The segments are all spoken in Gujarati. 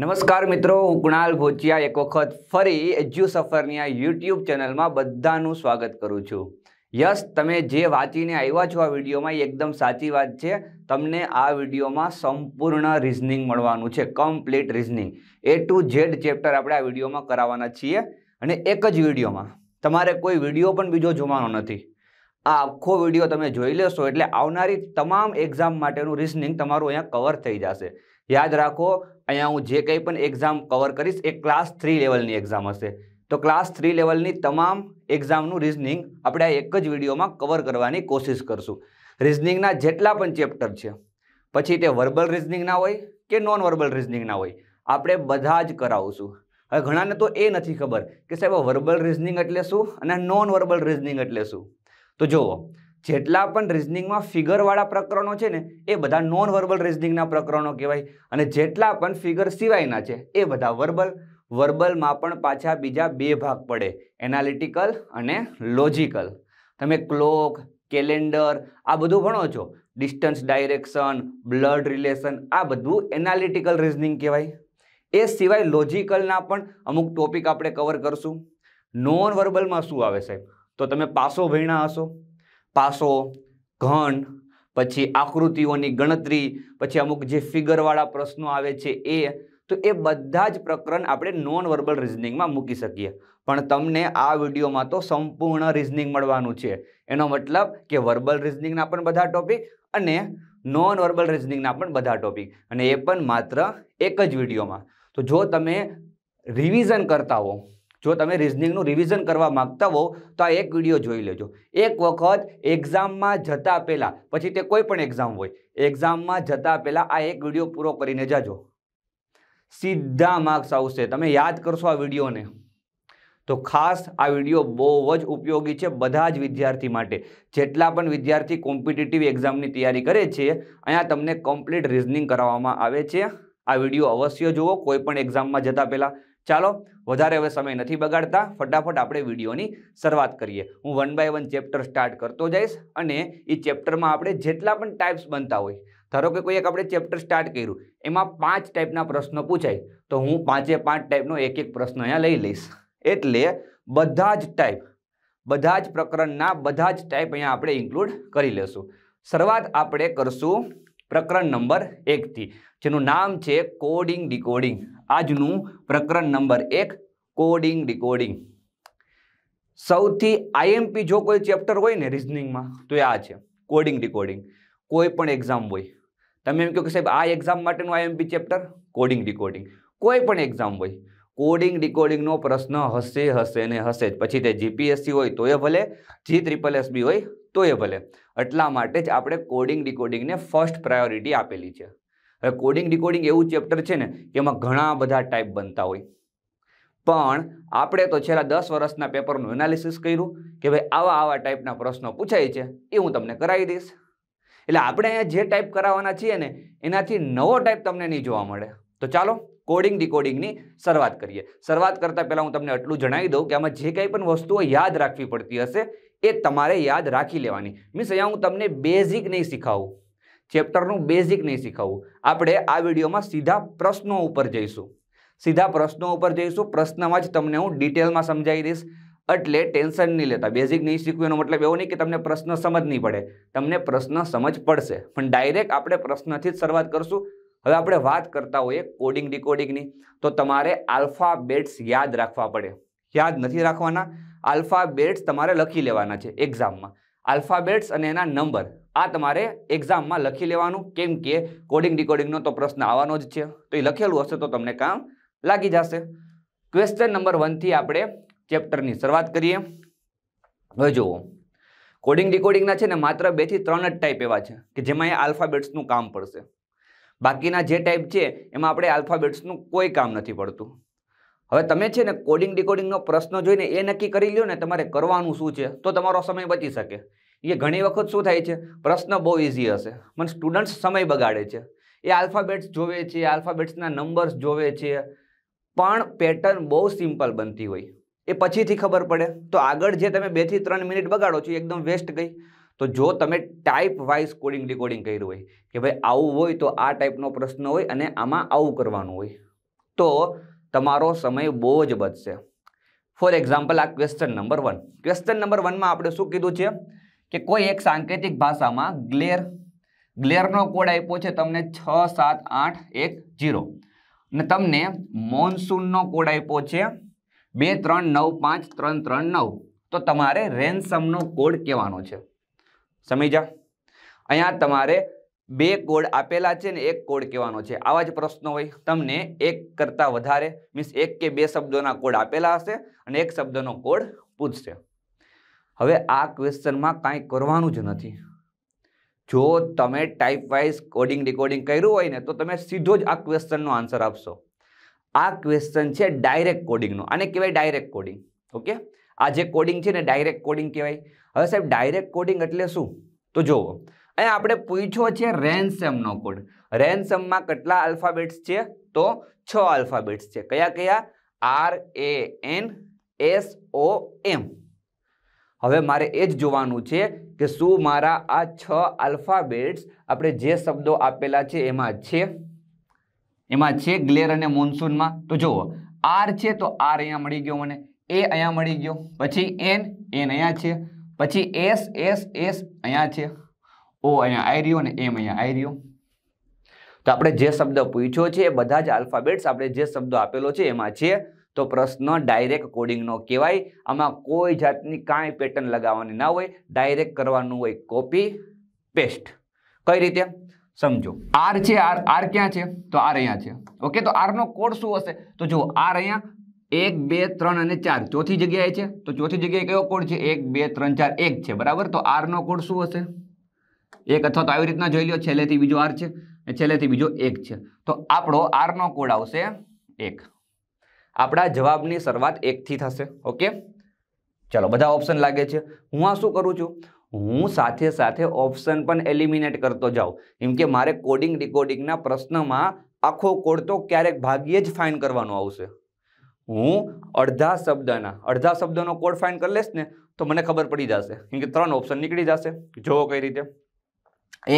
નમસ્કાર મિત્રો હું કુણાલ ભોચિયા એક વખત ફરી એજ્યુ સફરની આ યુટ્યુબ ચેનલમાં બધાનું સ્વાગત કરું છું યસ તમે જે વાંચીને આવ્યા છો આ વિડીયોમાં એ એકદમ સાચી વાત છે તમને આ વિડીયોમાં સંપૂર્ણ રિઝનિંગ મળવાનું છે complete reasoning A to Z chapter આપણે આ વિડીયોમાં કરાવવાના છીએ અને એક જ વિડીયોમાં તમારે કોઈ વિડીયો પણ બીજો જોવાનો નથી આ આખો વિડીયો તમે જોઈ લેશો એટલે આવનારી તમામ એક્ઝામ માટેનું રિઝનિંગ તમારું અહીંયા કવર થઈ જશે યાદ રાખો અહીંયા હું જે કંઈ પણ એક્ઝામ કવર કરીશ એ ક્લાસ થ્રી લેવલની એક્ઝામ હશે તો ક્લાસ થ્રી લેવલની તમામ એક્ઝામનું રિઝનિંગ આપણે આ એક જ વિડીયોમાં કવર કરવાની કોશિશ કરશું રિઝનિંગના જેટલા પણ ચેપ્ટર છે પછી તે વર્બલ રિઝનિંગના હોય કે નોન વર્બલ રિઝનિંગના હોય આપણે બધા જ કરાવશું હવે ઘણાને તો એ નથી ખબર કે સાહેબ વર્બલ રિઝનિંગ એટલે શું અને નોન વર્બલ રિઝનિંગ એટલે શું તો જુઓ જેટલા પણ રિઝનિંગમાં ફિગરવાળા પ્રકરણો છે ને એ બધા નોન વર્બલ રિઝનિંગના પ્રકરણો કહેવાય અને જેટલા પણ ફિગર સિવાયના છે એ બધા વર્બલ વર્બલમાં પણ પાછા બીજા બે ભાગ પડે એનાલિટિકલ અને લોજિકલ તમે ક્લોક કેલેન્ડર આ બધું ભણો છો ડિસ્ટન્સ ડાયરેક્શન બ્લડ રિલેશન આ બધું એનાલિટિકલ રિઝનિંગ કહેવાય એ સિવાય લોજિકલના પણ અમુક ટોપિક આપણે કવર કરશું નોન વર્બલમાં શું આવે સાહેબ તો તમે પાસો ભણ્યા હશો પાસો ઘન પછી આકૃતિઓની ગણતરી પછી અમુક જે ફિગરવાળા પ્રશ્નો આવે છે એ તો એ બધા જ પ્રકરણ આપણે નોન વર્બલ રિઝનિંગમાં મૂકી શકીએ પણ તમને આ વિડીયોમાં તો સંપૂર્ણ રિઝનિંગ મળવાનું છે એનો મતલબ કે વર્બલ રિઝનિંગના પણ બધા ટોપિક અને નોન વર્બલ રિઝનિંગના પણ બધા ટોપિક અને એ પણ માત્ર એક જ વિડીયોમાં તો જો તમે રિવિઝન કરતા હોવ જો તમે રિઝનિંગનું રિવિઝન કરવા માગતા હો તો આ એક વિડીયો જોઈ લેજો એક વખત એક્ઝામમાં જતાં પહેલાં પછી તે કોઈ પણ એક્ઝામ હોય એક્ઝામમાં જતાં પહેલાં આ એક વિડીયો પૂરો કરીને જાજો સીધા માર્ક્સ આવશે તમે યાદ કરશો આ વિડીયોને તો ખાસ આ વિડીયો બહુ જ ઉપયોગી છે બધા જ વિદ્યાર્થી માટે જેટલા પણ વિદ્યાર્થી કોમ્પિટિટિવ એક્ઝામની તૈયારી કરે છે અહીંયા તમને કમ્પ્લીટ રિઝનિંગ કરાવવામાં આવે છે આ વિડીયો અવશ્ય જુઓ કોઈ પણ એક્ઝામમાં જતાં પહેલાં ચાલો વધારે હવે સમય નથી બગાડતા ફટાફટ આપણે વિડીયોની શરૂઆત કરીએ હું one by one chapter start કરતો જઈશ અને એ ચેપ્ટરમાં આપણે જેટલા પણ ટાઈપ્સ બનતા હોય ધારો કે કોઈ એક આપણે ચેપ્ટર સ્ટાર્ટ કર્યું એમાં પાંચ ટાઈપના પ્રશ્નો પૂછાય તો હું પાંચે પાંચ ટાઈપનો એક એક પ્રશ્ન અહીંયા લઈ લઈશ એટલે બધા જ ટાઈપ બધા જ પ્રકરણના બધા જ ટાઈપ અહીંયા આપણે ઇન્ક્લુડ કરી લેશું શરૂઆત આપણે કરશું પ્રકરણ નંબર એકથી જેનું નામ છે કોડિંગ ડીકોડિંગ આજનું પ્રકરણ નંબર એક કોડિંગ ડીકોડિંગ સૌથી આઈએમપી જો કોઈ ચેપ્ટર હોય ને રિઝનિંગમાં તો એ આ છે કોડિંગ ડીકોડિંગ કોઈ પણ એક્ઝામ હોય તમે એમ કહો કે સાહેબ આ એક્ઝામ માટેનું આઈએમપી ચેપ્ટર કોડિંગ ડીકોડિંગ કોઈ પણ એક્ઝામ હોય કોડિંગ ડિકોડિંગનો પ્રશ્ન હશે હશે ને હશે જ પછી તે જીપીએસસી હોય તોય ભલે જી ત્રિપલ એસબી હોય તોય ભલે એટલા માટે જ આપણે કોડિંગ ડિકોડિંગને ફર્સ્ટ પ્રાયોરિટી આપેલી છે હવે કોડિંગ ડિકોડિંગ એવું ચેપ્ટર છે ને કે એમાં ઘણા બધા ટાઈપ બનતા હોય પણ આપણે તો છેલ્લા દસ વર્ષના પેપરનું એનાલિસિસ કર્યું કે ભાઈ આવા આવા ટાઈપના પ્રશ્નો પૂછાય છે એ હું તમને કરાવી દઈશ એટલે આપણે અહીંયા જે ટાઈપ કરાવવાના છીએ ને એનાથી નવો ટાઈપ તમને નહીં જોવા મળે તો ચાલો કોડિંગ ડીકોડિંગની શરૂઆત કરીએ શરૂઆત કરતાં પહેલાં હું તમને આટલું જણાવી દઉં કે આમાં જે કંઈ પણ વસ્તુઓ યાદ રાખવી પડતી હશે એ તમારે યાદ રાખી લેવાની મીન્સ અહીંયા હું તમને બેઝિક નહીં શીખાવું ચેપ્ટરનું બેઝિક નહીં શીખાવું આપણે આ વિડીયોમાં સીધા પ્રશ્નો ઉપર જઈશું સીધા પ્રશ્નો ઉપર જઈશું પ્રશ્નમાં જ તમને હું ડિટેલમાં સમજાવી દઈશ એટલે ટેન્શન નહીં લેતા બેઝિક નહીં શીખવું એનો મતલબ એવો નહીં કે તમને પ્રશ્ન સમજ નહીં પડે તમને પ્રશ્ન સમજ પડશે પણ ડાયરેક્ટ આપણે પ્રશ્નથી જ શરૂઆત કરશું હવે આપણે વાત કરતા હોઈએ કોડિંગ ડીકોડિંગની તો તમારે આલ્ફાબેટ્સ યાદ રાખવા પડે યાદ નથી રાખવાના આલ્ફાબેટ્સ તમારે લખી લેવાના છે એક્ઝામમાં આલ્ફાબેટ્સ અને એના નંબર આ તમારે એક્ઝામમાં લખી લેવાનું કેમ કે કોડિંગ ડીકોડિંગનો તો પ્રશ્ન આવવાનો જ છે તો એ લખેલું હશે તો તમને કામ લાગી જશે ક્વેશ્ચન નંબર વનથી આપણે ચેપ્ટરની શરૂઆત કરીએ હવે જુઓ કોડિંગ ડીકોડિંગના છે ને માત્ર બેથી ત્રણ જ ટાઈપ એવા છે કે જેમાં એ આલ્ફાબેટ્સનું કામ પડશે બાકીના જે ટાઈપ છે એમાં આપણે આલ્ફાબેટ્સનું કોઈ કામ નથી પડતું હવે તમે છે ને કોડિંગ ડિકોડિંગનો પ્રશ્ન જોઈને એ નક્કી કરી લ્યો ને તમારે કરવાનું શું છે તો તમારો સમય બચી શકે એ ઘણી વખત શું થાય છે પ્રશ્ન બહુ ઇઝી હશે પણ સ્ટુડન્ટ્સ સમય બગાડે છે એ આલ્ફાબેટ્સ જોવે છે આલ્ફાબેટ્સના નંબર્સ જોવે છે પણ પેટર્ન બહુ સિમ્પલ બનતી હોય એ પછીથી ખબર પડે તો આગળ જે તમે બેથી ત્રણ મિનિટ બગાડો છો એકદમ વેસ્ટ ગઈ તો જો તમે ટાઈપ વાઇઝ કોડિંગ ડીકોડિંગ કર્યું હોય કે ભાઈ આવું હોય તો આ ટાઈપનો પ્રશ્ન હોય અને આમાં આવું કરવાનું હોય તો તમારો સમય બહુ જ બચશે ફોર એક્ઝામ્પલ આ question number one question number વનમાં આપણે શું કીધું છે કે કોઈ એક સાંકેતિક ભાષામાં ગ્લેર ગ્લેરનો કોડ આપ્યો છે તમને છ સાત આઠ એક જીરો ને તમને મોન્સૂનનો કોડ આપ્યો છે બે ત્રણ નવ પાંચ ત્રણ ત્રણ નવ તો તમારે રેન્સમનો કોડ કહેવાનો છે સમજી જા અહીંયા તમારે બે કોડ આપેલા છે ને એક કોડ કહેવાનો છે આવા જ પ્રશ્નો હોય તમને એક કરતાં વધારે મીન્સ એક કે બે શબ્દોના કોડ આપેલા હશે અને એક શબ્દનો કોડ પૂછશે હવે આ ક્વેશ્ચનમાં કાંઈ કરવાનું જ નથી જો તમે ટાઈપવાઇઝ કોડિંગ રિકોર્ડિંગ કર્યું હોય ને તો તમે સીધો જ આ ક્વેશ્ચનનો આન્સર આપશો આ ક્વેશ્ચન છે ડાયરેક્ટ કોડિંગનો આને કહેવાય ડાયરેક્ટ કોડિંગ ઓકે આ જે કોડિંગ છે ને ડાયરેક્ટ કોડિંગ કહેવાય હવે સાહેબ ડાયરેક્ટ કોડિંગ એટલે શું તો જુઓ અહીંયા આપણે પૂછ્યો છે રેન્સમનો કોડ રેન્સમમાં કેટલા આલ્ફાબેટ્સ છે તો છ આલ્ફાબેટ્સ છે કયા કયા R A N S O M હવે મારે એ જ જોવાનું છે કે શું મારા આ છ આલ્ફાબેટ્સ આપણે જે શબ્દો આપેલા છે એમાં છે એમાં છે ગ્લેર અને મોન્સૂનમાં તો જુઓ આર છે તો આર અહીંયા મળી ગયો મને એ અહીંયા મળી ગયો પછી એન એન અહીંયા છે પછી એસ એસ એસ અહીંયા છે ઓ અહીંયા આવી રહ્યો અને એમ અહીંયા આવી રહ્યો તો આપણે જે શબ્દ પૂછ્યો છે એ બધા જ આલ્ફાબેટ્સ આપણે જે શબ્દ આપેલો છે એમાં છે તો પ્રશ્ન ડાયરેક્ટ કોડિંગનો કહેવાય આમાં કોઈ જાતની કાંઈ પેટર્ન લગાવવાની ના હોય ડાયરેક્ટ કરવાનું હોય કોપી પેસ્ટ કઈ રીતે સમજો આર છે આર આર ક્યાં છે તો આર અહીંયા છે ઓકે તો આરનો કોડ શું હશે તો જુઓ આર અહીંયા એક બે ત્રણ અને ચાર ચોથી જગ્યાએ છે તો ચોથી જગ્યાએ કયો કોડ છે એક બે ત્રણ ચાર એક છે બરાબર તો આરનો કોડ શું હશે એક અથવા તો આવી રીતના જોઈ લો છેલ્લેથી બીજો આર છે અને છેલ્લેથી બીજો એક છે તો આપણો આરનો કોડ આવશે એક આપણા જવાબની શરૂઆત એકથી થશે ઓકે ચલો બધા ઓપ્શન લાગે છે હું આ શું કરું છું હું સાથે સાથે ઓપ્શન પણ એલિમિનેટ કરતો જાઉં કેમ કે મારે કોડિંગ રિકોડિંગના પ્રશ્નમાં આખો કોડ તો ક્યારેક ભાગ્યે જ ફાઇન કરવાનો આવશે હું અડધા શબ્દના અડધા શબ્દનો કોડ ફાઇન કરી લઈશ ને તો મને ખબર પડી જશે કેમ કે ત્રણ ઓપ્શન નીકળી જશે જોવો કઈ રીતે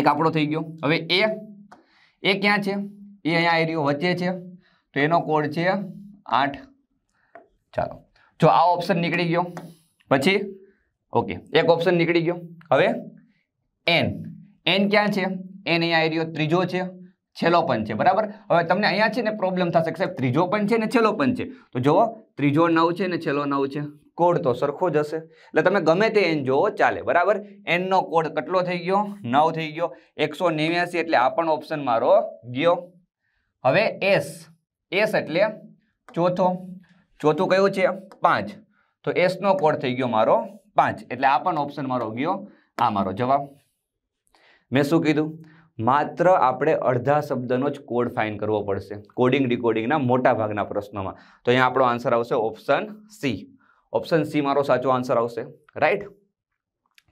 એક આપણો થઈ ગયો હવે એ એ ક્યાં છે એ અહીંયા એરિયો વચ્ચે છે તો એનો કોડ છે આઠ ચાલો જો આ ઓપ્શન નીકળી ગયો પછી ઓકે એક ઓપ્શન નીકળી ગયો હવે એન એન ક્યાં છે એન અહીંયા એરિયો ત્રીજો છે છેલ્લો પણ છે બરાબર હવે તમને અહીંયા છે ને પ્રોબ્લેમ થશે સાહેબ ત્રીજો પણ છે ને છેલ્લો પણ છે તો જુઓ ત્રીજો નવ છે ને છેલ્લો નવ છે કોડ તો સરખો જ હશે એટલે તમે ગમે તે એન જુઓ ચાલે બરાબર એનનો કોડ કેટલો થઈ ગયો નવ થઈ ગયો એકસો એટલે આ પણ ઓપ્શન મારો ગયો હવે એસ એસ એટલે ચોથો ચોથું કયું છે પાંચ તો એસનો કોડ થઈ ગયો મારો પાંચ એટલે આ પણ ઓપ્શન મારો ગયો આ મારો જવાબ મેં શું કીધું માત્ર આપણે અડધા શબ્દનો જ કોડ ફાઇન કરવો પડશે કોડિંગ રિકોડિંગના મોટા ભાગના પ્રશ્નોમાં તો અહીંયા આપણો આન્સર આવશે ઓપ્શન સી ઓપ્શન સી મારો સાચો આન્સર આવશે રાઈટ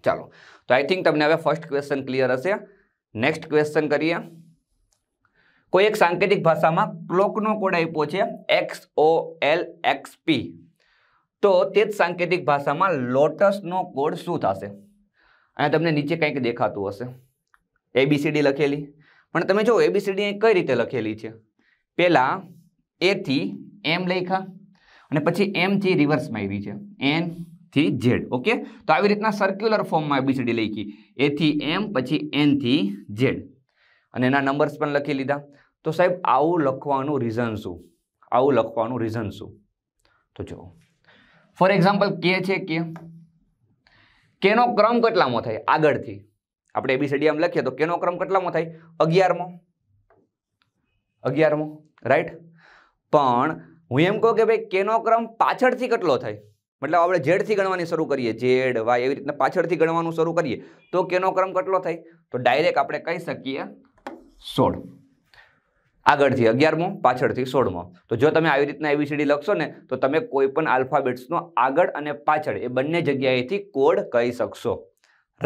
ચાલો તો આઈ થિંક તમને હવે ફર્સ્ટ ક્વેશ્ચન ક્લિયર હશે નેક્સ્ટ ક્વેશ્ચન કરીએ કોઈ એક સાંકેતિક ભાષામાં ક્લોકનો કોડ આપ્યો છે X O L X P તો તે જ સાંકેતિક ભાષામાં લોટસનો કોડ શું થશે અને તમને નીચે કંઈક દેખાતું હશે એબીસીડી લખેલી પણ તમે જો એબીસીડી કઈ રીતે લખેલી છે પહેલાં એથી એમ લખ્યા અને પછી એમથી રિવર્સમાં આવી છે એન થી ઝેડ ઓકે તો આવી રીતના સર્ક્યુલર ફોર્મમાં એબીસીડી લખી એથી એમ પછી એનથી ઝેડ અને એના નંબર્સ પણ લખી લીધા તો સાહેબ આવું લખવાનું રીઝન શું આવું લખવાનું રીઝન શું તો જુઓ ફોર એક્ઝામ્પલ કે છે કે કેનો ક્રમ કેટલામાં થાય આગળથી આપણે એબીસીડી આમ લખીએ તો કેનો ક્રમ કેટલામો થાય અગિયારમો અગિયારમો રાઈટ પણ હું એમ કહું કે ભાઈ કેનો ક્રમ પાછળથી કેટલો થાય મતલબ આપણે ઝેડથી ગણવાની શરૂ કરીએ ઝેડ વાય એવી રીતના પાછળથી ગણવાનું શરૂ કરીએ તો કેનો ક્રમ કેટલો થાય તો ડાયરેક્ટ આપણે કહી શકીએ સોળ આગળથી અગિયારમો પાછળથી સોળમો તો જો તમે આવી રીતના એબીસીડી લખશો ને તો તમે કોઈ પણ આલ્ફાબેટ્સનો આગળ અને પાછળ એ બંને જગ્યાએથી કોડ કહી શકશો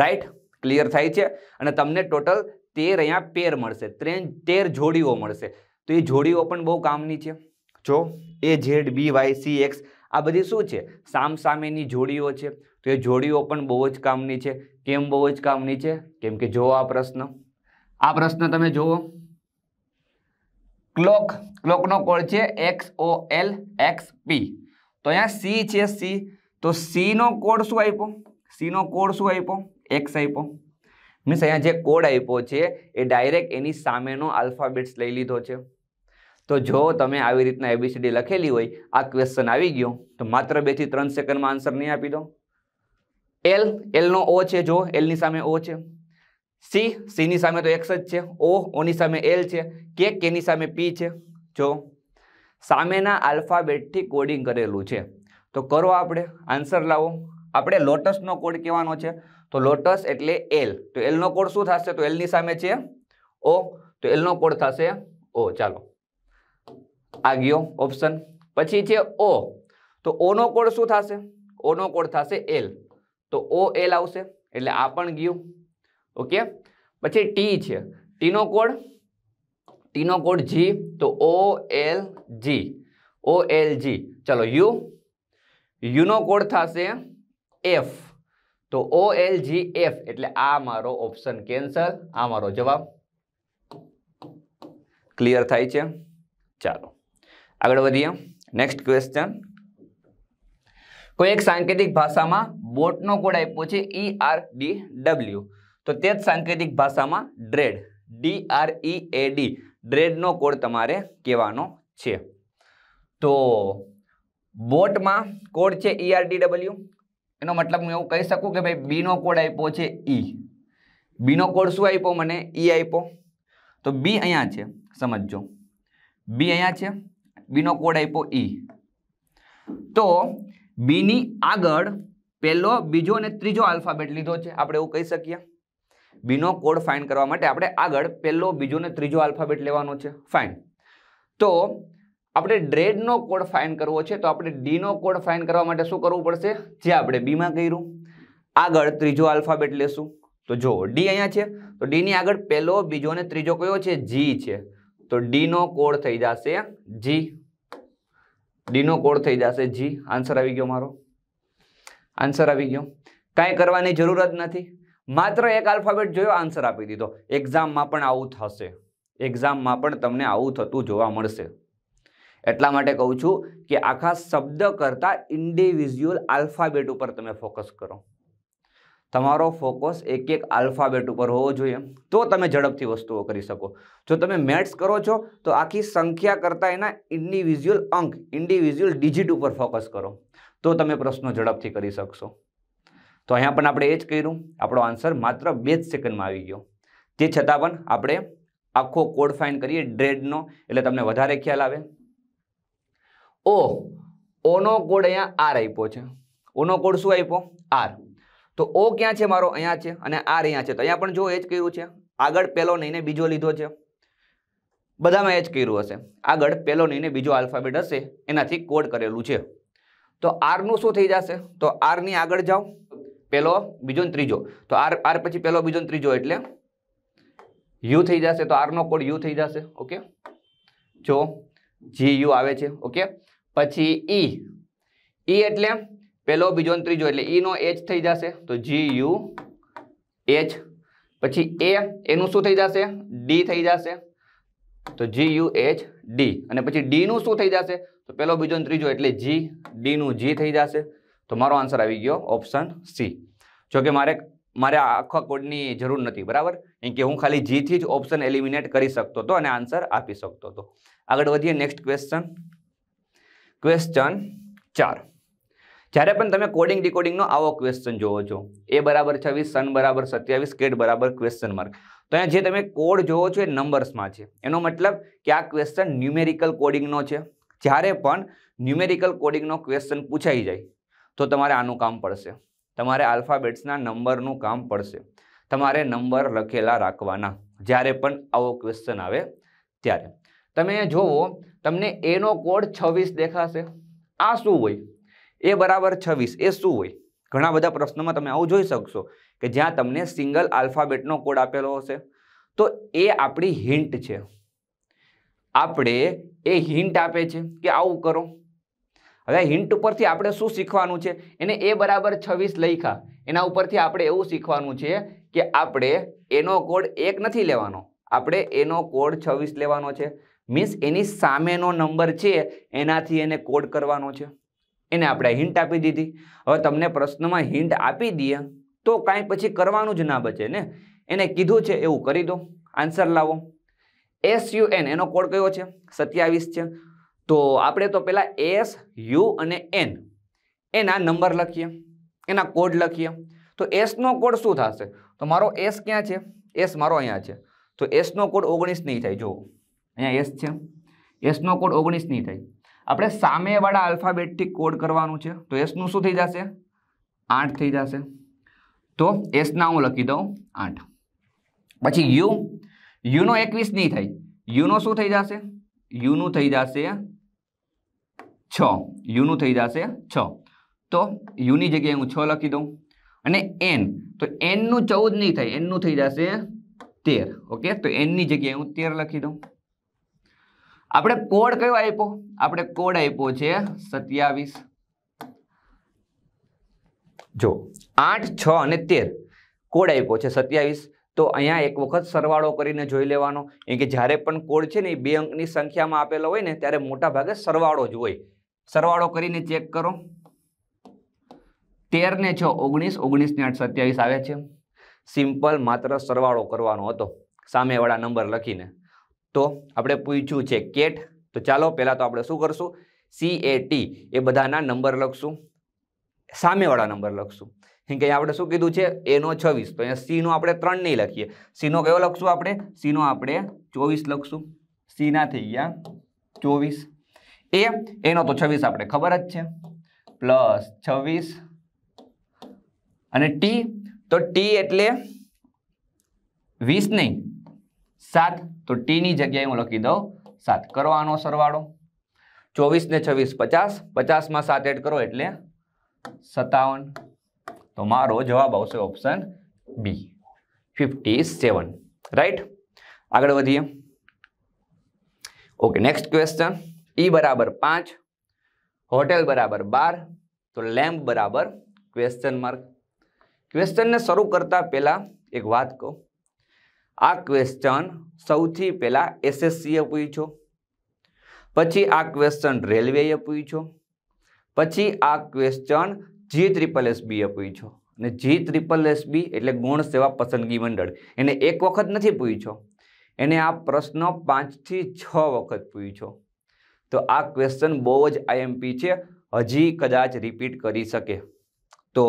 રાઈટ ક્લિયર થાય છે અને તમને ટોટલ તેર અહીંયા પેર મળશે ત્રેન તેર જોડીઓ મળશે તો એ જોડીઓ પણ બહુ કામની છે જો A Z B Y C X આ બધી શું છે સામસામેની જોડીઓ છે તો એ જોડીઓ પણ બહુ જ કામની છે કેમ બહુ જ કામની છે કેમ કે જુઓ આ પ્રશ્ન આ પ્રશ્ન તમે જુઓ ક્લોક ક્લોકનો કોડ છે X O L X P તો અહીંયા સી છે સી તો સીનો કોડ શું આપ્યો સીનો કોડ શું આપ્યો એક્સ આપ્યો મીન્સ અહીંયા જે કોડ આપ્યો છે એ ડાયરેક્ટ એની સામેનો આલ્ફાબેટ્સ લઈ લીધો છે તો જો તમે આવી રીતના એબીસીડી લખેલી હોય આ ક્વેશ્ચન આવી ગયો તો માત્ર બેથી ત્રણ સેકન્ડમાં આન્સર નહીં આપી દો એલ એલનો ઓ છે જો એલની સામે ઓ છે સી સીની સામે તો એક્સ જ છે ઓ ઓની સામે એલ છે કે કેની સામે પી છે જો સામેના આલ્ફાબેટથી કોડિંગ કરેલું છે તો કરો આપણે આન્સર લાવો આપણે લોટસનો કોડ કહેવાનો છે तो लोटस એટલે l તો l નો કોડ શું થાશે તો l ની સામે છે o તો l નો કોડ થાશે o ચાલો આ ગયું ઓપ્શન પછી છે o તો o નો કોડ શું થાશે o નો કોડ થાશે l તો ol આવશે એટલે આ પણ ગયું ઓકે પછી t છે t નો કોડ t નો કોડ g તો olg olg ચાલો u u નો કોડ થાશે f તો ઓ એલ જી એફ એટલે આ મારો ઓપ્શન કેન્સલ આ મારો જવાબ ક્લિયર થાય છે ચાલો આગળ વધીએ નેક્સ્ટ ક્વેશ્ચન કોઈ એક સાંકેતિક ભાષામાં બોટનો કોડ આપ્યો છે ઈ આર ડી ડબલ્યુ તો તે જ સાંકેતિક ભાષામાં dread D R E A D ડ્રેડનો કોડ તમારે કહેવાનો છે તો બોટમાં કોડ છે ઈ આર ડી ડબલ્યુ એનો મતલબ હું એવું કહી શકું કે ભાઈ બીનો કોડ આપ્યો છે ઈ બીનો કોડ શું આપ્યો મને ઈ e આપ્યો તો બી અહીંયા છે સમજો બી અહીંયા છે બીનો કોડ આપ્યો ઈ e. તો બીની આગળ પહેલો બીજો અને ત્રીજો આલ્ફાબેટ લીધો છે આપણે એવું કહી શકીએ બીનો કોડ ફાઇન કરવા માટે આપણે આગળ પહેલો બીજો અને ત્રીજો આલ્ફાબેટ લેવાનો છે ફાઇન તો આપણે ડ્રેડનો કોડ ફાઇન કરવો છે તો આપણે ડીનો કોડ ફાઇન કરવા માટે શું કરવું પડશે જે આપણે બીમાં કર્યું આગળ ત્રીજો આલ્ફાબેટ લેશું તો જો ડી અહીંયા છે તો ડીની આગળ પહેલો બીજો અને ત્રીજો કયો છે જી છે તો ડીનો કોડ થઈ જશે જી ડીનો કોડ થઈ જશે જી આન્સર આવી ગયો મારો આન્સર આવી ગયો કાંઈ કરવાની જરૂર જ નથી માત્ર એક આલ્ફાબેટ જોયો આન્સર આપી દીધો એક્ઝામમાં પણ આવું થશે એક્ઝામમાં પણ તમને આવું થતું જોવા મળશે એટલા માટે કહું છું કે આખા શબ્દ કરતાં ઇન્ડિવિઝ્યુઅલ આલ્ફાબેટ ઉપર તમે ફોકસ કરો તમારો ફોકસ એક એક આલ્ફાબેટ ઉપર હોવો જોઈએ તો તમે ઝડપથી વસ્તુઓ કરી શકો જો તમે મેથ્સ કરો છો તો આખી સંખ્યા કરતાં એના ઇન્ડિવિઝ્યુઅલ અંક ઇન્ડિવિઝ્યુઅલ ડિજિટ ઉપર ફોકસ કરો તો તમે પ્રશ્નો ઝડપથી કરી શકશો તો અહીંયા પણ આપણે એ જ કર્યું આપણો આન્સર માત્ર બે જ સેકન્ડમાં આવી ગયો તે છતાં પણ આપણે આખો કોડ ફાઇન કરીએ ડ્રેડનો એટલે તમને વધારે ખ્યાલ આવે ઓ ઓનો કોડ અહીંયા આર આપ્યો છે ઓનો કોડ શું આપ્યો આર તો ઓ ક્યાં છે મારો અહીંયા છે અને આર અહીંયા છે તો અહીંયા પણ જો એ જ કર્યું છે આગળ પહેલો નહીં ને બીજો લીધો છે બધામાં એ જ કર્યું હશે આગળ પહેલો નહીં ને બીજો આલ્ફાબેટ હશે એનાથી કોડ કરેલું છે તો આરનું શું થઈ જશે તો આરની આગળ જાઓ પહેલો બીજો ને ત્રીજો તો આર આર પછી પહેલો બીજો ને ત્રીજો એટલે યુ થઈ જશે તો આરનો કોડ યુ થઈ જશે ઓકે જો જી યુ આવે છે ઓકે પછી ઈ e. ઈ e એટલે પહેલો બીજો ત્રીજો એટલે ઈનો e એચ થઈ જશે તો જી યુ એચ પછી એ એનું શું થઈ જશે ડી થઈ જશે તો જી યુ એચ ડી અને પછી ડીનું શું થઈ જશે તો પહેલો બીજો ત્રીજો એટલે જી ડીનું જી થઈ જશે તો મારો આન્સર આવી ગયો ઓપ્શન સી જોકે મારે મારે આખા કોડની જરૂર નથી બરાબર કેમ કે હું ખાલી જીથી જ ઓપ્શન એલિમિનેટ કરી શકતો હતો અને આન્સર આપી શકતો હતો આગળ વધીએ નેક્સ્ટ ક્વેશ્ચન ક્વેશ્ચન ચાર જ્યારે પણ તમે કોડિંગ ડીકોડિંગનો આવો ક્વેશ્ચન જોવો છો એ બરાબર છવ્વીસ સન બરાબર સત્યાવીસ કેટ બરાબર ક્વેશ્ચન માર્ક તો અહીંયા જે તમે કોડ જોવો છો એ નંબર્સમાં છે એનો મતલબ કે આ ક્વેશ્ચન ન્યુમેરિકલ કોડિંગનો છે જ્યારે પણ ન્યુમેરિકલ કોડિંગનો ક્વેશ્ચન પૂછાઈ જાય તો તમારે આનું કામ પડશે તમારે આલ્ફાબેટ્સના નંબરનું કામ પડશે તમારે નંબર લખેલા રાખવાના જ્યારે પણ આવો ક્વેશ્ચન આવે ત્યારે તમે જોવો તમને એનો કોડ છવ્વીસ દેખાશે આ શું હોય એ બરાબર છવ્વીસ એ શું હોય ઘણા બધા પ્રશ્નોમાં તમે આવું જોઈ શકશો કે જ્યાં તમને સિંગલ આલ્ફાબેટનો કોડ આપેલો હશે તો એ આપણી હિન્ટ છે આપણે એ હિન્ટ આપે છે કે આવું કરો હવે હિન્ટ ઉપરથી આપણે શું શીખવાનું છે એને એ બરાબર છવ્વીસ લખ્યા એના ઉપરથી આપણે એવું શીખવાનું છે કે આપણે એનો કોડ એક નથી લેવાનો આપણે એનો કોડ છવ્વીસ લેવાનો છે મીન્સ એની સામેનો નંબર છે એનાથી એને કોડ કરવાનો છે એને આપણે હિન્ટ આપી દીધી હવે તમને પ્રશ્નમાં હિન્ટ આપી દઈએ તો કાંઈ પછી કરવાનું જ ના બચે ને એને કીધું છે એવું કરી દો આન્સર લાવો એસ યુ એન એનો કોડ કયો છે સત્યાવીસ છે તો આપણે તો પહેલાં એસ યુ અને એન એના નંબર લખીએ એના કોડ લખીએ તો એસનો કોડ શું થશે તો મારો એસ ક્યાં છે એસ મારો અહીંયા છે તો એસનો કોડ ઓગણીસ નહીં થાય જોવો અહીંયા એસ છે એસનો કોડ ઓગણીસ નહીં થાય આપણે સામેવાળા આલ્ફાબેટથી કોડ કરવાનું છે તો એસનું શું થઈ જશે આઠ થઈ જશે તો એસના હું લખી દઉં આઠ પછી યુ યુનો એકવીસ નહીં થાય યુનો શું થઈ જશે યુનું થઈ જશે છ યુનું થઈ જશે છ તો યુની જગ્યાએ હું છ લખી દઉં અને એન તો એનનું ચૌદ નહીં થાય એનનું થઈ જશે તેર ઓકે તો એનની જગ્યાએ હું તેર લખી દઉં આપણે કોડ કયો આપ્યો આપણે કોડ આપ્યો છે સત્યાવીસ જો આઠ છ અને તેર કોડ આપ્યો છે સત્યાવીસ તો અહીંયા એક વખત સરવાળો કરીને જોઈ લેવાનો એમ કે જ્યારે પણ કોડ છે ને એ બે અંકની સંખ્યામાં આપેલો હોય ને ત્યારે મોટા ભાગે સરવાળો જ હોય સરવાળો કરીને ચેક કરો તેર ને છ ઓગણીસ ઓગણીસ ને આઠ સત્યાવીસ આવે છે સિમ્પલ માત્ર સરવાળો કરવાનો હતો સામેવાળા નંબર લખીને તો આપણે પૂછ્યું છે કેટ તો ચાલો પહેલાં તો આપણે શું કરશું સી એ ટી એ બધાના નંબર લખશું સામેવાળા નંબર લખશું કેમ કે આપણે શું કીધું છે એનો છવ્વીસ તો અહીંયા સીનો આપણે ત્રણ નહીં લખીએ સીનો કયો લખશું આપણે સીનો આપણે ચોવીસ લખશું સીના થઈ ગયા ચોવીસ એ એનો તો છવ્વીસ આપણે ખબર જ છે પ્લસ છવ્વીસ અને ટી તો ટી એટલે વીસ નહીં સાત तो टी ની જગ્યાએ હું લખી દઉં 7 કરો આનો સરવાળો 24 ને 26 50 50 માં 7 એડ કરો એટલે 57 તો મારો જવાબ આવશે ઓપ્શન બી 57 રાઈટ આગળ વધીએ okay next question e = 5 hotel = 12 તો લેમ્પ = ક્વેશ્ચન માર્ક ક્વેશ્ચન ને શરૂ કરતા પહેલા એક વાત કહું આ ક્વેશ્ચન સૌથી પહેલાં એસએસસીએ પૂછ્યો પછી આ ક્વેશ્ચન રેલવેએ પૂછ્યો પછી આ ક્વેશ્ચન જી ત્રિપલ એસબીએ પૂછ્યો અને જી ત્રિપલ એસબી એટલે ગુણ સેવા પસંદગી મંડળ એને એક વખત નથી પૂછ્યો એને આ પ્રશ્ન પાંચથી છ વખત પૂછ્યો તો આ ક્વેશ્ચન બહુ જ આઈએમપી છે હજી કદાચ રિપીટ કરી શકે તો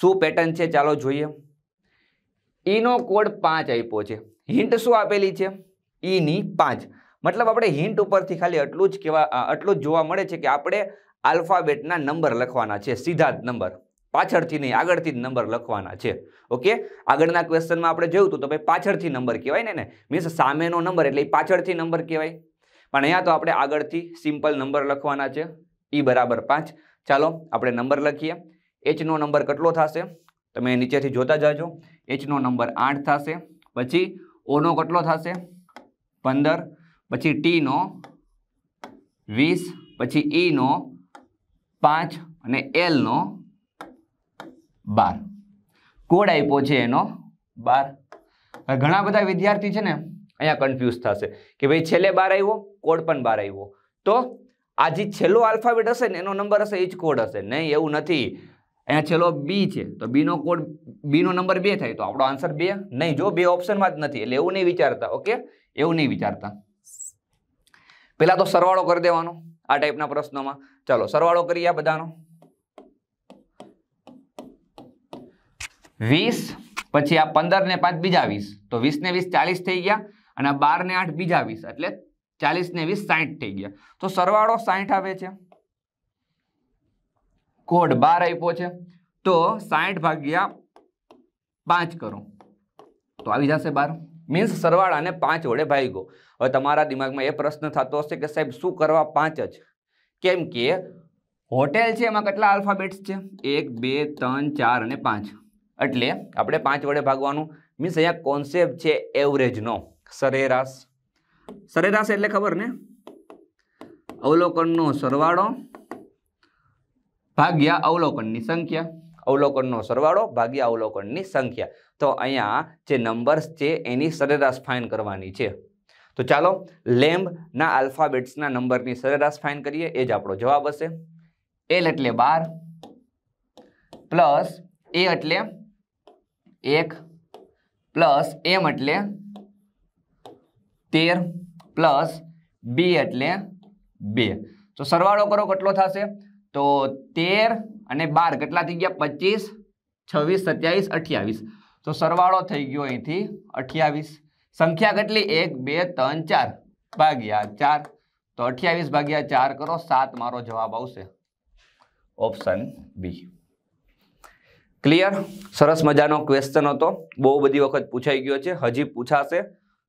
શું પેટર્ન છે ચાલો જોઈએ ઈનો કોડ પાંચ આપ્યો છે હિન્ટ શું આપેલી છે ઈની પાંચ મતલબ આપણે હિન્ટ ઉપરથી ખાલી આટલું જ કહેવા આટલું જ જોવા મળે છે કે આપણે આલ્ફાબેટના નંબર લખવાના છે સીધા જ નંબર પાછળથી નહીં આગળથી જ નંબર લખવાના છે ઓકે આગળના ક્વેશ્ચનમાં આપણે જોયું હતું તો ભાઈ પાછળથી નંબર કહેવાય ને ને મીન્સ સામેનો નંબર એટલે પાછળથી નંબર કહેવાય પણ અહીંયા તો આપણે આગળથી સિમ્પલ નંબર લખવાના છે ઈ બરાબર પાંચ ચાલો આપણે નંબર લખીએ એચનો નંબર કેટલો થશે તમે નીચેથી જોતા જાજો એચનો નંબર આઠ થશે પછી ઓનો કેટલો થશે પંદર પછી ટીનો વીસ પછી ઈનો e પાંચ અને એલનો બાર કોડ આપ્યો છે એનો બાર ઘણા બધા વિદ્યાર્થી છે ને અહીંયા કન્ફ્યુઝ થશે કે ભાઈ છેલ્લે બાર આવ્યો કોડ પણ બાર આવ્યો તો આ જે છેલ્લો આલ્ફાબેટ હશે ને એનો નંબર હશે એ જ કોડ હશે નહીં એવું નથી અહીંયા છેલ્લો બી છે તો બીનો કોડ બીનો નંબર બે થાય તો આપણો આન્સર બે નહીં જો બે ઓપ્શનમાં જ નથી એટલે એવું નહીં વિચારતા ઓકે એવું નહીં વિચારતા પહેલાં તો સરવાળો કરી દેવાનો આ ટાઈપના પ્રશ્નોમાં ચાલો સરવાળો કરીએ આ બધાનો વીસ પછી આ પંદર ને પાંચ બીજા વીસ તો વીસ ને વીસ ચાલીસ થઈ ગયા અને બાર ને આઠ બીજા વીસ એટલે ચાલીસ ને વીસ સાઠ થઈ ગયા તો સરવાળો સાઠ આવે છે કોડ બાર આપ્યો છે તો સાઠ ભાગ્યા પાંચ કરો તો આવી જશે બાર મીન્સ સરવાળાને પાંચ વડે ભાગ્યો હવે તમારા દિમાગમાં એ પ્રશ્ન થતો હશે કે સાહેબ શું કરવા પાંચ જ કેમ કે હોટેલ છે એમાં કેટલા આલ્ફાબેટ્સ છે એક બે ત્રણ ચાર અને પાંચ એટલે આપણે પાંચ વડે ભાગવાનું મીન્સ અહીંયા કોન્સેપ્ટ છે એવરેજનો સરેરાશ સરેરાશ એટલે ખબર ને અવલોકનનો સરવાળો ભાગ્યા અવલોકનની સંખ્યા અવલોકનનો સરવાળો ભાગ્યા અવલોકનની સંખ્યા તો અહીંયા જે નંબર્સ છે એની સરેરાશ ફાઇન કરવાની છે તો ચાલો લેમ્બના આલ્ફાબેટ્સના નંબરની સરેરાશ ફાઇન કરીએ એ જ આપણો જવાબ હશે એલ એટલે બાર પ્લસ એ એટલે એક પ્લસ એમ એટલે તેર પ્લસ બી એટલે બે તો સરવાળો કરો કેટલો થશે તો તેર અને બાર કેટલા થઈ ગયા પચીસ છવ્વીસ સત્યાવીસ અઠ્યાવીસ તો સરવાળો થઈ ગયો અહીંથી અઠ્યાવીસ સંખ્યા કેટલી એક બે ત્રણ ચાર ભાગ્યા ચાર તો અઠ્યાવીસ ભાગ્યા ચાર કરો સાત મારો જવાબ આવશે ઓપ્શન બી ક્લિયર સરસ મજાનો ક્વેશ્ચન હતો બહુ બધી વખત પૂછાઈ ગયો છે હજી પૂછાશે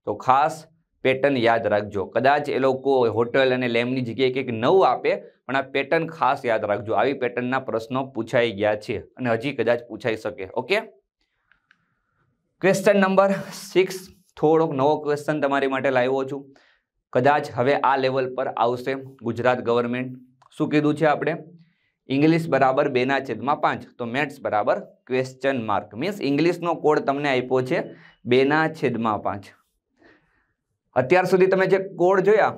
તો ખાસ પેટર્ન યાદ રાખજો કદાચ એ લોકો હોટલ અને લેમની જગ્યાએ કંઈક નવું આપે પણ આ પેટર્ન ખાસ યાદ રાખજો આવી પેટર્નના પ્રશ્નો પૂછાઈ ગયા છે અને હજી કદાચ પૂછાઈ શકે ઓકે ક્વેશ્ચન નંબર સિક્સ થોડોક નવો ક્વેશ્ચન તમારી માટે લાવ્યો છું કદાચ હવે આ લેવલ પર આવશે ગુજરાત ગવર્મેન્ટ શું કીધું છે આપણે ઇંગ્લિશ બરાબર બેના છેદમાં પાંચ તો મેથ્સ બરાબર ક્વેશ્ચન માર્ક મીન્સ ઇંગ્લિશનો કોડ તમને આપ્યો છે બેના છેદમાં પાંચ અત્યાર સુધી તમે જે કોડ જોયા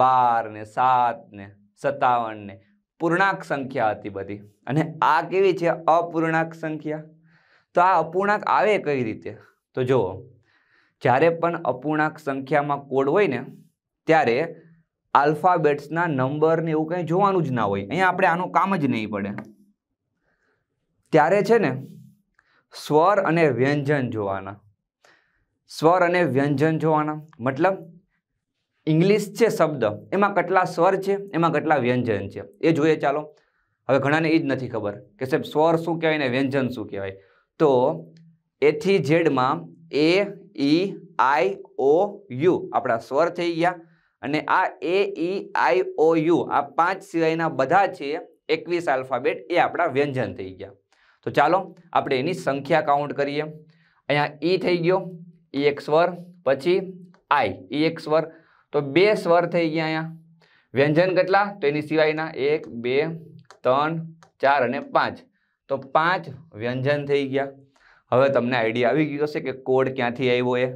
બાર ને સાત ને સત્તાવન ને પૂર્ણાંક સંખ્યા હતી બધી અને આ કેવી છે અપૂર્ણાંક સંખ્યા તો આ અપૂર્ણાંક આવે કઈ રીતે તો જુઓ જ્યારે પણ અપૂર્ણાંક સંખ્યામાં કોડ હોય ને ત્યારે આલ્ફાબેટ્સના નંબર ને એવું કંઈ જોવાનું જ ના હોય અહીંયા આપણે આનું કામ જ નહીં પડે ત્યારે છે ને સ્વર અને વ્યંજન જોવાના સ્વર અને વ્યંજન જોવાના મતલબ ઇંગ્લિશ છે શબ્દ એમાં કેટલા સ્વર છે એમાં કેટલા વ્યંજન છે એ જોઈએ ચાલો હવે ઘણાને એ જ નથી ખબર કે સાહેબ સ્વર શું કહેવાય ને વ્યંજન શું કહેવાય તો એથી ઝેડમાં એ ઈ e, આઈ ઓ યુ આપણા સ્વર થઈ ગયા અને આ એ ઈ આઈ ઓ યુ આ પાંચ સિવાયના બધા છે એકવીસ આલ્ફાબેટ એ આપણા વ્યંજન થઈ ગયા તો ચાલો આપણે એની સંખ્યા કાઉન્ટ કરીએ અહીંયા ઈ e થઈ ગયો ઈ એક સ્વર પછી આઈ ઈ એક સ્વર તો બે સ્વર થઈ ગયા અહીંયા વ્યંજન કેટલા તો એની સિવાયના એક બે ત્રણ ચાર અને પાંચ તો પાંચ વ્યંજન થઈ ગયા હવે તમને આઈડિયા આવી ગયો હશે કે કોડ ક્યાંથી આવ્યો એ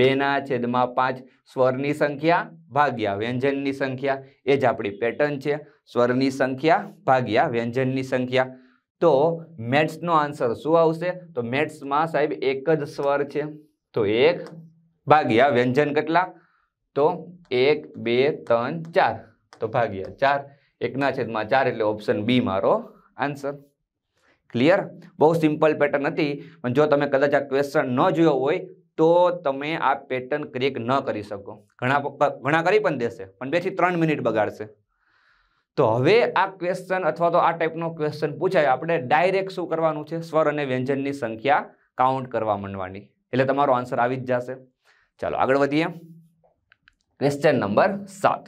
બેના છેદમાં પાંચ સ્વરની સંખ્યા ભાગ્યા વ્યંજનની સંખ્યા એ જ આપણી પેટર્ન છે સ્વરની સંખ્યા ભાગ્યા વ્યંજનની સંખ્યા તો મેથ્સનો આન્સર શું આવશે તો મેથ્સમાં સાહેબ એક જ સ્વર છે તો એક ભાગ્યા વ્યંજન કેટલા તો એક બે ત્રણ ચાર તો ભાગ્યા ચાર એકના છેદમાં ચાર એટલે ઓપ્શન બી મારો આન્સર ક્લિયર બહુ સિમ્પલ પેટર્ન હતી પણ જો તમે કદાચ આ ક્વેશ્ચન ન જોયો હોય તો તમે આ પેટર્ન ક્રિએક ન કરી શકો ઘણા ઘણા કરી પણ દેશે પણ બેથી ત્રણ મિનિટ બગાડશે તો હવે આ ક્વેશ્ચન અથવા તો આ ટાઈપનો ક્વેશ્ચન પૂછાય આપણે ડાયરેક્ટ શું કરવાનું છે સ્વર અને વ્યંજનની સંખ્યા કાઉન્ટ કરવા માંડવાની એટલે તમારો આન્સર આવી જ જશે ચાલો આગળ વધીએ ક્વેશ્ચન નંબર સાત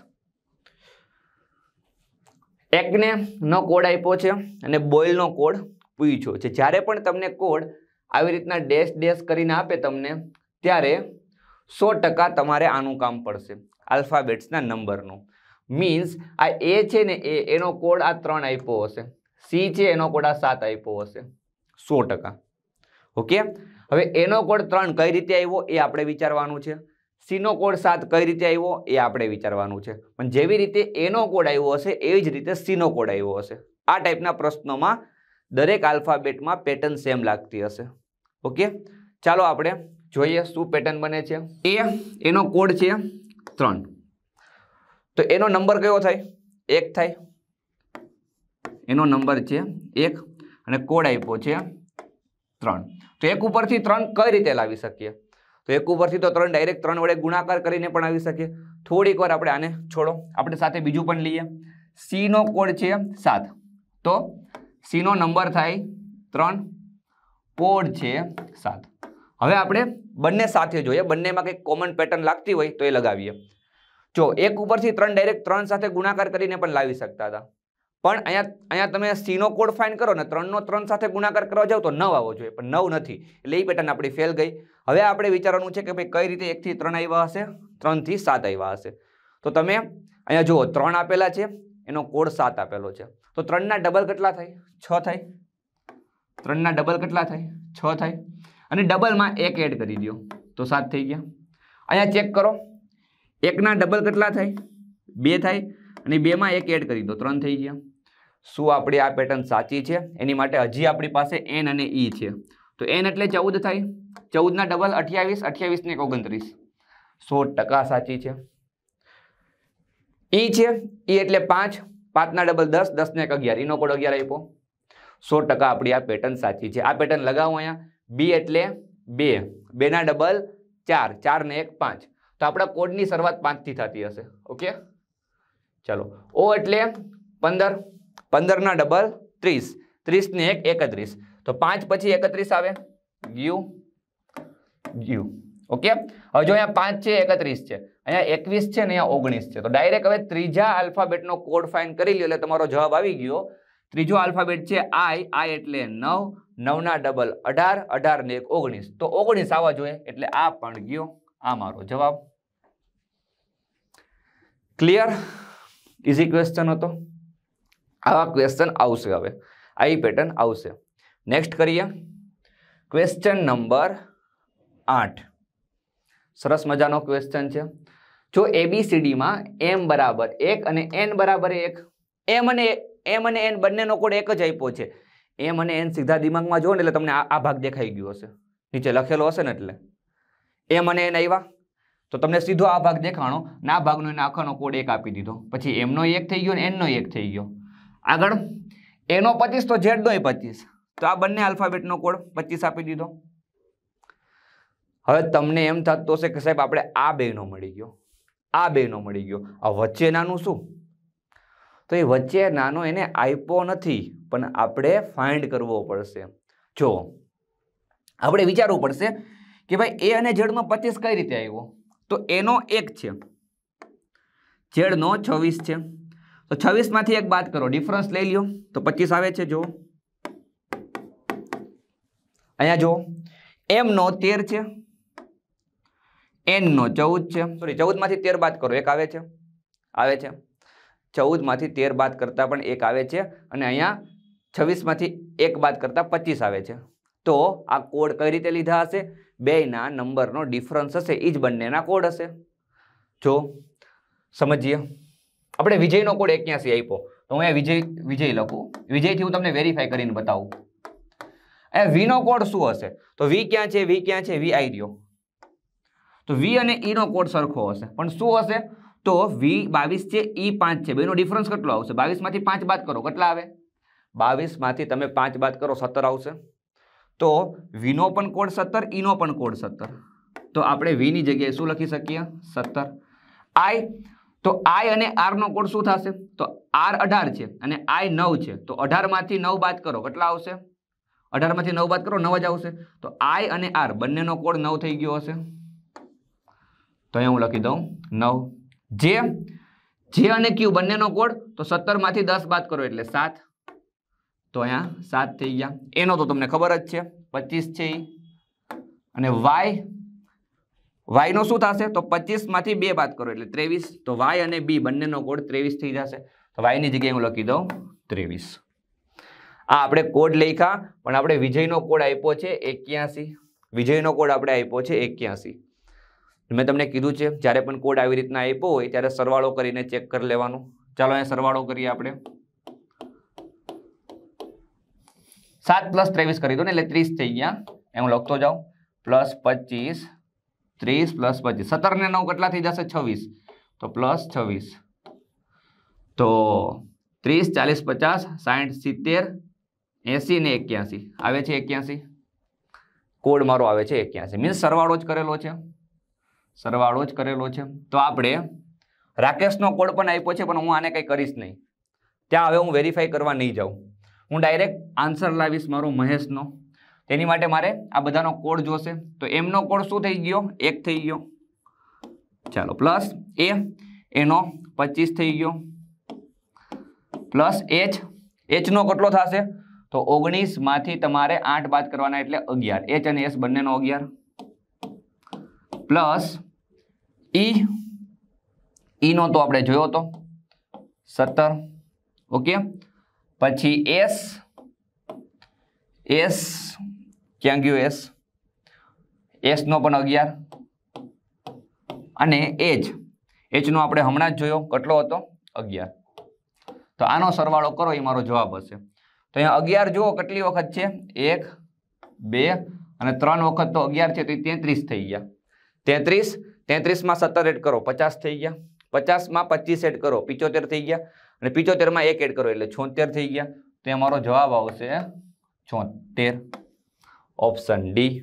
એકને નો કોડ આપ્યો છે અને બોઇલનો કોડ પૂછ્યો છે જ્યારે પણ તમને કોડ આવી રીતના ડેશ ડેશ કરીને આપે તમને ત્યારે સો તમારે આનું કામ પડશે આલ્ફાબેટ્સના નંબરનું મીન્સ આ એ છે ને એ એનો કોડ આ ત્રણ આપ્યો હશે સી છે એનો કોડ આ સાત આપ્યો હશે સો ઓકે હવે એનો કોડ ત્રણ કઈ રીતે આવ્યો એ આપણે વિચારવાનું છે સીનો કોડ સાત કઈ રીતે આવ્યો એ આપણે વિચારવાનું છે પણ જેવી રીતે એનો કોડ આવ્યો હશે એવી જ રીતે સીનો કોડ આવ્યો હશે આ ટાઈપના પ્રશ્નોમાં દરેક આલ્ફાબેટમાં પેટર્ન સેમ લાગતી હશે ઓકે ચાલો આપણે જોઈએ શું પેટર્ન બને છે એ એનો કોડ છે ત્રણ તો એનો નંબર કયો થાય એક થાય એનો નંબર છે એક અને કોડ આપ્યો છે ત્રણ તો એક ઉપરથી ત્રણ કઈ રીતે લાવી શકીએ તો એક ઉપરથી તો ત્રણ ડાયરેક્ટ ત્રણ વડે ગુણાકાર કરીને પણ આવી શકીએ થોડીક વાર આપણે આને છોડો આપણે સાથે બીજું પણ લઈએ સીનો કોડ છે સાત તો સીનો નંબર થાય ત્રણ કોડ છે સાત હવે આપણે બંને સાથે જોઈએ બંનેમાં કંઈક કોમન પેટર્ન લાગતી હોય તો એ લગાવીએ જો એક ઉપરથી ત્રણ ડાયરેક્ટ ત્રણ સાથે ગુણાકાર કરીને પણ લાવી શકતા હતા પણ અહીંયા અહીંયા તમે સીનો કોડ ફાઇન કરો ને ત્રણનો ત્રણ સાથે ગુણાકાર કરવા જાવ તો નવ આવવો જોઈએ પણ નવ નથી એટલે એ પેટર્ન આપણી ફેલ ગઈ હવે આપણે વિચારવાનું છે કે ભાઈ કઈ રીતે એકથી ત્રણ આવ્યા હશે ત્રણથી સાત આવ્યા હશે તો તમે અહીંયા જુઓ ત્રણ આપેલા છે એનો કોડ સાત આપેલો છે તો ત્રણના ડબલ કેટલા થાય છ થાય ત્રણના ડબલ કેટલા થાય છ થાય અને ડબલમાં એક એડ કરી દો તો સાત થઈ ગયા અહીંયા ચેક કરો એકના ડબલ કેટલા થાય બે થાય અને બેમાં એક એડ કરી દો ત્રણ થઈ ગયા શું આપણી આ પેટર્ન સાચી છે એની માટે હજી આપણી પાસે એન અને ઈ e છે તો એન એટલે ચૌદ થાય ચૌદના ડબલ અઠ્યાવીસ અઠ્યાવીસને એક ઓગણત્રીસ સો ટકા સાચી છે ઈ e છે ઈ e એટલે પાંચ પાંચના ડબલ દસ દસને એક અગિયાર ઈનો કોડ અગિયાર આપ્યો સો ટકા આપણી આ પેટર્ન સાચી છે આ પેટર્ન લગાવો અહીંયા બી એટલે બે બેના ડબલ ચાર ચારને એક પાંચ તો આપણા કોડની શરૂઆત પાંચથી થતી હશે ઓકે ચાલો ઓ એટલે પંદર પંદરના ડબલ ત્રીસ ત્રીસને એક એકત્રીસ તો પાંચ પછી એકત્રીસ આવે યુ યુ ઓકે હવે જો અહીંયા પાંચ છે એકત્રીસ છે અહીંયા એકવીસ છે ને અહીંયા ઓગણીસ છે તો ડાયરેક્ટ હવે ત્રીજા આલ્ફાબેટનો કોડ ફાઇન કરી લ્યો એટલે તમારો જવાબ આવી ગયો ત્રીજો આલ્ફાબેટ છે આઈ આઈ એટલે નવ નવના ડબલ અઢાર અઢાર ને એક ઓગણીસ તો ઓગણીસ આવવા જોઈએ એટલે આ પણ ગયો આ મારો જવાબ ક્લિયર ઇઝી ક્વેશ્ચન હતો આવા ક્વેશ્ચન આવશે હવે આવી પેટર્ન આવશે નેક્સ્ટ કરીએ ક્વેશ્ચન નંબર આઠ સરસ મજાનો ક્વેશ્ચન છે જો એબીસીડીમાં એમ બરાબર એક અને એન બરાબર એક એમ અને એમ અને એન બંનેનો કોડ એક જ આપ્યો છે એમ અને એન સીધા દિમાગમાં જો ને એટલે તમને આ ભાગ દેખાઈ ગયો હશે નીચે લખેલો હશે ને એટલે એમ અને એન આવ્યા તો તમને સીધો આ ભાગ દેખાણો ના ભાગનો એને આખાનો કોડ એક આપી દીધો પછી એમનો એક થઈ ગયો ને એનનો એક થઈ ગયો આગળ એનો પચીસ તો ઝેડનો એ પચીસ તો આ બંને આલ્ફાબેટનો કોડ પચીસ આપી દીધો હવે તમને એમ થતું હશે કે સાહેબ આપણે આ બેનો મળી ગયો આ બેનો મળી ગયો આ વચ્ચે નાનું શું તો એ વચ્ચે નાનો એને આપ્યો નથી પણ આપણે ફાઇન્ડ કરવો પડશે જો આપણે વિચારવું પડશે કે ભાઈ એ અને ઝેડનો પચીસ કઈ રીતે આવ્યો તો એનો એક છે ઝેડનો છવ્વીસ છે તો છવ્વીસમાંથી એક બાદ કરો ડિફરન્સ લઈ લો તો પચીસ આવે છે જો અહીંયા જો એમનો તેર છે એનનો ચૌદ છે સોરી ચૌદમાંથી તેર બાદ કરો એક આવે છે આવે છે ચૌદમાંથી તેર બાદ કરતાં પણ એક આવે છે અને અહીંયા છવ્વીસમાંથી એક બાદ કરતાં પચીસ આવે છે તો આ કોડ કઈ રીતે લીધા હશે બેના નંબરનો ડિફરન્સ હશે એ જ બંનેના કોડ હશે જો સમજીએ આપણે વિજયનો કોડ એક્યાસી આપ્યો તો હું અહીંયા વિજય વિજય લખું વિજયથી હું તમને વેરીફાઈ કરીને બતાવું એ વીનો કોડ શું હશે તો વી ક્યાં છે વી ક્યાં છે વી આઈ રહ્યો તો વી અને ઈનો e કોડ સરખો હશે પણ શું હશે તો વી બાવીસ છે ઈ e પાંચ છે બેનો ડિફરન્સ કેટલો આવશે બાવીસમાંથી પાંચ બાદ કરો કેટલા આવે બાવીસમાંથી તમે પાંચ બાદ કરો સત્તર આવશે તો વીનો પણ કોડ સત્તર ઈનો e પણ કોડ સત્તર તો આપણે વીની જગ્યાએ શું લખી શકીએ સત્તર આઈ તો આઈ અને આરનો કોડ શું થશે તો આર અઢાર છે અને આઈ નવ છે તો અઢારમાંથી નવ બાદ કરો કેટલા આવશે અઢારમાંથી નવ બાદ કરો નવ જ આવશે તો આઈ અને આર બંનેનો કોડ નવ થઈ ગયો હશે તો અહીંયા હું લખી દઉં નવ જે જે અને ક્યુ બંનેનો કોડ તો સત્તરમાંથી દસ બાદ કરો એટલે સાત તો અહીંયા સાત થઈ ગયા એનો તો તમને ખબર જ છે પચીસ છે અને વાય વાયનો શું થશે તો પચીસમાંથી બે બાદ કરો એટલે ત્રેવીસ તો વાય અને બી બંનેનો કોડ ત્રેવીસ થઈ જશે તો વાયની જગ્યાએ હું લખી દઉં ત્રેવીસ આ આપણે કોડ લખ્યા પણ આપણે વિજયનો કોડ આપ્યો છે એક્યાસી વિજયનો કોડ આપણે આપ્યો છે એક્યાસી મેં તમને કીધું છે જ્યારે પણ કોડ આવી રીતના આપ્યો હોય ત્યારે સરવાળો કરીને ચેક કરી લેવાનું ચાલો અહીંયા સરવાળો કરીએ આપણે સાત પ્લસ ત્રેવીસ કરી દો ને એટલે ત્રીસ થઈ ગયા એ હું લખતો જાઉં પ્લસ પચીસ ત્રીસ પ્લસ પચીસ સત્તર ને નવ કેટલા થઈ જશે છવ્વીસ તો પ્લસ છવ્વીસ તો ત્રીસ ચાલીસ પચાસ સાઠ સિત્તેર એંસી ને એક્યાસી આવે છે એક્યાસી કોડ મારો આવે છે એક્યાસી મીન્સ સરવાળો જ કરેલો છે સરવાળો જ કરેલો છે તો આપણે રાકેશનો કોડ પણ આપ્યો છે પણ હું આને કંઈ કરીશ નહીં ત્યાં હવે હું વેરીફાઈ કરવા નહીં જાઉં હું ડાયરેક્ટ આન્સર લાવીશ મારો મહેશનો તેની માટે મારે આ બધાનો કોડ જોશે તો એમનો કોડ શું થઈ ગયો એક થઈ ગયો ચાલો પ્લસ એ એનો પચીસ થઈ ગયો પ્લસ એચ એચનો કેટલો થશે તો ઓગણીસમાંથી તમારે આઠ બાદ કરવાના એટલે અગિયાર એચ અને એસ બંનેનો અગિયાર પ્લસ ઈ ઈનો તો આપણે જોયો હતો સત્તર ઓકે પછી એસ એસ ક્યાં ગયો એસ એસનો પણ અગિયાર અને એચ એચનો આપણે હમણાં જ જોયો કેટલો હતો અગિયાર તો આનો સરવાળો કરો એ મારો જવાબ હશે તો અહીંયા અગિયાર જુઓ કેટલી વખત છે એક બે અને ત્રણ વખત તો અગિયાર છે તો એ તેત્રીસ થઈ ગયા તેત્રીસ તેત્રીસમાં સત્તર એડ કરો પચાસ થઈ ગયા પચાસમાં પચીસ એડ કરો પિચોતેર થઈ ગયા અને પિચોતેરમાં એક એડ કરો એટલે છોતેર થઈ ગયા તો અમારો જવાબ આવશે છોતેર option D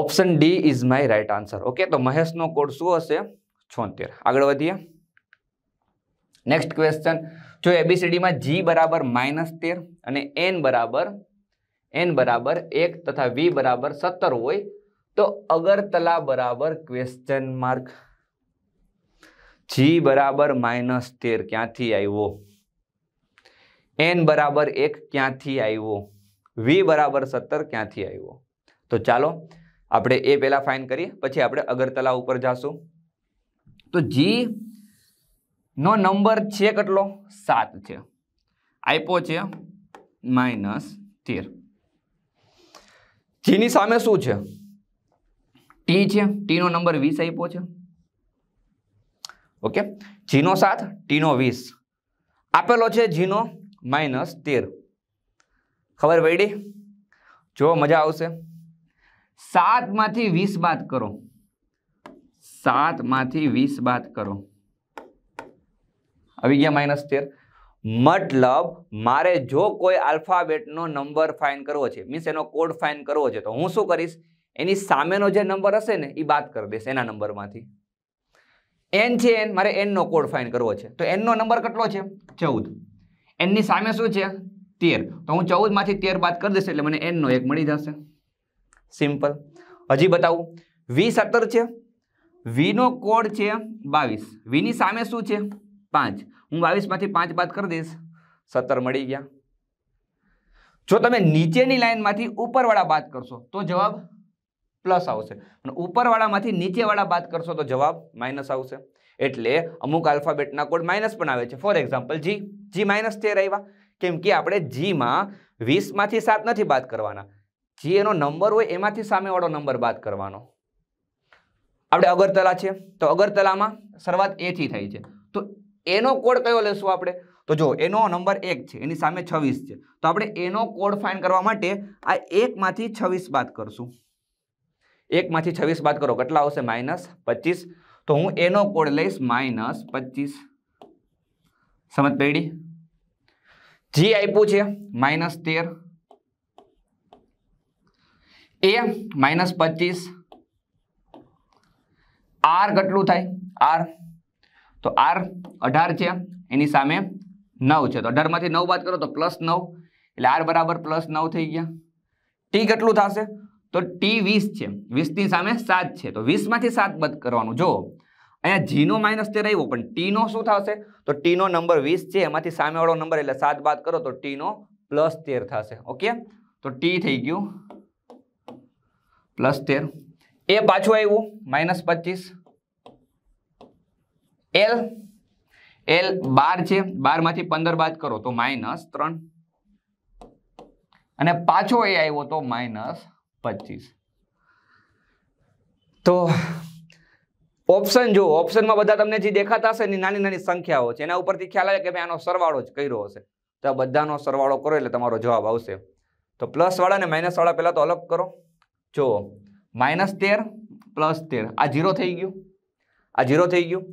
option D is my right answer okay તો મહેશનો કોડ શું હશે છોતેર આગળ વધીએ નેક્સ્ટ ક્વેશ્ચન જો એબીસીડીમાં જી બરાબર માઇનસ તેર અને એન બરાબર એન બરાબર એક તથા વી બરાબર સત્તર હોય તો અગરતલા બરાબર ક્વેશ્ચન માર્ક જી બરાબર માઇનસ તેર ક્યાંથી આવ્યો એન બરાબર એક ક્યાંથી આવ્યો વી બરાબર સત્તર ક્યાંથી આવ્યો તો ચાલો આપણે એ પહેલાં ફાઇન કરીએ પછી આપણે અગરતલા ઉપર જાશું તો જી નો નંબર છે કેટલો સાત છે આપ્યો છે માઇનસ તેર જીની સામે શું છે ટી છે ટીનો નંબર વીસ આપ્યો છે ઓકે જીનો સાત ટીનો વીસ આપેલો છે જીનો માઇનસ તેર ખબર પડી જો મજા આવશે સાતમાંથી વીસ બાદ કરો સાતમાંથી વીસ બાદ કરો આવી ગયા માઇનસ તેર મતલબ મારે જો કોઈ આલ્ફાબેટનો નંબર ફાઇન કરવો છે મીન્સ એનો કોડ ફાઇન કરવો છે તો હું શું કરીશ એની સામેનો જે નંબર હશે ને એ બાદ કરી દઈશ એના નંબરમાંથી એન છે એન મારે એનનો કોડ ફાઇન કરવો છે તો એનનો નંબર કેટલો છે ચૌદ એનની સામે શું છે તેર તો હું ચૌદમાંથી તેર બાદ કરી દઈશ એટલે મને એનનો એક મળી જશે સિમ્પલ હજી બતાવું વી સત્તર છે વીનો કોડ છે બાવીસ વીની સામે શું છે પાંચ હું બાવીસમાંથી પાંચ બાદ કરી દઈશ સત્તર મળી ગયા જો તમે નીચેની લાઇનમાંથી ઉપરવાળા બાદ કરશો તો જવાબ પ્લસ આવશે અને ઉપરવાળામાંથી નીચેવાળા બાદ કરશો તો જવાબ માઇનસ આવશે એટલે અમુક આલ્ફાબેટના કોડ માઇનસ પણ આવે છે for example G G minus તેર આવ્યા કેમ કે આપણે જીમાં વીસમાંથી સાત નથી બાદ કરવાના જી એનો નંબર હોય એમાંથી સામેવાળો નંબર બાદ કરવાનો આપણે અગરતલા છે તો અગરતલામાં શરૂઆત એથી થઈ છે તો એનો કોડ કયો લેશું આપણે તો જો એનો નંબર એક છે એની સામે છવ્વીસ છે તો આપણે એનો કોડ ફાઇન કરવા માટે આ એકમાંથી છવ્વીસ બાદ કરશું એકમાંથી છવ્વીસ બાદ કરો કેટલા આવશે માઇનસ પચીસ તો હું એનો કોડ લઈશ માઇનસ પચીસ સમજ પેઢી જી આપ્યું છે માઇનસ તેર એ માઇનસ પચીસ આર કેટલું થાય આર તો આર અઢાર છે એની સામે નવ છે તો અઢારમાંથી નવ બાદ કરો તો પ્લસ નવ એટલે આર બરાબર પ્લસ નવ થઈ ગયા ટી કેટલું થશે તો ટી વીસ છે વીસની સામે સાત છે તો વીસમાંથી સાત બદ કરવાનું જો અહીંયા જીનો માઇનસ તે રહ્યો પણ ટીનો શું થશે તો ટીનો નંબર વીસ છે એમાંથી સામેવાળો નંબર એટલે સાત બાદ કરો તો ટીનો પ્લસ તેર થશે ઓકે તો ટી થઈ ગયું પ્લસ તેર એ પાછું આવ્યું માઇનસ પચીસ એલ એલ બાર છે બારમાંથી પંદર બાદ કરો તો માઇનસ ત્રણ અને પાછો એ આવ્યો તો માઇનસ પચીસ તો ઓપ્શન જો ઓપ્શનમાં બધા તમને જે દેખાતા હશે ને નાની નાની સંખ્યાઓ છે એના ઉપરથી ખ્યાલ આવે કે ભાઈ આનો સરવાળો જ કર્યો હશે તો આ બધાનો સરવાળો કરો એટલે તમારો જવાબ આવશે તો પ્લસવાળા અને માઇનસવાળા પહેલાં તો અલગ કરો જો માઇનસ તેર પ્લસ તેર આ ઝીરો થઈ ગયું આ ઝીરો થઈ ગયું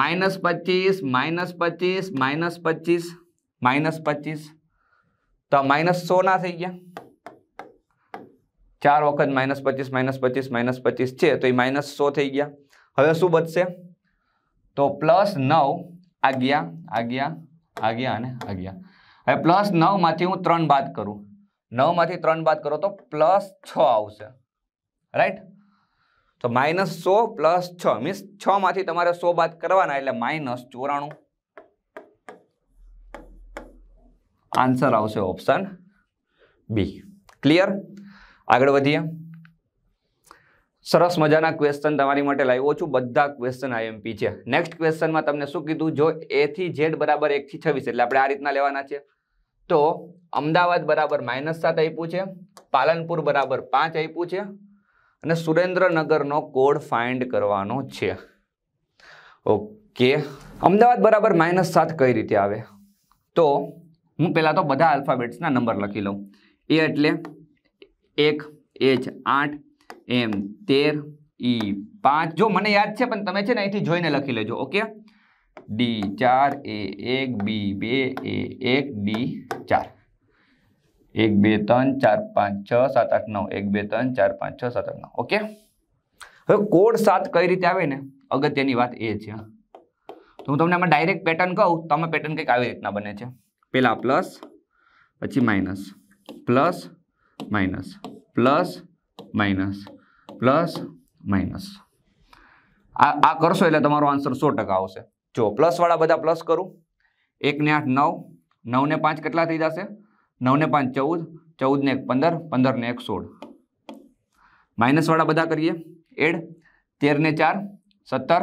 માઇનસ પચીસ માઇનસ પચીસ માઇનસ પચીસ માઇનસ પચીસ તો માઇનસ સોના થઈ ગયા ચાર વખત માઇનસ પચીસ માઇનસ પચીસ માઇનસ પચીસ છે તો એ માઇનસ સો થઈ ગયા હવે શું બચશે તો પ્લસ નવ આગ્યા આગ્યા આગિયા અને આગ્યા હવે પ્લસ નવમાંથી હું ત્રણ બાદ કરું નવમાંથી ત્રણ બાદ કરો તો પ્લસ છ આવશે રાઈટ તો માઇનસ સો પ્લસ છ મીન્સ છ માંથી તમારે સો બાદ કરવાના એટલે માઇનસ ચોરાણું આન્સર આવશે ઓપ્શન બી ક્લિયર આગળ વધીએ સરસ મજાના ક્વેશ્ચન તમારી માટે લાવ્યો છું બધા ક્વેશ્ચન આઈએમપી છે નેક્સ્ટ ક્વેશ્ચનમાં તમને શું કીધું જો એ થી ઝેડ બરાબર એકથી છવ્વીસ એટલે આપણે આ રીતના લેવાના છે તો અમદાવાદ બરાબર માઇનસ સાત આપ્યું છે પાલનપુર બરાબર પાંચ આપ્યું છે અને સુરેન્દ્રનગરનો કોડ ફાઇન્ડ કરવાનો છે ઓકે અમદાવાદ બરાબર માઇનસ સાત કઈ રીતે આવે તો હું પહેલાં તો બધા આલ્ફાબેટ્સના નંબર લખી લઉં એ એટલે એક એચ આઠ એમ તેર ઈ પાંચ જો મને યાદ છે પણ તમે છે ને અહીંથી જોઈને લખી લેજો ઓકે ડી ચાર એ એક બી બે એ એક ડી ચાર એક બે ત્રણ ચાર પાંચ છ સાત આઠ નવ એક બે ત્રણ ચાર પાંચ છ સાત આઠ નવ ઓકે હવે કોડ સાત કઈ રીતે આવે ને અગત્યની વાત એ છે તો હું તમને આમાં ડાયરેક્ટ પેટર્ન કહું તો આમાં પેટર્ન કંઈક આવી રીતના બને છે પહેલાં પ્લસ પછી minus plus minus plus minus plus minus આ આ કરશો એટલે તમારો આન્સર સો ટકા આવશે જો પ્લસવાળા બધા પ્લસ કરું એકને આઠ નવ નવને પાંચ કેટલા થઈ જશે નવને પાંચ ચૌદ ચૌદને એક પંદર પંદરને એક સોળ માઇનસવાળા બધા કરીએ એડ તેરને ચાર સત્તર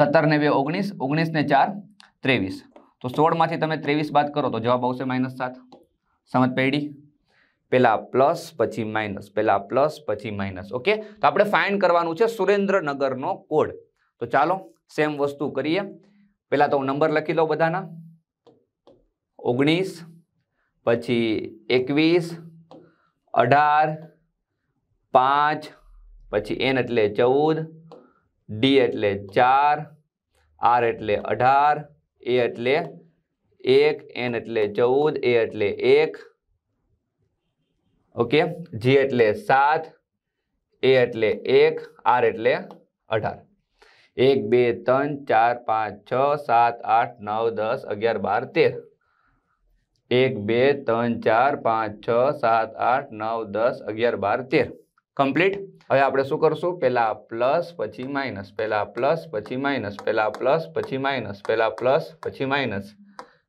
સત્તરને બે ઓગણીસ ઓગણીસને ચાર ત્રેવીસ તો સોળમાંથી તમે ત્રેવીસ બાદ કરો તો જવાબ આવશે માઇનસ સાત સમજ પૈડી પહેલાં પ્લસ પછી માઇનસ પહેલાં પ્લસ પછી માઇનસ ઓકે તો આપણે ફાઇન કરવાનું છે સુરેન્દ્રનગરનો કોડ તો ચાલો સેમ વસ્તુ કરીએ પહેલાં તો હું નંબર લખી લઉં બધાના ઓગણીસ પછી એકવીસ અઢાર પાંચ પછી એન એટલે ચૌદ ડી એટલે ચાર આર એટલે અઢાર એ એટલે એક એન એટલે ચૌદ એ એટલે એક ઓકે જી એટલે સાત એ એટલે એક આર એટલે અઢાર એક બે ત્રણ ચાર પાંચ છ સાત આઠ નવ દસ અગિયાર બાર તેર એક બે ત્રણ ચાર પાંચ છ સાત આઠ નવ દસ અગિયાર બાર તેર કમ્પ્લીટ હવે આપણે શું કરશું પહેલાં પ્લસ પછી માઇનસ પહેલાં પ્લસ પછી માઇનસ પહેલાં પ્લસ પછી માઇનસ પહેલાં પ્લસ પછી minus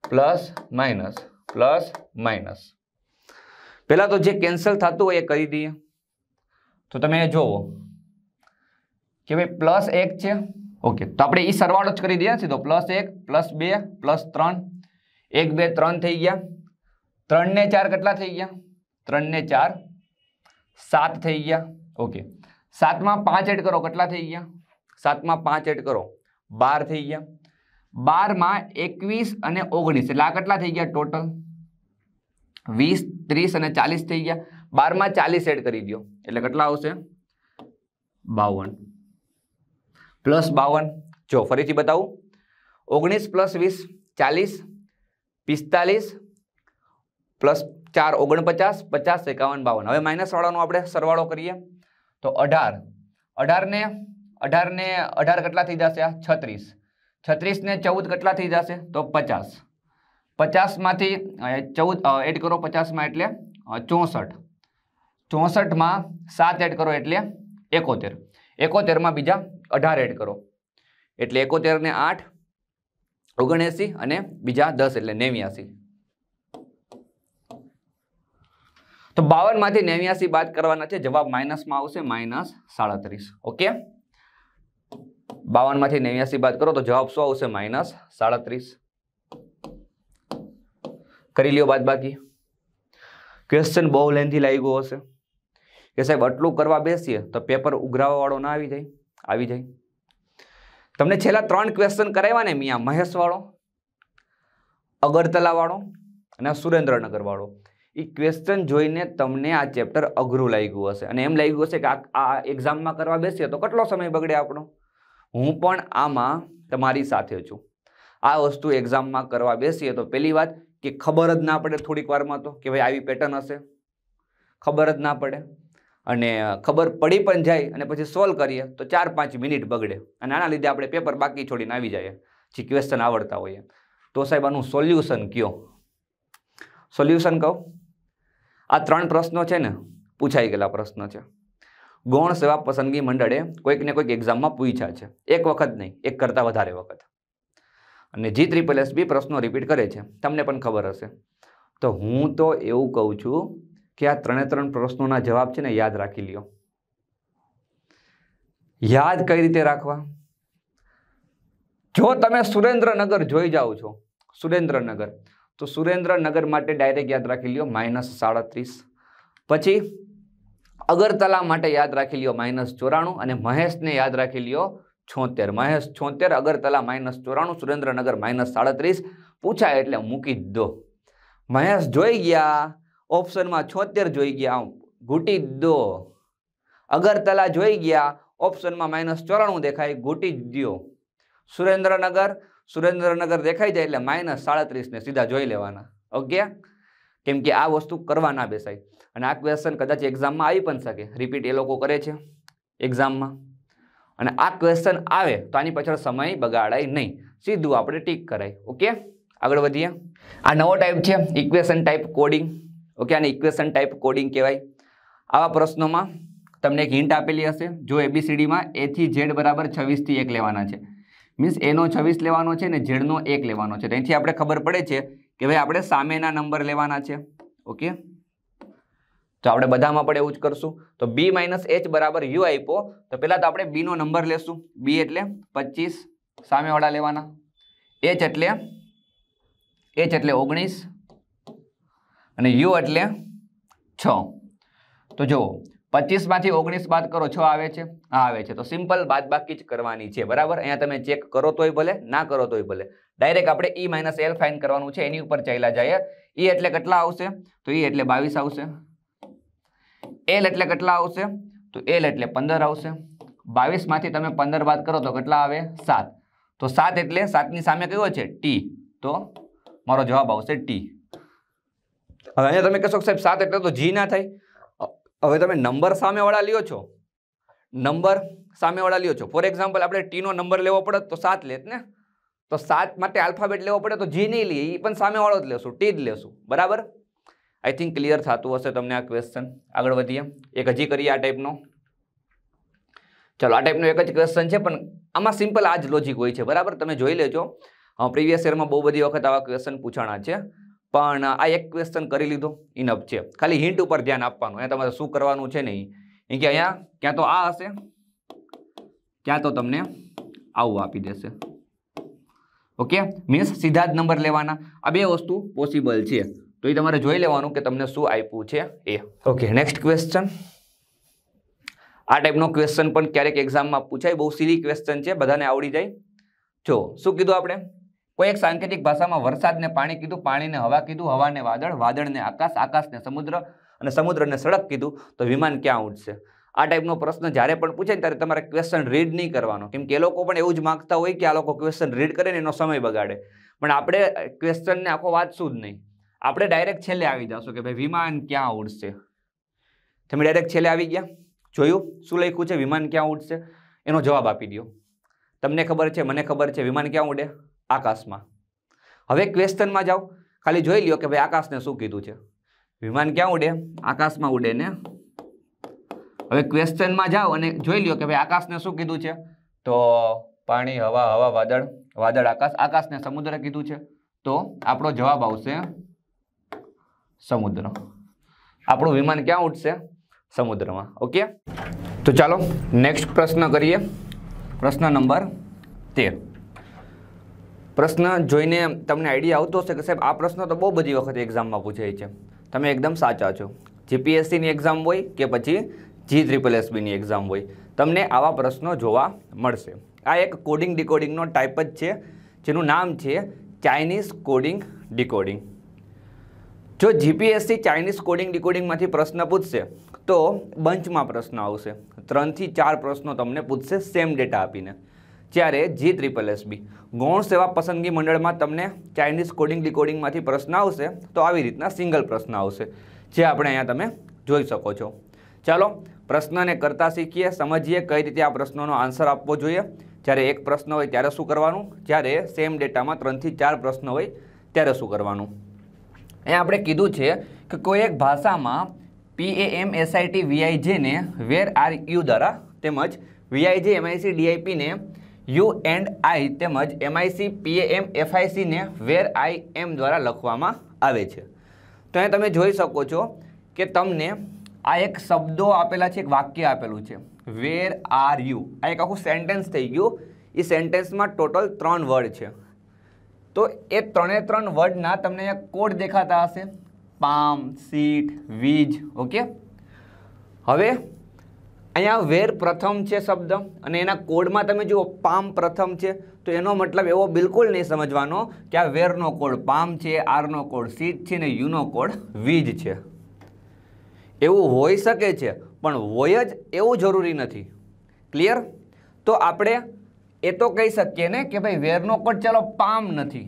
plus minus plus minus પહેલાં તો જે કેન્સલ થતું હોય એ કરી દઈએ તો તમે જોવો કે ભાઈ પ્લસ એક છે ઓકે તો આપણે એ સરવાળો જ કરી દઈએ તો પ્લસ એક પ્લસ બે પ્લસ ત્રણ એક બે ત્રણ થઈ ગયા ત્રણ ને ચાર કેટલા થઈ ગયા ત્રણ ને ચાર સાત થઈ ગયા ઓકે સાતમાં પાંચ એડ કરો કેટલા થઈ ગયા સાતમાં પાંચ એડ કરો બાર થઈ ગયા બારમાં એકવીસ અને ઓગણીસ એટલે આ કેટલા થઈ ગયા ટોટલ વીસ ત્રીસ અને ચાલીસ થઈ ગયા બારમાં ચાલીસ એડ કરી દો એટલે કેટલા આવશે બાવન પ્લસ બાવન જો ફરીથી બતાવું ઓગણીસ પ્લસ વીસ ચાલીસ પિસ્તાલીસ પ્લસ ચાર ઓગણપચાસ પચાસ એકાવન બાવન હવે માઇનસવાળાનો આપણે સરવાળો કરીએ તો અઢાર અઢારને અઢારને અઢાર કેટલા થઈ જશે આ છત્રીસ છત્રીસને ચૌદ કેટલા થઈ જશે તો પચાસ પચાસમાંથી ચૌદ એડ કરો પચાસમાં એટલે ચોસઠ ચોસઠમાં સાત એડ કરો એટલે એકોતેર એકોતેરમાં બીજા અઢાર એડ કરો એટલે એકોતેરને આઠ ઓગણએસી અને બીજા દસ એટલે નેવ્યાસી તો બાવનમાંથી નેવ્યાસી બાદ કરવાના છે જવાબ માઇનસમાં આવશે માઇનસ સાડત્રીસ ઓકે બાવનમાંથી નેવ્યાસી બાદ કરો તો જવાબ શું આવશે માઇનસ સાડત્રીસ કરી લ્યો બાદ બાકી ક્વેશ્ચન બહુ લેન્થી લાગ્યો હશે કે સાહેબ આટલું કરવા બેસીએ તો પેપર ઉઘરાવાવાળો ના આવી જાય આવી જાય તમને છેલ્લા ત્રણ ક્વેશ્ચન કરાવ્યા ને મિયા મહેશવાળો અગરતલાવાળો અને સુરેન્દ્રનગરવાળો એ ક્વેશ્ચન જોઈને તમને આ ચેપ્ટર અઘરું લાગ્યું હશે અને એમ લાગ્યું હશે કે આ આ એક્ઝામમાં કરવા બેસીએ તો કેટલો સમય બગડે આપણો હું પણ આમાં તમારી સાથે છું આ વસ્તુ એક્ઝામમાં કરવા બેસીએ તો પહેલી વાત કે ખબર જ ના પડે થોડીક વારમાં તો કે ભાઈ આવી પેટર્ન હશે ખબર જ ના પડે અને ખબર પડી પણ જાય અને પછી સોલ્વ કરીએ તો ચાર પાંચ મિનિટ બગડે અને આના લીધે આપણે પેપર બાકી છોડીને આવી જઈએ જે ક્વેશ્ચન આવડતા હોઈએ તો સાહેબ આનું સોલ્યુશન કયો સોલ્યુશન કહું આ ત્રણ પ્રશ્નો છે ને પૂછાઈ ગયેલા પ્રશ્નો છે ગૌણ સેવા પસંદગી મંડળે કોઈકને કોઈક એક્ઝામમાં પૂછ્યા છે એક વખત નહીં એક કરતાં વધારે વખત અને જી ત્રિપલ એસ બી પ્રશ્નો રિપીટ કરે છે તમને પણ ખબર હશે તો હું તો એવું કહું છું કે આ ત્રણે ત્રણ પ્રશ્નોના જવાબ છે ને યાદ રાખી લ્યો યાદ કઈ રીતે રાખવા જો તમે સુરેન્દ્રનગર જોઈ જાઓ છો સુરેન્દ્રનગર તો સુરેન્દ્રનગર માટે ડાયરેક્ટ યાદ રાખી લ્યો માઇનસ સાડત્રીસ પછી અગરતલા માટે યાદ રાખી લ્યો માઇનસ ચોરાણું અને મહેશને યાદ રાખી લ્યો છોતેર માઇનસ છોતેર અગરતલા માઇનસ ચોરાણું સુરેન્દ્રનગર માઇનસ સાડત્રીસ પૂછાય એટલે મૂકી દો મહેશ જોઈ ગયા ઓપ્શનમાં છોતેર જોઈ ગયા ઘૂંટી દો અગરતલા જોઈ ગયા ઓપ્શનમાં માઇનસ ચોરાણું દેખાય ઘૂંટી જ દો સુરેન્દ્રનગર સુરેન્દ્રનગર દેખાઈ જાય એટલે માઇનસ સાડત્રીસને સીધા જોઈ લેવાના ઓકે કેમ કે આ વસ્તુ કરવા ના બેસાય અને આ ક્વેશ્ચન કદાચ એક્ઝામમાં આવી પણ શકે રિપીટ એ લોકો કરે છે એક્ઝામમાં અને આ ક્વેશ્ચન આવે તો આની પાછળ સમય બગાડાય નહીં સીધું આપણે ટીક કરાય ઓકે આગળ વધીએ આ નવો ટાઈપ છે ઇક્વેશન ટાઈપ કોડિંગ ઓકે આને ઇક્વેશન ટાઈપ કોડિંગ કહેવાય આવા પ્રશ્નોમાં તમને એક હિન્ટ આપેલી હશે જો એબીસીડીમાં એથી ઝેડ બરાબર છવ્વીસથી એક લેવાના છે મીન્સ એનો છવ્વીસ લેવાનો છે ને ઝેડનો એક લેવાનો છે ત્યાંથી આપણે ખબર પડે છે કે ભાઈ આપણે સામેના નંબર લેવાના છે ઓકે તો આપણે બધામાં પણ એવું જ કરશું તો બી માઇનસ એચ બરાબર યુ આપ્યો તો પહેલાં તો આપણે બીનો નંબર લેશું બી એટલે પચીસ સામેવાળા લેવાના એચ એટલે એચ એટલે ઓગણીસ અને યુ એટલે છ તો જુઓ પચીસમાંથી ઓગણીસ બાદ કરો છ આવે છે આ આવે છે તો સિમ્પલ બાકી જ કરવાની છે બરાબર અહીંયા તમે ચેક કરો તોય ભલે ના કરો તોય ભલે ડાયરેક્ટ આપણે ઈ માઇનસ એલ ફાઇન કરવાનું છે એની ઉપર ચાલ્યા જઈએ ઈ e એટલે કેટલા આવશે તો ઈ e એટલે બાવીસ આવશે એલ એટલે કેટલા આવશે તો એલ એટલે પંદર આવશે બાવીસમાંથી તમે પંદર બાદ કરો તો કેટલા આવે સાત તો સાત એટલે સાતની સામે કયો છે ટી તો મારો જવાબ આવશે ટી હવે અહીંયા તમે કહેશો સાહેબ સાત એટલે તો જી ના થાય હવે તમે નંબર સામેવાળા લ્યો છો નંબર સામેવાળા લ્યો છો ફોર એક્ઝામ્પલ આપણે ટીનો નંબર લેવો પડે તો સાત લેત ને તો સાત માટે આલ્ફાબેટ લેવો પડે તો જી નહીં લઈએ એ પણ સામેવાળો જ લેશું ટી જ લેશું બરાબર આઈ થિંક ક્લિયર થતું હશે તમને આ ક્વેશ્ચન આગળ વધીએ એક હજી કરીએ આ ટાઈપનો ચલો આ ટાઈપનો એક જ ક્વેશ્ચન છે પણ આમાં સિમ્પલ આ જ લોજિક હોય છે બરાબર તમે જોઈ લેજો પ્રીવિયસ યરમાં બહુ બધી વખત આવા ક્વેશ્ચન પૂછાણા છે પણ આ એક ક્વેશ્ચન કરી લીધો ઇનફ છે ખાલી હિન્ટ ઉપર ધ્યાન આપવાનું અહીંયા તમારે શું કરવાનું છે નહીં એ કે અહીંયા ક્યાં તો આ હશે ક્યાં તો તમને આવું આપી દેશે ઓકે મીન્સ સીધા જ નંબર લેવાના આ બે વસ્તુ પોસિબલ છે તો એ તમારે જોઈ લેવાનું કે તમને શું આપ્યું છે એ ઓકે નેક્સ્ટ ક્વેશ્ચન આ ટાઈપનો ક્વેશ્ચન પણ ક્યારેક એક્ઝામમાં પૂછાય બહુ સીરી ક્વેશ્ચન છે બધાને આવડી જાય જો શું કીધું આપણે કોઈ એક સાંકેતિક ભાષામાં વરસાદને પાણી કીધું પાણીને હવા કીધું હવાને વાદળ વાદળને આકાશ આકાશને સમુદ્ર અને સમુદ્રને સડક કીધું તો વિમાન ક્યાં ઉઠશે આ ટાઈપનો પ્રશ્ન જ્યારે પણ પૂછે ત્યારે તમારે ક્વેશ્ચન રીડ નહીં કરવાનો કેમ કે એ લોકો પણ એવું જ માગતા હોય કે આ લોકો ક્વેશ્ચન રીડ કરે ને એનો સમય બગાડે પણ આપણે ક્વેશ્ચનને આખો વાંચશું જ નહીં આપણે ડાયરેક્ટ છેલ્લે આવી જશું કે ભાઈ વિમાન ક્યાં ઉડશે તમે ડાયરેક્ટ છેલ્લે આવી ગયા જોયું શું લખ્યું છે વિમાન ક્યાં ઉડશે એનો જવાબ આપી દો તમને ખબર છે મને ખબર છે વિમાન ક્યાં ઉડે આકાશમાં હવે ક્વેશ્ચનમાં જાઓ ખાલી જોઈ લ્યો કે ભાઈ આકાશને શું કીધું છે વિમાન ક્યાં ઉડે આકાશમાં ઉડે ને હવે ક્વેશ્ચનમાં જાઓ અને જોઈ લ્યો કે ભાઈ આકાશને શું કીધું છે તો પાણી હવા હવા વાદળ વાદળ આકાશ આકાશને સમુદ્ર કીધું છે તો આપણો જવાબ આવશે સમુદ્ર આપણું વિમાન ક્યાં ઉઠશે સમુદ્રમાં ઓકે તો ચાલો નેક્સ્ટ પ્રશ્ન કરીએ પ્રશ્ન નંબર તેર પ્રશ્ન જોઈને તમને આઈડિયા આવતો હશે કે સાહેબ આ પ્રશ્ન તો બહુ બધી વખત એક્ઝામમાં પૂછાય છે તમે એકદમ સાચા છો જીપીએસસીની એક્ઝામ હોય કે પછી જી ટ્રિપલ એસબીની એક્ઝામ હોય તમને આવા પ્રશ્નો જોવા મળશે આ એક કોડિંગ ડીકોડિંગનો ટાઈપ જ છે જેનું નામ છે ચાઇનીઝ કોડિંગ ડીકોડિંગ જો જીપીએસસી ચાઇનીઝ કોડિંગ ડિકોડિંગમાંથી પ્રશ્ન પૂછશે તો બંચમાં પ્રશ્ન આવશે ત્રણથી ચાર પ્રશ્નો તમને પૂછશે સેમ ડેટા આપીને જ્યારે જી ટ્રિપલ એસબી ગૌણ સેવા પસંદગી મંડળમાં તમને ચાઇનીઝ કોડિંગ ડિકોડિંગમાંથી પ્રશ્ન આવશે તો આવી રીતના સિંગલ પ્રશ્ન આવશે જે આપણે અહીંયા તમે જોઈ શકો છો ચાલો પ્રશ્નને કરતાં શીખીએ સમજીએ કઈ રીતે આ પ્રશ્નોનો આન્સર આપવો જોઈએ જ્યારે એક પ્રશ્ન હોય ત્યારે શું કરવાનું જ્યારે સેમ ડેટામાં ત્રણથી ચાર પ્રશ્ન હોય ત્યારે શું કરવાનું અહીંયા આપણે કીધું છે કે કોઈ એક ભાષામાં પી એ એમ એસઆઈટી વીઆઈજેને વેર આર યુ દ્વારા તેમજ વીઆઈજે એમઆઈસી ડીઆઈપીને યુ એન્ડ આઈ તેમજ એમઆઈસી પીએએમ એફઆઈસીને વેર આઈ એમ દ્વારા લખવામાં આવે છે તો અહીંયા તમે જોઈ શકો છો કે તમને આ એક શબ્દો આપેલા છે એક વાક્ય આપેલું છે વેર આર યુ આ એક આખું સેન્ટેન્સ થઈ ગયું એ સેન્ટેન્સમાં ટોટલ ત્રણ વર્ડ છે તો એ ત્રણે ત્રણ વર્ડના તમને અહીંયા કોડ દેખાતા હશે પામ સીટ વીજ ઓકે હવે અહીંયા વેર પ્રથમ છે શબ્દ અને એના કોડમાં તમે જુઓ પામ પ્રથમ છે તો એનો મતલબ એવો બિલકુલ નહીં સમજવાનો કે આ વેરનો કોડ પામ છે આરનો કોડ સીટ છે ને યુનો કોડ વીજ છે એવું હોઈ શકે છે પણ હોય જ એવું જરૂરી નથી ક્લિયર તો આપણે એ તો કહી શકીએ ને કે ભાઈ વેરનો કોડ ચાલો પામ નથી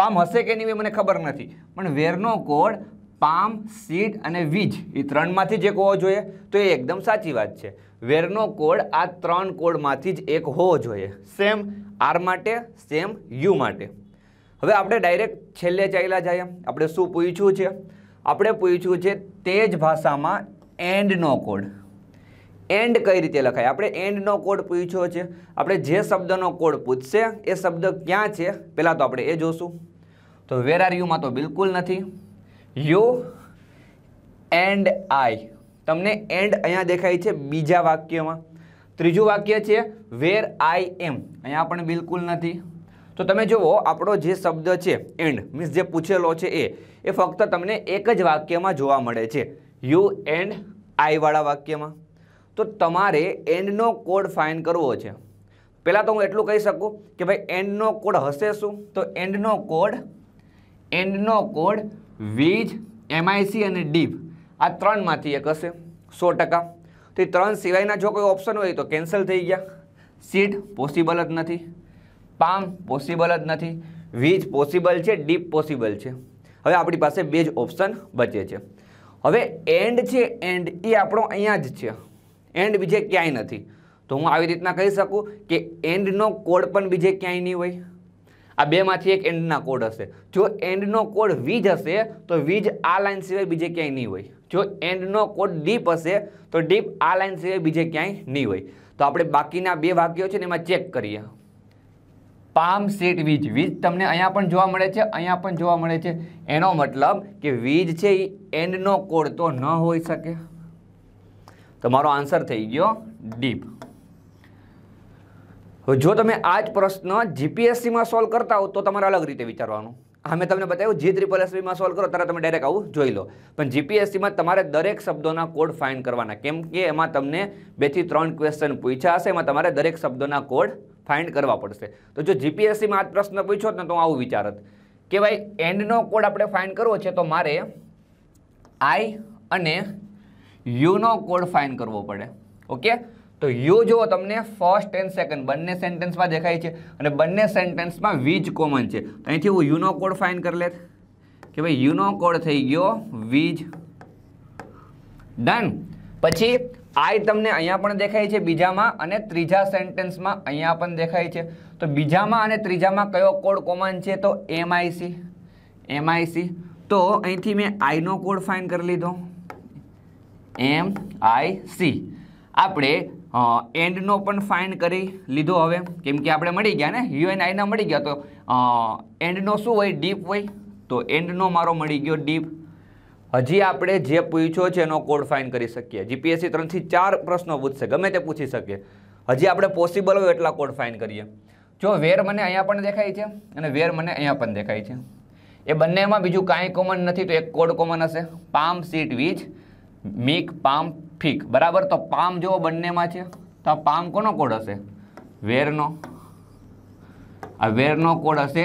પામ હશે કે નહીં મને ખબર નથી પણ વેરનો કોડ પામ સીટ અને વીજ એ ત્રણમાંથી જ એક હોવો જોઈએ તો એ એકદમ સાચી વાત છે વેરનો કોડ આ ત્રણ કોડમાંથી જ એક હોવો જોઈએ સેમ આર માટે સેમ યુ માટે હવે આપણે ડાયરેક્ટ છેલ્લે ચાલ્યા જઈએ આપણે શું પૂછ્યું છે આપણે પૂછ્યું છે તે જ ભાષામાં એન્ડનો કોડ એન્ડ કઈ રીતે લખાય આપણે એન્ડનો કોડ પૂછ્યો છે આપણે જે શબ્દનો કોડ પૂછશે એ શબ્દ ક્યાં છે પહેલાં તો આપણે એ જોશું તો વેર આર યુમાં તો બિલકુલ નથી યુ એન્ડ આઈ તમને એન્ડ અહીંયા દેખાય છે બીજા વાક્યમાં ત્રીજું વાક્ય છે વેર આઈ એમ અહીંયા પણ બિલકુલ નથી તો તમે જુઓ આપણો જે શબ્દ છે એન્ડ મીન્સ જે પૂછેલો છે એ એ ફક્ત તમને એક જ વાક્યમાં જોવા મળે છે યુ એન્ડ આઈવાળા વાક્યમાં તો તમારે એન્ડનો કોડ ફાઇન કરવો છે પહેલાં તો હું એટલું કહી શકું કે ભાઈ એન્ડનો કોડ હશે શું તો એન્ડનો કોડ એન્ડનો કોડ વીજ એમઆઈસી અને ડીપ આ ત્રણમાંથી એક હશે સો ટકા તો એ ત્રણ સિવાયના જો કોઈ ઓપ્શન હોય તો કેન્સલ થઈ ગયા સીટ પોસિબલ જ નથી પામ પોસિબલ જ નથી વીજ પોસિબલ છે ડીપ પોસિબલ છે હવે આપણી પાસે બે જ ઓપ્શન બચે છે હવે એન્ડ છે એન્ડ એ આપણો અહીંયા જ છે એન્ડ બીજે ક્યાંય નથી તો હું આવી રીતના કહી શકું કે એન્ડનો કોડ પણ બીજે ક્યાંય નહીં હોય આ બેમાંથી એક એન્ડના કોડ હશે જો એન્ડનો કોડ વીજ હશે તો વીજ આ લાઇન સિવાય બીજે ક્યાંય નહીં હોય જો એન્ડનો કોડ ડીપ હશે તો ડીપ આ લાઇન સિવાય બીજે ક્યાંય નહીં હોય તો આપણે બાકીના બે વાક્યો છે ને એમાં ચેક કરીએ પામ સેટ વીજ વીજ તમને અહીંયા પણ જોવા મળે છે અહીંયા પણ જોવા મળે છે એનો મતલબ કે વીજ છે એ એન્ડનો કોડ તો ન હોઈ શકે તમારો આન્સર થઈ ગયો ડીપ જો તમે આ જ પ્રશ્ન જીપીએસસીમાં સોલ્વ કરતા હો તો તમારે અલગ રીતે વિચારવાનું હા મેં તમને બતાવ્યું જી ત્રિપલ એસબીમાં સોલ્વ કરો ત્યારે તમે ડાયરેક્ટ આવું જોઈ લો પણ જીપીએસસીમાં તમારે દરેક શબ્દોના કોડ ફાઇન કરવાના કેમ કે એમાં તમને બેથી ત્રણ ક્વેશ્ચન પૂછ્યા હશે એમાં તમારે દરેક શબ્દોના કોડ ફાઇન્ડ કરવા પડશે તો જો જીપીએસસીમાં આ પ્રશ્ન પૂછ્યો ને તો હું આવું વિચારત કે ભાઈ એન્ડનો કોડ આપણે ફાઇન કરવો છે તો મારે આઈ અને યુનો કોડ ફાઇન કરવો પડે ઓકે તો યુ જો તમને ફર્સ્ટ એન્ડ સેકન્ડ બંને સેન્ટેન્સમાં દેખાય છે અને બંને સેન્ટેન્સમાં વીજ કોમન છે અહીંથી હું યુનો કોડ ફાઇન કરી લેત કે ભાઈ યુનો કોડ થઈ ગયો વીજ ડન પછી આઈ તમને અહીંયા પણ દેખાય છે બીજામાં અને ત્રીજા સેન્ટેન્સમાં અહીંયા પણ દેખાય છે તો બીજામાં અને ત્રીજામાં કયો કોડ કોમન છે તો એમઆઈસી એમઆઈસી તો અહીંથી મેં આઈનો કોડ ફાઇન કરી લીધો એમ આઈ સી આપણે એન્ડનો પણ ફાઇન કરી લીધો હવે કેમ કે આપણે મળી ગયા ને યુ એન આઈના મળી ગયા તો એન્ડનો શું હોય ડીપ હોય તો એન્ડનો મારો મળી ગયો ડીપ હજી આપણે જે પૂછ્યો છે એનો કોડ ફાઇન કરી શકીએ જીપીએસસી ત્રણથી ચાર પ્રશ્નો પૂછશે ગમે તે પૂછી શકીએ હજી આપણે પોસિબલ હોય એટલા કોડ ફાઇન કરીએ જો વેર મને અહીંયા પણ દેખાય છે અને વેર મને અહીંયા પણ દેખાય છે એ બંનેમાં બીજું કાંઈ કોમન નથી તો એક કોડ કોમન હશે પામ સીટ વીજ મીક પામ ફીક બરાબર તો પામ જુઓ બંનેમાં છે તો આ પામ કોનો કોડ હશે વેરનો આ વેરનો કોડ હશે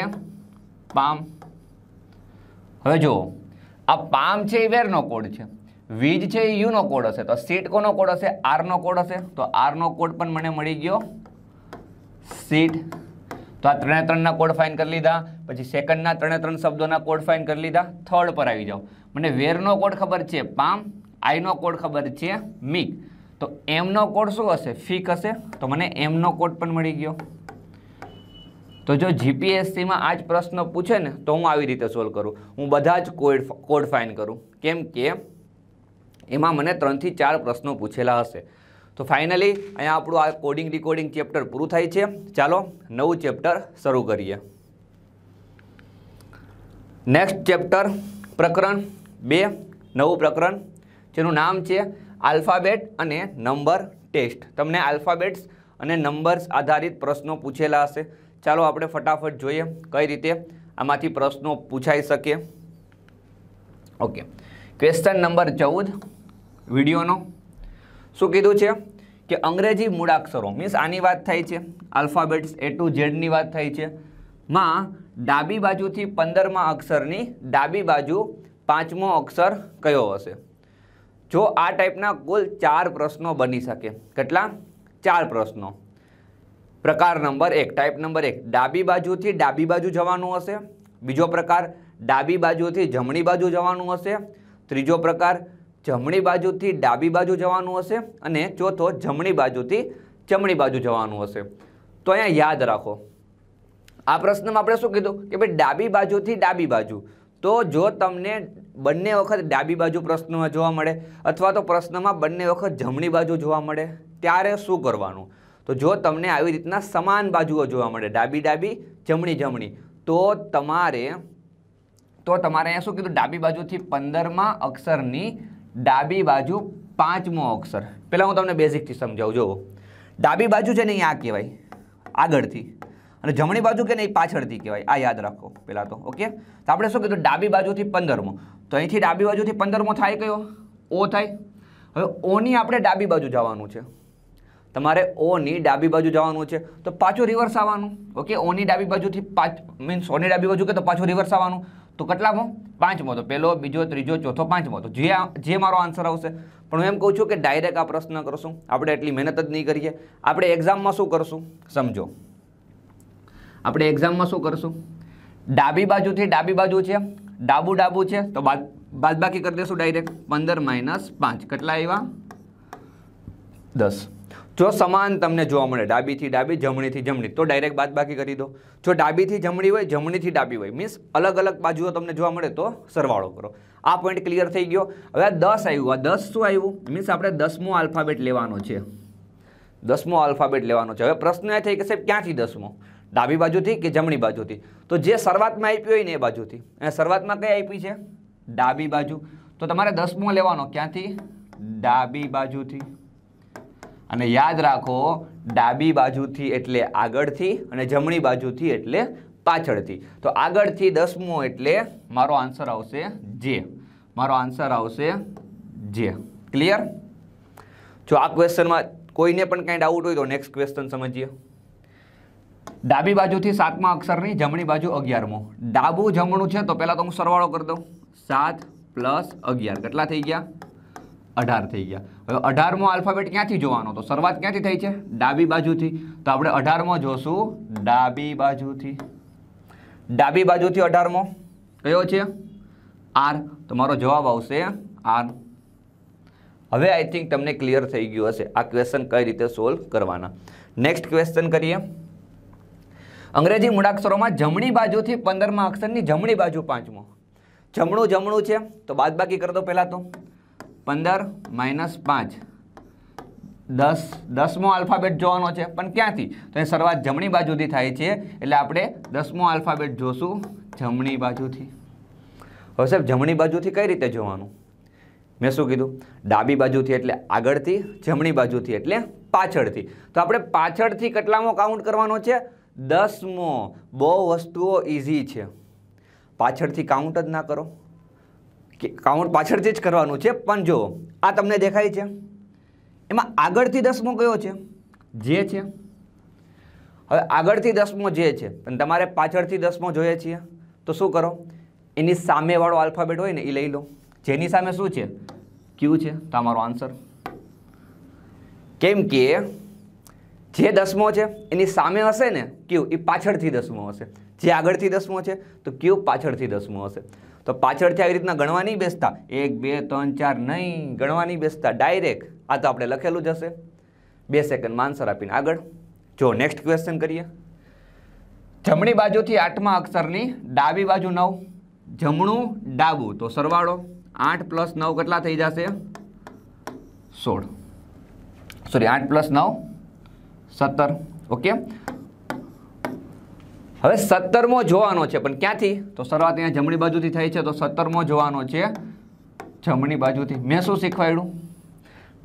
પામ હવે જુઓ આ પામ છે એ વેરનો કોડ છે વીજ છે એ યુનો કોડ હશે તો સીટ કોનો કોડ હશે આરનો કોડ હશે તો આરનો કોડ પણ મને મળી ગયો સીટ તો આ ત્રણે ત્રણના કોડ ફાઇન કરી લીધા પછી સેકન્ડના ત્રણે ત્રણ શબ્દોના કોડ ફાઇન કરી લીધા થર્ડ પર આવી જાઓ મને વેરનો કોડ ખબર છે પામ આઈનો કોડ ખબર છે મિક તો એમનો કોડ શું હશે ફિક હશે તો મને એમનો કોડ પણ મળી ગયો તો જો જીપીએસસીમાં આ જ પ્રશ્ન પૂછે ને તો હું આવી રીતે સોલ્વ કરું હું બધા જ કોડ કોડ ફાઇન કરું કેમ કે એમાં મને ત્રણથી ચાર પ્રશ્નો પૂછેલા હશે તો ફાઇનલી અહીંયા આપણું આ કોડિંગ રિકોડિંગ ચેપ્ટર પૂરું થાય છે ચાલો નવું ચેપ્ટર શરૂ કરીએ નેક્સ્ટ ચેપ્ટર પ્રકરણ બે નવું પ્રકરણ જેનું નામ છે આલ્ફાબેટ અને નંબર ટેસ્ટ તમને આલ્ફાબેટ્સ અને નંબર્સ આધારિત પ્રશ્નો પૂછેલા હશે ચાલો આપણે ફટાફટ જોઈએ કઈ રીતે આમાંથી પ્રશ્નો પૂછાઈ શકે ઓકે ક્વેશ્ચન નંબર ચૌદ વિડીયોનો શું કીધું છે કે અંગ્રેજી મૂળાક્ષરો મીન્સ આની વાત થાય છે આલ્ફાબેટ્સ એ ટુ ઝેડની વાત થાય છે માં ડાબી બાજુથી પંદરમા અક્ષરની ડાબી બાજુ પાંચમો અક્ષર કયો હશે જો આ ટાઈપના કુલ ચાર પ્રશ્નો બની શકે કેટલા ચાર પ્રશ્નો પ્રકાર નંબર એક ટાઈપ નંબર એક ડાબી બાજુથી ડાબી બાજુ જવાનું હશે બીજો પ્રકાર ડાબી બાજુથી જમણી બાજુ જવાનું હશે ત્રીજો પ્રકાર જમણી બાજુથી ડાબી બાજુ જવાનું હશે અને ચોથો જમણી બાજુથી જમણી બાજુ જવાનું હશે તો અહીંયા યાદ રાખો આ પ્રશ્નમાં આપણે શું કીધું કે ભાઈ ડાબી બાજુથી ડાબી બાજુ તો જો તમને બંને વખત ડાબી બાજુ પ્રશ્નમાં જોવા મળે અથવા તો પ્રશ્નમાં બંને વખત જમણી બાજુ જોવા મળે ત્યારે શું કરવાનું તો જો તમને આવી રીતના સમાન બાજુઓ જોવા મળે ડાબી ડાબી જમણી જમણી તો તમારે તો તમારે અહીંયા શું કીધું ડાબી બાજુથી પંદરમા અક્ષરની ડાબી બાજુ પાંચમો અક્ષર પહેલાં હું તમને બેઝિકથી સમજાવું જુઓ ડાબી બાજુ છે ને અહીંયા આ કહેવાય આગળથી અને જમણી બાજુ કે નહીં પાછળથી કહેવાય આ યાદ રાખો પહેલાં તો ઓકે તો આપણે શું કીધું ડાબી બાજુથી પંદરમો તો અહીંથી ડાબી બાજુથી પંદરમો થાય કયો ઓ થાય હવે ઓની આપણે ડાબી બાજુ જવાનું છે તમારે ઓની ડાબી બાજુ જવાનું છે તો પાછું રિવર્સ આવવાનું ઓકે ઓની ડાબી બાજુથી પાંચ મીન્સ ઓની ડાબી બાજુ કે તો પાછું રિવર્સ આવવાનું તો કેટલામો પાંચમો તો પહેલો બીજો ત્રીજો ચોથો પાંચમો તો જે જે મારો આન્સર આવશે પણ હું એમ કહું છું કે ડાયરેક્ટ આ પ્રશ્ન કરશું આપણે એટલી મહેનત જ નહીં કરીએ આપણે એક્ઝામમાં શું કરશું સમજો આપણે એક્ઝામમાં શું કરશું ડાબી બાજુથી ડાબી બાજુ છે ડાબુ ડાબુ છે તો બાદ બાદબાકી કરી દેશું ડાયરેક્ટ પંદર માઇનસ પાંચ કેટલા આવ્યા દસ જો સમાન તમને જોવા મળે ડાબીથી ડાબી જમણીથી જમણી તો ડાયરેક્ટ બાદબાકી કરી દો જો ડાબીથી જમણી હોય જમણીથી ડાબી હોય મીન્સ અલગ અલગ બાજુઓ તમને જોવા મળે તો સરવાળો કરો આ પોઈન્ટ ક્લિયર થઈ ગયો હવે આ દસ આવ્યું આ દસ શું આવ્યું મીન્સ આપણે દસમો આલ્ફાબેટ લેવાનો છે દસમો આલ્ફાબેટ લેવાનો છે હવે પ્રશ્ન એ થઈ કે સાહેબ ક્યાંથી દસમો ડાબી બાજુથી કે જમણી બાજુથી તો જે શરૂઆતમાં આપી હોય ને એ બાજુથી અને શરૂઆતમાં કઈ આપી છે ડાબી બાજુ તો તમારે દસમો લેવાનો ક્યાંથી ડાબી બાજુથી અને યાદ રાખો ડાબી બાજુથી એટલે આગળથી અને જમણી બાજુથી એટલે પાછળથી તો આગળથી દસમું એટલે મારો આન્સર આવશે જે મારો આન્સર આવશે જે ક્લિયર જો આ ક્વેશ્ચનમાં કોઈને પણ કાંઈ ડાઉટ હોય તો નેક્સ્ટ ક્વેશ્ચન સમજીએ ડાબી બાજુથી સાતમા અક્ષરની જમણી બાજુ અગિયારમો ડાબું જમણું છે તો પહેલાં તો હું સરવાળો કરી દઉં સાત પ્લસ અગિયાર કેટલા થઈ ગયા અઢાર થઈ ગયા હવે અઢારમો આલ્ફાબેટ ક્યાંથી જોવાનો તો શરૂઆત ક્યાંથી થઈ છે ડાબી બાજુથી તો આપણે અઢારમો જોશું ડાબી બાજુથી ડાબી બાજુથી અઢારમો કયો છે આર તો મારો જવાબ આવશે આર હવે આઈ થિંક તમને ક્લિયર થઈ ગયું હશે આ ક્વેશ્ચન કઈ રીતે સોલ્વ કરવાના નેક્સ્ટ ક્વેશ્ચન કરીએ અંગ્રેજી મૂળાક્ષરોમાં જમણી બાજુથી પંદરમાં અક્ષરની જમણી બાજુ પાંચમો જમણું જમણું છે તો બાદ બાકી દો પહેલાં તો પંદર માઇનસ પાંચ દસ દસમો આલ્ફાબેટ જોવાનો છે પણ ક્યાંથી તો એ શરૂઆત જમણી બાજુથી થાય છે એટલે આપણે દસમો આલ્ફાબેટ જોશું જમણી બાજુથી હવે સાહેબ જમણી બાજુથી કઈ રીતે જોવાનું મેં શું કીધું ડાબી બાજુથી એટલે આગળથી જમણી બાજુથી એટલે પાછળથી તો આપણે પાછળથી કેટલામો કાઉન્ટ કરવાનો છે દસમો બહુ વસ્તુઓ ઇઝી છે પાછળથી કાઉન્ટ જ ના કરો કાઉન્ટ પાછળથી જ કરવાનું છે પણ જો આ તમને દેખાય છે એમાં આગળથી દસમો કયો છે જે છે હવે આગળથી દસમો જે છે પણ તમારે પાછળથી દસમો જોઈએ છીએ તો શું કરો એની સામેવાળો આલ્ફાબેટ હોય ને એ લઈ લો જેની સામે શું છે ક્યુ છે તમારો આન્સર કેમ કે જે દસમો છે એની સામે હશે ને ક્યુ એ પાછળથી દસમો હશે જે આગળથી દસમો છે તો ક્યુ પાછળથી દસમો હશે તો પાછળથી આવી રીતના ગણવા નહીં બેસતા એક બે ત્રણ ચાર નહીં ગણવા નહીં બેસતા ડાયરેક્ટ આ તો આપણે લખેલું જ હશે બે સેકન્ડ આન્સર આપીને આગળ જો નેક્સ્ટ ક્વેશ્ચન કરીએ જમણી બાજુથી આઠમા અક્ષરની ડાબી બાજુ નવ જમણું ડાબું તો સરવાળો આઠ પ્લસ નવ કેટલા થઈ જશે સોળ સોરી આઠ પ્લસ નવ સત્તર ઓકે હવે સત્તરમો જોવાનો છે પણ ક્યાંથી તો શરૂઆત અહીંયા જમણી બાજુથી થઈ છે તો સત્તરમો જોવાનો છે જમણી બાજુથી મેં શું શીખવાડ્યું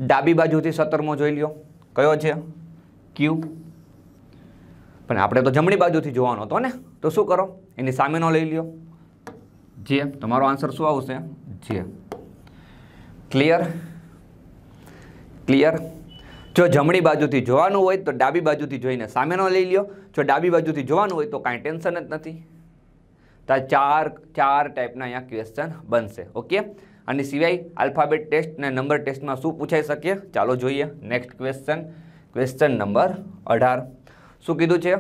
ડાબી બાજુથી સત્તરમો જોઈ લ્યો કયો છે ક્યુ પણ આપણે તો જમણી બાજુથી જોવાનો હતો ને તો શું કરો એની સામેનો લઈ લો જે તમારો આન્સર શું આવશે જે ક્લિયર ક્લિયર જો જમણી બાજુથી જોવાનું હોય તો ડાબી બાજુથી જોઈને સામેનો લઈ લો જો ડાબી બાજુથી જોવાનું હોય તો કાંઈ ટેન્શન જ નથી તો આ ચાર ચાર ટાઈપના અહીંયા ક્વેશ્ચન બનશે ઓકે અને સિવાય આલ્ફાબેટ ટેસ્ટ અને નંબર ટેસ્ટમાં શું પૂછાઈ શકીએ ચાલો જોઈએ નેક્સ્ટ ક્વેશ્ચન ક્વેશ્ચન નંબર અઢાર શું કીધું છે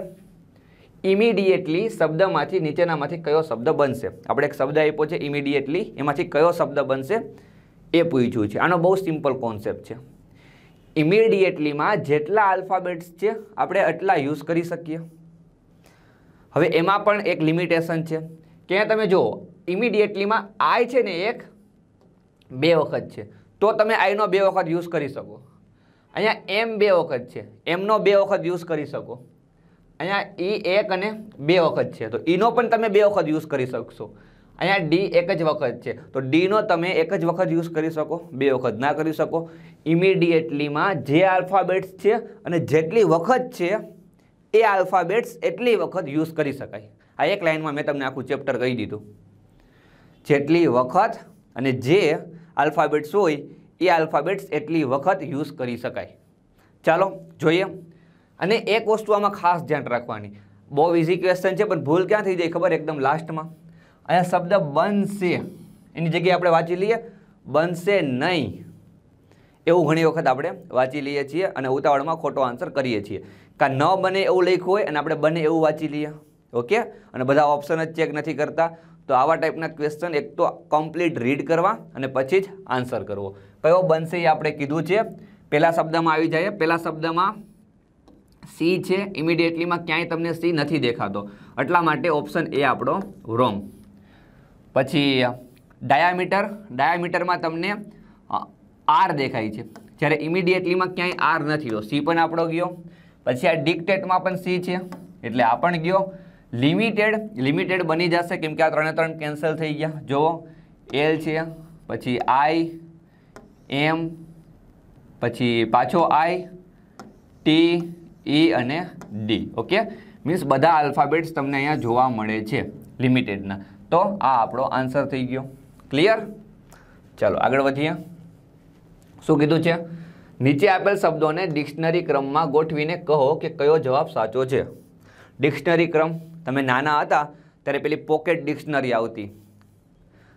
ઇમિડિયેટલી શબ્દમાંથી નીચેનામાંથી કયો શબ્દ બનશે આપણે એક શબ્દ આપ્યો છે ઇમિડિયેટલી એમાંથી કયો શબ્દ બનશે એ પૂછ્યું છે આનો બહુ સિમ્પલ કોન્સેપ્ટ છે ઇમિડિયેટલીમાં જેટલા આલ્ફાબેટ્સ છે આપણે એટલા યુઝ કરી શકીએ હવે એમાં પણ એક લિમિટેશન છે કે તમે જુઓ ઇમિડિયેટલીમાં આઈ છે ને એક બે વખત છે તો તમે આઈનો બે વખત યુઝ કરી શકો અહીંયા એમ બે વખત છે એમનો બે વખત યુઝ કરી શકો અહીંયા ઈ e એક અને બે વખત છે તો ઈનો e પણ તમે બે વખત યુઝ કરી શકશો અહીંયા ડી એક જ વખત છે તો ડીનો તમે એક જ વખત યુઝ કરી શકો બે વખત ના કરી શકો ઇમિડિયેટલીમાં જે આલ્ફાબેટ્સ છે અને જેટલી વખત છે એ આલ્ફાબેટ્સ એટલી વખત યુઝ કરી શકાય આ એક લાઇનમાં મેં તમને આખું ચેપ્ટર કહી દીધું જેટલી વખત અને જે આલ્ફાબેટ્સ હોય એ આલ્ફાબેટ્સ એટલી વખત યુઝ કરી શકાય ચાલો જોઈએ અને એક વસ્તુ આમાં ખાસ ધ્યાન રાખવાની બહુ ઇઝી ક્વેશ્ચન છે પણ ભૂલ ક્યાં થઈ જાય ખબર એકદમ લાસ્ટમાં અહીંયા શબ્દ બનશે એની જગ્યાએ આપણે વાંચી લઈએ બનશે નહીં એવું ઘણી વખત આપણે વાંચી લઈએ છીએ અને ઉતાવળમાં ખોટો આન્સર કરીએ છીએ કાં ન બને એવું લખ્યું હોય અને આપણે બને એવું વાંચી લઈએ ઓકે અને બધા ઓપ્શન જ ચેક નથી કરતા તો આવા ટાઈપના ક્વેશ્ચન એક તો કમ્પ્લીટ રીડ કરવા અને પછી જ આન્સર કરવો કયો બનશે એ આપણે કીધું છે પહેલાં શબ્દમાં આવી જાય પહેલા શબ્દમાં સી છે ઇમિડિયેટલીમાં ક્યાંય તમને સી નથી દેખાતો એટલા માટે ઓપ્શન એ આપણો રોંગ પછી ડાયામીટર ડાયામીટરમાં તમને આર દેખાય છે જ્યારે ઇમિડિયેટલીમાં ક્યાંય આર નથી તો સી પણ આપણો ગયો પછી આ ડિક્ટેટમાં પણ સી છે એટલે આ પણ ગયો લિમિટેડ લિમિટેડ બની જશે કેમ કે આ ત્રણે ત્રણ કેન્સલ થઈ ગયા જો એલ છે પછી આઈ એમ પછી પાછો આઈ ટી ઈ અને ડી ઓકે મીન્સ બધા આલ્ફાબેટ્સ તમને અહીંયા જોવા મળે છે લિમિટેડના તો આ આપણો આન્સર થઈ ગયો ક્લિયર ચાલો આગળ વધીએ શું કીધું છે નીચે આપેલ શબ્દોને ડિક્શનરી ક્રમમાં ગોઠવીને કહો કે કયો જવાબ સાચો છે ડિક્શનરી ક્રમ તમે નાના હતા ત્યારે પેલી પોકેટ ડિક્શનરી આવતી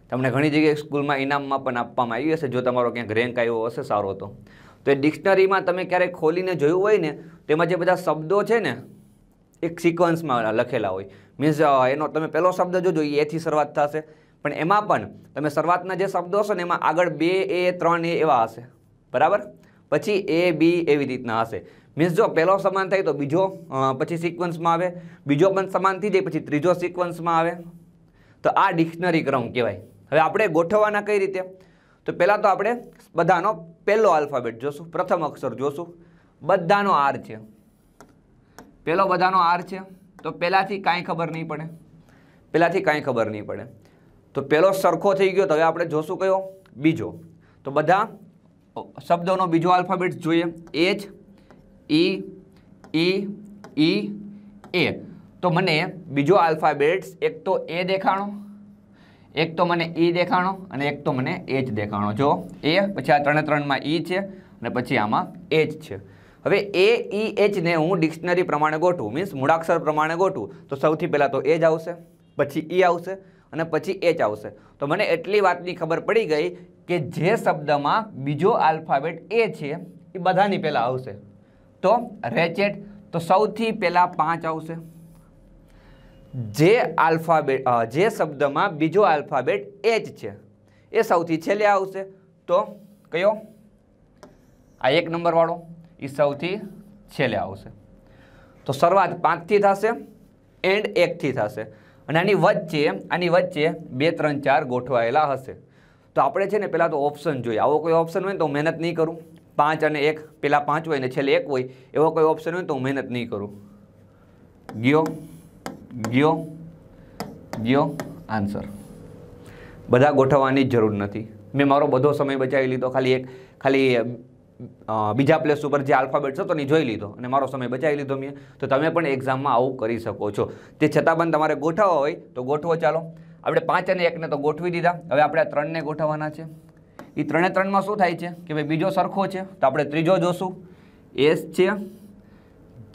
તમને ઘણી જગ્યાએ સ્કૂલમાં ઇનામમાં પણ આપવામાં આવી હશે જો તમારો ક્યાંક રેન્ક આવ્યો હશે સારો તો તો એ ડિક્શનરીમાં તમે ક્યારેક ખોલીને જોયું હોય ને તેમાં જે બધા શબ્દો છે ને એક સિક્વન્સમાં લખેલા હોય મીન્સ એનો તમે પહેલો શબ્દ જોજો એથી શરૂઆત થશે પણ એમાં પણ તમે શરૂઆતના જે શબ્દો હશે ને એમાં આગળ બે એ ત્રણ એ એવા હશે બરાબર પછી એ બી એવી રીતના હશે મીન્સ જો પહેલો સમાન થાય તો બીજો પછી સિક્વન્સમાં આવે બીજો પણ સમાન થઈ જાય પછી ત્રીજો સિક્વન્સમાં આવે તો આ ડિક્શનરી ક્રમ કહેવાય હવે આપણે ગોઠવવાના કઈ રીતે તો પહેલાં તો આપણે બધાનો પહેલો આલ્ફાબેટ જોશું પ્રથમ અક્ષર જોશું બધાનો આર છે પહેલો બધાનો આર છે તો પહેલાંથી કાંઈ ખબર નહીં પડે પહેલાંથી કાંઈ ખબર નહીં પડે તો પહેલો સરખો થઈ ગયો તો હવે આપણે જોશું કયો બીજો તો બધા શબ્દોનો બીજો આલ્ફાબેટ જોઈએ એચ ઈ ઈ ઈ એ તો મને બીજો આલ્ફાબેટ્સ એક તો એ દેખાણો એક તો મને ઈ e દેખાણો અને એક તો મને એચ દેખાણો જો એ પછી આ ત્રણે ત્રણમાં ઈ e છે અને પછી આમાં એચ છે હવે એ ઈ e, એચને હું ડિક્શનરી પ્રમાણે ગોઠવું મીન્સ મૂળાક્ષર પ્રમાણે ગોઠવું તો સૌથી પહેલાં તો એ જ આવશે પછી ઈ e આવશે અને પછી એચ આવશે તો મને એટલી વાતની ખબર પડી ગઈ કે જે શબ્દમાં બીજો આલ્ફાબેટ એ છે એ બધાની પહેલાં આવશે તો રેચેટ તો સૌથી પહેલાં પાંચ આવશે જે આલ્ફાબેટ જે શબ્દમાં બીજો આલ્ફાબેટ એચ છે એ સૌથી છેલ્લે આવશે તો કયો આ એક નંબરવાળો એ સૌથી છેલ્લે આવશે તો શરૂઆત પાંચથી થશે એન્ડ એકથી થશે અને આની વચ્ચે આની વચ્ચે બે ત્રણ ચાર ગોઠવાયેલા હશે તો આપણે છે ને પહેલાં તો ઓપ્શન જોઈએ આવો કોઈ ઓપ્શન હોય ને તો હું મહેનત નહીં કરું પાંચ અને એક પહેલાં પાંચ હોય ને છેલ્લે એક હોય એવો કોઈ ઓપ્શન હોય તો હું મહેનત નહીં કરું ગયો ગયો ગયો આન્સર બધા ગોઠવવાની જરૂર નથી મેં મારો બધો સમય બચાવી લીધો ખાલી એક ખાલી બીજા પ્લેસ ઉપર જે આલ્ફાબેટ હતો ને જોઈ લીધો અને મારો સમય બચાવી લીધો મેં તો તમે પણ એક્ઝામમાં આવું કરી શકો છો તે છતાં પણ તમારે ગોઠવવા હોય તો ગોઠવો ચાલો આપણે પાંચ અને એકને તો ગોઠવી દીધા હવે આપણે આ ત્રણને ગોઠવવાના છે એ ત્રણે ત્રણમાં શું થાય છે કે ભાઈ બીજો સરખો છે તો આપણે ત્રીજો જોશું એસ છે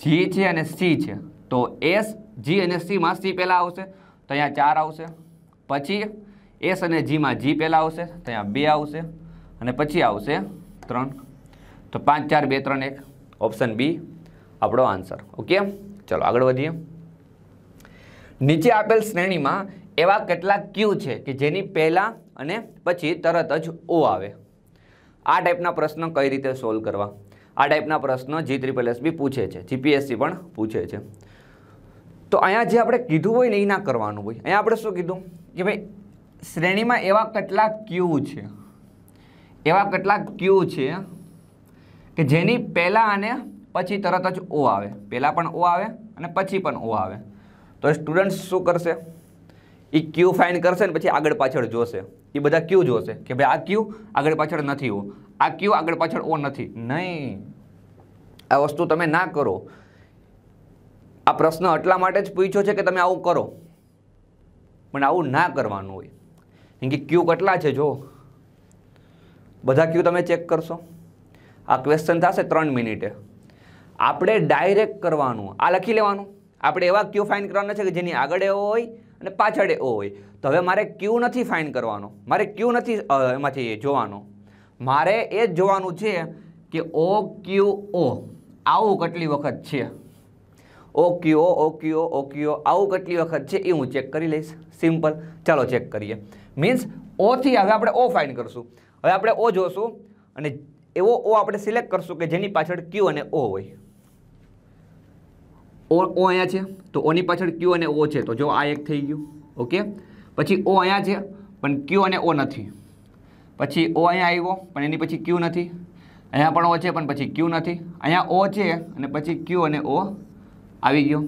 જી છે અને સી છે તો એસ જી અને સીમાં સી પહેલાં આવશે તો અહીંયા ચાર આવશે પછી એસ અને જીમાં જી પહેલાં આવશે તો અહીંયા બે આવશે અને પછી આવશે ત્રણ તો પાંચ ચાર બે ત્રણ એક ઓપ્શન બી આપણો આન્સર ઓકે ચલો આગળ વધીએ નીચે આપેલ શ્રેણીમાં એવા કેટલાક ક્યુ છે કે જેની પહેલાં અને પછી તરત જ ઓ આવે આ ટાઈપના પ્રશ્નો કઈ રીતે સોલ્વ કરવા આ ટાઈપના પ્રશ્નો જી ત્રિપલ એસ બી પૂછે છે જીપીએસસી પણ પૂછે છે તો અહીંયા જે આપણે કીધું હોય ને એ ના કરવાનું હોય અહીંયા આપણે શું કીધું કે ભાઈ શ્રેણીમાં એવા કેટલાક ક્યુ છે એવા કેટલાક ક્યુ છે કે જેની પહેલાં અને પછી તરત જ ઓ આવે પહેલાં પણ ઓ આવે અને પછી પણ ઓ આવે તો સ્ટુડન્ટ્સ શું કરશે એ ક્યુ ફાઇન કરશે ને પછી આગળ પાછળ જોશે એ બધા ક્યુ જોશે કે ભાઈ આ ક્યુ આગળ પાછળ નથી ઓ આ ક્યુ આગળ પાછળ ઓ નથી નહીં આ વસ્તુ તમે ના કરો આ પ્રશ્ન એટલા માટે જ પૂછ્યો છે કે તમે આવું કરો પણ આવું ના કરવાનું હોય કેમ કે ક્યુ કેટલા છે જો બધા ક્યુ તમે ચેક કરશો આ ક્વેશ્ચન થશે ત્રણ મિનિટે આપણે ડાયરેક્ટ કરવાનું આ લખી લેવાનું આપણે એવા ક્યુ ફાઇન કરવાના છે કે જેની આગળ એવો હોય અને પાછળ એવો હોય તો હવે મારે ક્યુ નથી ફાઇન કરવાનો મારે ક્યુ નથી એમાંથી જોવાનો મારે એ જ જોવાનું છે કે ઓ ક્યુ ઓ આવું કેટલી વખત છે ઓક્યો ઓક્યો ઓક્યો આવું કેટલી વખત છે એ હું ચેક કરી લઈશ સિમ્પલ ચાલો ચેક કરીએ મીન્સ ઓથી હવે આપણે ઓ ફાઇન કરશું હવે આપણે ઓ જોશું અને એવો ઓ આપણે સિલેક્ટ કરશું કે જેની પાછળ ક્યુ અને ઓ હોય ઓ ઓ અહીંયા છે તો ઓની પાછળ ક્યુ અને ઓ છે તો જો આ એક થઈ ગયું ઓકે પછી ઓ અહીંયા છે પણ ક્યુ અને ઓ નથી પછી ઓ અહીંયા આવ્યો પણ એની પછી ક્યુ નથી અહીંયા પણ ઓ છે પણ પછી ક્યુ નથી અહીંયા ઓ છે અને પછી ક્યુ અને ઓ આવી ગયો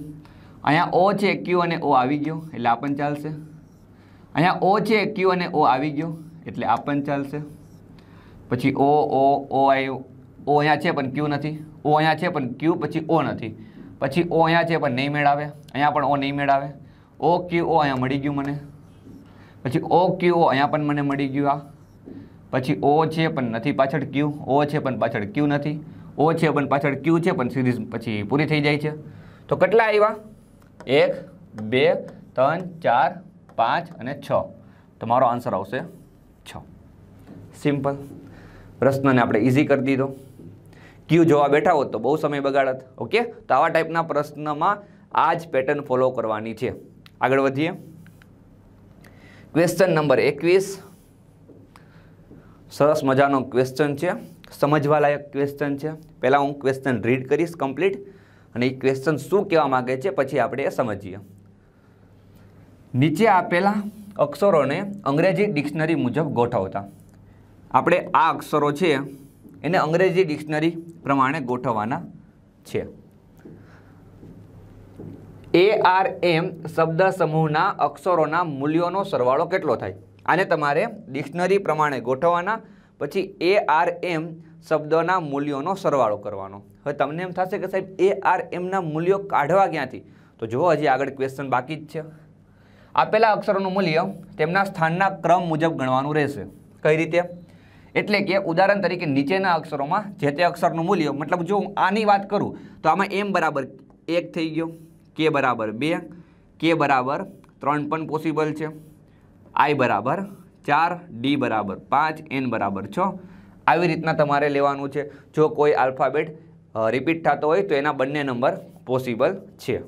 અહીંયા ઓ છે ક્યુ અને ઓ આવી ગયો એટલે આ પણ ચાલશે અહીંયા ઓ છે ક્યુ અને ઓ આવી ગયો એટલે આ પણ ચાલશે પછી ઓ ઓ ઓ આવ્યું ઓ અહીંયા છે પણ ક્યુ નથી ઓ અહીંયા છે પણ ક્યુ પછી ઓ નથી પછી ઓ અહીંયા છે પણ નહીં મેળાવે અહીંયા પણ ઓ નહીં મેળાવે ઓ ક્યુ ઓ અહીંયા મળી ગયું મને પછી ઓ ક્યુ ઓ અહીંયા પણ મને મળી ગયું આ પછી ઓ છે પણ નથી પાછળ ક્યુ ઓ છે પણ પાછળ ક્યુ નથી ઓ છે પણ પાછળ ક્યુ છે પણ સિરીઝ પછી પૂરી થઈ જાય છે તો કેટલા આવ્યા એક બે ત્રણ ચાર પાંચ અને છ તો મારો આન્સર આવશે છ સિમ્પલ પ્રશ્નને આપણે ઇઝી કરી દીધો ક્યુ જોવા બેઠા હોત તો બહુ સમય બગાડત ઓકે તો આવા ટાઈપના પ્રશ્નમાં આ જ પેટર્ન ફોલો કરવાની છે આગળ વધીએ ક્વેશ્ચન નંબર એકવીસ સરસ મજાનો ક્વેશ્ચન છે સમજવા લાયક ક્વેશ્ચન છે પહેલાં હું ક્વેશ્ચન રીડ કરીશ કમ્પ્લીટ અને એ ક્વેશ્ચન શું કહેવા માગે છે પછી આપણે એ સમજીએ નીચે આપેલા અક્ષરોને અંગ્રેજી ડિક્શનરી મુજબ ગોઠવતા આપણે આ અક્ષરો છે એને અંગ્રેજી ડિક્શનરી પ્રમાણે ગોઠવવાના છે એ આર એમ શબ્દ સમૂહના અક્ષરોના મૂલ્યોનો સરવાળો કેટલો થાય આને તમારે ડિક્શનરી પ્રમાણે ગોઠવવાના પછી એ આર એમ શબ્દોના મૂલ્યોનો સરવાળો કરવાનો હવે તમને એમ થશે કે સાહેબ એ આર એમના મૂલ્યો કાઢવા ક્યાંથી તો જુઓ હજી આગળ ક્વેશ્ચન બાકી જ છે આપેલા અક્ષરોનું મૂલ્ય તેમના સ્થાનના ક્રમ મુજબ ગણવાનું રહેશે કઈ રીતે એટલે કે ઉદાહરણ તરીકે નીચેના અક્ષરોમાં જે તે અક્ષરનું મૂલ્ય મતલબ જો હું આની વાત કરું તો આમાં એમ બરાબર એક થઈ ગયો કે બરાબર બે કે બરાબર ત્રણ પણ પોસિબલ છે આઈ બરાબર ચાર ડી બરાબર પાંચ એન બરાબર છ આવી રીતના તમારે લેવાનું છે જો કોઈ આલ્ફાબેટ રિપીટ થતો હોય તો એના બંને નંબર પોસિબલ છે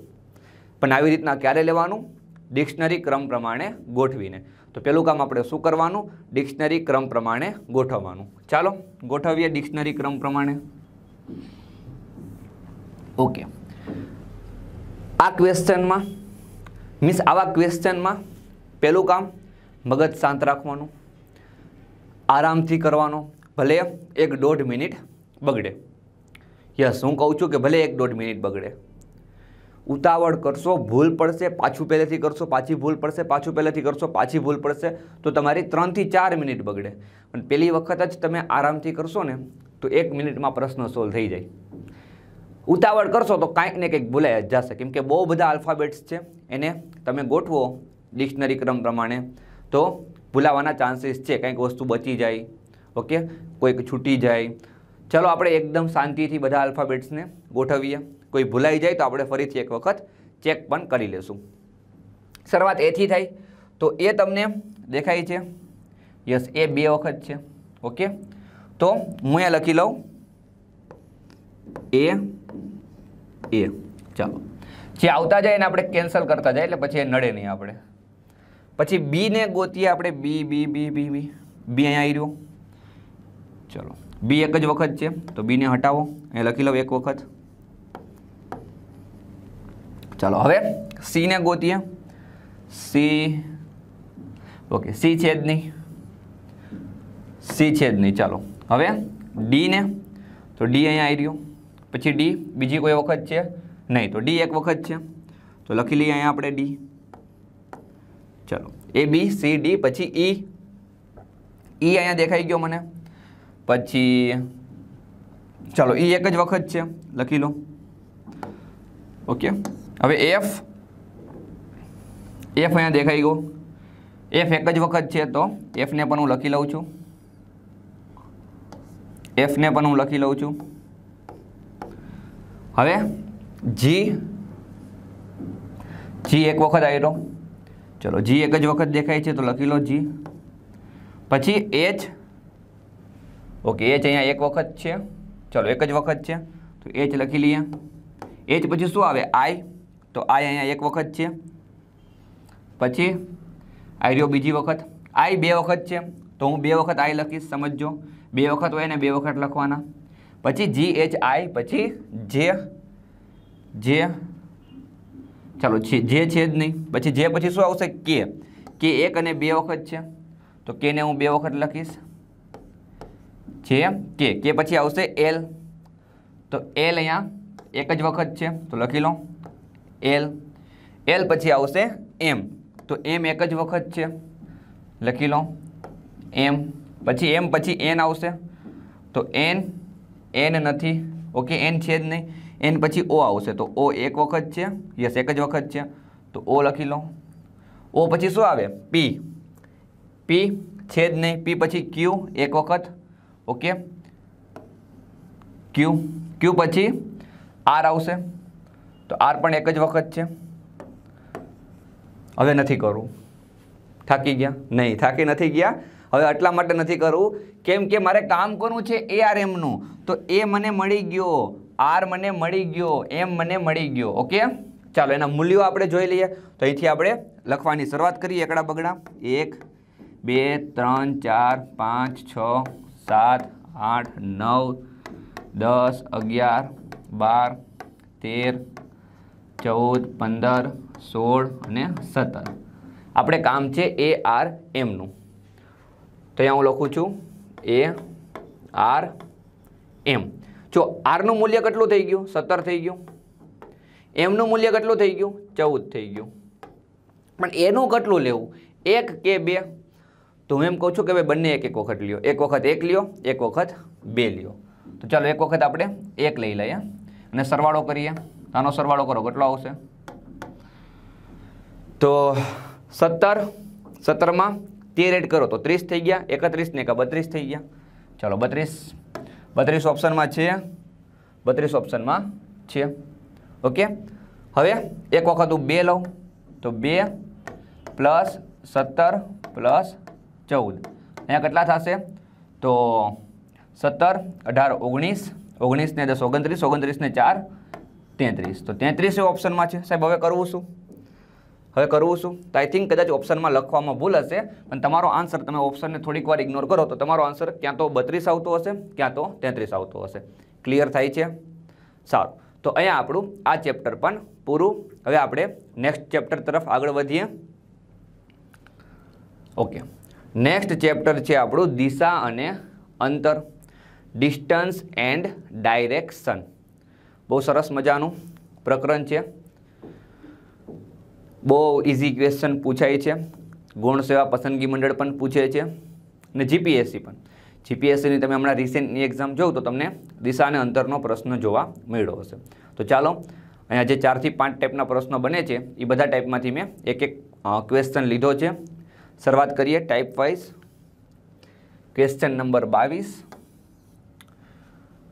પણ આવી રીતના ક્યારે લેવાનું ડિક્શનરી ક્રમ પ્રમાણે ગોઠવીને તો પહેલું કામ આપણે શું કરવાનું ડિક્શનરી ક્રમ પ્રમાણે ગોઠવવાનું ચાલો ગોઠવીએ ડિક્શનરી ક્રમ પ્રમાણે ઓકે આ ક્વેશ્ચનમાં મીન્સ આવા ક્વેશ્ચનમાં પહેલું કામ મગજ શાંત રાખવાનું આરામથી કરવાનો ભલે એક દોઢ મિનિટ બગડે યસ હું કહું છું કે ભલે એક દોઢ મિનિટ બગડે ઉતાવળ કરશો ભૂલ પડશે પાછું પહેલેથી કરશો પાછી ભૂલ પડશે પાછું પહેલેથી કરશો પાછી ભૂલ પડશે તો તમારી ત્રણથી ચાર મિનિટ બગડે પણ પહેલી વખત જ તમે આરામથી કરશો ને તો એક મિનિટમાં પ્રશ્ન સોલ્વ થઈ જાય ઉતાવળ કરશો તો કાંઈક ને કંઈક ભૂલાઈ જ જશે કેમ કે બહુ બધા આલ્ફાબેટ્સ છે એને તમે ગોઠવો ડિક્શનરી ક્રમ પ્રમાણે તો ભૂલાવાના ચાન્સીસ છે કંઈક વસ્તુ બચી જાય ઓકે કોઈક છૂટી જાય ચલો આપણે એકદમ શાંતિથી બધા આલ્ફાબેટ્સને ગોઠવીએ કોઈ ભૂલાઈ જાય તો આપણે ફરીથી એક વખત ચેક પણ કરી લેશું શરૂઆત એથી થાય તો એ તમને દેખાય છે યસ એ બે વખત છે ઓકે તો હું અહીંયા લખી લઉં એ એ ચાલો જે આવતા જાય ને આપણે કેન્સલ કરતા જાય એટલે પછી એ નડે નહીં આપણે પછી બીને ગોતીએ આપણે બી બી બી બી બી બી અહીંયા આવી રહ્યું ચલો બી એક જ વખત છે તો બીને હટાવો અહીંયા લખી લઉં એક વખત ચાલો હવે સી ને ગોતીએ સી ઓકે સી છેદની સી છેદની ચાલો હવે ડી ને તો ડી અહીંયા આવી રહ્યું પછી ડી બીજી કોઈ વખત છે નહીં તો ડી એક વખત છે તો લખી લઈએ અહીંયા આપણે ડી ચાલો એ બી સી ડી પછી ઈ e. ઈ e અહીંયા દેખાઈ ગયો મને પછી ચાલો ઈ e એક જ વખત છે લખી લો ઓકે હવે એફ એફ અહીંયા દેખાઈ ગયો એફ એક જ વખત છે તો એફને પણ હું લખી લઉં છું એફને પણ હું લખી લઉં છું હવે જી જી એક વખત આવ્યો ચલો જી એક જ વખત દેખાય છે તો લખી લો જી પછી એચ ઓકે એચ અહીંયા એક વખત છે ચલો એક જ વખત છે તો એચ લખી લઈએ એચ પછી શું આવે આઈ તો આઈ અહીંયા એક વખત છે પછી આઈ રહ્યો બીજી વખત આઈ બે વખત છે તો હું બે વખત આઈ લખીશ સમજજો બે વખત હોય ને બે વખત લખવાના પછી જી એચ આઈ પછી જે જે ચાલો જે છે જ નહીં પછી જે પછી શું આવશે કે કે એક અને બે વખત છે તો કેને હું બે વખત લખીશ જે કે કે પછી આવશે એલ તો એલ અહીંયા એક જ વખત છે તો લખી લો l l પછી આવશે m તો m એક જ વખત છે લખી લઉં m પછી m પછી n આવશે તો n n નથી ઓકે n છે જ નહીં n પછી o આવશે તો o એક વખત છે yes એક જ વખત છે તો o લખી લઉં o પછી શું આવે p p છે જ નહીં p પછી q એક વખત ઓકે q q પછી r આવશે તો આર પણ એક જ વખત છે હવે નથી કરવું થાકી ગયા નહીં થાકી નથી ગયા હવે આટલા માટે નથી કરવું કેમ કે મારે કામ કરવું છે એ આર એમનું તો એ મને મળી ગયો આર મને મળી ગયો એમ મને મળી ગયો ઓકે ચાલો એના મૂલ્યો આપણે જોઈ લઈએ તો અહીંથી આપણે લખવાની શરૂઆત કરીએ એકડા બગડા એક બે ત્રણ ચાર પાંચ છ સાત આઠ નવ દસ અગિયાર બાર તેર ચૌદ પંદર સોળ અને સત્તર આપણે કામ છે એ આર એમનું તો અહીંયા હું લખું છું એ આર એમ જો આરનું મૂલ્ય કેટલું થઈ ગયું સત્તર થઈ ગયું એમનું મૂલ્ય કેટલું થઈ ગયું ચૌદ થઈ ગયું પણ એનું કેટલું લેવું એક કે બે તો હું એમ કહું છું કે ભાઈ બંને એક એક વખત લ્યો એક વખત એક લ્યો એક વખત બે લ્યો તો ચાલો એક વખત આપણે એક લઈ લઈએ અને સરવાળો કરીએ આનો સરવાળો કરો કેટલો આવશે તો સત્તર સત્તરમાં તેર એડ કરો તો ત્રીસ થઈ ગયા એકત્રીસ ને એકા બત્રીસ થઈ ગયા ચાલો બત્રીસ બત્રીસ ઓપ્શનમાં છે બત્રીસ ઓપ્શનમાં છે ઓકે હવે એક વખત હું બે લઉં તો બે પ્લસ સત્તર પ્લસ ચૌદ અહીંયા કેટલા થશે તો સત્તર અઢાર ઓગણીસ ઓગણીસ ને દસ ઓગણત્રીસ ઓગણત્રીસને ચાર તેત્રીસ તો તેત્રીસ એ ઓપ્શનમાં છે સાહેબ હવે કરવું શું હવે કરવું શું તો આઈ થિંક કદાચ ઓપ્શનમાં લખવામાં ભૂલ હશે પણ તમારો આન્સર તમે ઓપ્શનને થોડીક વાર ઇગ્નોર કરો તો તમારો આન્સર ક્યાં તો બત્રીસ આવતો હશે ક્યાં તો તેત્રીસ આવતો હશે ક્લિયર થાય છે સારું તો અહીંયા આપણું આ ચેપ્ટર પણ પૂરું હવે આપણે નેક્સ્ટ ચેપ્ટર તરફ આગળ વધીએ ઓકે નેક્સ્ટ ચેપ્ટર છે આપણું દિશા અને અંતર ડિસ્ટન્સ એન્ડ ડાયરેક્શન બહુ સરસ મજાનું પ્રકરણ છે બહુ ઇઝી ક્વેશ્ચન પૂછાય છે ગુણ સેવા પસંદગી મંડળ પણ પૂછે છે અને જીપીએસસી પણ જીપીએસસીની તમે હમણાં રિસેન્ટની એક્ઝામ જોઉં તો તમને દિશા અને અંતરનો પ્રશ્ન જોવા મળ્યો હશે તો ચાલો અહીંયા જે ચારથી પાંચ ટાઈપના પ્રશ્નો બને છે એ બધા ટાઈપમાંથી મેં એક એક ક્વેશ્ચન લીધો છે શરૂઆત કરીએ ટાઈપ વાઇઝ ક્વેશ્ચન નંબર બાવીસ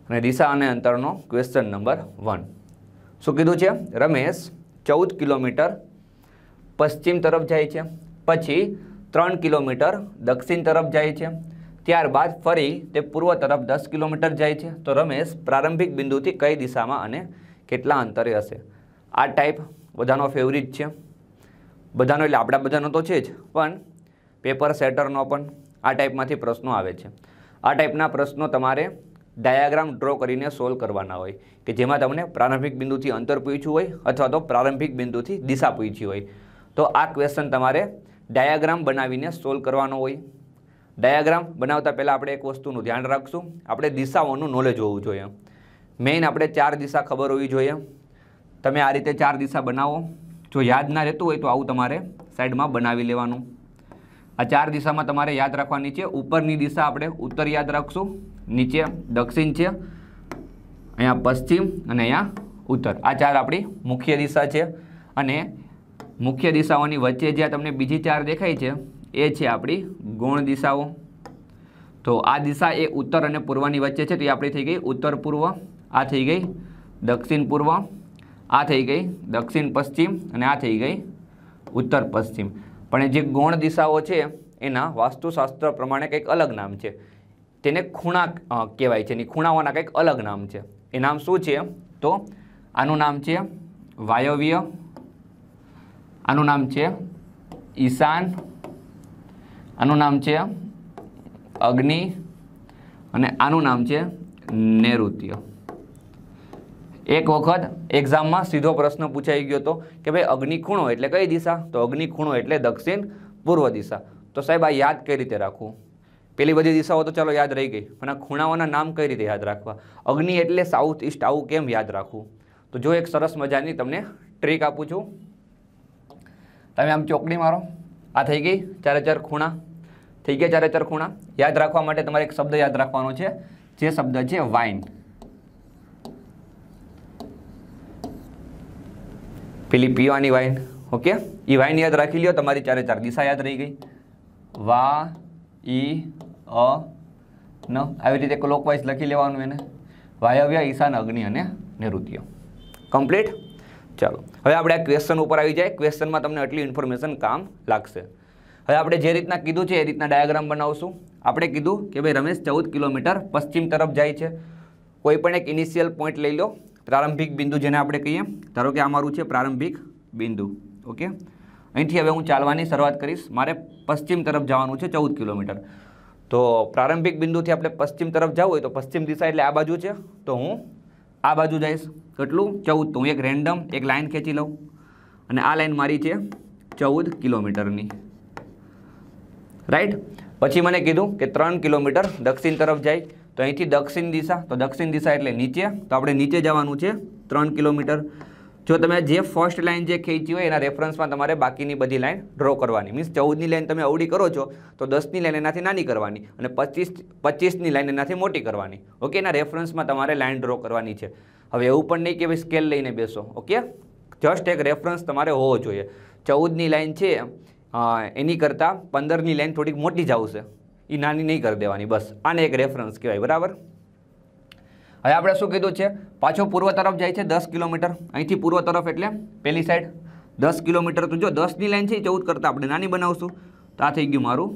અને દિશા અને અંતરનો ક્વેશ્ચન નંબર વન શું કીધું છે રમેશ ચૌદ કિલોમીટર પશ્ચિમ તરફ જાય છે પછી ત્રણ કિલોમીટર દક્ષિણ તરફ જાય છે ત્યારબાદ ફરી તે પૂર્વ તરફ દસ કિલોમીટર જાય છે તો રમેશ પ્રારંભિક બિંદુથી કઈ દિશામાં અને કેટલા અંતરે હશે આ ટાઈપ બધાનો ફેવરિટ છે બધાનો એટલે આપણા બધાનો તો છે જ પણ પેપર સેટરનો પણ આ ટાઈપમાંથી પ્રશ્નો આવે છે આ ટાઈપના પ્રશ્નો તમારે ડાયાગ્રામ ડ્રો કરીને સોલ્વ કરવાના હોય કે જેમાં તમને પ્રારંભિક બિંદુથી અંતર પૂછ્યું હોય અથવા તો પ્રારંભિક બિંદુથી દિશા પૂછી હોય તો આ ક્વેશ્ચન તમારે ડાયાગ્રામ બનાવીને સોલ્વ કરવાનો હોય ડાયાગ્રામ બનાવતા પહેલાં આપણે એક વસ્તુનું ધ્યાન રાખશું આપણે દિશાઓનું નોલેજ હોવું જોઈએ મેઇન આપણે ચાર દિશા ખબર હોવી જોઈએ તમે આ રીતે ચાર દિશા બનાવો જો યાદ ના રહેતું હોય તો આવું તમારે સાઈડમાં બનાવી લેવાનું આ ચાર દિશામાં તમારે યાદ રાખવાની છે ઉપરની દિશા આપણે ઉત્તર યાદ રાખશું નીચે દક્ષિણ છે અહીંયા પશ્ચિમ અને અહીંયા ઉત્તર આ ચાર આપણી મુખ્ય દિશા છે અને મુખ્ય દિશાઓની વચ્ચે જ્યાં તમને બીજી ચાર દેખાય છે એ છે આપણી ગુણ દિશાઓ તો આ દિશા એ ઉત્તર અને પૂર્વની વચ્ચે છે તો એ આપણી થઈ ગઈ ઉત્તર પૂર્વ આ થઈ ગઈ દક્ષિણ પૂર્વ આ થઈ ગઈ દક્ષિણ પશ્ચિમ અને આ થઈ ગઈ ઉત્તર પશ્ચિમ પણ જે ગૌણ દિશાઓ છે એના વાસ્તુશાસ્ત્ર પ્રમાણે કંઈક અલગ નામ છે તેને ખૂણા કહેવાય છે એની ખૂણાઓના કંઈક અલગ નામ છે એ નામ શું છે તો આનું નામ છે વાયવ્ય આનું નામ છે ઈશાન આનું નામ છે અગ્નિ અને આનું નામ છે નૈઋત્ય એક વખત એક્ઝામમાં સીધો પ્રશ્ન પૂછાઈ ગયો હતો કે ભાઈ અગ્નિ ખૂણો એટલે કઈ દિશા તો અગ્નિ ખૂણો એટલે દક્ષિણ પૂર્વ દિશા તો સાહેબ આ યાદ કઈ રીતે રાખવું પેલી બધી દિશાઓ તો ચાલો યાદ રહી ગઈ પણ આ ખૂણાઓના નામ કઈ રીતે યાદ રાખવા અગ્નિ એટલે સાઉથ ઈસ્ટ આવું કેમ યાદ રાખવું તો જો એક સરસ મજાની તમને ટ્રીક આપું છું તમે આમ ચોકડી મારો આ થઈ ગઈ ચારે ચાર ખૂણા થઈ ગયા ચારે ચાર ખૂણા યાદ રાખવા માટે તમારે એક શબ્દ યાદ રાખવાનો છે જે શબ્દ છે વાઇન પેલી પીવાની વાઇન ઓકે એ વાઇન યાદ રાખી લ્યો તમારી ચારે ચાર દિશા યાદ રહી ગઈ વા ઈ અ ન આવી રીતે ક્લોકવાઇઝ લખી લેવાનું એને વાયવ્ય ઈશાન અગ્નિ અને નૈઋત્ય કમ્પ્લીટ ચાલો હવે આપણે આ ક્વેશ્ચન ઉપર આવી જાય ક્વેશ્ચનમાં તમને આટલી ઇન્ફોર્મેશન કામ લાગશે હવે આપણે જે રીતના કીધું છે એ રીતના ડાયાગ્રામ બનાવશું આપણે કીધું કે ભાઈ રમેશ ચૌદ કિલોમીટર પશ્ચિમ તરફ જાય છે કોઈ પણ એક ઇનિશિયલ પોઈન્ટ લઈ લો પ્રારંભિક બિંદુ જેને આપણે કહીએ ધારો કે આ મારું છે પ્રારંભિક બિંદુ ઓકે અહીંથી હવે હું ચાલવાની શરૂઆત કરીશ મારે પશ્ચિમ તરફ જવાનું છે ચૌદ કિલોમીટર તો પ્રારંભિક બિંદુથી આપણે પશ્ચિમ તરફ જવું હોય તો પશ્ચિમ દિશા એટલે આ બાજુ છે તો હું આ બાજુ જઈશ કેટલું ચૌદ તો હું એક રેન્ડમ એક લાઇન ખેંચી લઉં અને આ લાઇન મારી છે ચૌદ કિલોમીટરની રાઈટ પછી મને કીધું કે ત્રણ કિલોમીટર દક્ષિણ તરફ જાય તો અહીંથી દક્ષિણ દિશા તો દક્ષિણ દિશા એટલે નીચે તો આપણે નીચે જવાનું છે ત્રણ કિલોમીટર જો તમે જે ફર્સ્ટ લાઇન જે ખેંચી હોય એના રેફરન્સમાં તમારે બાકીની બધી લાઇન ડ્રો કરવાની મીન્સ ચૌદની લાઇન તમે અવડી કરો છો તો દસની લાઇન એનાથી નાની કરવાની અને પચીસ પચીસની લાઇન એનાથી મોટી કરવાની ઓકે એના રેફરન્સમાં તમારે લાઇન ડ્રો કરવાની છે હવે એવું પણ નહીં કે ભાઈ સ્કેલ લઈને બેસો ઓકે જસ્ટ એક રેફરન્સ તમારે હોવો જોઈએ ચૌદની લાઇન છે એની કરતાં પંદરની લાઇન થોડીક મોટી જ આવશે એ નાની નહીં કરી દેવાની બસ આને એક રેફરન્સ કહેવાય બરાબર હવે આપણે શું કીધું છે પાછો પૂર્વ તરફ જાય છે દસ કિલોમીટર અહીંથી પૂર્વ તરફ એટલે પહેલી સાઈડ દસ કિલોમીટર તો જો દસની લાઈન છે ચૌદ કરતાં આપણે નાની બનાવશું તો આ થઈ ગયું મારું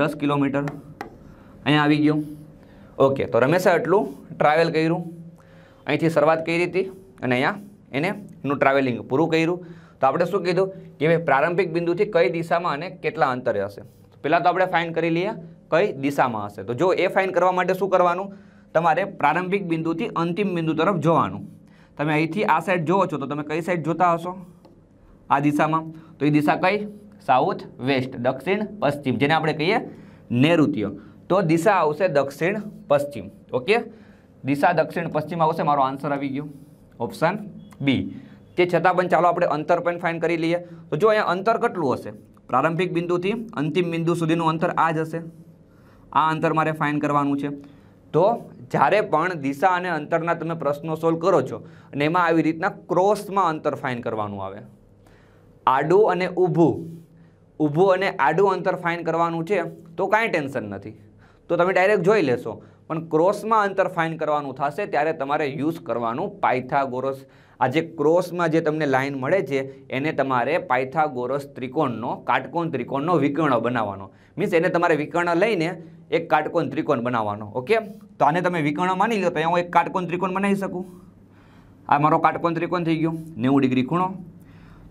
દસ કિલોમીટર અહીંયા આવી ગયું ઓકે તો રમેશે આટલું ટ્રાવેલ કર્યું અહીંથી શરૂઆત કરી હતી અને અહીંયા એને એનું ટ્રાવેલિંગ પૂરું કર્યું તો આપણે શું કીધું કે ભાઈ પ્રારંભિક બિંદુથી કઈ દિશામાં અને કેટલા અંતરે હશે પહેલાં તો આપણે ફાઇન કરી લઈએ કઈ દિશામાં હશે તો જો એ ફાઇન કરવા માટે શું કરવાનું તમારે પ્રારંભિક બિંદુથી અંતિમ બિંદુ તરફ જોવાનું તમે અહીંથી આ સાઈડ જોવો છો તો તમે કઈ સાઈડ જોતા હશો આ દિશામાં તો એ દિશા કઈ સાઉથ વેસ્ટ દક્ષિણ પશ્ચિમ જેને આપણે કહીએ નૈઋત્ય તો દિશા આવશે દક્ષિણ પશ્ચિમ ઓકે દિશા દક્ષિણ પશ્ચિમ આવશે મારો આન્સર આવી ગયો ઓપ્શન બી તે છતાં પણ ચાલો આપણે અંતર પણ ફાઇન કરી લઈએ તો જો અહીંયા અંતર કેટલું હશે પ્રારંભિક બિંદુથી અંતિમ બિંદુ સુધીનું અંતર આ જ હશે આ અંતર મારે ફાઇન કરવાનું છે તો જ્યારે પણ દિશા અને અંતરના તમે પ્રશ્નો સોલ્વ કરો છો અને એમાં આવી રીતના ક્રોસમાં અંતર ફાઇન કરવાનું આવે આડું અને ઊભું ઊભું અને આડું અંતર ફાઇન કરવાનું છે તો કાંઈ ટેન્શન નથી તો તમે ડાયરેક્ટ જોઈ લેશો પણ ક્રોસમાં અંતર ફાઇન કરવાનું થશે ત્યારે તમારે યુઝ કરવાનું પાયથાગોરસ આ જે ક્રોસમાં જે તમને લાઇન મળે છે એને તમારે પાયથાગોરસ ત્રિકોણનો કાટકોણ ત્રિકોણનો વિકર્ણ બનાવવાનો મીન્સ એને તમારે વિકર્ણ લઈને એક કાટકોણ ત્રિકોણ બનાવવાનો ઓકે તો આને તમે વિકર્ણ માની લો તો અહીંયા હું એક કાટકોણ ત્રિકોણ બનાવી શકું આ મારો કાટકોણ ત્રિકોણ થઈ ગયો નેવું ડિગ્રી ખૂણો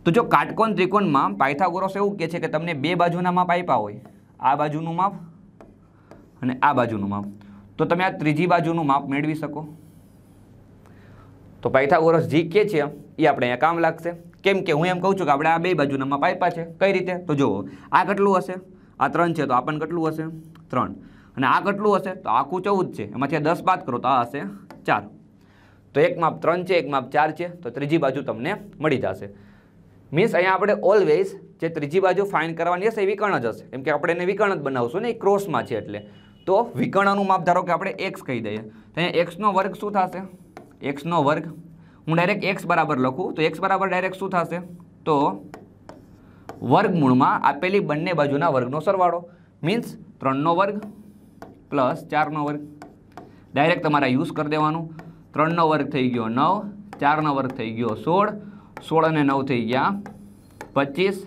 તો જો કાટકોણ ત્રિકોણમાં પાયથાગોરસ એવું કહે છે કે તમને બે બાજુના માપ આપ્યા હોય આ બાજુનું માપ અને આ બાજુનું માપ તો તમે આ ત્રીજી બાજુનું માપ મેળવી શકો તો પાયથાગોરસ જી કે છે એ આપણે અહીંયા કામ લાગશે કેમ કે હું એમ કહું છું કે આપણે આ બે બાજુના માપ આપ્યા છે કઈ રીતે તો જુઓ આ કેટલું હશે આ ત્રણ છે તો આ પણ કેટલું હશે ત્રણ અને આ કેટલું હશે તો આખું ચૌદ છે એમાંથી દસ બાદ કરો તો આ હશે ચાર તો એક માપ ત્રણ છે એક માપ ચાર છે તો ત્રીજી બાજુ તમને મળી જશે મીન્સ અહીંયા આપણે ઓલવેઝ જે ત્રીજી બાજુ ફાઇન કરવાની હશે એ વિકર્ણ જ હશે એમ કે આપણે એને વિકર્ણ જ બનાવશું ને એ ક્રોસમાં છે એટલે તો વિકર્ણનું માપ ધારો કે આપણે એક્સ કહી દઈએ તો અહીંયા એક્સનો વર્ગ શું થશે એક્સનો વર્ગ હું ડાયરેક્ટ એક્સ બરાબર લખું તો એક્સ બરાબર ડાયરેક્ટ શું થશે તો વર્ગમૂળમાં આપેલી બંને બાજુના વર્ગનો સરવાળો મીન્સ ત્રણનો વર્ગ પ્લસ ચારનો વર્ગ ડાયરેક્ટ તમારે યુઝ કરી દેવાનું ત્રણનો વર્ગ થઈ ગયો નવ ચારનો વર્ગ થઈ ગયો સોળ સોળ અને નવ થઈ ગયા પચીસ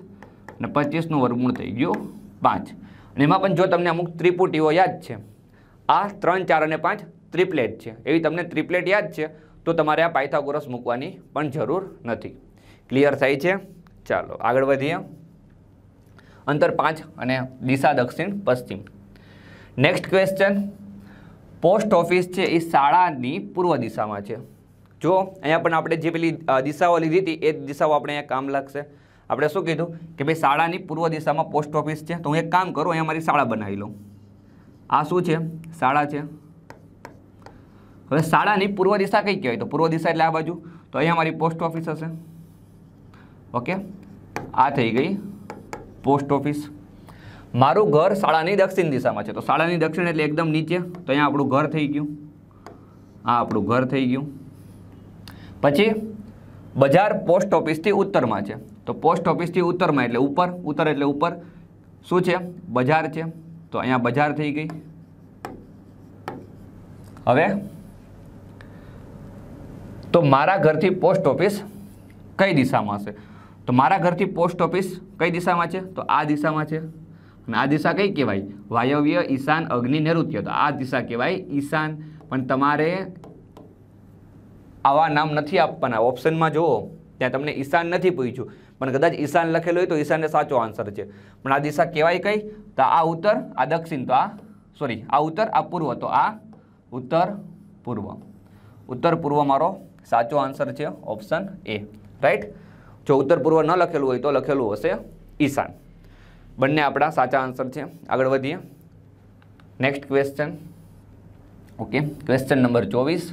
અને પચીસનું વર્ગમૂળ થઈ ગયું પાંચ અને એમાં પણ જો તમને અમુક ત્રિપુટીઓ યાદ છે આ ત્રણ ચાર અને પાંચ ત્રિપ્લેટ છે એવી તમને ત્રિપ્લેટ યાદ છે તો તમારે આ પાયથાગોરસ મૂકવાની પણ જરૂર નથી ક્લિયર થાય છે ચાલો આગળ વધીએ અંતર પાંચ અને દિશા દક્ષિણ પશ્ચિમ નેક્સ્ટ ક્વેશ્ચન પોસ્ટ ઓફિસ છે એ શાળાની પૂર્વ દિશામાં છે જો અહીંયા પણ આપણે જે પેલી દિશાઓ લીધી હતી એ દિશાઓ આપણે અહીંયા કામ લાગશે આપણે શું કીધું કે ભાઈ શાળાની પૂર્વ દિશામાં પોસ્ટ ઓફિસ છે તો હું એક કામ કરું અહીંયા મારી શાળા બનાવી લઉં આ શું છે શાળા છે હવે શાળાની પૂર્વ દિશા કઈ કહેવાય તો પૂર્વ દિશા એટલે આ બાજુ તો અહીંયા મારી પોસ્ટ ઓફિસ હશે ઓકે આ થઈ ગઈ પોસ્ટ ઓફિસ મારું ઘર શાળાની દક્ષિણ દિશામાં છે તો શાળાની દક્ષિણ એટલે એકદમ નીચે તો અહીંયા આપણું ઘર થઈ ગયું આ આપણું ઘર થઈ ગયું પછી બજાર પોસ્ટ ઓફિસથી ઉત્તરમાં છે તો પોસ્ટ ઓફિસથી ઉત્તરમાં એટલે ઉપર ઉત્તર એટલે ઉપર શું છે બજાર છે તો અહીંયા બજાર થઈ ગઈ હવે તો મારા ઘરથી પોસ્ટ ઓફિસ કઈ દિશામાં હશે તો મારા ઘરથી પોસ્ટ ઓફિસ કઈ દિશામાં છે તો આ દિશામાં છે અને આ દિશા કઈ કહેવાય વાયવ્ય ઈશાન અગ્નિ નૈઋત્ય તો આ દિશા કહેવાય ઈશાન પણ તમારે આવા નામ નથી આપવાના ઓપ્શનમાં જુઓ ત્યાં તમને ઈશાન નથી પૂછ્યું પણ કદાચ ઈશાન લખેલું હોય તો ઈશાનને સાચો આન્સર છે પણ આ દિશા કહેવાય કઈ તો આ ઉત્તર આ દક્ષિણ તો આ સોરી આ ઉત્તર આ પૂર્વ તો આ ઉત્તર પૂર્વ ઉત્તર પૂર્વ મારો સાચો આન્સર છે ઓપ્શન એ રાઈટ જો ઉત્તર પૂર્વ ન લખેલું હોય તો લખેલું હશે ઈશાન બંને આપણા સાચા આન્સર છે આગળ વધીએ next question okay question number ચોવીસ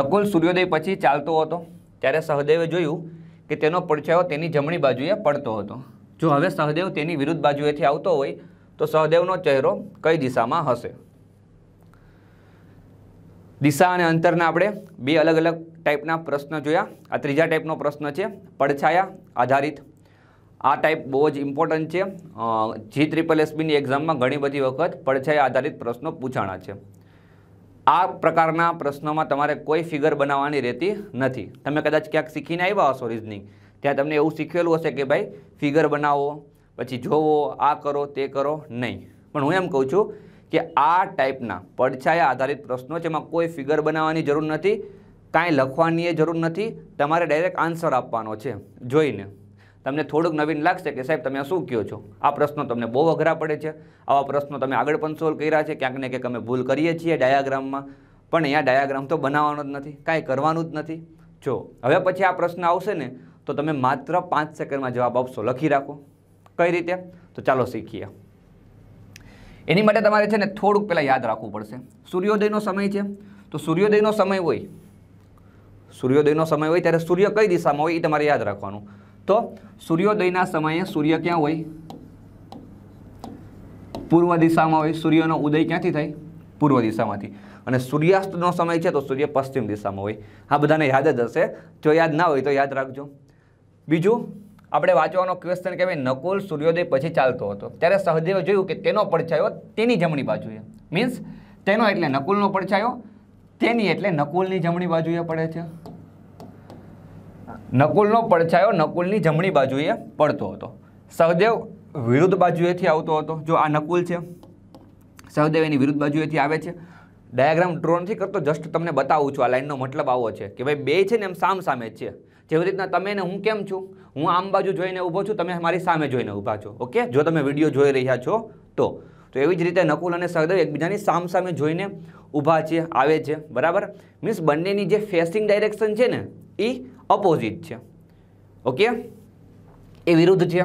નકુલ સૂર્યોદય પછી ચાલતો હતો ત્યારે સહદેવે જોયું કે તેનો પડછાયો તેની જમણી બાજુએ પડતો હતો જો હવે સહદેવ તેની વિરુદ્ધ બાજુએથી આવતો હોય તો સહદેવનો ચહેરો કઈ દિશામાં હશે દિશા અને અંતરને આપણે બે અલગ અલગ ટાઈપના પ્રશ્ન જોયા આ ત્રીજા ટાઈપનો પ્રશ્ન છે પડછાયા આધારિત આ ટાઈપ બહુ જ ઇમ્પોર્ટન્ટ છે જી ટ્રિપલ એસબીની એક્ઝામમાં ઘણી બધી વખત પડછાયા આધારિત પ્રશ્નો પૂછાણા છે આ પ્રકારના પ્રશ્નોમાં તમારે કોઈ ફિગર બનાવવાની રહેતી નથી તમે કદાચ ક્યાંક શીખીને આવ્યા હશો રિઝનિંગ ત્યાં તમને એવું શીખેલું હશે કે ભાઈ ફિગર બનાવો પછી જોવો આ કરો તે કરો નહીં પણ હું એમ કહું છું કે આ ટાઈપના પડછાયા આધારિત પ્રશ્નો જેમાં કોઈ ફિગર બનાવવાની જરૂર નથી કાંઈ લખવાની એ જરૂર નથી તમારે ડાયરેક્ટ આન્સર આપવાનો છે જોઈને તમને થોડુંક નવીન લાગશે કે સાહેબ તમે શું કહો છો આ પ્રશ્નો તમને બહુ અઘરા પડે છે આવા પ્રશ્નો તમે આગળ પણ સોલ્વ કર્યા છે ક્યાંક ને ક્યાંક અમે ભૂલ કરીએ છીએ ડાયાગ્રામમાં પણ અહીંયા ડાયાગ્રામ તો બનાવવાનો જ નથી કાંઈ કરવાનું જ નથી જો હવે પછી આ પ્રશ્ન આવશે ને તો તમે માત્ર પાંચ સેકન્ડમાં જવાબ આપશો લખી રાખો કઈ રીતે તો ચાલો શીખીએ એની માટે તમારે છે ને થોડુંક પહેલાં યાદ રાખવું પડશે સૂર્યોદયનો સમય છે તો સૂર્યોદયનો સમય હોય સૂર્યોદયનો સમય હોય ત્યારે સૂર્ય કઈ દિશામાં હોય એ તમારે યાદ રાખવાનું તો સૂર્યોદયના સમયે સૂર્ય ક્યાં હોય પૂર્વ દિશામાં હોય સૂર્યનો ઉદય ક્યાંથી થાય પૂર્વ દિશામાંથી અને સૂર્યાસ્તનો સમય છે તો સૂર્ય પશ્ચિમ દિશામાં હોય આ બધાને યાદ જ હશે જો યાદ ના હોય તો યાદ રાખજો બીજું આપણે વાંચવાનો ક્વેશ્ચન કે ભાઈ નકુલ સૂર્યોદય પછી ચાલતો હતો ત્યારે સહદેવે જોયું કે તેનો પડછાયો તેની જમણી બાજુએ મીન્સ તેનો એટલે નકુલનો પડછાયો તેની એટલે નકુલની જમણી બાજુએ પડે છે નકુલનો પડછાયો નકુલની જમણી બાજુએ પડતો હતો સહદેવ વિરુદ્ધ બાજુએથી આવતો હતો જો આ નકુલ છે સહદેવ એની વિરુદ્ધ બાજુએથી આવે છે ડાયાગ્રામ ડ્રોનથી કરતો જસ્ટ તમને બતાવું છું આ લાઇનનો મતલબ આવો છે કે ભાઈ બે છે ને એમ સામ સામે જ છે જેવી રીતના તમે ને હું કેમ છું હું આમ બાજુ જોઈને ઊભો છું તમે મારી સામે જોઈને ઊભા છો ઓકે જો તમે વિડીયો જોઈ રહ્યા છો તો તો એવી જ રીતે નકુલ અને સહદેવ એકબીજાની સામ સામે જોઈને ઊભા છે આવે છે બરાબર મીન્સ બંનેની જે ફેસિંગ ડાયરેક્શન છે ને એ અપોઝિટ છે ઓકે એ વિરુદ્ધ છે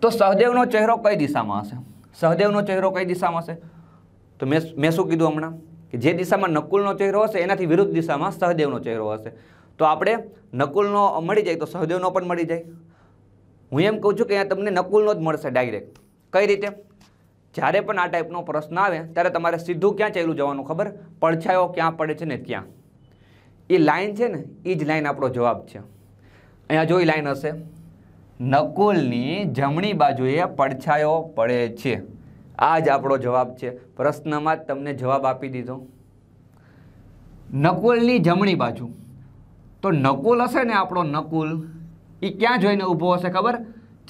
તો સહદેવનો ચહેરો કઈ દિશામાં હશે સહદેવનો ચહેરો કઈ દિશામાં હશે તો મેં મેં શું કીધું હમણાં કે જે દિશામાં નકુલનો ચહેરો હશે એનાથી વિરુદ્ધ દિશામાં સહદેવનો ચહેરો હશે તો આપણે નકુલનો મળી જાય તો સહદેવનો પણ મળી જાય હું એમ કહું છું કે અહીંયા તમને નકુલનો જ મળશે ડાયરેક્ટ કઈ રીતે જ્યારે પણ આ ટાઈપનો પ્રશ્ન આવે ત્યારે તમારે સીધું ક્યાં ચાલ્યું જવાનું ખબર પડછાયો ક્યાં પડે છે ને ક્યાં એ લાઈન છે ને એ જ લાઈન આપણો જવાબ છે અહીંયા જોઈ લાઈન હશે નકુલની જમણી બાજુએ પડછાયો પડે છે આ જ આપણો જવાબ છે પ્રશ્નમાં જ તમને જવાબ આપી દીધો નકુલની જમણી બાજુ તો નકુલ હશે ને આપણો નકુલ એ ક્યાં જોઈને ઊભો હશે ખબર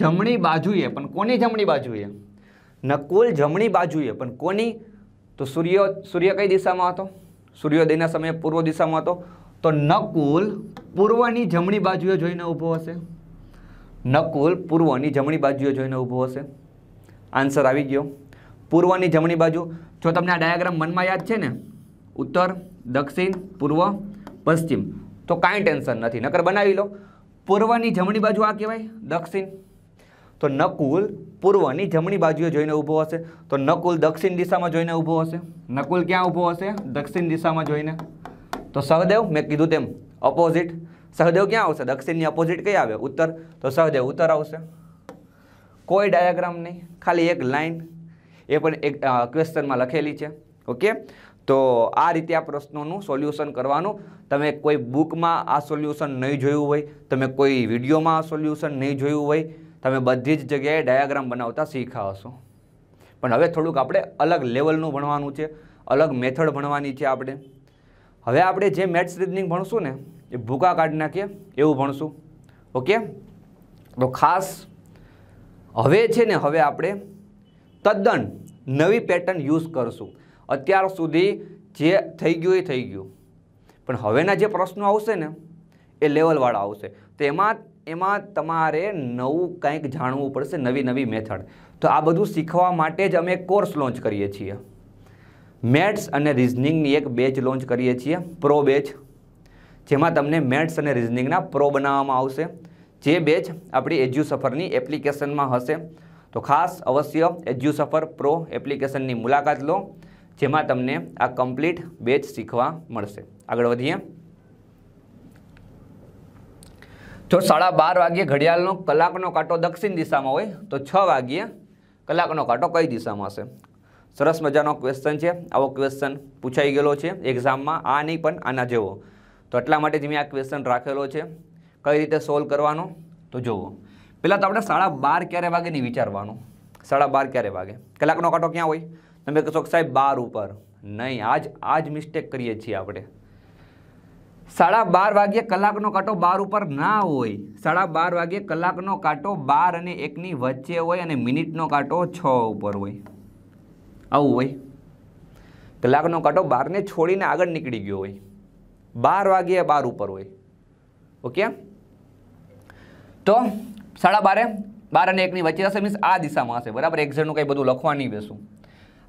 જમણી બાજુએ પણ કોની જમણી બાજુએ નકુલ જમણી બાજુએ પણ કોની તો સૂર્ય સૂર્ય કઈ દિશામાં હતો સૂર્યોદયના સમયે પૂર્વ દિશામાં હતો તો નકુલ પૂર્વની જમણી બાજુએ જોઈને ઊભો હશે નકુલ પૂર્વની જમણી બાજુએ જોઈને ઊભો હશે આન્સર આવી ગયો પૂર્વની જમણી બાજુ જો તમને આ ડાયાગ્રામ મનમાં યાદ છે ને ઉત્તર દક્ષિણ પૂર્વ પશ્ચિમ તો કાંઈ ટેન્શન નથી નકર બનાવી લો પૂર્વની જમણી બાજુ આ કહેવાય દક્ષિણ તો નકુલ પૂર્વની જમણી બાજુએ જોઈને ઊભો હશે તો નકુલ દક્ષિણ દિશામાં જોઈને ઊભો હશે નકુલ ક્યાં ઊભો હશે દક્ષિણ દિશામાં જોઈને તો સહદેવ મેં કીધું તેમ ઓપોઝિટ સહદેવ ક્યાં આવશે દક્ષિણની ઓપોઝિટ કઈ આવે ઉત્તર તો સહદેવ ઉત્તર આવશે કોઈ ડાયાગ્રામ નહીં ખાલી એક લાઇન એ પણ એક ક્વેશ્ચનમાં લખેલી છે ઓકે તો આ રીતે આ પ્રશ્નોનું સોલ્યુશન કરવાનું તમે કોઈ બુકમાં આ સોલ્યુશન નહીં જોયું હોય તમે કોઈ વિડીયોમાં આ સોલ્યુશન નહીં જોયું હોય તમે બધી જ જગ્યાએ ડાયાગ્રામ બનાવતા શીખા હશો પણ હવે થોડુંક આપણે અલગ લેવલનું ભણવાનું છે અલગ મેથડ ભણવાની છે આપણે હવે આપણે જે મેથ્સ રીઝનિંગ ભણશું ને એ ભૂકા કાઢી નાખીએ એવું ભણશું ઓકે તો ખાસ હવે છે ને હવે આપણે તદ્દન નવી પેટર્ન યુઝ કરશું અત્યાર સુધી જે થઈ ગયું એ થઈ ગયું પણ હવેના જે પ્રશ્નો આવશે ને એ લેવલવાળા આવશે તો એમાં એમાં તમારે નવું કંઈક જાણવું પડશે નવી નવી મેથડ તો આ બધું શીખવા માટે જ અમે કોર્સ લોન્ચ કરીએ છીએ મેથ્સ અને રિઝનિંગની એક બેચ લોન્ચ કરીએ છીએ પ્રો બેચ જેમાં તમને મેથ્સ અને રિઝનિંગના પ્રો બનાવવામાં આવશે જે બેચ આપણી એજ્યુ સફરની એપ્લિકેશનમાં હશે તો ખાસ અવશ્ય એજ્યુ સફર પ્રો એપ્લિકેશનની મુલાકાત લો જેમાં તમને આ કમ્પ્લીટ બેચ શીખવા મળશે આગળ વધીએ જો સાડા બાર વાગ્યે ઘડિયાળનો કલાકનો કાંટો દક્ષિણ દિશામાં હોય તો છ વાગ્યે કલાકનો કાંટો કઈ દિશામાં હશે સરસ મજાનો ક્વેશ્ચન છે આવો ક્વેશ્ચન પૂછાઈ ગયેલો છે એક્ઝામમાં આ નહીં પણ આના જેવો તો એટલા માટે જ મેં આ ક્વેશ્ચન રાખેલો છે કઈ રીતે સોલ્વ કરવાનો તો જુઓ પહેલાં તો આપણે સાડા બાર ક્યારે વાગે નહીં વિચારવાનું સાડા બાર ક્યારે વાગે કલાકનો કાંટો ક્યાં હોય તમે કહેશો સાહેબ બાર ઉપર નહીં આજ આજ મિસ્ટેક કરીએ છીએ આપણે સાડા બાર વાગ્યે કલાકનો કાંટો બાર ઉપર ના હોય સાડા બાર વાગ્યે કલાકનો કાંટો બાર અને એકની વચ્ચે હોય અને મિનિટનો કાંટો છ ઉપર હોય આવું હોય કલાકનો કાંટો બારને છોડીને આગળ નીકળી ગયો હોય બાર વાગ્યે બાર ઉપર હોય ઓકે તો સાડા બારે બાર અને એકની વચ્ચે હશે મીન્સ આ દિશામાં હશે બરાબર એક્ઝેટનું કંઈ બધું લખવા નહીં બેસું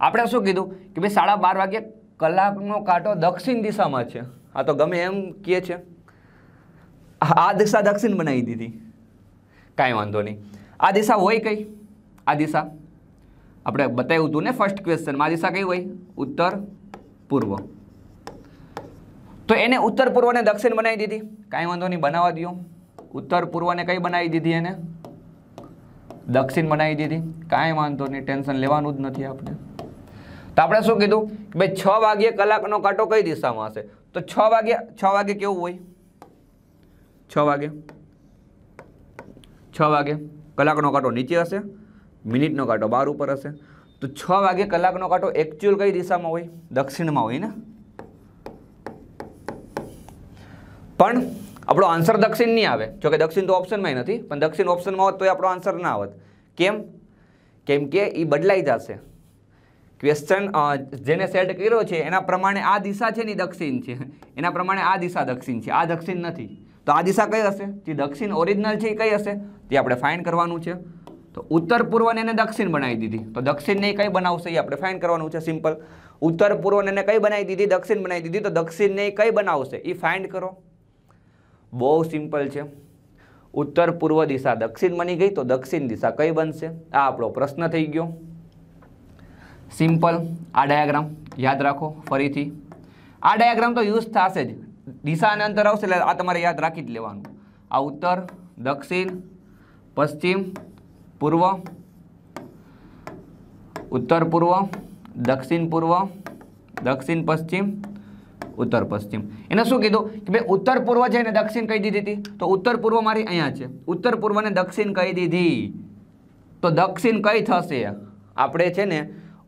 આપણે શું કીધું કે ભાઈ સાડા બાર વાગ્યે કલાકનો કાંટો દક્ષિણ દિશામાં છે આ તો ગમે એમ કહે છે આ દિશા દક્ષિણ બનાવી દીધી કાંઈ વાંધો નહીં આ દિશા હોય કઈ આ દિશા આપણે બતાવ્યું હતું ને ફર્સ્ટ ક્વેશ્ચનમાં આ દિશા કઈ હોય ઉત્તર પૂર્વ તો એને ઉત્તર પૂર્વને દક્ષિણ બનાવી દીધી કાંઈ વાંધો નહીં બનાવવા દો ઉત્તર પૂર્વને કઈ બનાવી દીધી એને દક્ષિણ બનાવી દીધી કાંઈ વાંધો નહીં ટેન્શન લેવાનું જ નથી આપણે તો આપણે શું કીધું કે ભાઈ છ વાગ્યે કલાકનો કાંટો કઈ દિશામાં હશે તો છ વાગે છ વાગે કેવું હોય છ વાગે છ વાગે કલાકનો કાંટો નીચે હશે મિનિટનો કાંટો બાર ઉપર હશે તો છ વાગે કલાકનો કાંટો એકચ્યુઅલ કઈ દિશામાં હોય દક્ષિણમાં હોય ને પણ આપણો આન્સર દક્ષિણ નહીં આવે જો કે દક્ષિણ તો ઓપ્શનમાં નથી પણ દક્ષિણ ઓપ્શનમાં હોત તો આપણો આન્સર ના આવત કેમ કેમ કે એ બદલાઈ જશે ક્વેશ્ચન જેને સેટ કર્યો છે એના પ્રમાણે આ દિશા છે ને દક્ષિણ છે એના પ્રમાણે આ દિશા દક્ષિણ છે આ દક્ષિણ નથી તો આ દિશા કઈ હશે જે દક્ષિણ ઓરિજિનલ છે એ કઈ હશે તે આપણે ફાઇન્ડ કરવાનું છે તો ઉત્તર પૂર્વને એને દક્ષિણ બનાવી દીધી તો દક્ષિણને કઈ બનાવશે એ આપણે ફાઇન કરવાનું છે સિમ્પલ ઉત્તર પૂર્વને એને કઈ બનાવી દીધી દક્ષિણ બનાવી દીધી તો દક્ષિણને કઈ બનાવશે એ ફાઇન્ડ કરો બહુ સિમ્પલ છે ઉત્તર પૂર્વ દિશા દક્ષિણ બની ગઈ તો દક્ષિણ દિશા કઈ બનશે આ આપણો પ્રશ્ન થઈ ગયો સિમ્પલ આ ડાયાગ્રામ યાદ રાખો ફરીથી આ ડાયાગ્રામ તો યુઝ થશે જ દિશા અને અંતર આવશે એટલે આ તમારે યાદ રાખી જ લેવાનું આ ઉત્તર દક્ષિણ પશ્ચિમ પૂર્વ ઉત્તર પૂર્વ દક્ષિણ પૂર્વ દક્ષિણ પશ્ચિમ ઉત્તર પશ્ચિમ એને શું કીધું કે ભાઈ ઉત્તર પૂર્વ છે અને દક્ષિણ કહી દીધી હતી તો ઉત્તર પૂર્વ મારી અહીંયા છે ઉત્તર પૂર્વને દક્ષિણ કહી દીધી તો દક્ષિણ કઈ થશે આપણે છે ને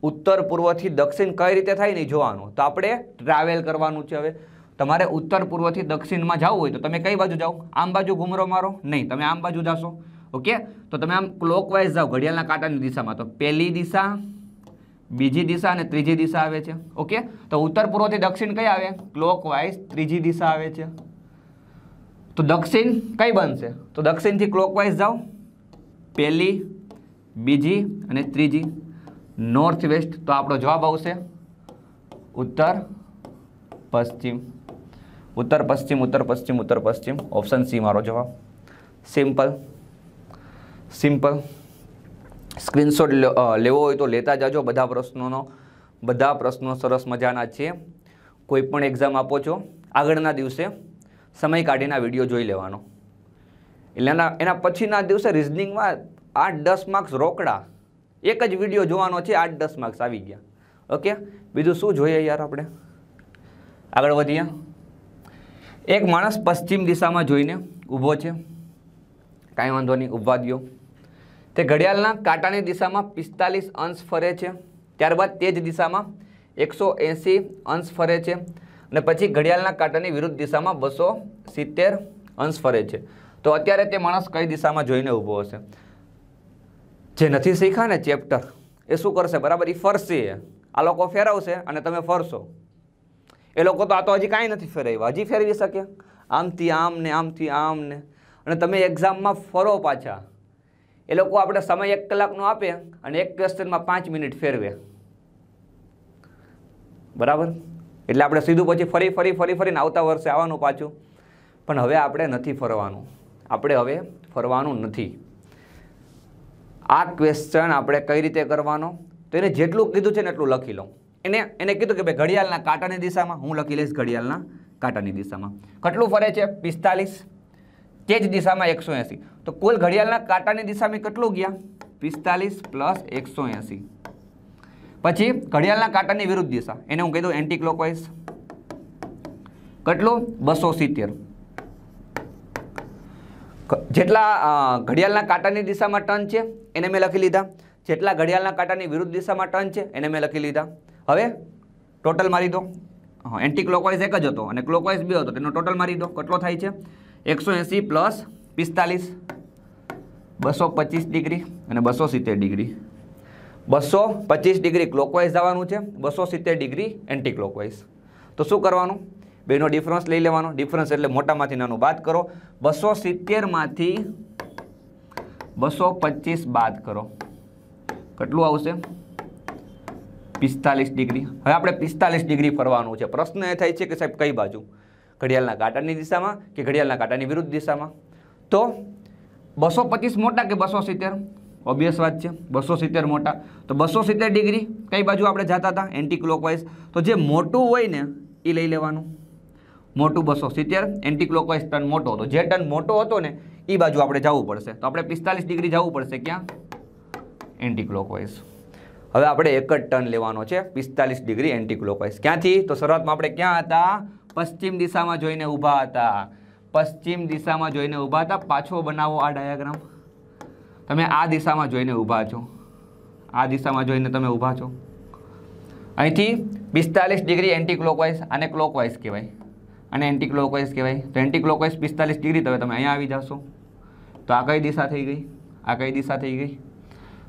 ઉત્તર પૂર્વથી દક્ષિણ કઈ રીતે થાય નહીં જોવાનું તો આપણે ટ્રાવેલ કરવાનું છે હવે તમારે ઉત્તર પૂર્વથી દક્ષિણમાં જવું હોય તો તમે કઈ બાજુ જાઓ આમ બાજુ ઘૂમરો મારો નહીં તમે આમ બાજુ જાશો ઓકે તો તમે આમ ક્લોકવાઇઝ જાઓ ઘડિયાળના કાંટાની દિશામાં તો પહેલી દિશા બીજી દિશા અને ત્રીજી દિશા આવે છે ઓકે તો ઉત્તર પૂર્વથી દક્ષિણ કઈ આવે ક્લોકવાઇઝ ત્રીજી દિશા આવે છે તો દક્ષિણ કઈ બનશે તો દક્ષિણથી ક્લોકવાઇઝ જાઓ પહેલી બીજી અને ત્રીજી નોર્થ વેસ્ટ તો આપણો જવાબ આવશે ઉત્તર પશ્ચિમ ઉત્તર પશ્ચિમ ઉત્તર પશ્ચિમ ઉત્તર પશ્ચિમ ઓપ્શન સી મારો જવાબ સિમ્પલ સિમ્પલ સ્ક્રીનશોટ લેવો હોય તો લેતા જાજો બધા પ્રશ્નોનો બધા પ્રશ્નો સરસ મજાના છે કોઈ પણ એક્ઝામ આપો છો આગળના દિવસે સમય કાઢીના વિડીયો જોઈ લેવાનો એટલે એના પછીના દિવસે રિઝનિંગમાં આઠ દસ માર્ક્સ રોકડા એક જ વિડીયો જોવાનો છે આઠ દસ માર્ક્સ આવી ગયા ઓકે બીજું શું જોઈએ યાર આપણે આગળ વધીએ એક માણસ પશ્ચિમ દિશામાં જોઈને ઊભો છે કાંઈ વાંધો નહીં ઊભવા દો તે ઘડિયાળના કાંટાની દિશામાં પિસ્તાલીસ અંશ ફરે છે ત્યારબાદ તે જ દિશામાં એકસો એંસી અંશ ફરે છે અને પછી ઘડિયાળના કાંટાની વિરુદ્ધ દિશામાં બસો સિત્તેર અંશ ફરે છે તો અત્યારે તે માણસ કઈ દિશામાં જોઈને ઊભો હશે જે નથી શીખ્યા ને ચેપ્ટર એ શું કરશે બરાબર એ ફરશે આ લોકો ફેરવશે અને તમે ફરશો એ લોકો તો આ તો હજી કાંઈ નથી ફેરવ્યા હજી ફેરવી શકે આમથી આમ ને આમથી આમ ને અને તમે એક્ઝામમાં ફરો પાછા એ લોકો આપણે સમય એક કલાકનો આપે અને એક ક્વેશ્ચનમાં પાંચ મિનિટ ફેરવે બરાબર એટલે આપણે સીધું પછી ફરી ફરી ફરી ફરીને આવતા વર્ષે આવવાનું પાછું પણ હવે આપણે નથી ફરવાનું આપણે હવે ફરવાનું નથી આ ક્વેશ્ચન આપણે કઈ રીતે કરવાનો તો એને જેટલું કીધું છે ને એટલું લખી લઉં એને એને કીધું કે ભાઈ ઘડિયાળના કાંટાની દિશામાં હું લખી લઈશ ઘડિયાળના કાંટાની દિશામાં કેટલું ફરે છે પિસ્તાલીસ તે જ દિશામાં એકસો એંસી તો કુલ ઘડિયાળના કાંટાની દિશામાં કેટલું ગયા પિસ્તાલીસ પ્લસ એકસો એંસી પછી ઘડિયાળના કાંટાની વિરુદ્ધ દિશા એને હું કહી દઉં એન્ટી ક્લોકવાઇઝ કેટલું બસો સિત્તેર જેટલા ઘડિયાળના કાંટાની દિશામાં ટર્ન છે એને મેં લખી લીધા જેટલા ઘડિયાળના કાંટાની વિરુદ્ધ દિશામાં ટર્ન છે એને મેં લખી લીધા હવે ટોટલ મારી દો હા એન્ટી ક્લોકવાઇઝ એક જ હતો અને ક્લોકવાઇઝ બે હતો તેનો ટોટલ મારી દો કેટલો થાય છે એકસો એંસી પ્લસ પિસ્તાલીસ બસો પચીસ ડિગ્રી અને બસો સિત્તેર ડિગ્રી બસો પચીસ ડિગ્રી ક્લોકવાઇઝ આવવાનું છે બસો સિત્તેર ડિગ્રી એન્ટી ક્લોકવાઇઝ તો શું કરવાનું બેનો ડિફરન્સ લઈ લેવાનો ડિફરન્સ એટલે મોટામાંથી નાનું બાદ કરો બસો સિત્તેરમાંથી બસો પચીસ બાદ કરો કેટલું આવશે પિસ્તાલીસ ડિગ્રી હવે આપણે પિસ્તાલીસ ડિગ્રી ફરવાનું છે પ્રશ્ન એ થાય છે કે સાહેબ કઈ બાજુ ઘડિયાળના કાંટાની દિશામાં કે ઘડિયાળના કાંટાની વિરુદ્ધ દિશામાં તો બસો પચીસ મોટા કે બસો સિત્તેર ઓબ્વિયસ વાત છે બસો સિત્તેર મોટા તો બસો સિત્તેર ડિગ્રી કઈ બાજુ આપણે જતા હતા એન્ટી ક્લોકવાઇઝ તો જે મોટું હોય ને એ લઈ લેવાનું મોટું બસો સિત્તેર એન્ટી ક્લોકવાઇઝ ટર્ન મોટો હતો જે ટર્ન મોટો હતો ને એ બાજુ આપણે જવું પડશે તો આપણે પિસ્તાલીસ ડિગ્રી જવું પડશે ક્યાં એન્ટી ક્લોકવાઇઝ હવે આપણે એક જ ટર્ન લેવાનો છે પિસ્તાલીસ ડિગ્રી એન્ટી ક્લોકવાઇઝ ક્યાંથી તો શરૂઆતમાં આપણે ક્યાં હતા પશ્ચિમ દિશામાં જોઈને ઊભા હતા પશ્ચિમ દિશામાં જોઈને ઊભા હતા પાછો બનાવો આ ડાયાગ્રામ તમે આ દિશામાં જોઈને ઊભા છો આ દિશામાં જોઈને તમે ઊભા છો અહીંથી પિસ્તાલીસ ડિગ્રી એન્ટી ક્લોકવાઇઝ આને ક્લોકવાઇઝ કહેવાય અને એન્ટી ક્લોકવાઇઝ કહેવાય તો એન્ટી ક્લોકવાઇઝ પિસ્તાલીસ ડિગ્રી તમે તમે અહીંયા આવી જશો તો આ કઈ દિશા થઈ ગઈ આ કઈ દિશા થઈ ગઈ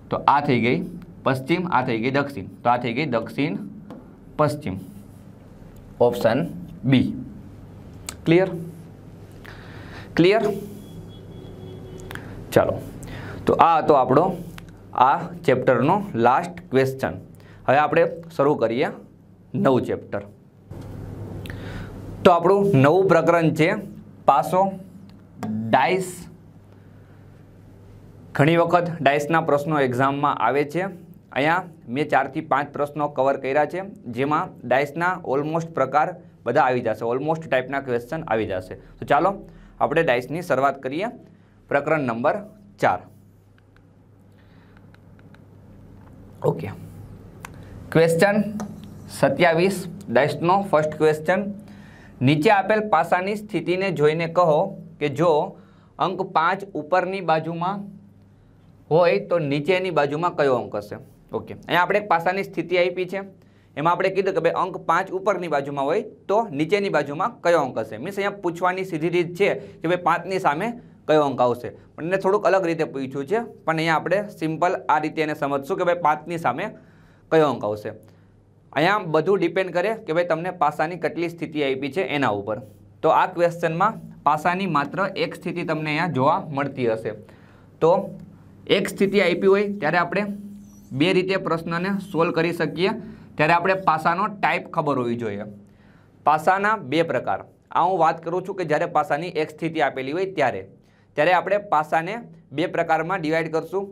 તો આ થઈ ગઈ પશ્ચિમ આ થઈ ગઈ દક્ષિણ તો આ થઈ ગઈ દક્ષિણ પશ્ચિમ ઓપ્શન બી ક્લિયર ક્લિયર ચાલો તો આ હતો આપણો આ ચેપ્ટરનો લાસ્ટ ક્વેશ્ચન હવે આપણે શરૂ કરીએ નવ ચેપ્ટર તો આપણું નવું પ્રકરણ છે પાસો ડાઈસ ઘણી વખત ડાઈસના પ્રશ્નો એક્ઝામમાં આવે છે અહીંયા મેં ચારથી પાંચ પ્રશ્નો કવર કર્યા છે જેમાં ડાઈસના ઓલમોસ્ટ પ્રકાર બધા આવી જશે ઓલમોસ્ટ ટાઈપના ક્વેશ્ચન આવી જશે તો ચાલો આપણે ડાઈસની શરૂઆત કરીએ પ્રકરણ નંબર ચાર ઓકે ક્વેશ્ચન સત્યાવીસ ડાઈસનો ફર્સ્ટ ક્વેશ્ચન નીચે આપેલ પાસાની સ્થિતિને જોઈને કહો કે જો અંક પાંચ ઉપરની બાજુમાં હોય તો નીચેની બાજુમાં કયો અંક હશે ઓકે અહીંયા આપણે એક પાસાની સ્થિતિ આપી છે એમાં આપણે કીધું કે ભાઈ અંક પાંચ ઉપરની બાજુમાં હોય તો નીચેની બાજુમાં કયો અંક હશે મીન્સ અહીંયા પૂછવાની સીધી રીત છે કે ભાઈ પાંચની સામે કયો અંક આવશે પણ એને થોડુંક અલગ રીતે પૂછ્યું છે પણ અહીંયા આપણે સિમ્પલ આ રીતે એને સમજશું કે ભાઈ પાંચની સામે કયો અંક આવશે અહીંયા બધું ડિપેન્ડ કરે કે ભાઈ તમને પાસાની કેટલી સ્થિતિ આપી છે એના ઉપર તો આ ક્વેશ્ચનમાં પાસાની માત્ર એક સ્થિતિ તમને અહીંયા જોવા મળતી હશે તો એક સ્થિતિ આપી હોય ત્યારે આપણે બે રીતે પ્રશ્નને સોલ્વ કરી શકીએ ત્યારે આપણે પાસાનો ટાઈપ ખબર હોવી જોઈએ પાસાના બે પ્રકાર આ હું વાત કરું છું કે જ્યારે પાસાની એક સ્થિતિ આપેલી હોય ત્યારે ત્યારે આપણે પાસાને બે પ્રકારમાં ડિવાઈડ કરશું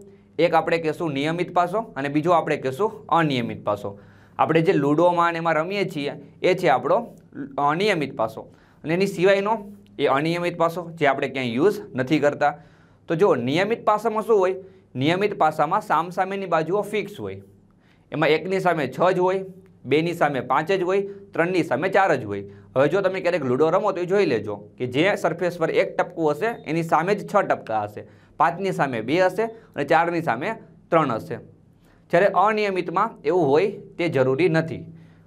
એક આપણે કહેશું નિયમિત પાસો અને બીજો આપણે કહેશું અનિયમિત પાસો આપણે જે લૂડોમાં અને એમાં રમીએ છીએ એ છે આપણો અનિયમિત પાસો અને એની સિવાયનો એ અનિયમિત પાસો જે આપણે ક્યાંય યુઝ નથી કરતા તો જો નિયમિત પાસામાં શું હોય નિયમિત પાસામાં સામસામેની બાજુઓ ફિક્સ હોય એમાં એકની સામે છ જ હોય બેની સામે પાંચ જ હોય ત્રણની સામે ચાર જ હોય હવે જો તમે ક્યારેક લૂડો રમો તો એ જોઈ લેજો કે જે સરફેસ પર એક ટપકું હશે એની સામે જ છ ટપકા હશે પાંચની સામે બે હશે અને ચારની સામે ત્રણ હશે જ્યારે અનિયમિતમાં એવું હોય તે જરૂરી નથી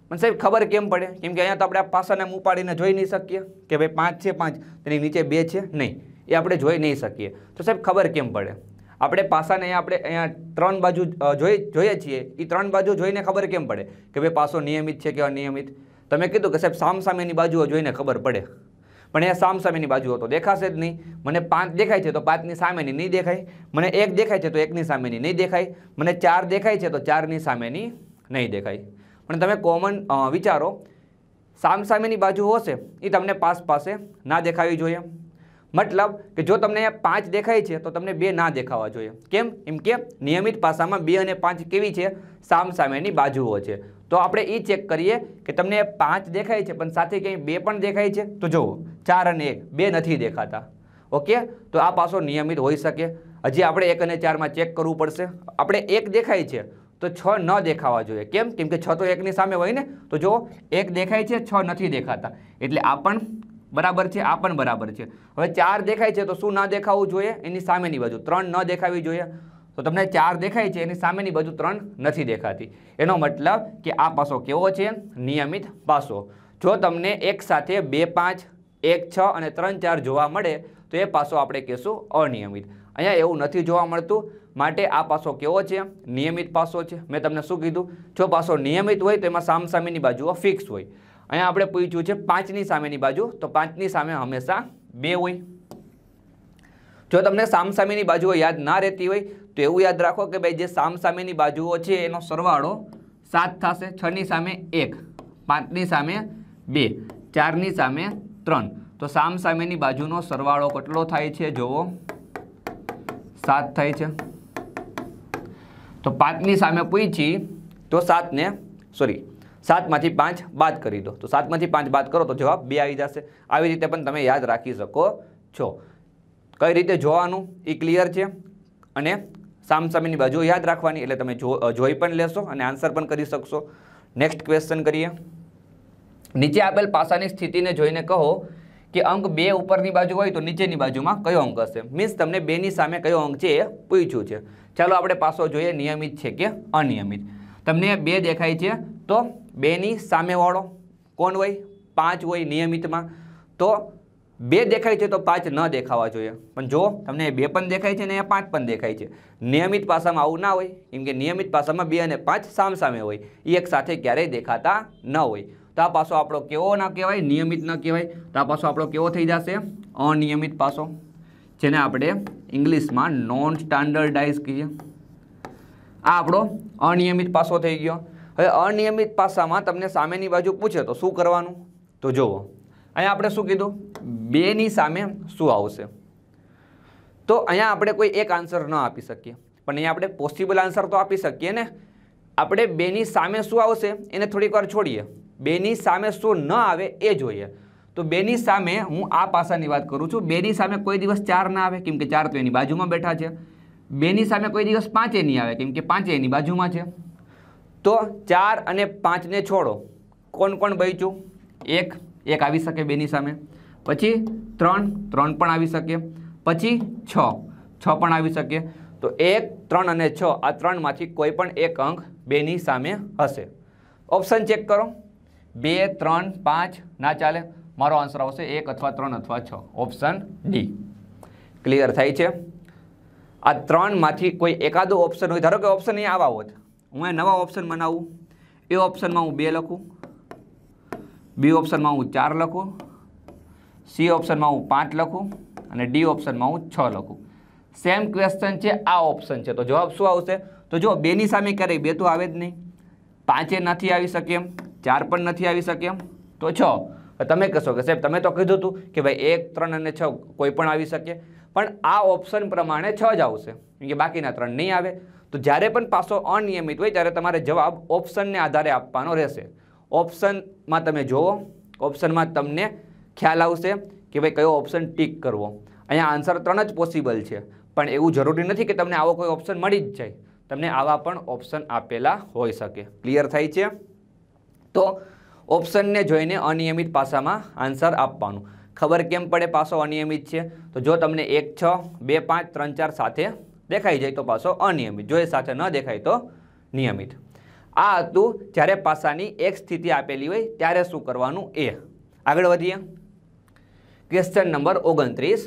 પણ સાહેબ ખબર કેમ પડે કેમ કે અહીંયા તો આપણે આ પાસાને ઉપાડીને જોઈ નહીં શકીએ કે ભાઈ પાંચ છે પાંચ તેની નીચે બે છે નહીં એ આપણે જોઈ નહીં શકીએ તો સાહેબ ખબર કેમ પડે આપણે પાસાને અહીંયા આપણે અહીંયા ત્રણ બાજુ જોઈ જોઈએ છીએ એ ત્રણ બાજુ જોઈને ખબર કેમ પડે કે ભાઈ પાસો નિયમિત છે કે અનિયમિત તમે કીધું કે સાહેબ સામસામેની બાજુઓ જોઈને ખબર પડે પણ એ સામસામેની બાજુ હતો દેખાશે જ નહીં મને પાંચ દેખાય છે તો પાંચની સામેની નહીં દેખાય મને એક દેખાય છે તો એકની સામેની નહીં દેખાય મને ચાર દેખાય છે તો ચારની સામેની નહીં દેખાય પણ તમે કોમન વિચારો સામસામેની બાજુ હશે એ તમને પાસ પાસે ના દેખાવી જોઈએ મતલબ કે જો તમને પાંચ દેખાય છે તો તમને બે ના દેખાવા જોઈએ કેમ એમ કે નિયમિત પાસામાં બે અને પાંચ કેવી છે સામસામેની બાજુઓ છે તો આપણે એ ચેક કરીએ કે તમને પાંચ દેખાય છે પણ સાથે ક્યાંય બે પણ દેખાય છે તો જુઓ ચાર અને એક બે નથી દેખાતા ઓકે તો આ પાસો નિયમિત હોઈ શકે હજી આપણે એક અને ચારમાં ચેક કરવું પડશે આપણે એક દેખાય છે તો છ ન દેખાવા જોઈએ કેમ કેમ કે છ તો એકની સામે હોય ને તો જો એક દેખાય છે છ નથી દેખાતા એટલે આ પણ બરાબર છે આ પણ બરાબર છે હવે ચાર દેખાય છે તો શું ન દેખાવું જોઈએ એની સામેની બાજુ ત્રણ ન દેખાવી જોઈએ તો તમને ચાર દેખાય છે એની સામેની બાજુ ત્રણ નથી દેખાતી એનો મતલબ કે આ પાસો કેવો છે નિયમિત પાસો જો તમને એક સાથે બે પાંચ એક છ અને ત્રણ ચાર જોવા મળે તો એ પાસો આપણે કહેશું અનિયમિત અહીંયા એવું નથી જોવા મળતું માટે આ પાસો કેવો છે નિયમિત પાસો છે મેં તમને શું કીધું જો પાસો નિયમિત હોય તો એમાં સામસામેની બાજુઓ ફિક્સ હોય અહીંયા આપણે પૂછ્યું છે પાંચની સામેની બાજુ તો પાંચની સામે હંમેશા બે હોય જો તમને સામસામેની બાજુઓ યાદ ના રહેતી હોય તો એવું યાદ રાખો કે ભાઈ જે સામસામેની બાજુઓ છે એનો સરવાળો સાત થશે છની સામે એક પાંચની સામે બે ચારની સામે ત્રણ તો સામસામેની બાજુનો સરવાળો કેટલો થાય છે જુઓ સાત થાય છે તો પાંચની સામે પૂછી તો સાતને સોરી સાતમાંથી પાંચ બાદ કરી દો તો સાતમાંથી પાંચ બાદ કરો તો જવાબ બે આવી જશે આવી રીતે પણ તમે યાદ રાખી શકો છો કઈ રીતે જોવાનું એ ક્લિયર છે અને સામસામેની બાજુ યાદ રાખવાની એટલે તમે જોઈ પણ લેશો અને આન્સર પણ કરી શકશો નેક્સ્ટ ક્વેશ્ચન કરીએ નીચે આપેલ પાસાની સ્થિતિને જોઈને કહો કે અંક બે ઉપરની બાજુ હોય તો નીચેની બાજુમાં કયો અંક હશે મીન્સ તમને બેની સામે કયો અંક છે એ પૂછ્યું છે ચાલો આપણે પાસો જોઈએ નિયમિત છે કે અનિયમિત તમને બે દેખાય છે તો બેની સામેવાળો કોણ હોય પાંચ હોય નિયમિતમાં તો બે દેખાય છે તો પાંચ ન દેખાવા જોઈએ પણ જો તમને બે પણ દેખાય છે ને અહીંયા પાંચ પણ દેખાય છે નિયમિત પાસામાં આવું ના હોય કેમ કે નિયમિત પાસામાં બે અને પાંચ સામસામે હોય એ એક સાથે ક્યારેય દેખાતા ન હોય તો આ પાસો આપણો કેવો ના કહેવાય નિયમિત ન કહેવાય તો આ પાસો આપણો કેવો થઈ જશે અનિયમિત પાસો જેને આપણે ઇંગ્લિશમાં નોન સ્ટાન્ડર્ડ સ્ટાન્ડર્ડાઇઝ કહીએ આ આપણો અનિયમિત પાસો થઈ ગયો હવે અનિયમિત પાસામાં તમને સામેની બાજુ પૂછે તો શું કરવાનું તો જુઓ અહીંયા આપણે શું કીધું બેની સામે શું આવશે તો અહીંયા આપણે કોઈ એક આન્સર ન આપી શકીએ પણ અહીંયા આપણે પોસિબલ આન્સર તો આપી શકીએ ને આપણે બેની સામે શું આવશે એને થોડીક વાર છોડીએ બેની સામે શું ન આવે એ જોઈએ તો બેની સામે હું આ પાસાની વાત કરું છું બેની સામે કોઈ દિવસ ચાર ના આવે કેમકે ચાર તો એની બાજુમાં બેઠા છે બેની સામે કોઈ દિવસ પાંચે નહીં આવે કેમકે પાંચે એની બાજુમાં છે તો ચાર અને પાંચને છોડો કોણ કોણ બચ્યું એક એક આવી શકે બેની સામે પછી ત્રણ ત્રણ પણ આવી શકે પછી છ છ પણ આવી શકે તો એક ત્રણ અને છ આ ત્રણમાંથી કોઈ પણ એક અંક બેની સામે હશે ઓપ્શન ચેક કરો બે ત્રણ પાંચ ના ચાલે મારો આન્સર આવશે એક અથવા ત્રણ અથવા છ ઓપ્શન ડી ક્લિયર થાય છે આ ત્રણમાંથી કોઈ એકાદો ઓપ્શન હોય ધારો કે ઓપ્શન અહીંયા આવા હોત હું નવા ઓપ્શન બનાવું એ ઓપ્શનમાં હું બે લખું બી ઓપ્શનમાં હું ચાર લખું સી ઓપ્શનમાં હું પાંચ લખું અને ડી ઓપ્શનમાં હું છ લખું સેમ ક્વેશ્ચન છે આ ઓપ્શન છે તો જવાબ શું આવશે તો જો બેની સામે ક્યારેય બે તો આવે જ નહીં પાંચે નથી આવી શકે એમ ચાર પણ નથી આવી શકે એમ તો છ તમે કહેશો કે સાહેબ તમે તો કીધું હતું કે ભાઈ એક ત્રણ અને છ કોઈ પણ આવી શકે પણ આ ઓપ્શન પ્રમાણે છ જ આવશે કેમ કે બાકીના ત્રણ નહીં આવે તો જ્યારે પણ પાસો અનિયમિત હોય ત્યારે તમારે જવાબ ઓપ્શનને આધારે આપવાનો રહેશે ઓપ્શનમાં તમે જુઓ ઓપ્શનમાં તમને ખ્યાલ આવશે કે ભાઈ કયો ઓપ્શન ટીક કરવો અહીંયા આન્સર ત્રણ જ પોસિબલ છે પણ એવું જરૂરી નથી કે તમને આવો કોઈ ઓપ્શન મળી જ જાય તમને આવા પણ ઓપ્શન આપેલા હોઈ શકે ક્લિયર થાય છે તો ઓપ્શનને જોઈને અનિયમિત પાસામાં આન્સર આપવાનું ખબર કેમ પડે પાસો અનિયમિત છે તો જો તમને એક છ બે પાંચ ત્રણ ચાર સાથે દેખાઈ જાય તો પાસો અનિયમિત જો એ સાથે ન દેખાય તો નિયમિત આ હતું જ્યારે પાસાની એક સ્થિતિ આપેલી હોય ત્યારે શું કરવાનું એ આગળ વધીએ ક્વેશ્ચન નંબર ઓગણત્રીસ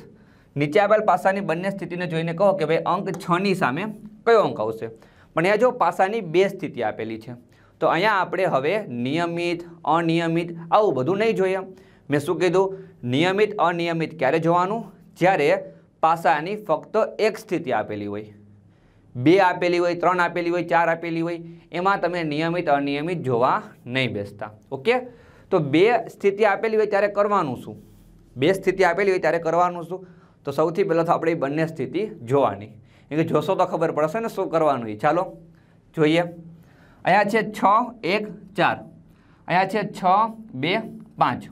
નીચે આપેલ પાસાની બંને સ્થિતિને જોઈને કહો કે ભાઈ અંક છની સામે કયો અંક આવશે પણ અહીંયા જો પાસાની બે સ્થિતિ આપેલી છે તો અહીંયા આપણે હવે નિયમિત અનિયમિત આવું બધું નહીં જોઈએ મેં શું કીધું નિયમિત અનિયમિત ક્યારે જોવાનું જ્યારે પાસાની ફક્ત એક સ્થિતિ આપેલી હોય બે આપેલી હોય ત્રણ આપેલી હોય ચાર આપેલી હોય એમાં તમે નિયમિત અનિયમિત જોવા નહીં બેસતા ઓકે તો બે સ્થિતિ આપેલી હોય ત્યારે કરવાનું શું બે સ્થિતિ આપેલી હોય ત્યારે કરવાનું શું તો સૌથી પહેલાં તો આપણે બંને સ્થિતિ જોવાની એટલે જોશો તો ખબર પડશે ને શું કરવાનું એ ચાલો જોઈએ અહીંયા છે છ એક ચાર અહીંયા છે છ બે પાંચ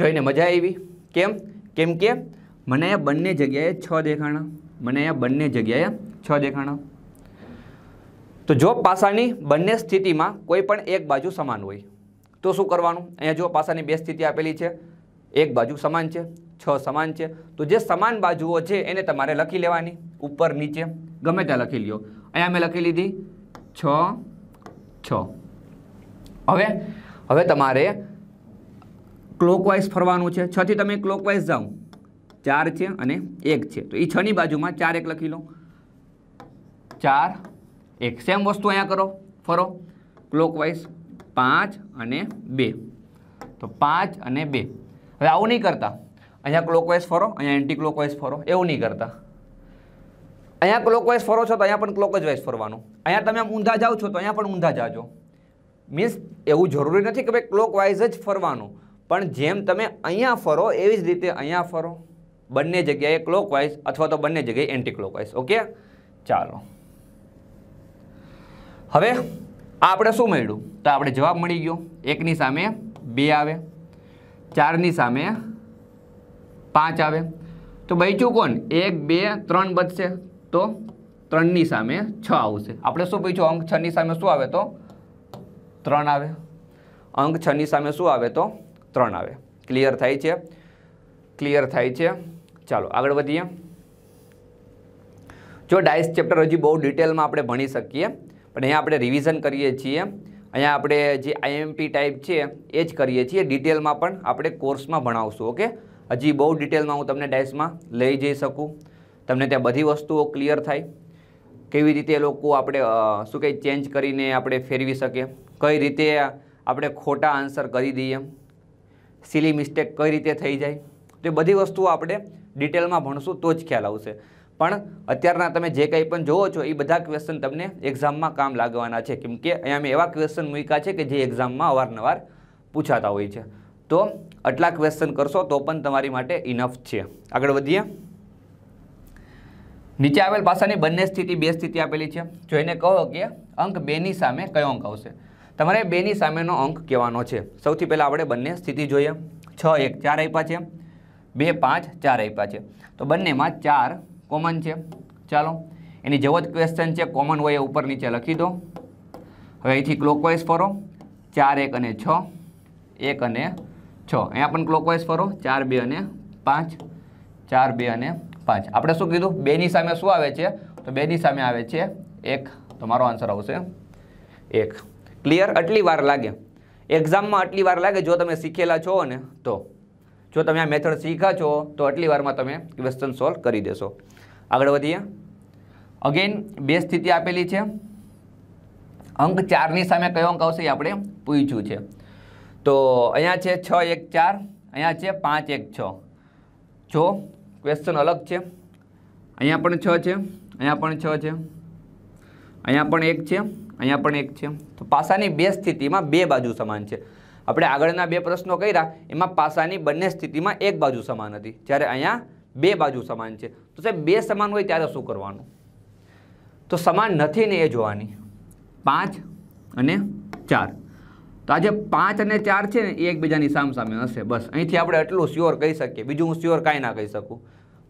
જોઈને મજા આવી કેમ કેમ કે મને બંને જગ્યાએ છ દેખાણા મને અહીંયા બંને જગ્યાએ છ દેખાણા તો જો પાસાની બંને સ્થિતિમાં કોઈ પણ એક બાજુ સમાન હોય તો શું કરવાનું અહીંયા જો પાસાની બે સ્થિતિ આપેલી છે એક બાજુ સમાન છે છ સમાન છે તો જે સમાન બાજુઓ છે એને તમારે લખી લેવાની ઉપર નીચે ગમે ત્યાં લખી લ્યો અહીંયા મેં લખી લીધી છ છ હવે હવે તમારે ક્લોકવાઇઝ ફરવાનું છે છથી તમે ક્લોકવાઇઝ જાઓ ચાર છે અને એક છે તો એ છની બાજુમાં ચાર એક લખી લો ચાર એક સેમ વસ્તુ અહીંયા કરો ફરો ક્લોકવાઇઝ પાંચ અને બે તો પાંચ અને બે હવે આવું નહીં કરતા અહીંયા ક્લોકવાઇઝ ફરો અહીંયા એન્ટી ક્લોકવાઇઝ ફરો એવું નહીં કરતા અહીંયા ક્લોકવાઇઝ ફરો છો તો અહીંયા પણ ક્લોકવાઇઝ ફરવાનું અહીંયા તમે ઊંધા જાઓ છો તો અહીંયા પણ ઊંધા જાજો મીન્સ એવું જરૂરી નથી કે ભાઈ ક્લોકવાઇઝ જ ફરવાનું પણ જેમ તમે અહીંયા ફરો એવી જ રીતે અહીંયા ફરો બંને જગ્યાએ ક્લોકવાઇઝ અથવા તો બંને જગ્યાએ એન્ટી ક્લોકવાઇઝ ઓકે ચાલો હવે આપણે શું મળ્યું તો આપણે જવાબ મળી ગયો એકની સામે બે આવે ચારની સામે પાંચ આવે તો બચ્યું કોણ એક બે ત્રણ બચશે તો ત્રણની સામે છ આવશે આપણે શું પૂછ્યું અંક છની સામે શું આવે તો ત્રણ આવે અંક છની સામે શું આવે તો ત્રણ આવે ક્લિયર થાય છે ક્લિયર થાય છે ચાલો આગળ વધીએ જો ડાયસ ચેપ્ટર હજી બહુ ડિટેલમાં આપણે ભણી શકીએ પણ અહીંયા આપણે રિવિઝન કરીએ છીએ અહીંયા આપણે જે આઈએમપી ટાઈપ છે એ જ કરીએ છીએ ડિટેલમાં પણ આપણે કોર્સમાં ભણાવશું ઓકે હજી બહુ ડિટેલમાં હું તમને ડાયસમાં લઈ જઈ શકું તમને ત્યાં બધી વસ્તુઓ ક્લિયર થાય કેવી રીતે લોકો આપણે શું કંઈ ચેન્જ કરીને આપણે ફેરવી શકીએ કઈ રીતે આપણે ખોટા આન્સર કરી દઈએ સિલી મિસ્ટેક કઈ રીતે થઈ જાય તો એ બધી વસ્તુઓ આપણે ડિટેલમાં ભણશું તો જ ખ્યાલ આવશે પણ અત્યારના તમે જે કંઈ પણ જોવો છો એ બધા ક્વેશ્ચન તમને એક્ઝામમાં કામ લાગવાના છે કેમ કે અહીંયા મેં એવા ક્વેશ્ચન મૂક્યા છે કે જે એક્ઝામમાં અવારનવાર પૂછાતા હોય છે તો આટલા ક્વેશ્ચન કરશો તો પણ તમારી માટે ઇનફ છે આગળ વધીએ નીચે આવેલ પાસાની બંને સ્થિતિ બે સ્થિતિ આપેલી છે જો એને કહો કે અંક બેની સામે કયો અંક આવશે તમારે બેની સામેનો અંક કહેવાનો છે સૌથી પહેલાં આપણે બંને સ્થિતિ જોઈએ છ એક ચાર આપ્યા છે બે પાંચ ચાર આપ્યા છે તો બંનેમાં ચાર કોમન છે ચાલો એની જેવો જ ક્વેશ્ચન છે કોમન હોય એ ઉપર નીચે લખી દો હવે અહીંથી ક્લોકવાઇઝ ફરો ચાર એક અને છ એક અને છ અહીંયા પણ ક્લોકવાઇઝ ફરો ચાર બે અને પાંચ ચાર બે અને પાંચ આપણે શું કીધું બેની સામે શું આવે છે તો બેની સામે આવે છે એક તો મારો આન્સર આવશે એક ક્લિયર આટલી વાર લાગે એક્ઝામમાં આટલી વાર લાગે જો તમે શીખેલા છો ને તો જો તમે આ મેથડ શીખ્યા છો તો આટલી વારમાં તમે ક્વેશ્ચન સોલ્વ કરી દેશો આગળ વધીએ અગેન બે સ્થિતિ આપેલી છે અંક ચારની સામે કયો અંક આવશે એ આપણે પૂછ્યું છે તો અહીંયા છે છ એક ચાર અહીંયા છે પાંચ એક છ જો ક્વેશ્ચન અલગ છે અહીંયા પણ છ છે અહીંયા પણ છ છે અહીંયા પણ એક છે અહીંયા પણ એક છે તો પાસાની બે સ્થિતિમાં બે બાજુ સમાન છે આપણે આગળના બે પ્રશ્નો કર્યા એમાં પાસાની બંને સ્થિતિમાં એક બાજુ સમાન હતી જ્યારે અહીંયા બે બાજુ સમાન છે તો સાહેબ બે સમાન હોય ત્યારે શું કરવાનું તો સમાન નથી ને એ જોવાની પાંચ અને ચાર તો આજે પાંચ અને ચાર છે ને એ એકબીજાની સામે હશે બસ અહીંથી આપણે એટલું શ્યોર કહી શકીએ બીજું હું શ્યોર કાંઈ ના કહી શકું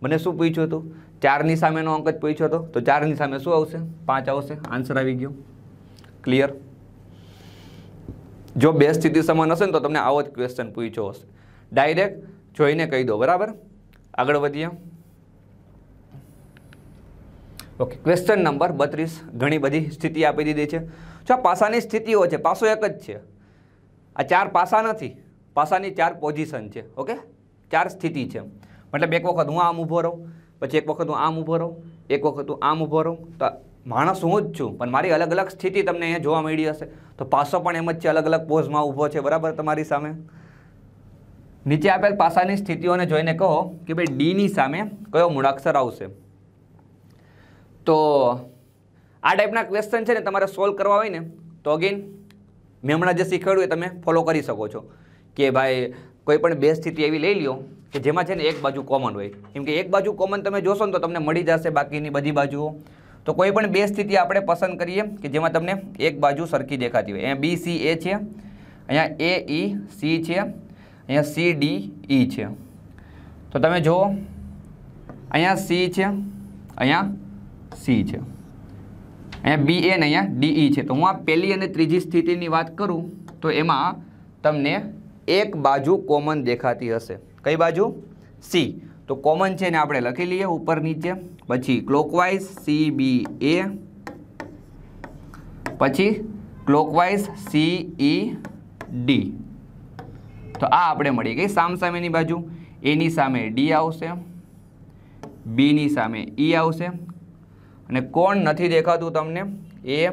મને શું પૂછ્યું હતું ચારની સામેનો અંક જ પૂછ્યો હતો તો ચારની સામે શું આવશે પાંચ આવશે આન્સર આવી ગયો ક્લિયર જો બે સ્થિતિ સમાન હશે ને તો તમને આવો જ ક્વેશ્ચન પૂછ્યો હશે ડાયરેક્ટ જોઈને કહી દો બરાબર આગળ વધીએ ઓકે ક્વેશ્ચન નંબર બત્રીસ ઘણી બધી સ્થિતિ આપી દીધી છે જો પાસાની સ્થિતિઓ છે પાસો એક જ છે આ ચાર પાસા નથી પાસાની ચાર પોઝિશન છે ઓકે ચાર સ્થિતિ છે મતલબ એક વખત હું આમ ઊભો રહું પછી એક વખત હું આમ ઊભો રહું એક વખત હું આમ ઊભો રહું તો માણસ હું જ છું પણ મારી અલગ અલગ સ્થિતિ તમને અહીંયા જોવા મળી હશે તો પાસો પણ એમ જ છે અલગ અલગ પોઝમાં ઊભો છે બરાબર તમારી સામે નીચે આપેલ પાસાની સ્થિતિઓને જોઈને કહો કે ભાઈ ડીની સામે કયો મૂળાક્ષર આવશે તો આ ટાઈપના ક્વેશ્ચન છે ને તમારે સોલ્વ કરવા હોય ને તો અગેન મેં હમણાં જે શીખવાડ્યું એ તમે ફોલો કરી શકો છો કે ભાઈ કોઈ પણ બે સ્થિતિ એવી લઈ લ્યો કે જેમાં છે ને એક બાજુ કોમન હોય કેમ કે એક બાજુ કોમન તમે જોશો ને તો તમને મળી જશે બાકીની બધી બાજુઓ તો કોઈ પણ બે સ્થિતિ આપણે પસંદ કરીએ કે જેમાં તમને એક બાજુ સરખી દેખાતી હોય અહીંયા બી સી એ છે અહીંયા એ ઈ સી છે અહીંયા સી ડી ઈ છે તો તમે જુઓ અહીંયા સી છે અહીંયા સી છે અહીંયા બી એ ને અહીંયા ઈ e છે તો હું આ પહેલી અને ત્રીજી સ્થિતિની વાત કરું તો એમાં તમને એક બાજુ કોમન દેખાતી હશે કઈ બાજુ સી તો કોમન છે ને આપણે લખી લઈએ ઉપર નીચે પછી ક્લોકવાઇઝ સી બી એ પછી ક્લોકવાઇઝ સી ઈ ડી તો આ આપણે મળી ગઈ સામસામેની બાજુ એની સામે ડી આવશે બીની સામે ઈ e આવશે અને કોણ નથી દેખાતું તમને A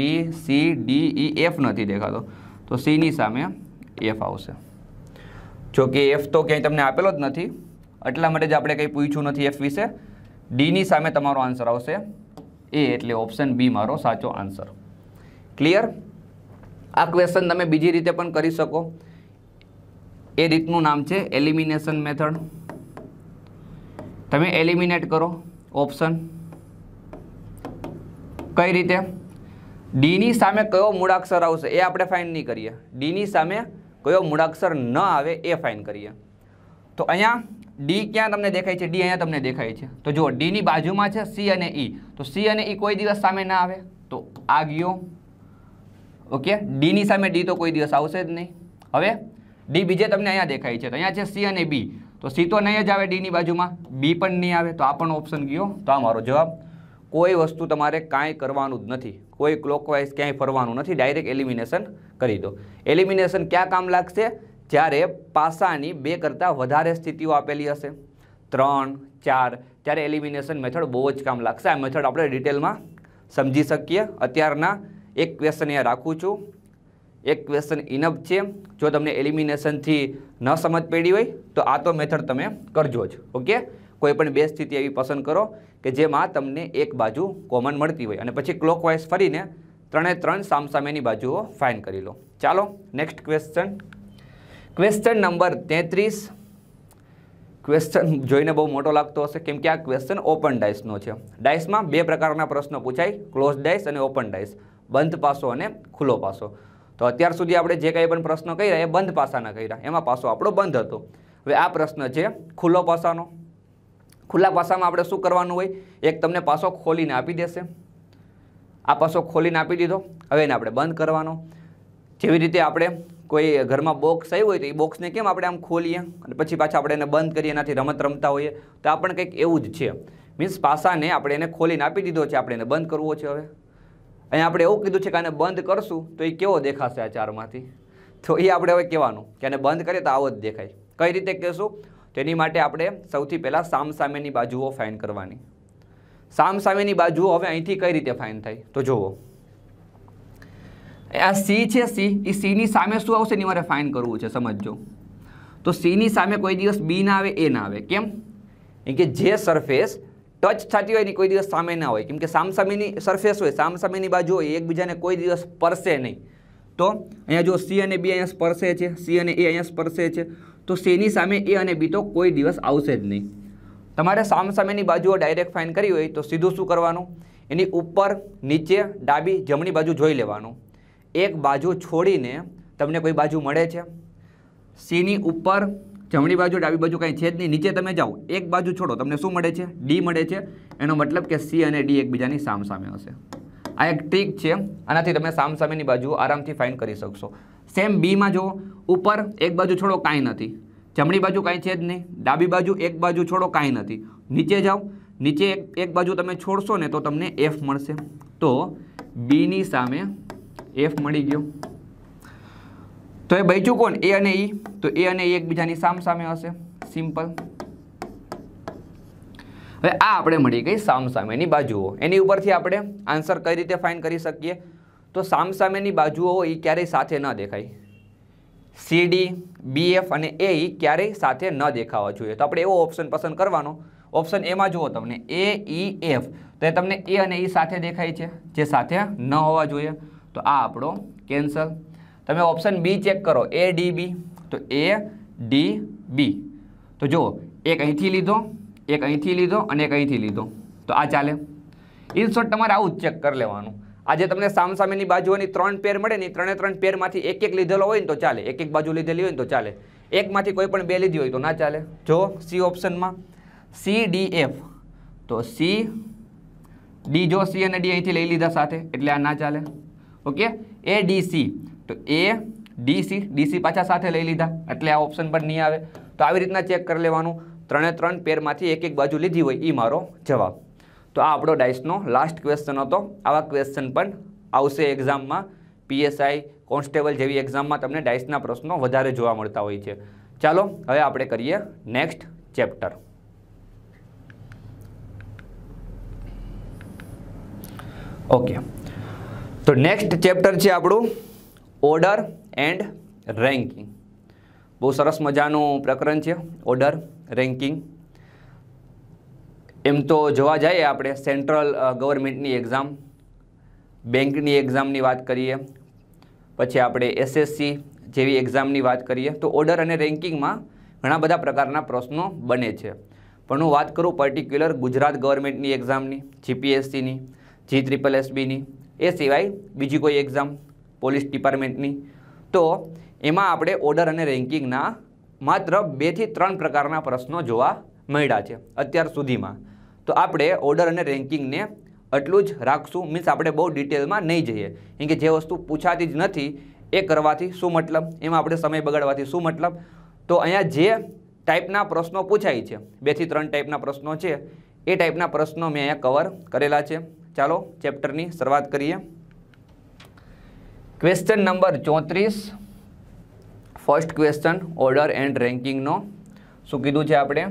B C D E F નથી દેખાતો તો સીની સામે એફ આવશે જોકે એફ તો ક્યાંય તમને આપેલો જ નથી એટલા માટે જ આપણે કંઈ પૂછ્યું નથી એફ વિશે ડીની સામે તમારો આન્સર આવશે એ એટલે ઓપ્શન બી મારો સાચો આન્સર ક્લિયર આ ક્વેશ્ચન તમે બીજી રીતે પણ કરી શકો એ રીતનું નામ છે એલિમિનેશન મેથડ તમે એલિમિનેટ કરો ઓપ્શન કઈ રીતે ડીની સામે કયો મૂળાક્ષર આવશે એ આપણે ફાઇન નહીં કરીએ ડીની સામે કયો મૂળાક્ષર ન આવે એ ફાઇન કરીએ તો અહીંયા ડી ક્યાં તમને દેખાય છે ડી અહીંયા તમને દેખાય છે તો જો ડીની બાજુમાં છે સી અને ઈ e. તો સી અને ઈ e કોઈ દિવસ સામે ના આવે તો આ ગયો ઓકે ડીની સામે ડી તો કોઈ દિવસ આવશે જ નહીં હવે ડી બીજે તમને અહીંયા દેખાય છે તો અહીંયા છે સી અને બી તો સી તો નહીં જ આવે ડીની બાજુમાં બી પણ નહીં આવે તો આ પણ ઓપ્શન ગયો તો આ મારો જવાબ કોઈ વસ્તુ તમારે કાંઈ કરવાનું જ નથી કોઈ ક્લોકવાઇઝ ક્યાંય ફરવાનું નથી ડાયરેક્ટ એલિમિનેશન કરી દો એલિમિનેશન ક્યાં કામ લાગશે જ્યારે પાસાની બે કરતાં વધારે સ્થિતિઓ આપેલી હશે ત્રણ ચાર ત્યારે એલિમિનેશન મેથડ બહુ જ કામ લાગશે આ મેથડ આપણે ડિટેલમાં સમજી શકીએ અત્યારના એક ક્વેશ્ચન અહીંયા રાખું છું એક ક્વેશ્ચન ઇનફ છે જો તમને એલિમિનેશનથી ન સમજ પડી હોય તો આ તો મેથડ તમે કરજો જ ઓકે કોઈ પણ બે સ્થિતિ એવી પસંદ કરો કે જેમાં તમને એક બાજુ કોમન મળતી હોય અને પછી ક્લોકવાઇઝ ફરીને ત્રણે ત્રણ સામસામેની બાજુઓ ફાઇન કરી લો ચાલો નેક્સ્ટ ક્વેશ્ચન ક્વેશ્ચન નંબર તેત્રીસ ક્વેશ્ચન જોઈને બહુ મોટો લાગતો હશે કેમ કે આ ક્વેશ્ચન ઓપન ડાઇસનો છે ડાઇસમાં બે પ્રકારના પ્રશ્નો પૂછાય ક્લોઝ ડાઇસ અને ઓપન ડાઇસ બંધ પાસો અને ખુલ્લો પાસો તો અત્યાર સુધી આપણે જે કંઈ પણ પ્રશ્નો કર્યા એ બંધ પાસાના કર્યા એમાં પાસો આપણો બંધ હતો હવે આ પ્રશ્ન છે ખુલ્લો પાસાનો ખુલ્લા પાસામાં આપણે શું કરવાનું હોય એક તમને પાસો ખોલીને આપી દેશે આ પાસો ખોલીને આપી દીધો હવે એને આપણે બંધ કરવાનો જેવી રીતે આપણે કોઈ ઘરમાં બોક્સ આવ્યું હોય તો એ બોક્સને કેમ આપણે આમ ખોલીએ અને પછી પાછા આપણે એને બંધ કરીએ એનાથી રમત રમતા હોઈએ તો આ પણ કંઈક એવું જ છે મીન્સ પાસાને આપણે એને ખોલીને આપી દીધો છે આપણે એને બંધ કરવો છે હવે અહીંયા આપણે એવું કીધું છે કે આને બંધ કરશું તો એ કેવો દેખાશે આ ચારમાંથી તો એ આપણે હવે કહેવાનું કે આને બંધ કરીએ તો આવો જ દેખાય કઈ રીતે કહેશું તેની માટે આપણે સૌથી પહેલાં સામસામેની બાજુઓ ફાઇન કરવાની સામસામેની બાજુઓ હવે અહીંથી કઈ રીતે ફાઇન થાય તો જુઓ આ સી છે સી એ સીની સામે શું આવશે એની મારે ફાઇન કરવું છે સમજો તો સીની સામે કોઈ દિવસ બી ના આવે એ ના આવે કેમ કે જે સરફેસ ટચ થતી હોય એની કોઈ દિવસ સામે ના હોય કેમ કે સામસામેની સરફેસ હોય સામસામીની બાજુ હોય એકબીજાને કોઈ દિવસ સ્પર્શે નહીં તો અહીંયા જો સી અને બી અહીંયા સ્પર્શે છે સી અને એ અહીંયા સ્પર્શે છે તો સીની સામે એ અને બી તો કોઈ દિવસ આવશે જ નહીં તમારે સામસામેની બાજુઓ ડાયરેક્ટ ફાઇન કરી હોય તો સીધું શું કરવાનું એની ઉપર નીચે ડાબી જમણી બાજુ જોઈ લેવાનું એક બાજુ છોડીને તમને કોઈ બાજુ મળે છે સીની ઉપર જમણી બાજુ ડાબી બાજુ કાંઈ છે જ નહીં નીચે તમે જાઓ એક બાજુ છોડો તમને શું મળે છે ડી મળે છે એનો મતલબ કે સી અને ડી એકબીજાની સામસામે હશે આ એક ટ્રીક છે આનાથી તમે સામસામેની બાજુ આરામથી ફાઇન કરી શકશો સેમ બીમાં જુઓ ઉપર એક બાજુ છોડો કાંઈ નથી જમણી બાજુ કાંઈ છે જ નહીં ડાબી બાજુ એક બાજુ છોડો કાંઈ નથી નીચે જાઓ નીચે એક એક બાજુ તમે છોડશો ને તો તમને એફ મળશે તો બીની સામે એફ મળી ગયો તો એ બચ્યું કોણ એ અને ઈ e. તો એ અને ઈ e એકબીજાની સામે હશે સિમ્પલ હવે આ આપણે મળી ગઈ સામસામેની બાજુઓ એની ઉપરથી આપણે આન્સર કઈ રીતે ફાઇન કરી શકીએ તો સામસામેની બાજુઓ એ ક્યારેય સાથે ન દેખાય સીડી બી એફ અને એ ક્યારેય સાથે ન દેખાવા જોઈએ તો આપણે એવો ઓપ્શન પસંદ કરવાનો ઓપ્શન એમાં જુઓ તમને એ ઈ એફ તો એ તમને એ અને ઈ e સાથે દેખાય છે જે સાથે ન હોવા જોઈએ તો આ આપણો કેન્સલ તમે ઓપ્શન બી ચેક કરો એ ડી બી તો એ ડી બી તો જો એક અહીંથી લીધો એક અહીંથી લીધો અને એક અહીંથી લીધો તો આ ચાલે ઇન શોર્ટ તમારે આવું જ ચેક કરી લેવાનું આજે તમને સામસામેની બાજુઓની ત્રણ પેર મળે ને ત્રણે ત્રણ પેરમાંથી એક એક લીધેલો હોય ને તો ચાલે એક એક બાજુ લીધેલી હોય ને તો ચાલે એકમાંથી કોઈ પણ બે લીધી હોય તો ના ચાલે જો સી ઓપ્શનમાં સી ડી એફ તો સી ડી જો સી અને ડી અહીંથી લઈ લીધા સાથે એટલે આ ના ચાલે ઓકે એ ડીસી તો એ ડીસી ડીસી પાછા સાથે લઈ લીધા એટલે આ ઓપ્શન પર નહીં આવે તો આવી રીતના ચેક કરી લેવાનું ત્રણે ત્રણ પેરમાંથી એક એક બાજુ લીધી હોય એ મારો જવાબ તો આ આપણો ડાઇસનો લાસ્ટ ક્વેશ્ચન હતો આવા ક્વેશ્ચન પણ આવશે એક્ઝામમાં પીએસઆઈ કોન્સ્ટેબલ જેવી એક્ઝામમાં તમને ડાઇસના પ્રશ્નો વધારે જોવા મળતા હોય છે ચાલો હવે આપણે કરીએ નેક્સ્ટ ચેપ્ટર ઓકે તો નેક્સ્ટ ચેપ્ટર છે આપણું ઓર્ડર એન્ડ રેન્કિંગ બહુ સરસ મજાનું પ્રકરણ છે ઓર્ડર રેન્કિંગ એમ તો જોવા જઈએ આપણે સેન્ટ્રલ ગવર્મેન્ટની એક્ઝામ બેંકની એક્ઝામની વાત કરીએ પછી આપણે એસએસસી જેવી એક્ઝામની વાત કરીએ તો ઓર્ડર અને રેન્કિંગમાં ઘણા બધા પ્રકારના પ્રશ્નો બને છે પણ હું વાત કરું પર્ટિક્યુલર ગુજરાત ગવર્મેન્ટની એક્ઝામની જીપીએસસીની જી ત્રિપલ એસબીની એ સિવાય બીજી કોઈ એક્ઝામ પોલીસ ડિપાર્ટમેન્ટની તો એમાં આપણે ઓર્ડર અને રેન્કિંગના માત્ર બેથી ત્રણ પ્રકારના પ્રશ્નો જોવા મળ્યા છે અત્યાર સુધીમાં તો આપણે ઓર્ડર અને રેન્કિંગને આટલું જ રાખશું મીન્સ આપણે બહુ ડિટેલમાં નહીં જઈએ કેમ કે જે વસ્તુ પૂછાતી જ નથી એ કરવાથી શું મતલબ એમાં આપણે સમય બગાડવાથી શું મતલબ તો અહીંયા જે ટાઈપના પ્રશ્નો પૂછાય છે બેથી ત્રણ ટાઈપના પ્રશ્નો છે એ ટાઈપના પ્રશ્નો મેં અહીંયા કવર કરેલા છે ચાલો ચેપ્ટરની શરૂઆત કરીએ ક્વેશ્ચન નંબર ચોત્રીસ ફર્સ્ટ ક્વેશ્ચન ઓર્ડર એન્ડ રેન્કિંગનો શું કીધું છે આપણે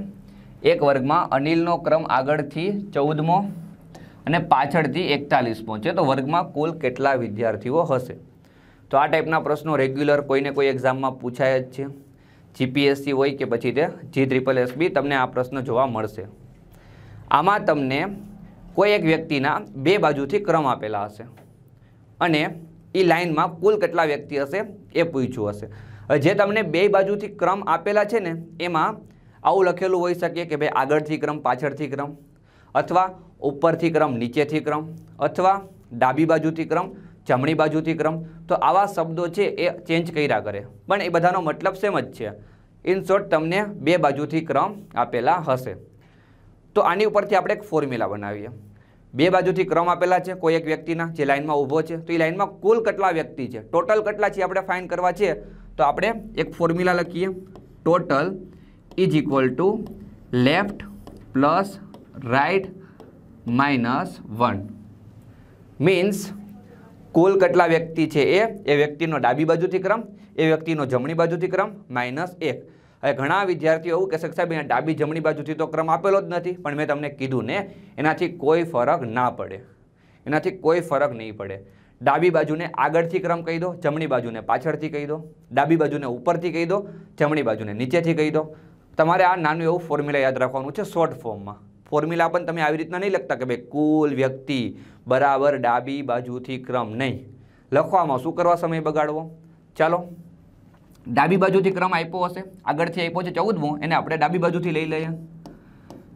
એક વર્ગમાં અનિલનો ક્રમ આગળથી ચૌદમો અને પાછળથી એકતાલીસમો છે તો વર્ગમાં કુલ કેટલા વિદ્યાર્થીઓ હશે તો આ ટાઈપના પ્રશ્નો રેગ્યુલર કોઈને કોઈ એક્ઝામમાં પૂછાય જ છે જીપીએસસી હોય કે પછી તે જી ટ્રિપલ એસબી તમને આ પ્રશ્ન જોવા મળશે આમાં તમને કોઈ એક વ્યક્તિના બે બાજુથી ક્રમ આપેલા હશે અને એ લાઇનમાં કુલ કેટલા વ્યક્તિ હશે એ પૂછ્યું હશે જે તમને બે બાજુથી ક્રમ આપેલા છે ને એમાં આવું લખેલું હોઈ શકે કે ભાઈ આગળથી ક્રમ પાછળથી ક્રમ અથવા ઉપરથી ક્રમ નીચેથી ક્રમ અથવા ડાબી બાજુથી ક્રમ જમણી બાજુથી ક્રમ તો આવા શબ્દો છે એ ચેન્જ કર્યા કરે પણ એ બધાનો મતલબ સેમ જ છે ઇન શોર્ટ તમને બે બાજુથી ક્રમ આપેલા હશે તો આની ઉપરથી આપણે એક ફોર્મ્યુલા બનાવીએ બે બાજુથી ક્રમ આપેલા છે કોઈ એક વ્યક્તિના જે લાઇનમાં ઊભો છે તો એ લાઇનમાં કુલ કેટલા વ્યક્તિ છે ટોટલ કેટલા છે આપણે ફાઇન કરવા છે તો આપણે એક ફોર્મ્યુલા લખીએ total is equal to left plus right minus one means કુલ કેટલા વ્યક્તિ છે એ એ વ્યક્તિનો ડાબી બાજુથી ક્રમ એ વ્યક્તિનો જમણી બાજુથી ક્રમ માઇનસ એક હવે ઘણા વિદ્યાર્થીઓ એવું કહેશે સાહેબ અહીંયા ડાબી જમણી બાજુથી તો ક્રમ આપેલો જ નથી પણ મેં તમને કીધું ને એનાથી કોઈ ફરક ના પડે એનાથી કોઈ ફરક નહીં પડે ડાબી બાજુને આગળથી ક્રમ કહી દો જમણી બાજુને પાછળથી કહી દો ડાબી બાજુને ઉપરથી કહી દો જમણી બાજુને નીચેથી કહી દો તમારે આ નાનું એવું ફોર્મ્યુલા યાદ રાખવાનું છે શોર્ટ ફોર્મમાં ફોર્મ્યુલા પણ તમે આવી રીતના નહીં લખતા કે ભાઈ કુલ વ્યક્તિ બરાબર ડાબી બાજુથી ક્રમ નહીં લખવામાં શું કરવા સમય બગાડવો ચાલો ડાબી બાજુથી ક્રમ આપ્યો હશે આગળથી આપ્યો છે ચૌદમો એને આપણે ડાબી બાજુથી લઈ લઈએ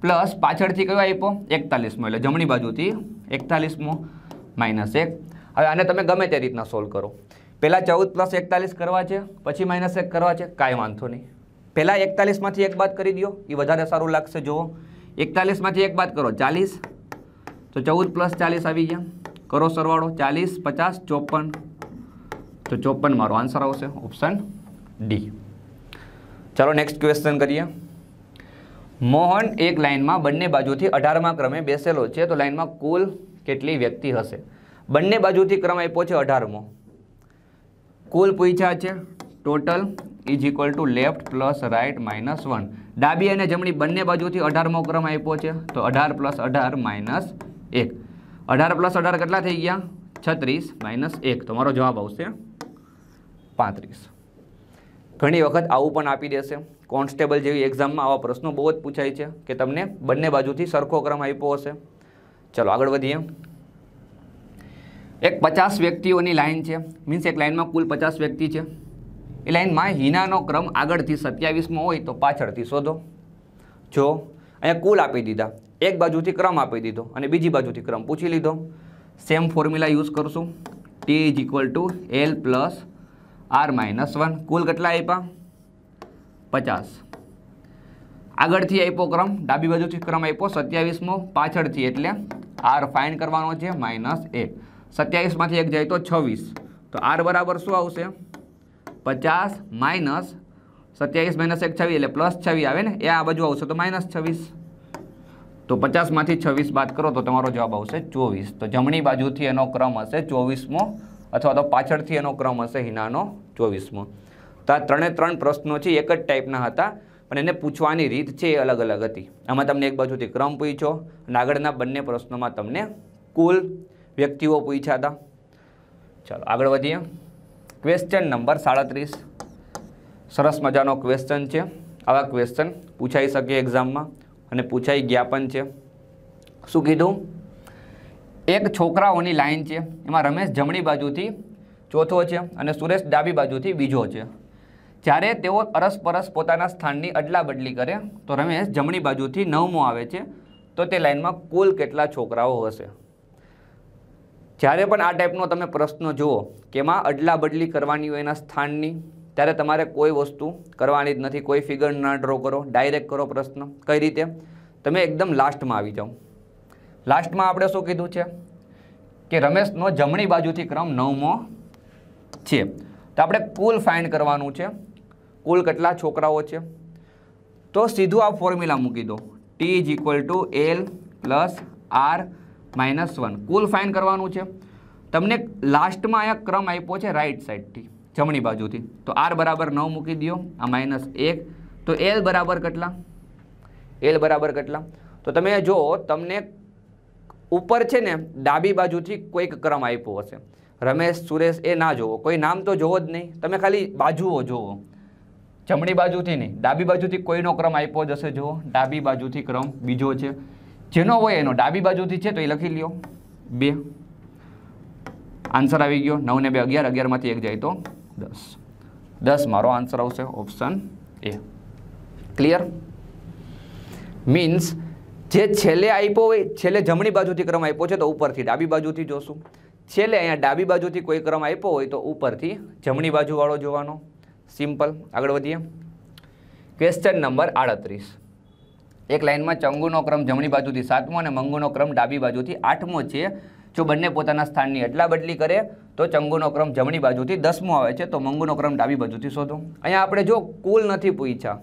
પ્લસ પાછળથી કયો આપ્યો એકતાલીસમો એટલે જમણી બાજુથી એકતાલીસમો માઇનસ એક હવે આને તમે ગમે તે રીતના સોલ્વ કરો પહેલાં ચૌદ પ્લસ એકતાલીસ કરવા છે પછી માઇનસ એક કરવા છે કાંઈ વાંધો નહીં પહેલાં એકતાલીસમાંથી એક બાદ કરી દો એ વધારે સારું લાગશે જુઓ એકતાલીસમાંથી એક બાદ કરો ચાલીસ તો ચૌદ પ્લસ ચાલીસ આવી ગયા કરો સરવાળો ચાલીસ પચાસ ચોપન તો ચોપન મારો આન્સર આવશે ઓપ્શન ડી ચાલો નેક્સ્ટ ક્વેશ્ચન કરીએ મોહન એક લાઇનમાં બંને બાજુથી અઢારમાં ક્રમે બેસેલો છે તો લાઇનમાં કુલ કેટલી વ્યક્તિ હશે બંને બાજુથી ક્રમ આપ્યો છે અઢારમો કુલ પૂછ્યા છે total is equal to left plus right minus one ડાબી અને જમણી બંને બાજુથી અઢારમો ક્રમ આપ્યો છે તો અઢાર પ્લસ અઢાર માઇનસ એક અઢાર પ્લસ અઢાર કેટલા થઈ ગયા છત્રીસ માઇનસ એક તમારો જવાબ આવશે પાંત્રીસ ઘણી વખત આવું પણ આપી દેશે કોન્સ્ટેબલ જેવી એક્ઝામમાં આવા પ્રશ્નો બહુ જ પૂછાય છે કે તમને બંને બાજુથી સરખો ક્રમ આપ્યો હશે ચલો આગળ વધીએ એક પચાસ વ્યક્તિઓની લાઇન છે મીન્સ એક લાઇનમાં કુલ પચાસ વ્યક્તિ છે એ લાઇનમાં હિનાનો ક્રમ આગળથી સત્યાવીસમાં હોય તો પાછળથી શોધો જો અહીંયા કુલ આપી દીધા એક બાજુથી ક્રમ આપી દીધો અને બીજી બાજુથી ક્રમ પૂછી લીધો સેમ ફોર્મ્યુલા યુઝ કરશું T is equal to L plus R minus one કુલ કેટલા આપ્યા પચાસ આગળથી આપ્યો ક્રમ ડાબી બાજુથી ક્રમ આપ્યો સત્યાવીસમો પાછળથી એટલે આર ફાઇન કરવાનો છે માઇનસ એક સત્યાવીસમાંથી એક જાય તો છવ્વીસ તો આર બરાબર શું આવશે પચાસ માઇનસ સત્યાવીસ માઇનસ એક છવ્વીસ એટલે પ્લસ છવ્વીસ આવે ને એ આ બાજુ આવશે તો માઇનસ છવ્વીસ તો પચાસમાંથી છવ્વીસ બાદ કરો તો તમારો જવાબ આવશે ચોવીસ તો જમણી બાજુથી એનો ક્રમ હશે ચોવીસમો અથવા તો પાછળથી એનો ક્રમ હશે હિનાનો ચોવીસમો તો આ ત્રણે ત્રણ પ્રશ્નો છે એક જ ટાઈપના હતા પણ એને પૂછવાની રીત છે એ અલગ અલગ હતી આમાં તમને એક બાજુથી ક્રમ પૂછો અને આગળના બંને પ્રશ્નોમાં તમને કુલ વ્યક્તિઓ પૂછ્યા હતા ચાલો આગળ વધીએ ક્વેશ્ચન નંબર સાડત્રીસ સરસ મજાનો ક્વેશ્ચન છે આવા ક્વેશ્ચન પૂછાઈ શકે એક્ઝામમાં અને પૂછાઈ ગયા પણ છે શું કીધું એક છોકરાઓની લાઇન છે એમાં રમેશ જમણી બાજુથી ચોથો છે અને સુરેશ ડાબી બાજુથી બીજો છે જ્યારે તેઓ અરસપરસ પોતાના સ્થાનની અદલાબદલી કરે તો રમેશ જમણી બાજુથી નવમો આવે છે તો તે લાઇનમાં કુલ કેટલા છોકરાઓ હશે જ્યારે પણ આ ટાઈપનો તમે પ્રશ્ન જુઓ કે એમાં અદલાબદલી કરવાની હોય એના સ્થાનની ત્યારે તમારે કોઈ વસ્તુ કરવાની જ નથી કોઈ ફિગર ના ડ્રો કરો ડાયરેક્ટ કરો પ્રશ્ન કઈ રીતે તમે એકદમ લાસ્ટમાં આવી જાઓ લાસ્ટમાં આપણે શું કીધું છે કે રમેશનો જમણી બાજુથી ક્રમ નવમો છે તો આપણે કુલ ફાઇન કરવાનું છે કુલ કેટલા છોકરાઓ છે તો સીધું આ ફોર્મ્યુલા મૂકી દો T is equal to L plus R minus one કુલ ફાઇન કરવાનું છે તમને લાસ્ટમાં અહીંયા ક્રમ આપ્યો છે રાઈટ સાઈડથી જમણી બાજુથી તો આર બરાબર નવ મૂકી દો આ માઇનસ એક તો એલ બરાબર કેટલા એલ બરાબર કેટલા તો તમે જો તમને ઉપર છે ને ડાબી બાજુથી કોઈક ક્રમ આપ્યો હશે રમેશ સુરેશ એ ના જોવો કોઈ નામ તો જોવો જ નહીં તમે ખાલી બાજુઓ જોવો જમણી બાજુથી નહીં ડાબી બાજુથી કોઈનો ક્રમ આપ્યો જ હશે જુઓ ડાબી બાજુથી ક્રમ બીજો છે જેનો હોય એનો ડાબી બાજુથી છે તો એ લખી લ્યો બે આન્સર આવી ગયો નવ ને બે અગિયાર અગિયારમાંથી એક જાય તો દસ દસ મારો આન્સર આવશે ઓપ્શન એ ક્લિયર મીન્સ જે છેલ્લે આપ્યો હોય છેલ્લે જમણી બાજુથી ક્રમ આપ્યો છે તો ઉપરથી ડાબી બાજુથી જોશું છેલ્લે અહીંયા ડાબી બાજુથી કોઈ ક્રમ આપ્યો હોય તો ઉપરથી જમણી બાજુવાળો જોવાનો સિમ્પલ આગળ વધીએ ક્વેશ્ચન નંબર આડત્રીસ એક લાઇનમાં ચંગુનો ક્રમ જમણી બાજુથી સાતમો અને મંગુનો ક્રમ ડાબી બાજુથી આઠમો છે જો બંને પોતાના સ્થાનની એટલા બદલી કરે તો ચંગુનો ક્રમ જમણી બાજુથી દસમો આવે છે તો મંગુનો ક્રમ ડાબી બાજુથી શોધો અહીંયા આપણે જો કુલ નથી પૂછ્યા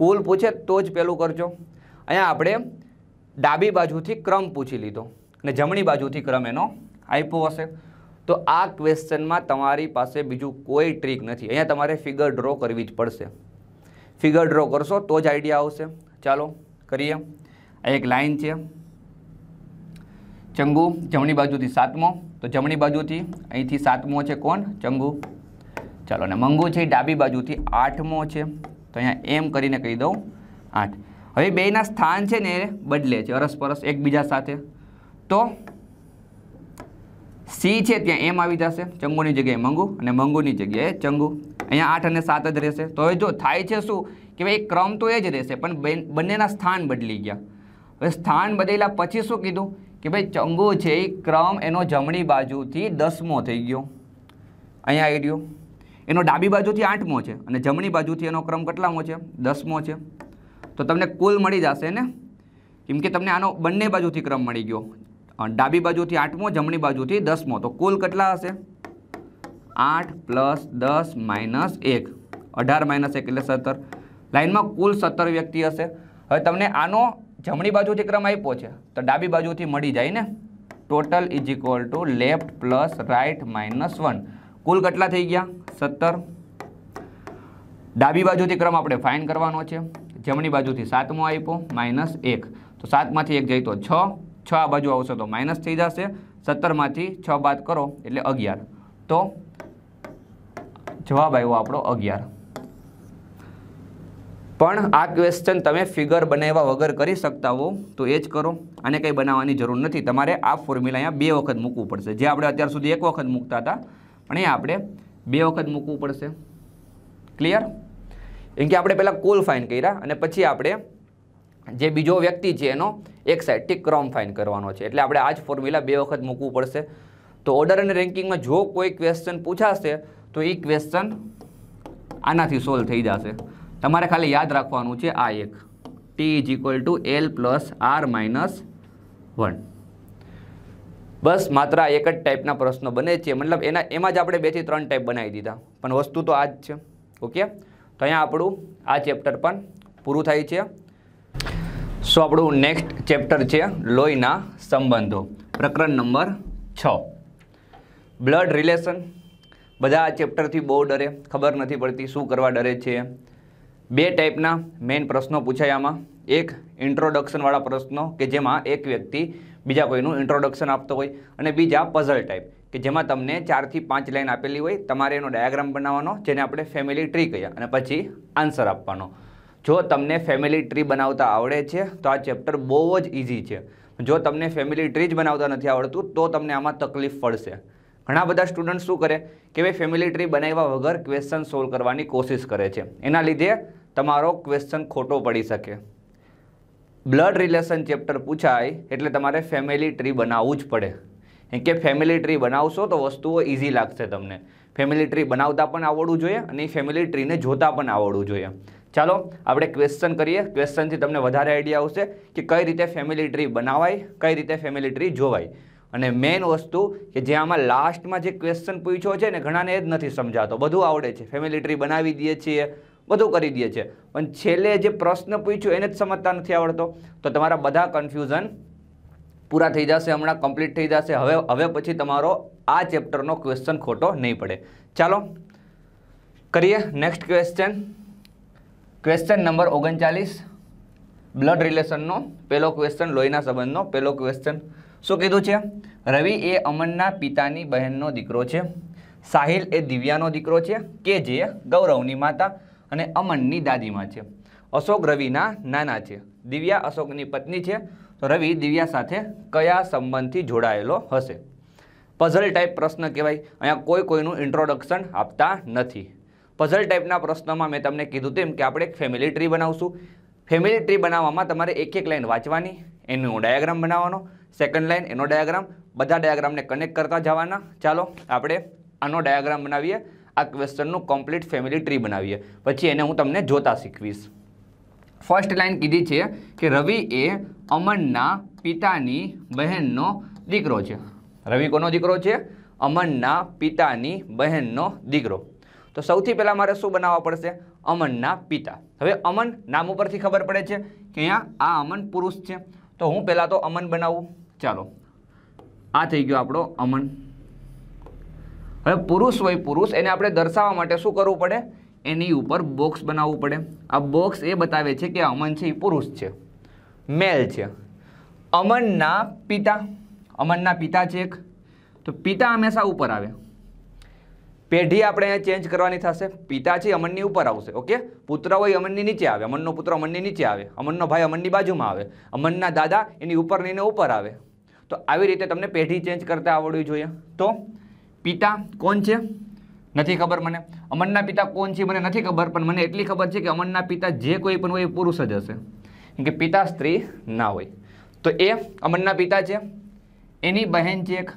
કુલ પૂછે તો જ પેલું કરજો અહીંયા આપણે ડાબી બાજુથી ક્રમ પૂછી લીધો અને જમણી બાજુથી ક્રમ એનો આપ્યો હશે તો આ ક્વેશ્ચનમાં તમારી પાસે બીજું કોઈ ટ્રીક નથી અહીંયા તમારે ફિગર ડ્રો કરવી જ પડશે ફિગર ડ્રો કરશો તો જ આઈડિયા આવશે ચાલો કરીએ આ એક લાઇન છે ચંગુ જમણી બાજુથી સાતમો તો જમણી બાજુથી અહીંથી સાતમો છે કોણ ચંગુ ચાલો અને મંગુ છે ડાબી બાજુથી આઠમો છે તો અહીંયા એમ કરીને કહી દઉં આઠ હવે બેના સ્થાન છે ને એ બદલે છે અરસપરસ એકબીજા સાથે તો સી છે ત્યાં એમ આવી જશે ચંગુની જગ્યાએ મંગુ અને મંગુની જગ્યાએ ચંગુ અહીંયા આઠ અને સાત જ રહેશે તો હવે જો થાય છે શું કે ભાઈ ક્રમ તો એ જ રહેશે પણ બંનેના સ્થાન બદલી ગયા હવે સ્થાન બદલેલા પછી શું કીધું કે ભાઈ ચંગુ છે એ ક્રમ એનો જમણી બાજુથી દસમો થઈ ગયો અહીંયા આવી ગયો એનો ડાબી બાજુથી આઠમો છે અને જમણી બાજુથી એનો ક્રમ કેટલામો છે દસમો છે તો તમને કુલ મળી જશે ને કેમ કે તમને આનો બંને બાજુથી ક્રમ મળી ગયો ડાબી બાજુથી આઠમો જમણી બાજુથી દસમો તો કુલ કેટલા હશે આઠ પ્લસ દસ માઇનસ એક અઢાર માઇનસ એક એટલે સત્તર લાઇનમાં કુલ સત્તર વ્યક્તિ હશે હવે તમને આનો જમણી બાજુથી ક્રમ આપ્યો છે તો ડાબી બાજુથી મળી જાય ને total is equal to left plus right minus one કુલ કેટલા થઈ ગયા સત્તર ડાબી બાજુથી ક્રમ આપણે ફાઇન કરવાનો છે જમણી બાજુથી સાતમો આપ્યો માઇનસ એક તો સાતમાંથી એક જાય તો છ છ આ બાજુ આવશે તો માઇનસ થઈ જશે સત્તરમાંથી છ બાદ કરો એટલે અગિયાર તો જવાબ આવ્યો આપણો અગિયાર પણ આ ક્વેશ્ચન તમે ફિગર બનાવ્યા વગર કરી શકતા હો તો એ જ કરો અને કંઈ બનાવવાની જરૂર નથી તમારે આ ફોર્મ્યુલા અહીંયા બે વખત મૂકવું પડશે જે આપણે અત્યાર સુધી એક વખત મૂકતા હતા પણ એ આપણે બે વખત મૂકવું પડશે ક્લિયર કેમ કે આપણે પહેલાં કુલ ફાઇન કર્યા અને પછી આપણે જે બીજો વ્યક્તિ છે એનો એક સાઇડથી ક્રમ ફાઇન કરવાનો છે એટલે આપણે આ જ ફોર્મ્યુલા બે વખત મૂકવું પડશે તો ઓર્ડર અને રેન્કિંગમાં જો કોઈ ક્વેશ્ચન પૂછાશે તો એ ક્વેશ્ચન આનાથી સોલ્વ થઈ જશે તમારે ખાલી યાદ રાખવાનું છે આ એક T is equal to L plus R minus one બસ માત્ર આ એક જ ટાઈપના પ્રશ્નો બને છે મતલબ એના એમાં જ આપણે બેથી ત્રણ ટાઈપ બનાવી દીધા પણ વસ્તુ તો આ જ છે ઓકે તો અહીંયા આપણું આ ચેપ્ટર પણ પૂરું થાય છે સો આપણું નેક્સ્ટ ચેપ્ટર છે લોહીના સંબંધો પ્રકરણ નંબર છ બ્લડ રિલેશન બધા આ ચેપ્ટરથી બહુ ડરે ખબર નથી પડતી શું કરવા ડરે છે બે ટાઈપના મેઇન પ્રશ્નો પૂછાય આમાં એક ઇન્ટ્રોડક્શનવાળા પ્રશ્નો કે જેમાં એક વ્યક્તિ બીજા કોઈનું ઇન્ટ્રોડક્શન આપતો હોય અને બીજા પઝલ ટાઈપ કે જેમાં તમને ચારથી પાંચ લાઇન આપેલી હોય તમારે એનો ડાયાગ્રામ બનાવવાનો જેને આપણે ફેમિલી ટ્રી કહીએ અને પછી આન્સર આપવાનો જો તમને ફેમિલી ટ્રી બનાવતા આવડે છે તો આ ચેપ્ટર બહુ જ ઇઝી છે જો તમને ફેમિલી ટ્રી જ બનાવતા નથી આવડતું તો તમને આમાં તકલીફ પડશે ઘણા બધા સ્ટુડન્ટ શું કરે કે ભાઈ ફેમિલી ટ્રી બનાવ્યા વગર ક્વેશ્ચન સોલ્વ કરવાની કોશિશ કરે છે એના લીધે તમારો ક્વેશ્ચન ખોટો પડી શકે બ્લડ રિલેશન ચેપ્ટર પૂછાય એટલે તમારે ફેમિલી ટ્રી બનાવવું જ પડે કે ફેમિલી ટ્રી બનાવશો તો વસ્તુઓ ઇઝી લાગશે તમને ફેમિલી ટ્રી બનાવતા પણ આવડવું જોઈએ અને ફેમિલી ટ્રીને જોતા પણ આવડવું જોઈએ ચાલો આપણે ક્વેશ્ચન કરીએ ક્વેશ્ચનથી તમને વધારે આઈડિયા આવશે કે કઈ રીતે ફેમિલી ટ્રી બનાવાય કઈ રીતે ફેમિલી ટ્રી જોવાય અને મેઇન વસ્તુ કે જે આમાં લાસ્ટમાં જે ક્વેશ્ચન પૂછ્યો છે ને ઘણાને એ જ નથી સમજાતો બધું આવડે છે ફેમિલી ટ્રી બનાવી દઈએ છીએ બધું કરી દઈએ છીએ પણ છેલ્લે જે પ્રશ્ન પૂછ્યો એને જ સમજતા નથી આવડતો તો તમારા બધા કન્ફ્યુઝન પૂરા થઈ જશે હમણાં કમ્પ્લીટ થઈ જશે હવે હવે પછી તમારો આ ચેપ્ટરનો ક્વેશ્ચન ખોટો નહીં પડે ચાલો કરીએ નેક્સ્ટ ક્વેશ્ચન ક્વેશ્ચન નંબર ઓગણચાલીસ બ્લડ રિલેશનનો પહેલો ક્વેશ્ચન લોહીના સંબંધનો પહેલો ક્વેશ્ચન શું કીધું છે રવિ એ અમનના પિતાની બહેનનો દીકરો છે સાહિલ એ દિવ્યાનો દીકરો છે કે જે ગૌરવની માતા અને અમનની દાદીમાં છે અશોક રવિના નાના છે દિવ્યા અશોકની પત્ની છે તો રવિ દિવ્યા સાથે કયા સંબંધથી જોડાયેલો હશે પઝલ ટાઈપ પ્રશ્ન કહેવાય અહીંયા કોઈ કોઈનું ઇન્ટ્રોડક્શન આપતા નથી પઝલ ટાઈપના પ્રશ્નોમાં મેં તમને કીધું તેમ કે આપણે એક ફેમિલી ટ્રી બનાવશું ફેમિલી ટ્રી બનાવવામાં તમારે એક એક લાઇન વાંચવાની એનું ડાયાગ્રામ બનાવવાનો સેકન્ડ લાઇન એનો ડાયાગ્રામ બધા ડાયાગ્રામને કનેક્ટ કરતા જવાના ચાલો આપણે આનો ડાયાગ્રામ બનાવીએ આ ક્વેશ્ચનનું કમ્પ્લીટ ફેમિલી ટ્રી બનાવીએ પછી એને હું તમને જોતા શીખવીશ ફર્સ્ટ લાઈન કીધી છે કે રવિ એ અમનના પિતાની બહેનનો દીકરો છે રવિ કોનો દીકરો છે અમનના પિતાની બહેનનો દીકરો તો સૌથી પહેલાં મારે શું બનાવવા પડશે અમનના પિતા હવે અમન નામ ઉપરથી ખબર પડે છે કે અહીંયા આ અમન પુરુષ છે તો હું પહેલાં તો અમન બનાવું ચાલો આ થઈ ગયો આપણો અમન હવે પુરુષ હોય પુરુષ એને આપણે દર્શાવવા માટે શું કરવું પડે એની ઉપર બોક્સ બનાવવું પડે આ બોક્સ એ બતાવે છે કે અમન છે એ પુરુષ છે મેલ છે અમનના પિતા અમનના પિતા છે એક તો પિતા હંમેશા ઉપર આવે પેઢી આપણે ચેન્જ કરવાની થશે પિતા છે અમનની ઉપર આવશે ઓકે પુત્ર હોય અમનની નીચે આવે અમનનો પુત્ર અમનની નીચે આવે અમનનો ભાઈ અમનની બાજુમાં આવે અમનના દાદા એની ઉપર ને ઉપર આવે તો આવી રીતે તમને પેઢી ચેન્જ કરતા આવડવી જોઈએ તો પિતા કોણ છે નથી ખબર મને અમનના પિતા કોણ છે મને નથી ખબર પણ મને એટલી ખબર છે કે અમનના પિતા જે કોઈ પણ હોય એ પુરુષ જ હશે કેમ કે પિતા સ્ત્રી ના હોય તો એ અમનના પિતા છે એની બહેન છે એક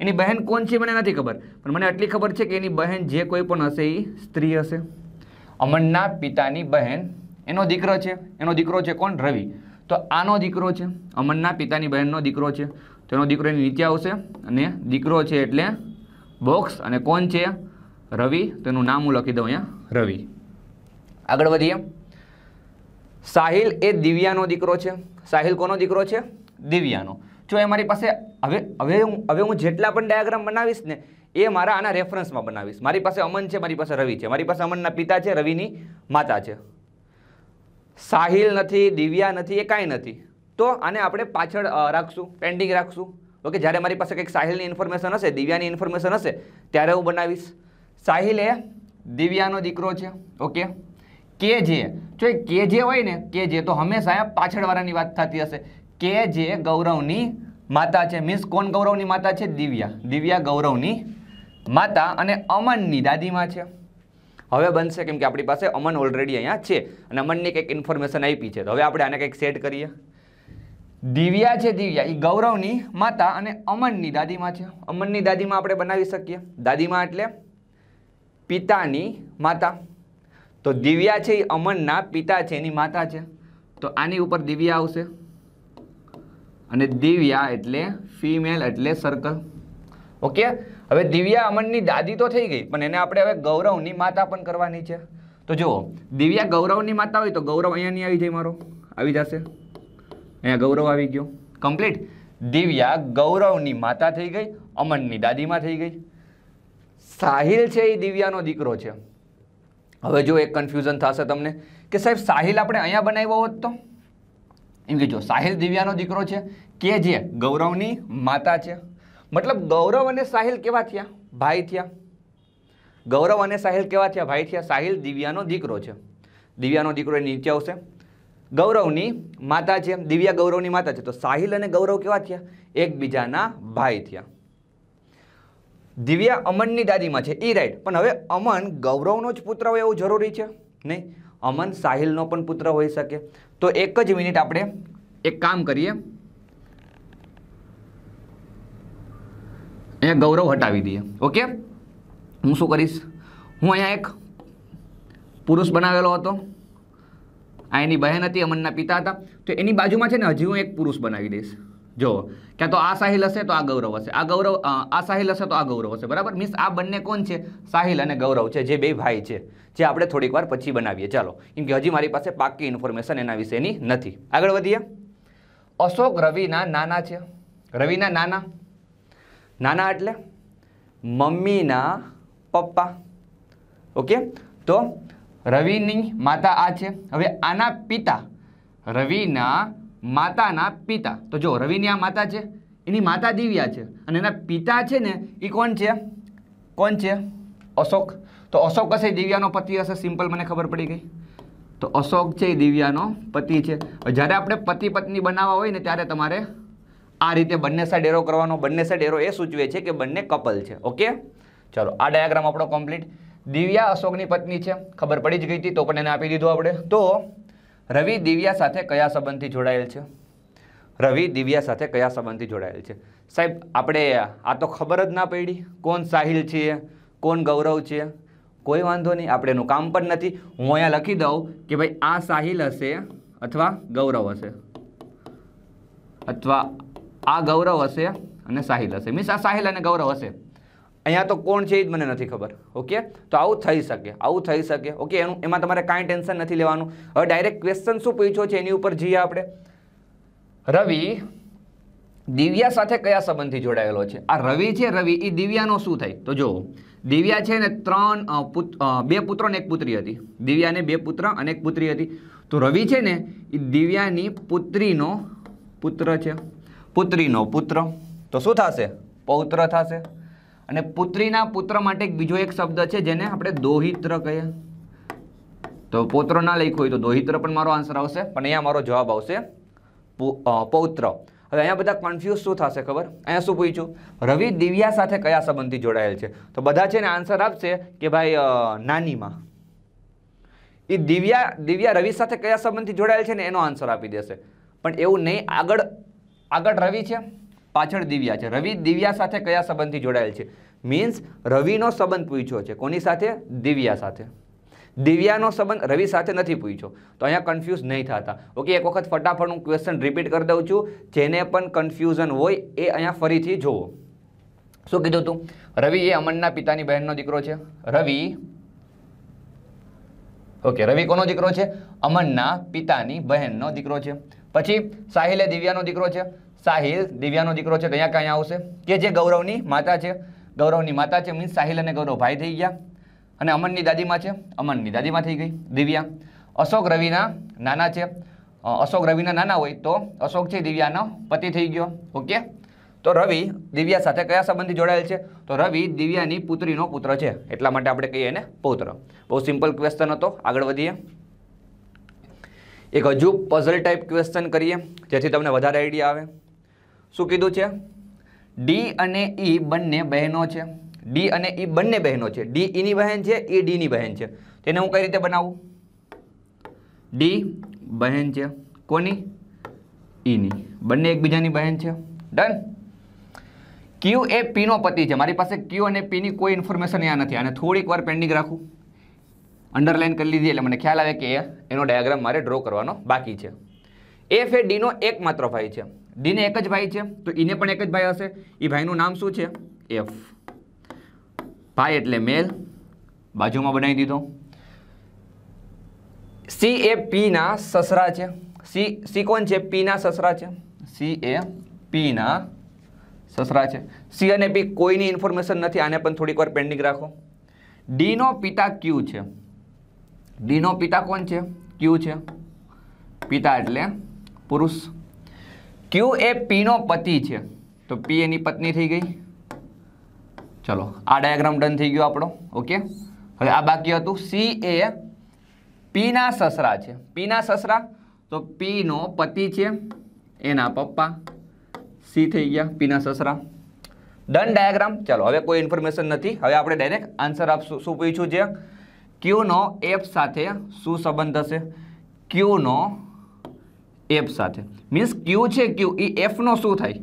એની બહેન કોણ છે મને નથી ખબર પણ મને એટલી ખબર છે કે એની બહેન જે કોઈ પણ હશે એ સ્ત્રી હશે અમનના પિતાની બહેન એનો દીકરો છે એનો દીકરો છે કોણ રવિ તો આનો દીકરો છે અમનના પિતાની બહેનનો દીકરો છે તો એનો દીકરો એની નીચે આવશે અને દીકરો છે એટલે બોક્સ અને કોણ છે રવિ તો એનું નામ હું લખી દઉં અહીંયા રવિ આગળ વધીએ સાહિલ એ દિવ્યાનો દીકરો છે સાહિલ કોનો દીકરો છે દિવ્યાનો જો એ મારી પાસે હવે હવે હું હવે હું જેટલા પણ ડાયાગ્રામ બનાવીશ ને એ મારા આના રેફરન્સમાં બનાવીશ મારી પાસે અમન છે મારી પાસે રવિ છે મારી પાસે અમનના પિતા છે રવિની માતા છે સાહિલ નથી દિવ્યા નથી એ કાંઈ નથી તો આને આપણે પાછળ રાખશું પેન્ડિંગ રાખશું ઓકે જ્યારે મારી પાસે કંઈક સાહિલની ઇન્ફોર્મેશન હશે દિવ્યાની ઇન્ફોર્મેશન હશે ત્યારે હું બનાવીશ સાહિલ એ દિવ્યાનો દીકરો છે ઓકે કે જે જો કે જે હોય ને કે જે તો હંમેશા પાછળવાળાની વાત થતી હશે કે જે ગૌરવની માતા છે મીન્સ કોણ ગૌરવની માતા છે દિવ્યા દિવ્યા ગૌરવની માતા અને અમનની દાદીમાં છે હવે બનશે કેમ કે આપણી પાસે અમન ઓલરેડી અહીંયા છે અને અમનની કંઈક ઇન્ફોર્મેશન આપી છે તો હવે આપણે આને કંઈક સેટ કરીએ દિવ્યા છે દિવ્યા એ ગૌરવની માતા અને અમનની દાદીમાં છે અમનની દાદીમાં આપણે બનાવી શકીએ દાદીમાં એટલે પિતાની માતા તો દિવ્યા છે એ અમનના પિતા છે એની માતા છે તો આની ઉપર દિવ્યા આવશે અને દિવ્યા એટલે ફિમેલ એટલે સર્કલ ઓકે હવે દિવ્યા અમનની દાદી તો થઈ ગઈ પણ એને આપણે હવે ગૌરવની માતા પણ કરવાની છે તો જુઓ દિવ્યા ગૌરવની માતા હોય તો ગૌરવ અહીંયા નહીં આવી જાય મારો આવી જશે અહીંયા ગૌરવ આવી ગયો કમ્પ્લીટ દિવ્યા ગૌરવની માતા થઈ ગઈ અમનની દાદીમાં થઈ ગઈ સાહિલ છે એ દિવ્યાનો દીકરો છે હવે જો એક કન્ફ્યુઝન થશે તમને કે સાહેબ સાહિલ આપણે અહીંયા બનાવ્યો હોત તો એમ કે જો સાહિલ દિવ્યાનો દીકરો છે કે જે ગૌરવની માતા છે મતલબ ગૌરવ અને સાહિલ કેવા થયા ભાઈ થયા ગૌરવ અને સાહિલ કેવા થયા ભાઈ થયા સાહિલ દિવ્યાનો દીકરો છે દિવ્યાનો દીકરો એ નીચે આવશે ગૌરવની માતા છે દિવ્યા ગૌરવની માતા છે તો સાહિલ અને ગૌરવ કેવા થયા એકબીજાના ભાઈ થયા દિવ્યા અમનની દાદીમાં છે એ રાઈટ પણ હવે અમન ગૌરવનો જ પુત્ર હોય એવું જરૂરી છે નહીં અમન સાહિલનો પણ પુત્ર હોઈ શકે તો એક જ મિનિટ આપણે એક કામ કરીએ અહીંયા ગૌરવ હટાવી દઈએ ઓકે હું શું કરીશ હું અહીંયા એક પુરુષ બનાવેલો હતો આ એની બહેન હતી અમનના પિતા હતા તો એની બાજુમાં છે ને હજી હું એક પુરુષ બનાવી દઈશ જો ક્યાં તો આ સાહિલ હશે તો આ ગૌરવ હશે આ ગૌરવ આ સાહિલ હશે તો આ ગૌરવ હશે બરાબર મીન્સ આ બંને કોણ છે સાહિલ અને ગૌરવ છે જે બે ભાઈ છે જે આપણે થોડીક વાર પછી બનાવીએ ચાલો કેમ કે હજી મારી પાસે પાકી ઇન્ફોર્મેશન એના વિશેની નથી આગળ વધીએ અશોક રવિના નાના છે રવિના નાના નાના એટલે મમ્મીના પપ્પા ઓકે તો રવિની માતા આ છે હવે આના પિતા રવિના માતાના પિતા તો જો રવિની આ માતા છે એની માતા દિવ્યા છે અને એના પિતા છે ને એ કોણ છે કોણ છે અશોક તો અશોક હશે દિવ્યાનો પતિ હશે સિમ્પલ મને ખબર પડી ગઈ તો અશોક છે એ દિવ્યાનો પતિ છે જ્યારે આપણે પતિ પત્ની બનાવવા હોય ને ત્યારે તમારે આ રીતે બંને સાઈડ એરો કરવાનો બંને સાઈડ એરો એ સૂચવે છે કે બંને કપલ છે ઓકે ચાલો આ ડાયાગ્રામ આપણો કમ્પ્લીટ દિવ્યા અશોકની પત્ની છે ખબર પડી જ ગઈ હતી તો પણ એને આપી દીધું આપણે તો રવિ દિવ્યા સાથે કયા સંબંધથી જોડાયેલ છે રવિ દિવ્યા સાથે કયા સંબંધથી જોડાયેલ છે સાહેબ આપણે આ તો ખબર જ ના પડી કોણ સાહિલ છીએ કોણ ગૌરવ છે કોઈ વાંધો નહીં આપણે એનું કામ પણ નથી હું અહીંયા લખી દઉં કે ભાઈ આ સાહિલ હશે અથવા ગૌરવ હશે અથવા આ ગૌરવ હશે અને સાહિલ હશે મીન્સ આ સાહિલ અને ગૌરવ હશે અહીંયા તો કોણ છે એ જ મને નથી ખબર ઓકે તો આવું થઈ શકે આવું થઈ શકે ઓકે એનું એમાં તમારે કાંઈ ટેન્શન નથી લેવાનું હવે ડાયરેક્ટ ક્વેશ્ચન શું પૂછ્યો છે એની ઉપર જઈએ આપણે રવિ દિવ્યા સાથે કયા સંબંધથી જોડાયેલો છે આ રવિ છે રવિ એ દિવ્યાનો શું થાય તો જુઓ દિવ્યા છે ને ત્રણ બે પુત્ર અને એક પુત્રી હતી દિવ્યાને બે પુત્ર અને એક પુત્રી હતી તો રવિ છે ને એ દિવ્યાની પુત્રીનો પુત્ર છે પુત્રીનો પુત્ર તો શું થશે પૌત્ર થશે અને પુત્રીના પુત્ર માટે બીજો એક શબ્દ છે જેને આપણે દોહિત્ર કહીએ તો પોત્ર ના લખ્યું હોય તો દોહિત્ર પણ મારો આન્સર આવશે પણ અહીંયા મારો જવાબ આવશે પૌત્ર હવે અહીંયા બધા કન્ફ્યુઝ શું થશે ખબર અહીંયા શું પૂછ્યું રવિ દિવ્યા સાથે કયા સંબંધથી જોડાયેલ છે તો બધા છે ને આન્સર આપશે કે ભાઈ નાનીમાં એ દિવ્યા દિવ્યા રવિ સાથે કયા સંબંધથી જોડાયેલ છે ને એનો આન્સર આપી દેશે પણ એવું નહીં આગળ આગળ રવિ છે પાછળ દિવ્યા છે રવિ દિવ્યા સાથે કયા સંબંધથી જોડાયેલ છે મીન્સ રવિનો સંબંધ પૂછ્યો છે કોની સાથે દિવ્યા સાથે દિવ્યાનો સંબંધ રવિ સાથે નથી પૂછ્યો તો અહીંયા કન્ફ્યુઝ નહીં થતા ઓકે એક વખત ફટાફટ હું ક્વેશ્ચન રિપીટ કરી દઉં છું જેને પણ કન્ફ્યુઝન હોય એ અહીંયા ફરીથી જુઓ શું કીધું તું રવિ એ અમનના પિતાની બહેનનો દીકરો છે રવિ ઓકે રવિ કોનો દીકરો છે અમનના પિતાની બહેનનો દીકરો છે પછી સાહિલે દિવ્યાનો દીકરો છે સાહિલ દિવ્યાનો દીકરો છે તો અહીંયા આવશે કે જે ગૌરવની માતા છે ગૌરવની માતા છે મીન્સ સાહિલ અને ગૌરવ ભાઈ થઈ ગયા અને અમનની દાદીમાં છે અમનની દાદીમાં થઈ ગઈ દિવ્યા અશોક રવિના નાના છે અશોક રવિના નાના હોય તો અશોક છે દિવ્યાનો પતિ થઈ ગયો ઓકે તો રવિ દિવ્યા સાથે કયા સંબંધી જોડાયેલ છે તો રવિ દિવ્યાની પુત્રીનો પુત્ર છે એટલા માટે આપણે કહીએ એને પૌત્ર બહુ સિમ્પલ ક્વેશ્ચન હતો આગળ વધીએ એક હજુ પઝલ ટાઈપ ક્વેશ્ચન કરીએ જેથી તમને વધારે આઈડિયા આવે શું કીધું છે ડી અને ઈ e બંને બહેનો છે ડી અને ઈ e બંને બહેનો છે ડી ઈની e બહેન છે ઈ ડીની બહેન છે તેને હું કઈ રીતે બનાવું ડી બહેન છે કોની ઈની બંને એકબીજાની બહેન છે ડન ક્યુ એ પીનો પતિ છે મારી પાસે ક્યુ અને પીની કોઈ ઇન્ફોર્મેશન અહીંયા નથી અને થોડીક વાર પેન્ડિંગ રાખું અંડરલાઇન કરી લીધી એટલે મને ખ્યાલ આવે કે એનો ડાયાગ્રામ મારે ડ્રો કરવાનો બાકી છે એફ એ ડીનો એકમાત્ર ભાઈ છે ડીને એક જ ભાઈ છે તો ઈને e પણ એક જ ભાઈ હશે એ e ભાઈનું નામ શું છે એફ ભાઈ એટલે મેલ બાજુમાં બનાવી દીધો સી એ પીના સસરા છે સી સી કોણ છે પીના સસરા છે સી એ પીના સસરા છે સી અને પી કોઈની ઇન્ફોર્મેશન નથી આને પણ થોડીક વાર પેન્ડિંગ રાખો ડીનો પિતા ક્યુ છે ડીનો પિતા કોણ છે ક્યુ છે પિતા એટલે પુરુષ ક્યુ એ પીનો પતિ છે તો પી એની પત્ની થઈ ગઈ ચલો આ ડાયાગ્રામ ડન થઈ ગયો આપણો ઓકે હવે આ બાકી હતું સી એ પીના સસરા છે પીના સસરા તો પીનો પતિ છે એના પપ્પા સી થઈ ગયા પીના સસરા ડન ડાયાગ્રામ ચાલો હવે કોઈ ઇન્ફોર્મેશન નથી હવે આપણે ડાયરેક્ટ આન્સર આપશું શું પૂછ્યું છે ક્યુનો એફ સાથે શું સંબંધ હશે ક્યુનો એફ સાથે મીન્સ ક્યુ છે ક્યુ એ એફનો શું થાય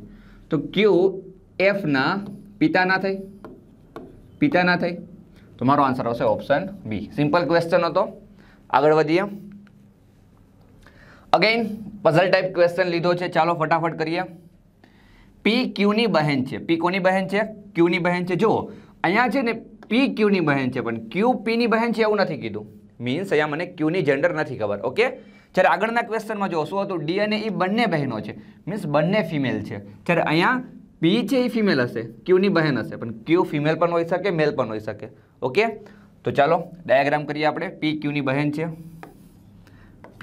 તો ક્યુ એફના પિતા ના થઈ પિતા ના થઈ તો મારો આન્સર આવશે ઓપ્શન બી સિમ્પલ ક્વેશ્ચન હતો આગળ વધીએ અગેઇન પઝલ ટાઈપ ક્વેશ્ચન લીધો છે ચાલો ફટાફટ કરીએ પી ક્યુની બહેન છે પી કોની બહેન છે ક્યુની બહેન છે જુઓ અહીંયા છે ને પી ક્યુની બહેન છે પણ ક્યુ પીની બહેન છે એવું નથી કીધું મીન્સ અહીંયા મને ક્યુની જેન્ડર નથી ખબર ઓકે જ્યારે આગળના ક્વેશ્ચનમાં જો તો ડી અને ઈ e બંને બહેનો છે મીન્સ બંને ફિમેલ છે જ્યારે અહીંયા પી છે એ ફિમેલ હશે ક્યુની બહેન હશે પણ ક્યુ ફિમેલ પણ હોઈ શકે મેલ પણ હોઈ શકે ઓકે તો ચાલો ડાયાગ્રામ કરીએ આપણે પી ક્યુની બહેન છે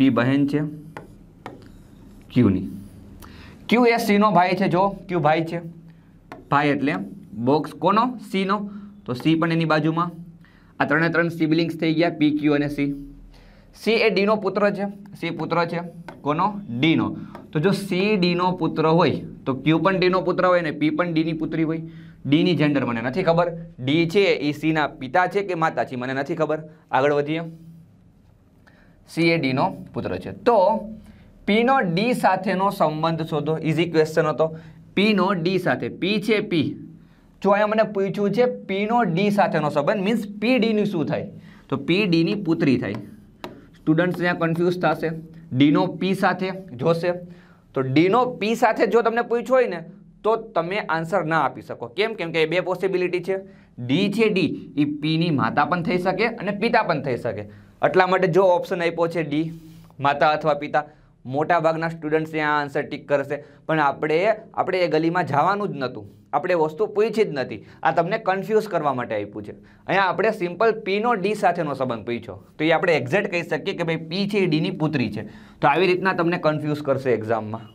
પી બહેન છે ક્યુની ક્યુ એ સીનો ભાઈ છે જો ક્યુ ભાઈ છે ભાઈ એટલે બોક્સ કોનો સીનો તો સી પણ એની બાજુમાં આ ત્રણે ત્રણ સિબિલિંગ્સ થઈ ગયા પી ક્યુ અને સી સી એ ડીનો પુત્ર છે સી પુત્ર છે કોનો ડીનો તો જો સી ડીનો પુત્ર હોય તો ક્યુ પણ ડીનો પુત્ર હોય ને પી પણ ડીની પુત્રી હોય ડીની જેન્ડર મને નથી ખબર ડી છે એ સીના પિતા છે કે માતા છે મને નથી ખબર આગળ વધીએ સી એ ડીનો પુત્ર છે તો પીનો ડી સાથેનો સંબંધ શોધો ઇઝી ક્વેશ્ચન હતો પીનો ડી સાથે પી છે પી જો અહીંયા મને પૂછ્યું છે પીનો ડી સાથેનો સંબંધ મીન્સ પી ડીની શું થાય તો પી ડીની પુત્રી થાય સ્ટુડન્ટ્સ ત્યાં કન્ફ્યુઝ થશે ડીનો પી સાથે જોશે તો ડીનો પી સાથે જો તમને પૂછ્યું હોય ને તો તમે આન્સર ના આપી શકો કેમ કેમ કે એ બે પોસિબિલિટી છે ડી છે ડી એ પીની માતા પણ થઈ શકે અને પિતા પણ થઈ શકે એટલા માટે જો ઓપ્શન આપ્યો છે ડી માતા અથવા પિતા મોટાભાગના સ્ટુડન્ટ્સે આ આન્સર ટીક કરશે પણ આપણે આપણે એ ગલીમાં જવાનું જ નહોતું આપણે વસ્તુ પૂછી જ નથી આ તમને કન્ફ્યુઝ કરવા માટે આપ્યું છે અહીંયા આપણે સિમ્પલ પીનો ડી સાથેનો સંબંધ પૂછ્યો તો એ આપણે એક્ઝેક્ટ કહી શકીએ કે ભાઈ પી છે એ ડીની પુત્રી છે તો આવી રીતના તમને કન્ફ્યુઝ કરશે એક્ઝામમાં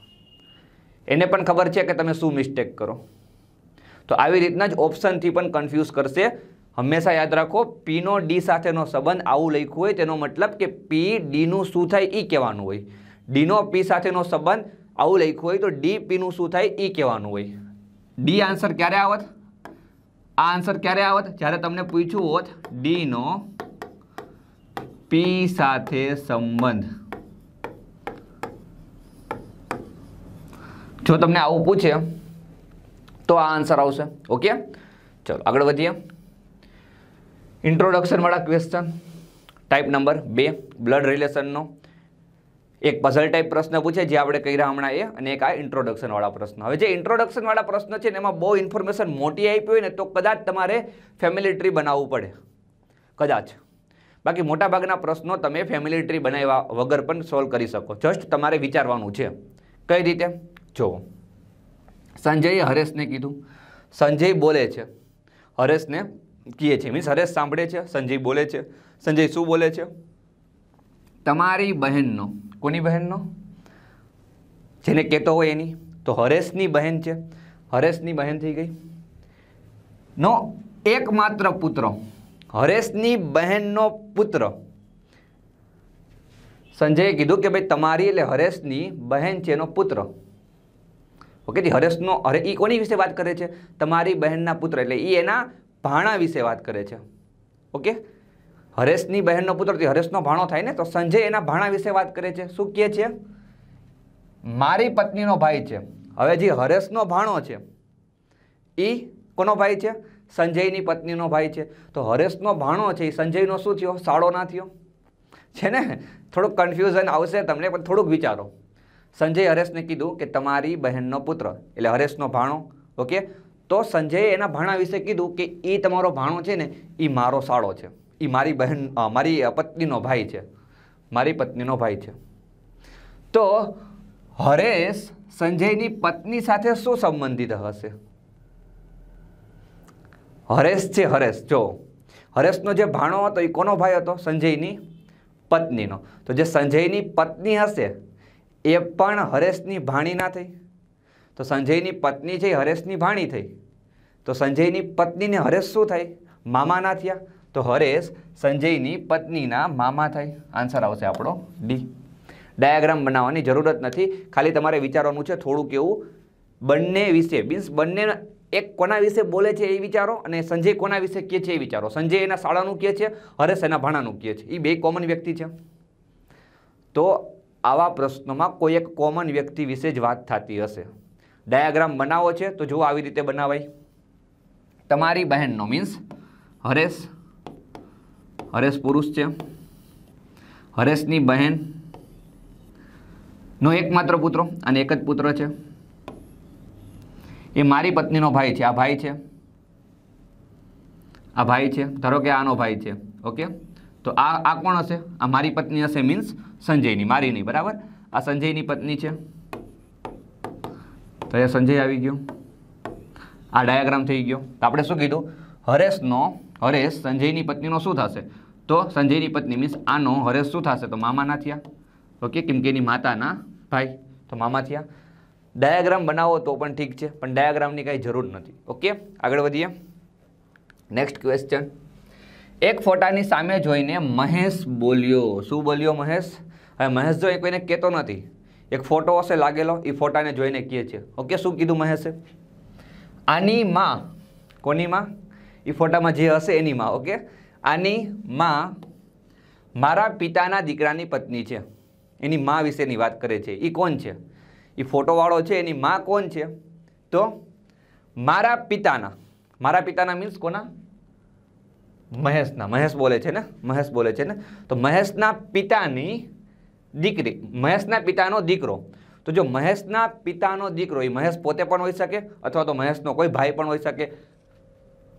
એને પણ ખબર છે કે તમે શું મિસ્ટેક કરો તો આવી રીતના જ ઓપ્શનથી પણ કન્ફ્યુઝ કરશે હંમેશા યાદ રાખો પીનો ડી સાથેનો સંબંધ આવું લખ્યું હોય તેનો મતલબ કે પી ડીનું શું થાય એ કહેવાનું હોય ડીનો પી સાથેનો સંબંધ આવું લખ્યું હોય તો ડી પીનું શું થાય એ e કહેવાનું હોય ડી આન્સર ક્યારે આવત આ આન્સર ક્યારે આવત જ્યારે તમને પૂછ્યું હોત ડીનો પી સાથે સંબંધ જો તમને આવું પૂછે તો આ આન્સર આવશે ઓકે ચલો આગળ વધીએ ઇન્ટ્રોડક્શનવાળા ક્વેશ્ચન ટાઈપ નંબર બે બ્લડ રિલેશનનો એક પઝલ ટાઈપ પ્રશ્ન પૂછે જે આપણે કહી રહ્યા હમણાં એ અને એક આ ઇન્ટ્રોડક્શનવાળા પ્રશ્ન હવે જે ઇન્ટ્રોડક્શનવાળા પ્રશ્ન છે એમાં બહુ ઇન્ફોર્મેશન મોટી આપી હોય ને તો કદાચ તમારે ફેમિલી ટ્રી બનાવવું પડે કદાચ બાકી મોટાભાગના પ્રશ્નો તમે ફેમિલી ટ્રી બનાવ્યા વગર પણ સોલ્વ કરી શકો જસ્ટ તમારે વિચારવાનું છે કઈ રીતે જુઓ સંજયે હરેશને કીધું સંજય બોલે છે હરેશને કહે છે મીન્સ હરેશ સાંભળે છે સંજય બોલે છે સંજય શું બોલે છે તમારી બહેનનો કોની બહેનનો જેને કહેતો હોય એની તો હરેશની બહેન છે હરેશની બહેન થઈ ગઈ નો એકમાત્ર પુત્ર હરેશની બહેનનો પુત્ર સંજયે કીધું કે ભાઈ તમારી એટલે હરેશની બહેન છે એનો પુત્ર ઓકે હરેશનો હરે એ કોની વિશે વાત કરે છે તમારી બહેનના પુત્ર એટલે એ એના ભાણા વિશે વાત કરે છે ઓકે હરેશની બહેનનો પુત્રથી હરેશનો ભાણો થાય ને તો સંજય એના ભાણા વિશે વાત કરે છે શું કહે છે મારી પત્નીનો ભાઈ છે હવે જે હરેશનો ભાણો છે એ કોનો ભાઈ છે સંજયની પત્નીનો ભાઈ છે તો હરેશનો ભાણો છે એ સંજયનો શું થયો સાળો ના થયો છે ને થોડુંક કન્ફ્યુઝન આવશે તમને પણ થોડુંક વિચારો સંજય હરેશને કીધું કે તમારી બહેનનો પુત્ર એટલે હરેશનો ભાણો ઓકે તો સંજયે એના ભાણા વિશે કીધું કે એ તમારો ભાણો છે ને એ મારો સાળો છે એ મારી બહેન મારી પત્નીનો ભાઈ છે મારી પત્નીનો ભાઈ છે તો હરેશ સંજયની પત્ની સાથે શું સંબંધિત હશે હરેશ છે હરેશ જો હરેશનો જે ભાણો હતો એ કોનો ભાઈ હતો સંજયની પત્નીનો તો જે સંજયની પત્ની હશે એ પણ હરેશની ભાણી ના થઈ તો સંજયની પત્ની છે હરેશની ભાણી થઈ તો સંજયની પત્નીને હરેશ શું થાય મામા ના થયા તો હરેશ સંજયની પત્નીના મામા થાય આન્સર આવશે આપણો ડી ડાયાગ્રામ બનાવવાની જરૂરત નથી ખાલી તમારે વિચારવાનું છે થોડુંક એવું બંને વિશે મીન્સ બંને એક કોના વિશે બોલે છે એ વિચારો અને સંજય કોના વિશે કહે છે એ વિચારો સંજય એના શાળાનું કહે છે હરેશ એના ભાણાનું કહે છે એ બે કોમન વ્યક્તિ છે તો આવા પ્રશ્નોમાં કોઈ એક કોમન વ્યક્તિ વિશે જ વાત થતી હશે ડાયાગ્રામ બનાવો છે તો જુઓ આવી રીતે બનાવાય તમારી બહેનનો મીન્સ હરેશ હરેશ પુરુષ છે હરેશની બહેનનો એકમાત્ર પુત્ર અને એક જ પુત્ર છે એ મારી પત્નીનો ભાઈ છે આ ભાઈ છે આ ભાઈ છે ધારો કે આનો ભાઈ છે ઓકે તો આ આ કોણ હશે આ મારી પત્ની હશે મીન્સ સંજયની મારી નહીં બરાબર આ સંજયની પત્ની છે તો એ સંજય આવી ગયો આ ડાયાગ્રામ થઈ ગયો તો આપણે શું કીધું હરેશનો હરેશ સંજયની પત્નીનો શું થશે તો સંજયની પત્ની મીન્સ આનો હરેશ શું થશે તો મામાના થયા ઓકે કેમ કે એની માતાના ભાઈ તો મામા થયા ડાયાગ્રામ બનાવો તો પણ ઠીક છે પણ ડાયાગ્રામની કાંઈ જરૂર નથી ઓકે આગળ વધીએ નેક્સ્ટ ક્વેશ્ચન એક ફોટાની સામે જોઈને મહેશ બોલ્યો શું બોલ્યો મહેશ હવે મહેશ જો એ કોઈને કહેતો નથી એક ફોટો હશે લાગેલો એ ફોટાને જોઈને કહે છે ઓકે શું કીધું મહેશે આની માં કોની માં એ ફોટામાં જે હશે એની માં ઓકે આની માં મારા પિતાના દીકરાની પત્ની છે એની માં વિશેની વાત કરે છે એ કોણ છે એ ફોટોવાળો છે એની માં કોણ છે તો મારા પિતાના મારા પિતાના મીન્સ કોના મહેશના મહેશ બોલે છે ને મહેશ બોલે છે ને તો મહેશના પિતાની દીકરી મહેશના પિતાનો દીકરો તો જો મહેશના પિતાનો દીકરો એ મહેશ પોતે પણ હોઈ શકે અથવા તો મહેશનો કોઈ ભાઈ પણ હોઈ શકે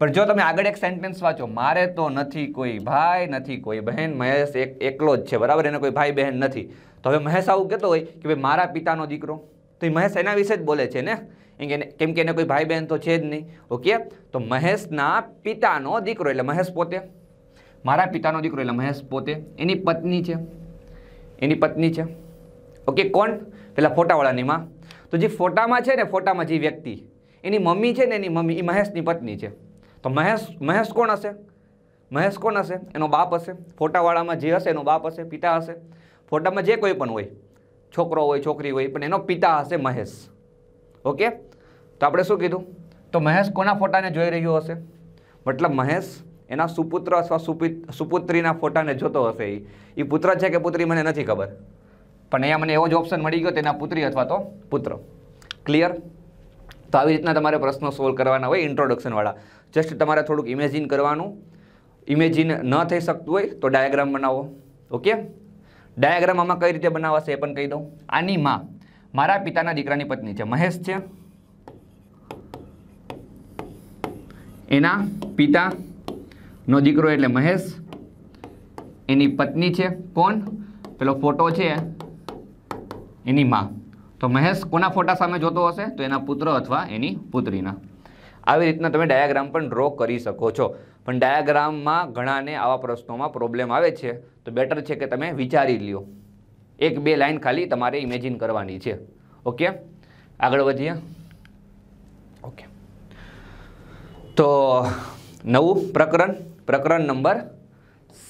પણ જો તમે આગળ એક સેન્ટેન્સ વાંચો મારે તો નથી કોઈ ભાઈ નથી કોઈ બહેન મહેશ એક એકલો જ છે બરાબર એને કોઈ ભાઈ બહેન નથી તો હવે મહેશ આવું કહેતો હોય કે ભાઈ મારા પિતાનો દીકરો તો એ મહેશ એના વિશે જ બોલે છે ને કેમ કે એને કોઈ ભાઈ બહેન તો છે જ નહીં ઓકે તો મહેશના પિતાનો દીકરો એટલે મહેશ પોતે મારા પિતાનો દીકરો એટલે મહેશ પોતે એની પત્ની છે એની પત્ની છે ઓકે કોણ પેલા ફોટાવાળાની માં તો જે ફોટામાં છે ને ફોટામાં જે વ્યક્તિ એની મમ્મી છે ને એની મમ્મી એ મહેશની પત્ની છે તો મહેશ મહેશ કોણ હશે મહેશ કોણ હશે એનો બાપ હશે ફોટાવાળામાં જે હશે એનો બાપ હશે પિતા હશે ફોટામાં જે કોઈ પણ હોય છોકરો હોય છોકરી હોય પણ એનો પિતા હશે મહેશ ઓકે તો આપણે શું કીધું તો મહેશ કોના ફોટાને જોઈ રહ્યો હશે મતલબ મહેશ એના સુપુત્ર અથવા સુપુત્રીના ફોટાને જોતો હશે એ એ પુત્ર છે કે પુત્રી મને નથી ખબર પણ અહીંયા મને એવો જ ઓપ્શન મળી ગયો તેના પુત્રી અથવા તો પુત્ર ક્લિયર તો આવી રીતના તમારે પ્રશ્નો સોલ્વ કરવાના હોય ઇન્ટ્રોડક્શનવાળા જસ્ટ તમારે થોડુંક ઇમેજિન કરવાનું ઇમેજિન ન થઈ શકતું હોય તો ડાયાગ્રામ બનાવો ઓકે ડાયાગ્રામ આમાં કઈ રીતે બનાવાશે એ પણ કહી દઉં આની માં મારા પિતાના દીકરાની પત્ની છે મહેશ છે એના પિતાનો દીકરો એટલે મહેશ એની પત્ની છે કોણ પેલો ફોટો છે એની માં તો મહેશ કોના ફોટા સામે જોતો હશે તો એના પુત્ર અથવા એની પુત્રીના આવી રીતના તમે ડાયાગ્રામ પણ ડ્રો કરી શકો છો પણ ડાયાગ્રામમાં ઘણાને આવા પ્રશ્નોમાં પ્રોબ્લેમ આવે છે તો બેટર છે કે તમે વિચારી લ્યો એક બે લાઇન ખાલી તમારે ઇમેજિન કરવાની છે ઓકે આગળ વધીએ ઓકે તો નવું પ્રકરણ પ્રકરણ નંબર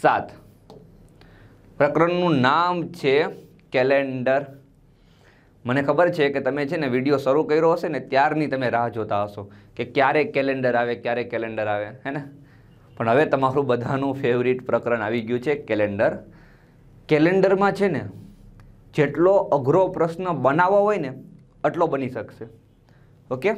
સાત પ્રકરણનું નામ છે કેલેન્ડર મને ખબર છે કે તમે છે ને વિડીયો શરૂ કર્યો હશે ને ત્યારની તમે રાહ જોતા હશો કે ક્યારે કેલેન્ડર આવે ક્યારે કેલેન્ડર આવે હે ને પણ હવે તમારું બધાનું ફેવરિટ પ્રકરણ આવી ગયું છે કેલેન્ડર કેલેન્ડરમાં છે ને જેટલો અઘરો પ્રશ્ન બનાવવો હોય ને આટલો બની શકશે ઓકે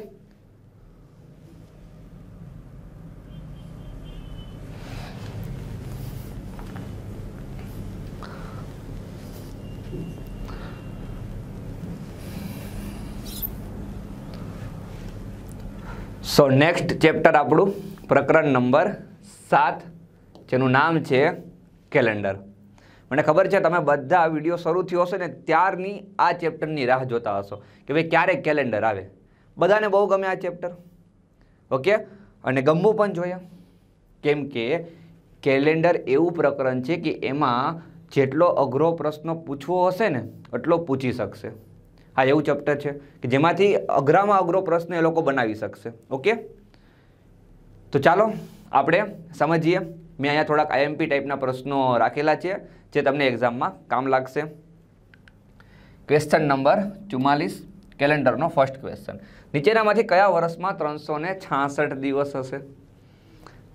સો નેક્સ્ટ ચેપ્ટર આપણું પ્રકરણ નંબર સાત જેનું નામ છે કેલેન્ડર મને ખબર છે તમે બધા વિડીયો શરૂ થયો હશે ને ત્યારની આ ચેપ્ટરની રાહ જોતા હશો કે ભાઈ ક્યારે કેલેન્ડર આવે બધાને બહુ ગમે આ ચેપ્ટર ઓકે અને ગમવું પણ જોઈએ કેમ કે કેલેન્ડર એવું પ્રકરણ છે કે એમાં જેટલો અઘરો પ્રશ્ન પૂછવો હશે ને એટલો પૂછી શકશે આ એવું ચેપ્ટર છે કે જેમાંથી અઘરામાં અઘરો પ્રશ્ન એ લોકો બનાવી શકશે ઓકે તો ચાલો આપણે સમજીએ મેં અહીંયા થોડાક આઈએમપી ટાઈપના પ્રશ્નો રાખેલા છે જે તમને એક્ઝામમાં કામ લાગશે ક્વેશ્ચન નંબર ચુમ્માલીસ કેલેન્ડરનો ફર્સ્ટ ક્વેશ્ચન નીચેનામાંથી કયા વર્ષમાં ત્રણસો છાસઠ દિવસ હશે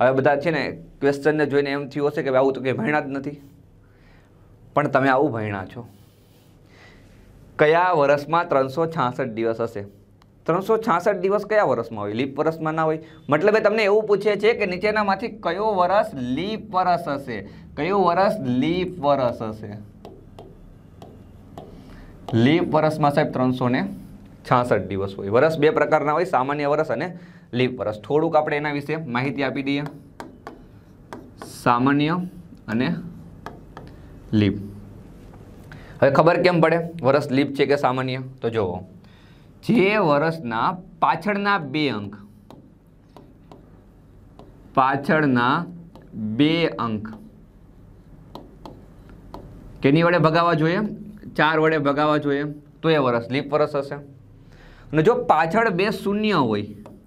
હવે બધા છે ને ક્વેશ્ચનને જોઈને એમ થયું હશે કે આવું તો કંઈ ભણ્યા જ નથી પણ તમે આવું ભણ્યા છો કયા વર્ષમાં ત્રણસો છાસઠ દિવસ હશે ત્રણસો છાસઠ દિવસ કયા વર્ષમાં હોય લીપ વર્ષમાં ના હોય મતલબ તમને એવું પૂછે છે કે નીચેનામાંથી કયો વર્ષ લીપ વર્ષ હશે કયો વર્ષ લીપ વર્ષ હશે લીપ વર્ષમાં સાહેબ ત્રણસો ને છાસઠ દિવસ હોય વર્ષ બે પ્રકારના હોય સામાન્ય વર્ષ અને લીપ વર્ષ થોડુંક આપણે એના વિશે માહિતી આપી દઈએ સામાન્ય અને લીપ હવે ખબર કેમ પડે વરસ લીપ છે કે સામાન્ય તો જુઓ જે વરસના પાછળના બે અંક પાછળના બે અંક કેની વડે ભગાવવા જોઈએ ચાર વડે ભગાવવા જોઈએ તો એ વરસ લીપ વરસ હશે અને જો પાછળ બે શૂન્ય હોય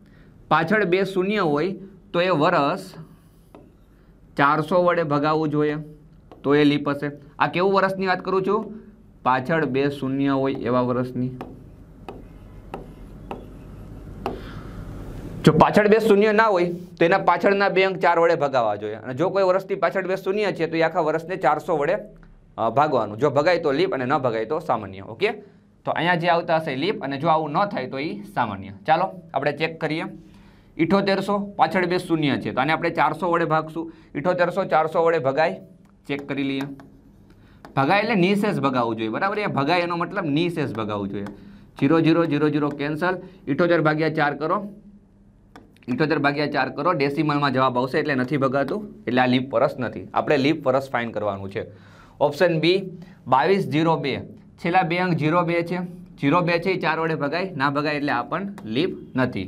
પાછળ બે શૂન્ય હોય તો એ વરસ ચારસો વડે ભગાવવું જોઈએ તો એ લીપ હશે આ કેવું વરસની વાત કરું છું પાછળ બે શૂન્ય હોય એવા વર્ષની જો પાછળ બે શૂન્ય ના હોય તો એના પાછળના બે અંક ચાર વડે ભગાવવા જોઈએ અને જો કોઈ વર્ષથી પાછળ બે શૂન્ય છે તો એ આખા વર્ષને ચારસો વડે ભાગવાનું જો ભગાય તો લીપ અને ન ભગાય તો સામાન્ય ઓકે તો અહીંયા જે આવતા હશે લીપ અને જો આવું ન થાય તો એ સામાન્ય ચાલો આપણે ચેક કરીએ ઇઠોતેરસો પાછળ બે શૂન્ય છે તો આને આપણે ચારસો વડે ભાગશું ઇઠોતેરસો ચારસો વડે ભગાય ચેક કરી લઈએ ભગાય એટલે નિશેષ ભગાવવું જોઈએ બરાબર એ ભગાય એનો મતલબ નિશેષ ભગાવવું જોઈએ zero zero zero zero cancel ઇઠોતેર ભાગ્યા ચાર કરો ઇઠોતેર ભાગ્યા ચાર કરો ડેસિમલમાં જવાબ આવશે એટલે નથી ભગાતું એટલે આ લીપ વરસ નથી આપણે લીપ વરસ ફાઇન કરવાનું છે ઓપ્શન બી બાવીસ જીરો બે છેલ્લા બે અંક જીરો બે છે જીરો બે છે એ ચાર વડે ભગાય ના ભગાય એટલે આ પણ લીપ નથી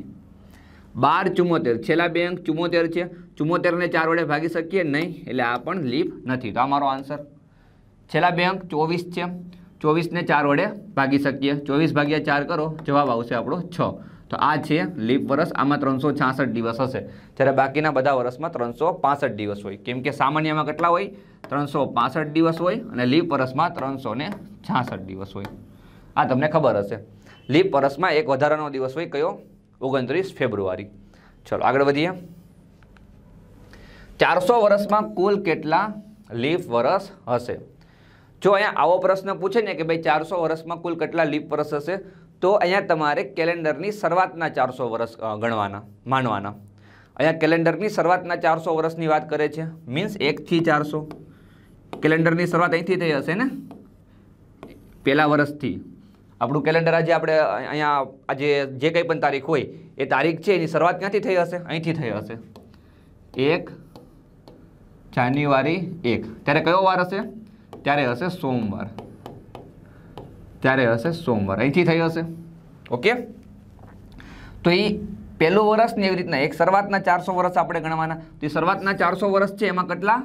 બાર ચુમ્મોતેર છેલ્લા બે અંક ચુમ્મોતેર છે ચુમ્મોતેરને ચાર વડે ભાગી શકીએ નહીં એટલે આ પણ લીપ નથી તો આ મારો આન્સર છેલ્લા બે અંક ચોવીસ છે ચોવીસને ચાર વડે ભાગી શકીએ ચોવીસ ભાગ્યા ચાર કરો જવાબ આવશે આપણો છ તો આ છે લીપ વરસ આમાં ત્રણસો છાસઠ દિવસ હશે જ્યારે બાકીના બધા વરસમાં ત્રણસો પાસઠ દિવસ હોય કેમ કે સામાન્યમાં કેટલા હોય ત્રણસો પાસઠ દિવસ હોય અને લીપ વરસમાં ત્રણસો છાસઠ દિવસ હોય આ તમને ખબર હશે લીપ વરસમાં એક વધારાનો દિવસ હોય કયો ઓગણત્રીસ ફેબ્રુઆરી ચલો આગળ વધીએ ચારસો વરસમાં કુલ કેટલા લીપ વરસ હશે જો અહીંયા આવો પ્રશ્ન પૂછે ને કે ભાઈ ચારસો વર્ષમાં કુલ કેટલા લીપ વર્ષ હશે તો અહીંયા તમારે કેલેન્ડરની શરૂઆતના ચારસો વર્ષ ગણવાના માનવાના અહીંયા કેલેન્ડરની શરૂઆતના ચારસો વર્ષની વાત કરે છે મીન્સ એકથી ચારસો કેલેન્ડરની શરૂઆત અહીંથી થઈ હશે ને પહેલાં વર્ષથી આપણું કેલેન્ડર આજે આપણે અહીંયા આજે જે કંઈ પણ તારીખ હોય એ તારીખ છે એની શરૂઆત ક્યાંથી થઈ હશે અહીંથી થઈ હશે એક જાન્યુઆરી એક ત્યારે કયો વાર હશે ત્યારે હશે સોમવાર ત્યારે હશે સોમવાર અહીંથી થઈ હશે ઓકે તો એ પહેલું વર્ષ ને એવી રીતના એક શરૂઆતના ચારસો વર્ષ આપણે ગણવાના તો એ શરૂઆતના ચારસો વર્ષ છે એમાં કેટલા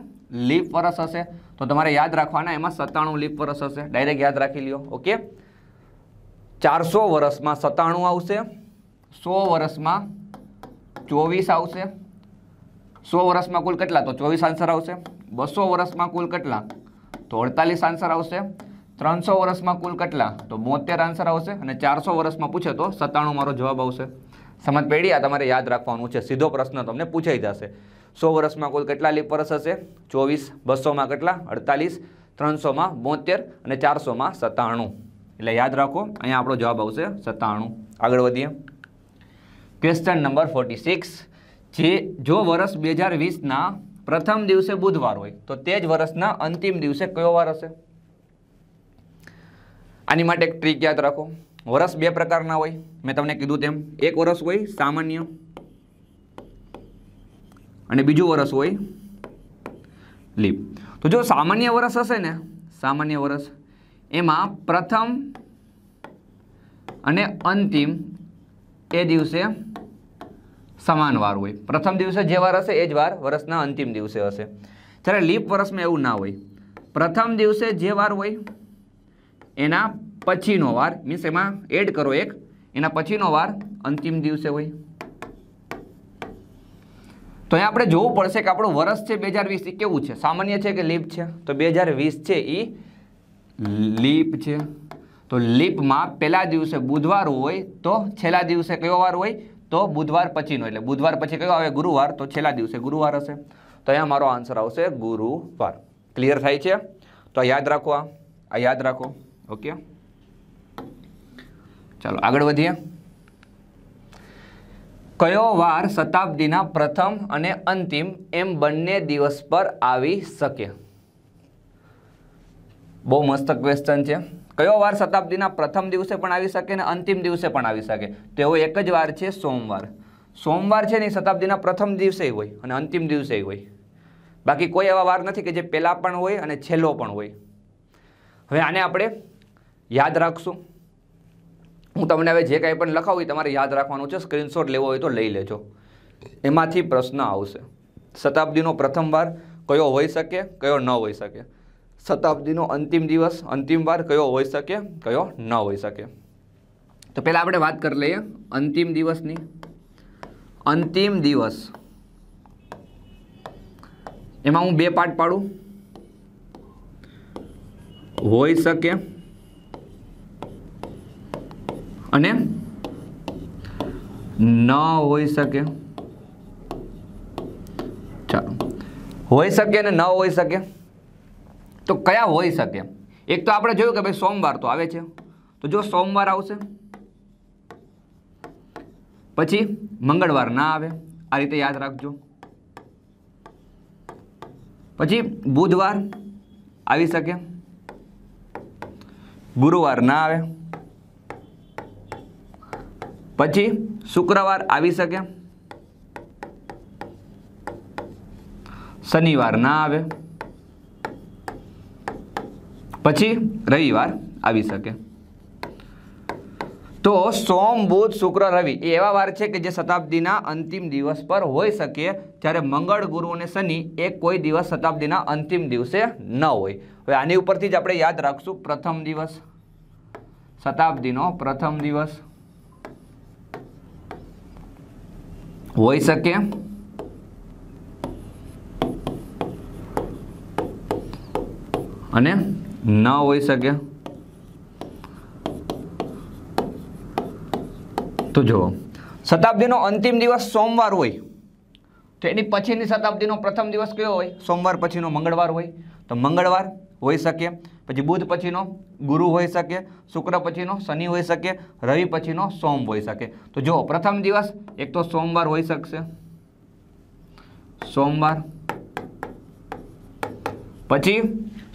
લીપ વર્ષ હશે તો તમારે યાદ રાખવાના એમાં સત્તાણું લીપ વર્ષ હશે ડાયરેક્ટ યાદ રાખી લ્યો ઓકે ચારસો વર્ષમાં સત્તાણું આવશે સો વર્ષમાં ચોવીસ આવશે સો વર્ષમાં કુલ કેટલા તો ચોવીસ આન્સર આવશે બસો વર્ષમાં કુલ કેટલા તો અડતાલીસ આન્સર આવશે ત્રણસો વર્ષમાં કુલ કેટલા તો બોતેર આન્સર આવશે અને ચારસો વર્ષમાં પૂછે તો સત્તાણું મારો જવાબ આવશે સમજ પેઢી આ તમારે યાદ રાખવાનું છે સીધો પ્રશ્ન તમને પૂછાઈ જશે સો વર્ષમાં કુલ કેટલા લીપ વર્ષ હશે ચોવીસ બસોમાં કેટલા અડતાલીસ ત્રણસોમાં બોતેર અને ચારસોમાં સત્તાણું એટલે યાદ રાખો અહીંયા આપણો જવાબ આવશે સત્તાણું આગળ વધીએ ક્વેશ્ચન નંબર ફોર્ટી સિક્સ જે જો વર્ષ બે હજાર વીસના પ્રથમ દિવસે બુધવાર હોય તો તે જ વર્ષના અંતિમ દિવસે કયો વાર હશે આની માટે એક ટ્રીક યાદ રાખો વર્ષ બે પ્રકારના હોય મેં તમને કીધું તેમ એક વર્ષ હોય સામાન્ય અને બીજું વર્ષ હોય લીપ તો જો સામાન્ય વર્ષ હશે ને સામાન્ય વર્ષ એમાં પ્રથમ અને અંતિમ એ દિવસે સમાન વાર હોય પ્રથમ દિવસે જે વાર હશે એ જ વાર વર્ષના અંતિમ દિવસે હશે જ્યારે લીપ વર્ષમાં એવું ના હોય પ્રથમ દિવસે જે વાર હોય એના પછીનો વાર મીન્સ એમાં એડ કરો એક એના પછીનો વાર અંતિમ દિવસે હોય તો અહીંયા આપણે જોવું પડશે કે આપણું વર્ષ છે બે હજાર વીસ એ કેવું છે સામાન્ય છે કે લીપ છે તો બે હજાર વીસ છે એ લીપ છે તો લીપમાં પહેલા દિવસે બુધવાર હોય તો છેલ્લા દિવસે કયો વાર હોય તો બુધવાર પછીનો એટલે બુધવાર પછી કયો આવે ગુરુવાર તો છેલ્લા દિવસે ગુરુવાર હશે તો અહીંયા મારો આન્સર આવશે ગુરુવાર ક્લિયર થાય છે તો યાદ રાખો આ યાદ રાખો ઓકે ચાલો આગળ વધીએ કયો વાર શતાબ્દીના પ્રથમ અને અંતિમ એમ બંને દિવસ પર આવી શકે બહુ મસ્ત ક્વેશ્ચન છે કયો વાર શતાબ્દીના પ્રથમ દિવસે પણ આવી શકે ને અંતિમ દિવસે પણ આવી શકે તેવો એક જ વાર છે સોમવાર સોમવાર છે ને શતાબ્દીના પ્રથમ દિવસે હોય અને અંતિમ દિવસે હોય બાકી કોઈ એવા વાર નથી કે જે પહેલાં પણ હોય અને છેલ્લો પણ હોય હવે આને આપણે યાદ રાખશું હું તમને હવે જે કાંઈ પણ લખાવું તમારે યાદ રાખવાનું છે સ્ક્રીનશોટ લેવો હોય તો લઈ લેજો એમાંથી પ્રશ્ન આવશે શતાબ્દીનો પ્રથમ વાર કયો હોઈ શકે કયો ન હોઈ શકે શતાબ્દીનો અંતિમ દિવસ અંતિમ વાર કયો હોઈ શકે કયો ન હોઈ શકે તો પહેલાં આપણે વાત કરી લઈએ અંતિમ દિવસની અંતિમ દિવસ એમાં હું બે પાઠ પાડું હોઈ શકે અને ન હોઈ શકે ચાલો હોઈ શકે અને ન હોઈ શકે તો કયા હોઈ શકે એક તો આપણે જોયું કે ભાઈ સોમવાર તો આવે છે તો જો સોમવાર આવશે પછી મંગળવાર ના આવે આ રીતે યાદ રાખજો પછી બુધવાર આવી શકે ગુરુવાર ના આવે પછી શુક્રવાર આવી શકે શનિવાર ના આવે પછી રવિવાર આવી શકે તો સોમ બુધ શુક્ર રવિ એ એવા વાર છે કે જે શતાબ્દીના અંતિમ દિવસ પર હોઈ શકે જ્યારે મંગળ ગુરુ અને શનિ એ કોઈ દિવસ શતાબ્દીના અંતિમ દિવસે ન હોય હવે આની ઉપરથી જ આપણે યાદ રાખશું પ્રથમ દિવસ શતાબ્દીનો પ્રથમ દિવસ હોઈ શકે અને ન હોઈ શકે તો જુઓ શતાબ્દીનો અંતિમ દિવસ સોમવાર હોય તો એની પછીની શતાબ્દીનો પ્રથમ દિવસ કયો હોય સોમવાર પછીનો મંગળવાર હોય તો મંગળવાર હોઈ શકે પછી બુધ પછીનો ગુરુ હોઈ શકે શુક્ર પછીનો શનિ હોઈ શકે રવિ પછીનો સોમ હોઈ શકે તો જુઓ પ્રથમ દિવસ એક તો સોમવાર હોઈ શકશે સોમવાર પછી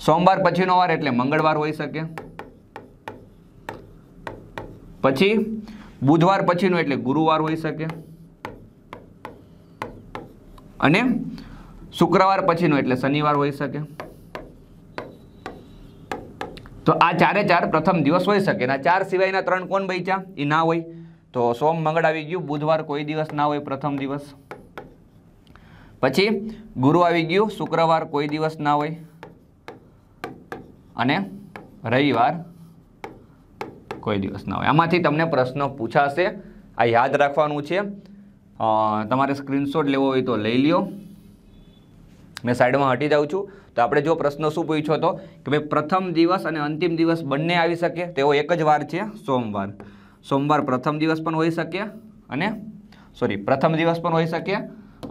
સોમવાર પછીનો વાર એટલે મંગળવાર હોઈ શકે પછી બુધવાર પછીનો એટલે ગુરુવાર હોઈ શકે અને શુક્રવાર પછીનો એટલે શનિવાર હોઈ શકે તો આ ચારે ચાર પ્રથમ દિવસ હોઈ શકે આ ચાર સિવાયના ત્રણ કોણ બચ્યા એ ના હોય તો સોમ મંગળ આવી ગયું બુધવાર કોઈ દિવસ ના હોય પ્રથમ દિવસ પછી ગુરુ આવી ગયું શુક્રવાર કોઈ દિવસ ના હોય અને રવિવાર કોઈ દિવસ ના હોય આમાંથી તમને પ્રશ્ન પૂછાશે આ યાદ રાખવાનું છે તમારે સ્ક્રીનશોટ લેવો હોય તો લઈ લ્યો મેં સાઈડમાં હટી જાઉં છું તો આપણે જો પ્રશ્નો શું પૂછ્યો હતો કે ભાઈ પ્રથમ દિવસ અને અંતિમ દિવસ બંને આવી શકે તેવો એક જ વાર છે સોમવાર સોમવાર પ્રથમ દિવસ પણ હોઈ શકે અને સોરી પ્રથમ દિવસ પણ હોઈ શકે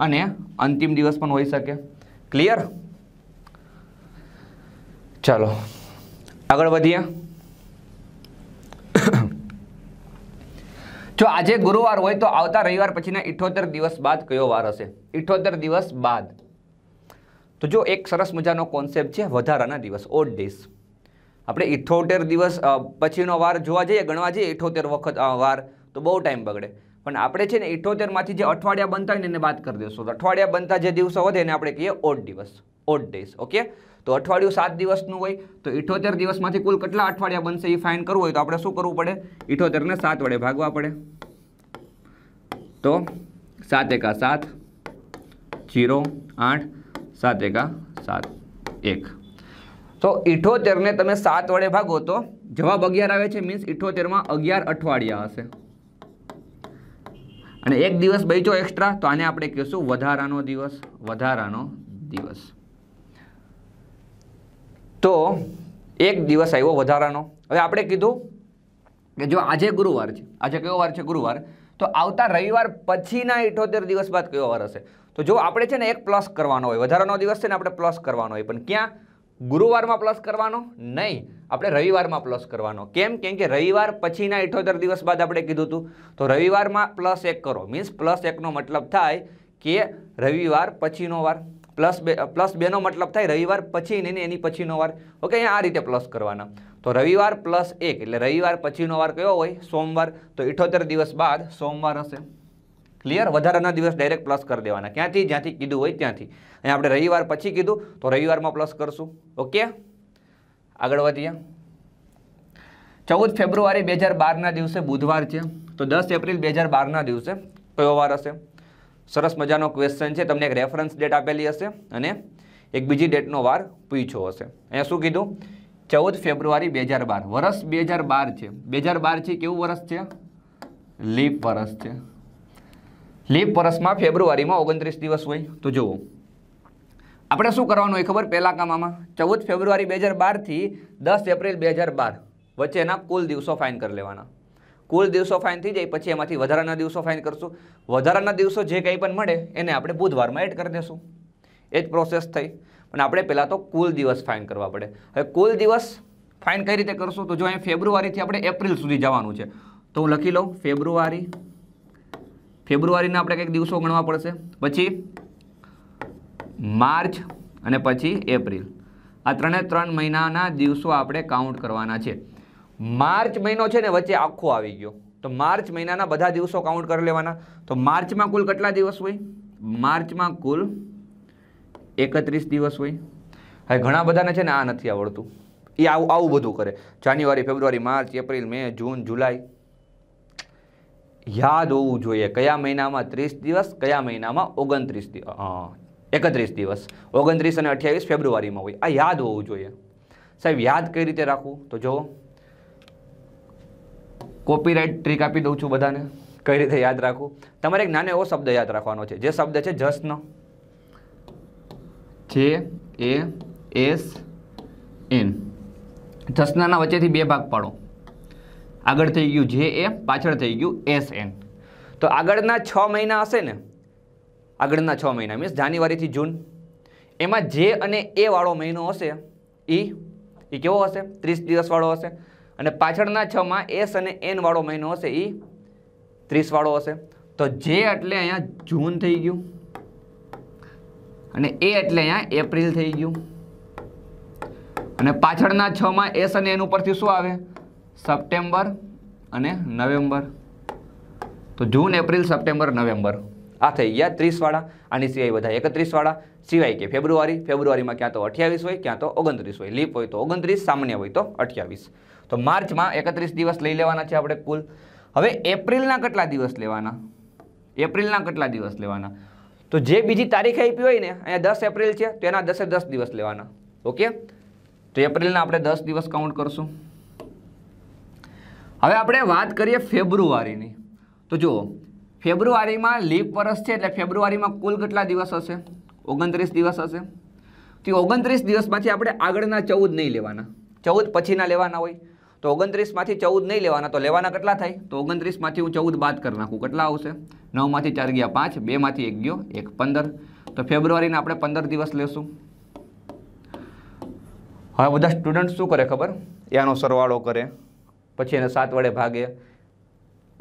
અને અંતિમ દિવસ પણ હોઈ શકે ક્લિયર ચાલો આગળ વધીએ જો આજે ગુરુવાર હોય તો આવતા રવિવાર પછીના ઇઠોતેર દિવસ બાદ કયો વાર હશે ઇઠોતેર દિવસ બાદ તો જો એક સરસ મજાનો કોન્સેપ્ટ છે વધારાના દિવસ ઓડ ડેઝ આપણે ઇઠોતેર દિવસ પછીનો વાર જોવા જઈએ ગણવા જઈએ ઇઠોતેર વખત વાર તો બહુ ટાઈમ બગડે પણ આપણે છે ને ઇઠોતેરમાંથી જે અઠવાડિયા બનતા હોય ને એને બાદ કરી દઈશું અઠવાડિયા બનતા જે દિવસો વધે એને આપણે કહીએ ઓડ દિવસ ઓડ ડેઝ ઓકે તો અઠવાડિયું સાત દિવસનું હોય તો ઇઠોતેર દિવસમાંથી કુલ કેટલા અઠવાડિયા બનશે એ ફાઇન કરવું હોય તો આપણે શું કરવું પડે ઇઠોતેરને સાત વડે ભાગવા પડે તો સાત એકા સાત જીરો આઠ સાત એકા સાત એક તો ઇઠોતેરને તમે સાત વડે ભાગો તો જવાબ અગિયાર આવે છે મીન્સ ઇઠોતેરમાં અગિયાર અઠવાડિયા હશે અને એક દિવસ બચ્યો એક્સ્ટ્રા તો આને આપણે કહીશું વધારાનો દિવસ વધારાનો દિવસ તો એક દિવસ આવ્યો વધારાનો હવે આપણે કીધું કે જો આજે ગુરુવાર છે આજે કયો વાર છે ગુરુવાર તો આવતા રવિવાર પછીના ઇઠોતેર દિવસ બાદ કયો વાર હશે તો જો આપણે છે ને એક પ્લસ કરવાનો હોય વધારાનો દિવસ છે ને આપણે પ્લસ કરવાનો હોય પણ ક્યાં ગુરુવારમાં પ્લસ કરવાનો નહીં આપણે રવિવારમાં પ્લસ કરવાનો કેમ કેમ કે રવિવાર પછીના ઇઠોતેર દિવસ બાદ આપણે કીધું હતું તો રવિવારમાં પ્લસ એક કરો મીન્સ પ્લસ એકનો મતલબ થાય કે રવિવાર પછીનો વાર પ્લસ બે પ્લસ બેનો મતલબ થાય રવિવાર પછી નહીં એની પછીનો વાર ઓકે અહીંયા આ રીતે પ્લસ કરવાના તો રવિવાર પ્લસ એક એટલે રવિવાર પછીનો વાર કયો હોય સોમવાર તો ઇઠોતેર દિવસ બાદ સોમવાર હશે ક્લિયર વધારાના દિવસ ડાયરેક્ટ પ્લસ કરી દેવાના ક્યાંથી જ્યાંથી કીધું હોય ત્યાંથી અહીંયા આપણે રવિવાર પછી કીધું તો રવિવારમાં પ્લસ કરશું ઓકે આગળ વધીએ ચૌદ ફેબ્રુઆરી બે હજાર બારના દિવસે બુધવાર છે તો દસ એપ્રિલ બે હજાર બારના દિવસે કયો વાર હશે સરસ મજાનો ક્વેશ્ચન છે તમને એક રેફરન્સ ડેટ આપેલી હશે અને એક બીજી ડેટનો વાર પૂછ્યો હશે અહીંયા શું કીધું ચૌદ ફેબ્રુઆરી બે હજાર બાર વરસ બે હજાર બાર છે બે હજાર બાર છે કેવું વર્ષ છે લીપ વરસ છે લીપ વરસમાં ફેબ્રુઆરીમાં ઓગણત્રીસ દિવસ હોય તો જુઓ આપણે શું કરવાનું હોય ખબર પહેલાં કામ ચૌદ ફેબ્રુઆરી બે હજાર બારથી દસ એપ્રિલ બે હજાર બાર વચ્ચેના કુલ દિવસો ફાઇન કરી લેવાના કુલ દિવસો ફાઇન થઈ જાય પછી એમાંથી વધારાના દિવસો ફાઇન કરશું વધારાના દિવસો જે કંઈ પણ મળે એને આપણે બુધવારમાં એડ કરી દેશું એ જ પ્રોસેસ થઈ પણ આપણે પહેલાં તો કુલ દિવસ ફાઇન કરવા પડે હવે કુલ દિવસ ફાઇન કઈ રીતે કરશું તો જો અહીં ફેબ્રુઆરીથી આપણે એપ્રિલ સુધી જવાનું છે તો હું લખી લઉં ફેબ્રુઆરી ફેબ્રુઆરીના આપણે કંઈક દિવસો ગણવા પડશે પછી માર્ચ અને પછી એપ્રિલ આ ત્રણે ત્રણ મહિનાના દિવસો આપણે કાઉન્ટ કરવાના છે માર્ચ મહિનો છે ને વચ્ચે આખો આવી ગયો તો માર્ચ મહિનાના બધા દિવસો કાઉન્ટ કરી લેવાના તો માર્ચમાં કુલ કેટલા દિવસ હોય માર્ચમાં કુલ એકત્રીસ દિવસ હોય હવે ઘણા બધાને છે ને આ નથી આવડતું એ આવું આવું બધું કરે જાન્યુઆરી ફેબ્રુઆરી માર્ચ એપ્રિલ મે જૂન જુલાઈ યાદ હોવું જોઈએ કયા મહિનામાં ત્રીસ દિવસ કયા મહિનામાં ઓગણત્રીસ એકત્રીસ દિવસ ઓગણત્રીસ અને અઠ્યાવીસ ફેબ્રુઆરીમાં હોય આ યાદ હોવું જોઈએ સાહેબ યાદ કઈ રીતે રાખવું તો જુઓ કોપીરાઇટ ટ્રીક આપી દઉં છું બધાને કઈ રીતે યાદ રાખવું તમારે એક નાનો એવો શબ્દ યાદ રાખવાનો છે જે શબ્દ છે જસનો જે એ એસ એન જસનાના વચ્ચેથી બે ભાગ પાડો આગળ થઈ ગયું જે એ પાછળ થઈ ગયું એસ એન તો આગળના છ મહિના હશે ને આગળના છ મહિના મીન્સ જાન્યુઆરીથી જૂન એમાં જે અને એ વાળો મહિનો હશે એ એ કેવો હશે ત્રીસ દિવસવાળો હશે અને પાછળના છમાં એસ અને એન વાળો મહિનો હશે એ ત્રીસવાળો હશે તો જે એટલે અહીંયા જૂન થઈ ગયું અને એ એટલે અહીંયા એપ્રિલ થઈ ગયું અને પાછળના છમાં એસ અને એન ઉપરથી શું આવે સપ્ટેમ્બર અને નવેમ્બર તો જૂન એપ્રિલ સપ્ટેમ્બર નવેમ્બર આ થઈ ગયા ત્રીસવાળા આની સિવાય બધા એકત્રીસવાળા સિવાય કે ફેબ્રુઆરી ફેબ્રુઆરીમાં ક્યાં તો અઠ્યાવીસ હોય ક્યાં તો ઓગણત્રીસ હોય લીપ હોય તો ઓગણત્રીસ સામાન્ય હોય તો અઠ્યાવીસ તો માર્ચમાં એકત્રીસ દિવસ લઈ લેવાના છે આપણે કુલ હવે એપ્રિલના કેટલા દિવસ લેવાના એપ્રિલના કેટલા દિવસ લેવાના તો જે બીજી તારીખ આપી હોય ને અહીંયા દસ એપ્રિલ છે તો એના દસે દસ દિવસ લેવાના ઓકે તો એપ્રિલના આપણે દસ દિવસ કાઉન્ટ કરશું હવે આપણે વાત કરીએ ફેબ્રુઆરીની તો જુઓ ફેબ્રુઆરીમાં લીપ વર્ષ છે એટલે ફેબ્રુઆરીમાં કુલ કેટલા દિવસ હશે ઓગણત્રીસ દિવસ હશે તો ઓગણત્રીસ દિવસમાંથી આપણે આગળના ચૌદ નહીં લેવાના ચૌદ પછીના લેવાના હોય તો ઓગણત્રીસમાંથી ચૌદ નહીં લેવાના તો લેવાના કેટલા થાય તો ઓગણત્રીસમાંથી હું ચૌદ બાદ કરી નાખું કેટલા આવશે નવમાંથી ચાર ગયા પાંચ બેમાંથી એક ગયો એક પંદર તો ફેબ્રુઆરીને આપણે પંદર દિવસ લેશું હવે બધા સ્ટુડન્ટ શું કરે ખબર એનો સરવાળો કરે પછી એને સાત વડે ભાગે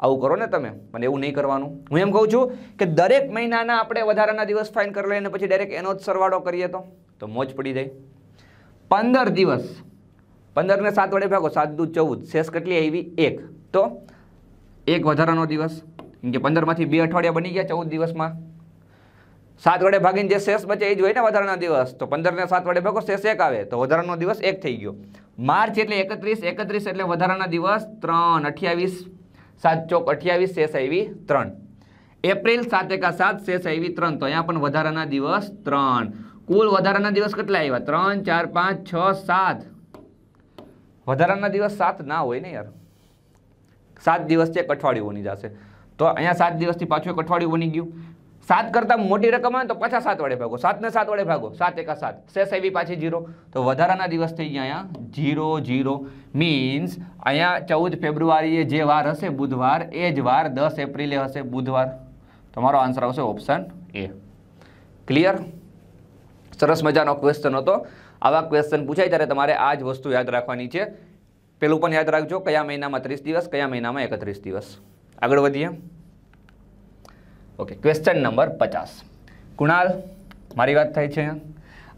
આવું કરો ને તમે પણ એવું નહીં કરવાનું હું એમ કહું છું કે દરેક મહિનાના આપણે વધારાના દિવસ ફાઇન કરી લઈએ અને પછી ડાયરેક્ટ એનો જ સરવાળો કરીએ તો તો મોજ પડી જાય પંદર દિવસ પંદર ને સાત વડે ભાગો સાત દૂધ ચૌદ શેષ કેટલી આવી એક તો એક વધારાનો દિવસ કેમ કે પંદરમાંથી બે અઠવાડિયા બની ગયા ચૌદ દિવસમાં સાત વડે ભાગીને જે શેષ બચે એ જ હોય ને વધારાના દિવસ તો પંદરને સાત વડે ભાગો શેષ એક આવે તો વધારાનો દિવસ એક થઈ ગયો માર્ચ એટલે એકત્રીસ એકત્રીસ એટલે વધારાના દિવસ ત્રણ અઠ્યાવીસ સાત ચોક અઠ્યાવીસ શેષ આવી ત્રણ એપ્રિલ સાત એકા સાત શેષ આવી ત્રણ તો અહીંયા પણ વધારાના દિવસ ત્રણ કુલ વધારાના દિવસ કેટલા આવ્યા ત્રણ ચાર પાંચ છ સાત વધારાના દિવસ સાત ના હોય ને યાર સાત દિવસથી એક અઠવાડિયું બની જશે તો અહીંયા સાત દિવસથી પાછું એક અઠવાડિયું બની ગયું સાત કરતાં મોટી રકમ આવે તો પાછા સાત વડે ભાગો સાતને સાત વડે ભાગો સાત એકા સાત સેસ આવી પાછી જીરો તો વધારાના દિવસ થઈ અહીંયા જીરો જીરો મીન્સ અહીંયા ચૌદ ફેબ્રુઆરીએ જે વાર હશે બુધવાર એ જ વાર દસ એપ્રિલે હશે બુધવાર તમારો આન્સર આવશે ઓપ્શન એ ક્લિયર સરસ મજાનો ક્વેશ્ચન હતો આવા ક્વેશ્ચન પૂછાય ત્યારે તમારે આ જ વસ્તુ યાદ રાખવાની છે પેલું પણ યાદ રાખજો કયા મહિનામાં ત્રીસ દિવસ કયા મહિનામાં એકત્રીસ દિવસ આગળ વધીએ ઓકે ક્વેશ્ચન નંબર પચાસ કુણાલ મારી વાત થાય છે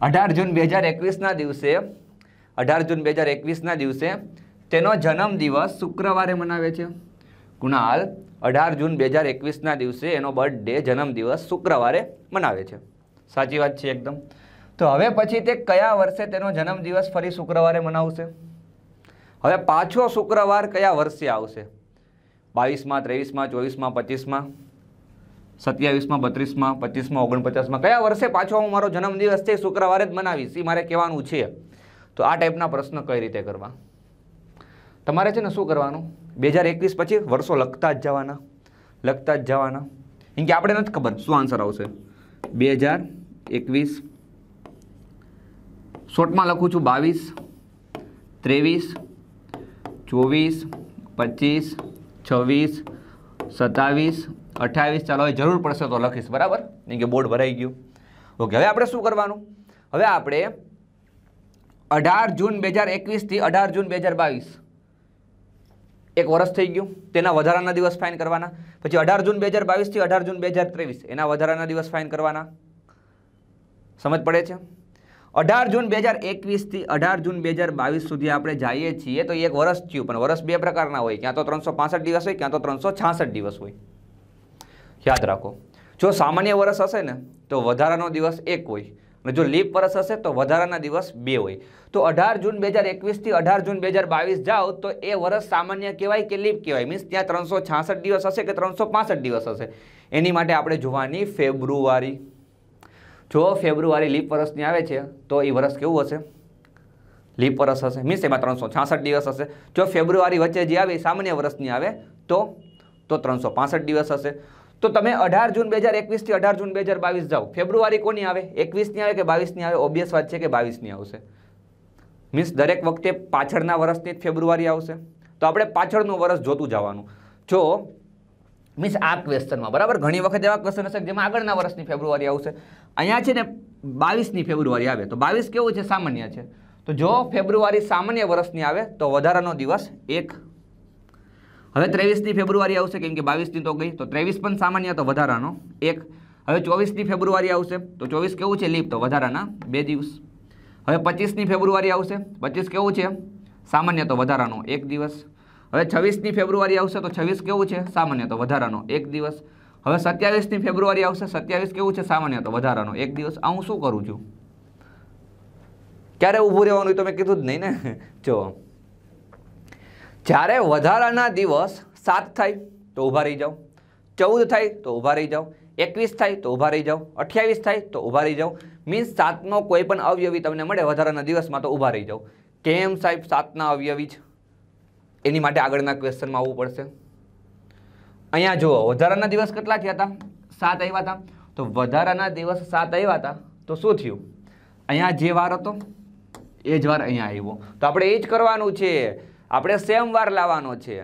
અઢાર જૂન બે હજાર એકવીસના દિવસે અઢાર જૂન બે હજાર એકવીસના દિવસે તેનો જન્મદિવસ શુક્રવારે મનાવે છે કુણાલ અઢાર જૂન બે હજાર એકવીસના દિવસે એનો બર્થ બર્થડે જન્મદિવસ શુક્રવારે મનાવે છે સાચી વાત છે એકદમ તો હવે પછી તે કયા વર્ષે તેનો જન્મદિવસ ફરી શુક્રવારે મનાવશે હવે પાછો શુક્રવાર કયા વર્ષે આવશે બાવીસમાં ત્રેવીસમાં ચોવીસમાં પચીસમાં સત્યાવીસમાં બત્રીસમાં પચીસમાં ઓગણપચાસમાં કયા વર્ષે પાછો હું મારો જન્મદિવસ છે શુક્રવારે જ મનાવીશ એ મારે કહેવાનું છે તો આ ટાઈપના પ્રશ્ન કઈ રીતે કરવા તમારે છે ને શું કરવાનું બે હજાર એકવીસ પછી વર્ષો લખતા જ જવાના લખતા જ જવાના કેમ કે આપણે નથી ખબર શું આન્સર આવશે બે હજાર એકવીસ શોર્ટમાં લખું છું બાવીસ ત્રેવીસ ચોવીસ પચીસ છવ્વીસ સત્તાવીસ અઠ્યાવીસ ચાલો હવે જરૂર પડશે તો લખીશ બરાબર કેમ કે બોર્ડ ભરાઈ ગયું ઓકે હવે આપણે શું કરવાનું હવે આપણે અઢાર જૂન બે હજાર એકવીસથી અઢાર જૂન બે હજાર બાવીસ એક વર્ષ થઈ ગયું તેના વધારાના દિવસ ફાઇન કરવાના પછી અઢાર જૂન બે હજાર બાવીસથી અઢાર જૂન બે હજાર ત્રેવીસ એના વધારાના દિવસ ફાઇન કરવાના સમજ પડે છે અઢાર જૂન બે હજાર એકવીસથી અઢાર જૂન બે હજાર બાવીસ સુધી આપણે જઈએ છીએ તો એક વર્ષ થયું પણ વર્ષ બે પ્રકારના હોય ક્યાં તો ત્રણસો પાસઠ દિવસ હોય ક્યાં તો ત્રણસો છાસઠ દિવસ હોય યાદ રાખો જો સામાન્ય વર્ષ હશે ને તો વધારાનો દિવસ એક હોય અને જો લીપ વર્ષ હશે તો વધારાના દિવસ બે હોય તો અઢાર જૂન બે હજાર એકવીસથી અઢાર જૂન બે હજાર બાવીસ જાઓ તો એ વર્ષ સામાન્ય કહેવાય કે લીપ કહેવાય મીન્સ ત્યાં ત્રણસો છાસઠ દિવસ હશે કે ત્રણસો પાસઠ દિવસ હશે એની માટે આપણે જોવાની ફેબ્રુઆરી જો ફેબ્રુઆરી લીપ વર્ષની આવે છે તો એ વર્ષ કેવું હશે લીપ વર્ષ હશે મીન્સ એમાં ત્રણસો છાસઠ દિવસ હશે જો ફેબ્રુઆરી વચ્ચે જે આવે સામાન્ય વર્ષની આવે તો તો ત્રણસો પાસઠ દિવસ હશે તો તમે અઢાર જૂન બે હજાર એકવીસથી અઢાર જૂન બે હજાર બાવીસ જાઓ ફેબ્રુઆરી કોની આવે એકવીસની આવે કે બાવીસની આવે ઓબ્વિયસ વાત છે કે બાવીસની આવશે મીન્સ દરેક વખતે પાછળના વર્ષની જ ફેબ્રુઆરી આવશે તો આપણે પાછળનું વર્ષ જોતું જવાનું જો મીન્સ આ ક્વેશ્ચનમાં બરાબર ઘણી વખત એવા ક્વેશ્ચન હશે જેમાં આગળના વર્ષની ફેબ્રુઆરી આવશે અહીંયા છે ને બાવીસની ફેબ્રુઆરી આવે તો બાવીસ કેવું છે સામાન્ય છે તો જો ફેબ્રુઆરી સામાન્ય વર્ષની આવે તો વધારાનો દિવસ એક હવે ત્રેવીસની ફેબ્રુઆરી આવશે કેમ કે બાવીસની તો ગઈ તો ત્રેવીસ પણ સામાન્ય તો વધારાનો એક હવે ચોવીસની ફેબ્રુઆરી આવશે તો ચોવીસ કેવું છે લીપ તો વધારાના બે દિવસ હવે પચીસની ફેબ્રુઆરી આવશે પચીસ કેવું છે સામાન્ય તો વધારાનો એક દિવસ હવે છવ્વીસની ફેબ્રુઆરી આવશે તો છવ્વીસ કેવું છે સામાન્ય તો વધારાનો એક દિવસ હવે સત્યાવીસની ફેબ્રુઆરી આવશે સત્યાવીસ કેવું છે સામાન્ય તો વધારાનો એક દિવસ આ હું શું કરું છું ક્યારે ઊભું રહેવાનું તો મેં કીધું જ નહીં ને જો જ્યારે વધારાના દિવસ સાત થાય તો ઊભા રહી જાઓ ચૌદ થાય તો ઊભા રહી જાઓ એકવીસ થાય તો ઊભા રહી જાઓ અઠ્યાવીસ થાય તો ઊભા રહી જાઓ મીન્સ સાતનો કોઈ પણ અવયવી તમને મળે વધારાના દિવસમાં તો ઊભા રહી જાઓ કેમ સાહેબ સાતના અવયવી છે એની માટે આગળના ક્વેશ્ચનમાં આવવું પડશે અહીંયા જુઓ વધારાના દિવસ કેટલા થયા હતા સાત આવ્યા હતા તો વધારાના દિવસ સાત આવ્યા હતા તો શું થયું અહીંયા જે વાર હતો એ જ વાર અહીંયા આવ્યો તો આપણે એ જ કરવાનું છે આપણે સેમ વાર લાવવાનો છે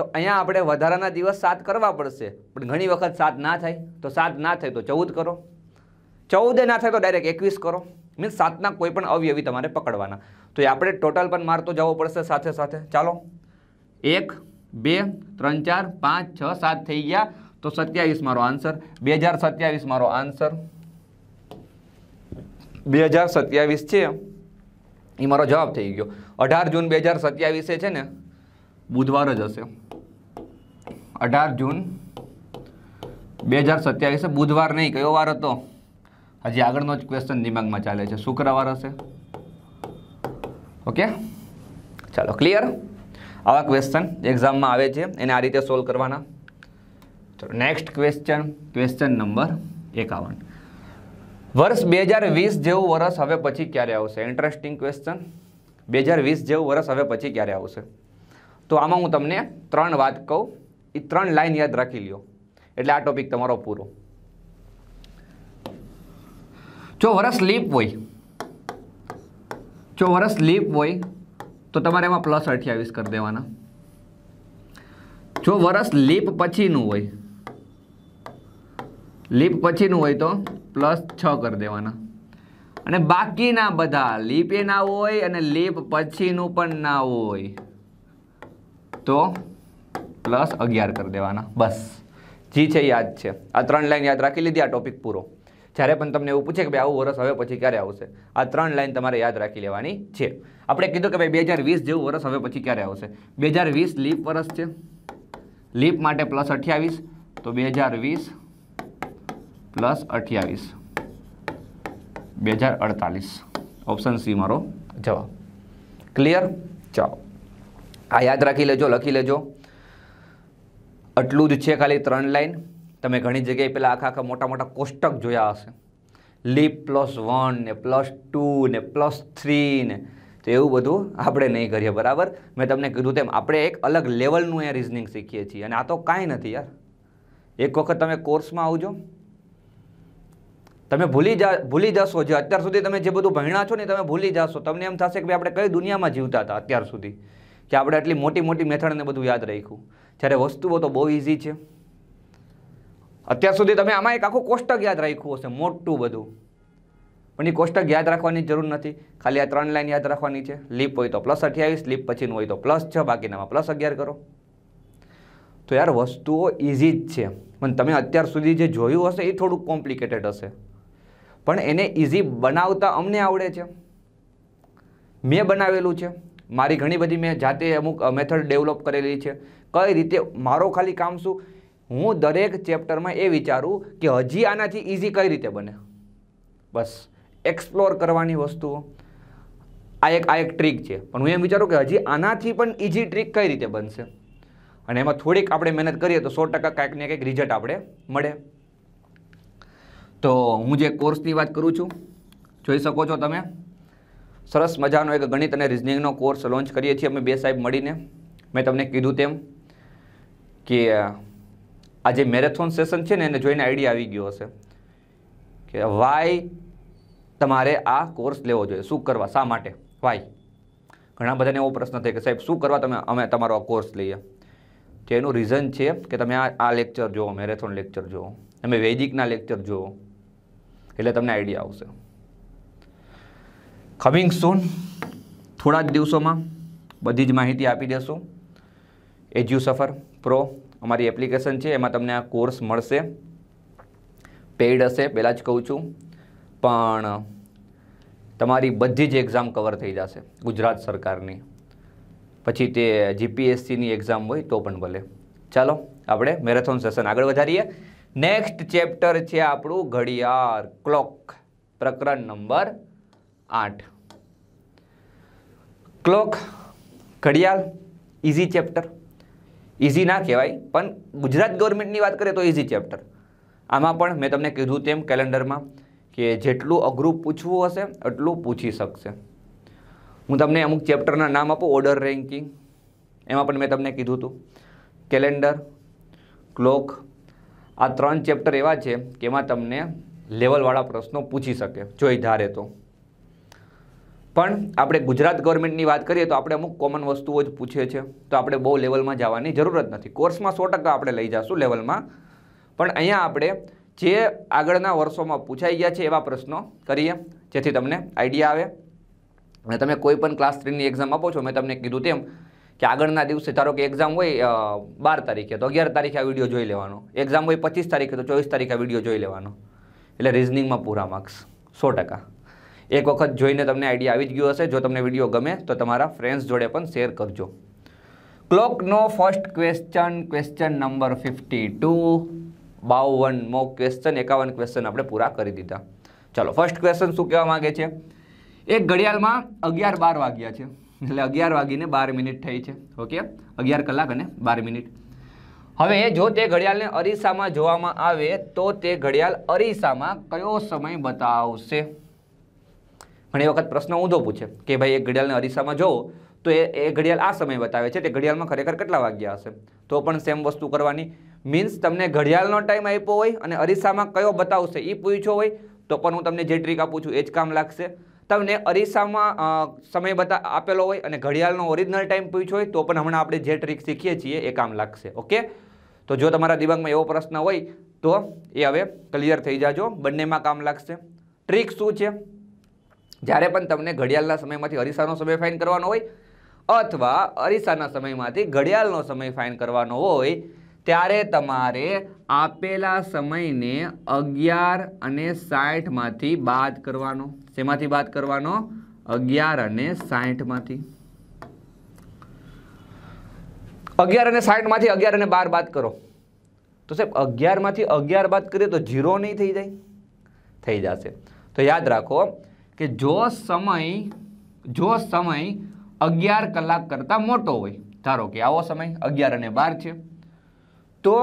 તો અહીંયા આપણે વધારાના દિવસ સાત કરવા પડશે પણ ઘણી વખત સાત ના થાય તો સાત ના થાય તો ચૌદ કરો ચૌદે ના થાય તો ડાયરેક્ટ એકવીસ કરો મીન્સ સાતના કોઈ પણ અવયવી તમારે પકડવાના તો એ આપણે ટોટલ પણ મારતો જવો પડશે સાથે સાથે ચાલો એક બે ત્રણ ચાર પાંચ છ સાત થઈ ગયા તો સત્યાવીસ મારો આન્સર બે હજાર સત્યાવીસ મારો આન્સર બે હજાર સત્યાવીસ છે એ મારો જવાબ થઈ ગયો અઢાર જૂન બે હજાર સત્યાવીસે છે ને બુધવાર જ હશે અઢાર જૂન બે હજાર સત્યાવીસે બુધવાર નહીં કયો વાર હતો હજી આગળનો જ ક્વેશ્ચન દિમાગમાં ચાલે છે શુક્રવાર હશે ઓકે ચાલો ક્લિયર આવા ક્વેશ્ચન એક્ઝામમાં આવે છે એને આ રીતે સોલ્વ કરવાના ચાલો નેક્સ્ટ ક્વેશ્ચન ક્વેશ્ચન નંબર એકાવન વર્ષ બે હજાર વીસ જેવું વર્ષ હવે પછી ક્યારે આવશે ઇન્ટરેસ્ટિંગ ક્વેશ્ચન બે હજાર વીસ જેવું વર્ષ હવે પછી ક્યારે આવશે તો આમાં હું તમને ત્રણ વાત કહું એ ત્રણ લાઈન યાદ રાખી લ્યો એટલે આ ટોપિક તમારો પૂરો જો વર્ષ લીપ હોય જો વર્ષ લીપ હોય તો તમારે એમાં પ્લસ અઠ્યાવીસ કરી દેવાના જો વર્ષ લીપ પછીનું હોય લીપ પછીનું હોય તો પ્લસ છ કરી દેવાના અને બાકીના બધા લીપ એ ના હોય અને લીપ પછીનું પણ ના હોય તો પ્લસ અગિયાર કરી દેવાના બસ જી છે યાદ છે આ ત્રણ લાઈન યાદ રાખી લીધી આ ટોપિક પૂરો જ્યારે પણ તમને એવું પૂછે કે ભાઈ આવું વર્ષ હવે પછી ક્યારે આવશે આ ત્રણ લાઇન તમારે યાદ રાખી લેવાની છે આપણે કીધું કે ભાઈ બે વીસ જેવું વર્ષ હવે પછી ક્યારે આવશે બે હજાર વીસ લીપ વર્ષ છે લીપ માટે પ્લસ અઠ્યાવીસ તો બે હજાર વીસ પ્લસ અઠ્યાવીસ બે હજાર અડતાલીસ ઓપ્શન સી મારો જવાબ ક્લિયર ચાલો આ યાદ રાખી લેજો લખી લેજો આટલું જ છે ખાલી ત્રણ લાઈન તમે ઘણી જગ્યાએ પહેલાં આખા આખા મોટા મોટા કોષ્ટક જોયા હશે લીપ પ્લસ વન ને પ્લસ ટુ ને પ્લસ થ્રી ને તો એવું બધું આપણે નહીં કરીએ બરાબર મેં તમને કીધું તેમ આપણે એક અલગ લેવલનું અહીંયા રિઝનિંગ શીખીએ છીએ અને આ તો કાંઈ નથી યાર એક વખત તમે કોર્સમાં આવજો તમે ભૂલી જા ભૂલી જશો જે અત્યાર સુધી તમે જે બધું ભણ્યા છો ને તમે ભૂલી જશો તમને એમ થશે કે ભાઈ આપણે કઈ દુનિયામાં જીવતા હતા અત્યાર સુધી કે આપણે આટલી મોટી મોટી મેથડને બધું યાદ રાખ્યું જ્યારે વસ્તુઓ તો બહુ ઇઝી છે અત્યાર સુધી તમે આમાં એક આખું કોષ્ટક યાદ રાખ્યું હશે મોટું બધું પણ એ કોષ્ટક યાદ રાખવાની જરૂર નથી ખાલી આ ત્રણ લાઈન યાદ રાખવાની છે લીપ હોય તો પ્લસ અઠ્યાવીસ લીપ પછીનું હોય તો પ્લસ છ બાકીનામાં પ્લસ અગિયાર કરો તો યાર વસ્તુઓ ઇઝી જ છે પણ તમે અત્યાર સુધી જે જોયું હશે એ થોડુંક કોમ્પ્લિકેટેડ હશે પણ એને ઇઝી બનાવતા અમને આવડે છે મેં બનાવેલું છે મારી ઘણી બધી મેં જાતે અમુક મેથડ ડેવલપ કરેલી છે કઈ રીતે મારો ખાલી કામ શું હું દરેક ચેપ્ટરમાં એ વિચારું કે હજી આનાથી ઇઝી કઈ રીતે બને બસ એક્સપ્લોર કરવાની વસ્તુઓ આ એક આ એક ટ્રીક છે પણ હું એમ વિચારું કે હજી આનાથી પણ ઇઝી ટ્રીક કઈ રીતે બનશે અને એમાં થોડીક આપણે મહેનત કરીએ તો સો ટકા કાંઈક ને કંઈક રિઝલ્ટ આપણે મળે તો હું જે કોર્સની વાત કરું છું જોઈ શકો છો તમે સરસ મજાનો એક ગણિત અને રિઝનિંગનો કોર્સ લોન્ચ કરીએ છીએ અમે બે સાહેબ મળીને મેં તમને કીધું તેમ કે આ જે મેરેથોન સેશન છે ને એને જોઈને આઈડિયા આવી ગયો હશે કે વાય તમારે આ કોર્સ લેવો જોઈએ શું કરવા શા માટે વાય ઘણા બધાને એવો પ્રશ્ન થાય કે સાહેબ શું કરવા તમે અમે તમારો આ કોર્સ લઈએ તો એનું રીઝન છે કે તમે આ આ લેક્ચર જુઓ મેરેથોન લેક્ચર જુઓ તમે વૈદિકના લેક્ચર જુઓ એટલે તમને આઈડિયા આવશે કમિંગ સોન થોડા જ દિવસોમાં બધી જ માહિતી આપી દેશું એજ્યુ સફર પ્રો અમારી એપ્લિકેશન છે એમાં તમને આ કોર્સ મળશે પેઈડ હશે પહેલાં જ કહું છું પણ તમારી બધી જ એક્ઝામ કવર થઈ જશે ગુજરાત સરકારની પછી તે જીપીએસસીની એક્ઝામ હોય તો પણ ભલે ચાલો આપણે મેરેથોન સેશન આગળ વધારીએ નેક્સ્ટ ચેપ્ટર છે આપણું ઘડિયાળ ક્લોક પ્રકરણ નંબર આઠ ક્લોક ઘડિયાળ ઇઝી ચેપ્ટર ઇઝી ના કહેવાય પણ ગુજરાત ગવર્મેન્ટની વાત કરીએ તો ઇઝી ચેપ્ટર આમાં પણ મેં તમને કીધું તેમ કેલેન્ડરમાં કે જેટલું અઘરું પૂછવું હશે એટલું પૂછી શકશે હું તમને અમુક ચેપ્ટરના નામ આપું ઓર્ડર રેન્કિંગ એમાં પણ મેં તમને કીધું હતું કેલેન્ડર ક્લોક આ ત્રણ ચેપ્ટર એવા છે કે એમાં તમને લેવલવાળા પ્રશ્નો પૂછી શકે જોઈ ધારે તો પણ આપણે ગુજરાત ગવર્મેન્ટની વાત કરીએ તો આપણે અમુક કોમન વસ્તુઓ જ પૂછે છે તો આપણે બહુ લેવલમાં જવાની જરૂર જ નથી કોર્સમાં સો ટકા આપણે લઈ જશું લેવલમાં પણ અહીંયા આપણે જે આગળના વર્ષોમાં પૂછાઈ ગયા છે એવા પ્રશ્નો કરીએ જેથી તમને આઈડિયા આવે અને તમે કોઈ પણ ક્લાસ થ્રીની એક્ઝામ આપો છો મેં તમને કીધું તેમ કે આગળના દિવસે ધારો કે એક્ઝામ હોય બાર તારીખે તો અગિયાર તારીખે આ વિડીયો જોઈ લેવાનો એક્ઝામ હોય પચીસ તારીખે તો ચોવીસ તારીખે આ વિડીયો જોઈ લેવાનો એટલે રિઝનિંગમાં પૂરા માર્ક્સ સો ટકા એક વખત જોઈને તમને આઈડિયા આવી જ ગયો હશે જો તમને વિડીયો ગમે તો તમારા ફ્રેન્ડ્સ જોડે પણ શેર કરજો ક્લોકનો first question question number fifty two બાવનમો ક્વેશ્ચન એકાવન ક્વેશ્ચન આપણે પૂરા કરી દીધા ચાલો ફર્સ્ટ ક્વેશ્ચન શું કહેવા માગે છે એક ઘડિયાળમાં અગિયાર બાર વાગ્યા છે એટલે અગિયાર વાગીને બાર મિનિટ થઈ છે ઓકે અગિયાર કલાક અને બાર મિનિટ હવે જો તે ઘડિયાળને અરીસામાં જોવામાં આવે તો તે ઘડિયાળ અરીસામાં કયો સમય બતાવશે ઘણી વખત પ્રશ્ન ઊંધો પૂછે કે ભાઈ એક ઘડિયાળને અરીસામાં જુઓ તો એ એ ઘડિયાળ આ સમય બતાવે છે તે ઘડિયાળમાં ખરેખર કેટલા વાગ્યા હશે તો પણ સેમ વસ્તુ કરવાની મીન્સ તમને ઘડિયાળનો ટાઈમ આપ્યો હોય અને અરીસામાં કયો બતાવશે એ પૂછ્યો હોય તો પણ હું તમને જે ટ્રીક આપું છું એ જ કામ લાગશે તમને અરીસામાં સમય બતા આપેલો હોય અને ઘડિયાળનો ઓરિજિનલ ટાઈમ પૂછ્યો હોય તો પણ હમણાં આપણે જે ટ્રીક શીખીએ છીએ એ કામ લાગશે ઓકે તો જો તમારા દિમાગમાં એવો પ્રશ્ન હોય તો એ હવે ક્લિયર થઈ જાજો બંનેમાં કામ લાગશે ટ્રીક શું છે જ્યારે પણ તમને ઘડિયાળના સમયમાંથી અરીસાનો સમય ફાઇન કરવાનો હોય અથવા અરીસાના સમયમાંથી ઘડિયાળનો સમય ફાઇન કરવાનો હોય ત્યારે તમારે આપેલા સમયને અગિયાર અને સાઠમાંથી બાદ કરવાનો શેમાંથી બાદ કરવાનો અગિયાર અને સાઠમાંથી અગિયાર અને સાઠમાંથી અગિયાર અને બાર બાદ કરો તો સાહેબ અગિયારમાંથી અગિયાર બાદ કરીએ તો ઝીરો નહીં થઈ જાય થઈ જશે તો યાદ રાખો કે જો સમય જો સમય અગિયાર કલાક કરતાં મોટો હોય ધારો કે આવો સમય અગિયાર અને બાર છે તો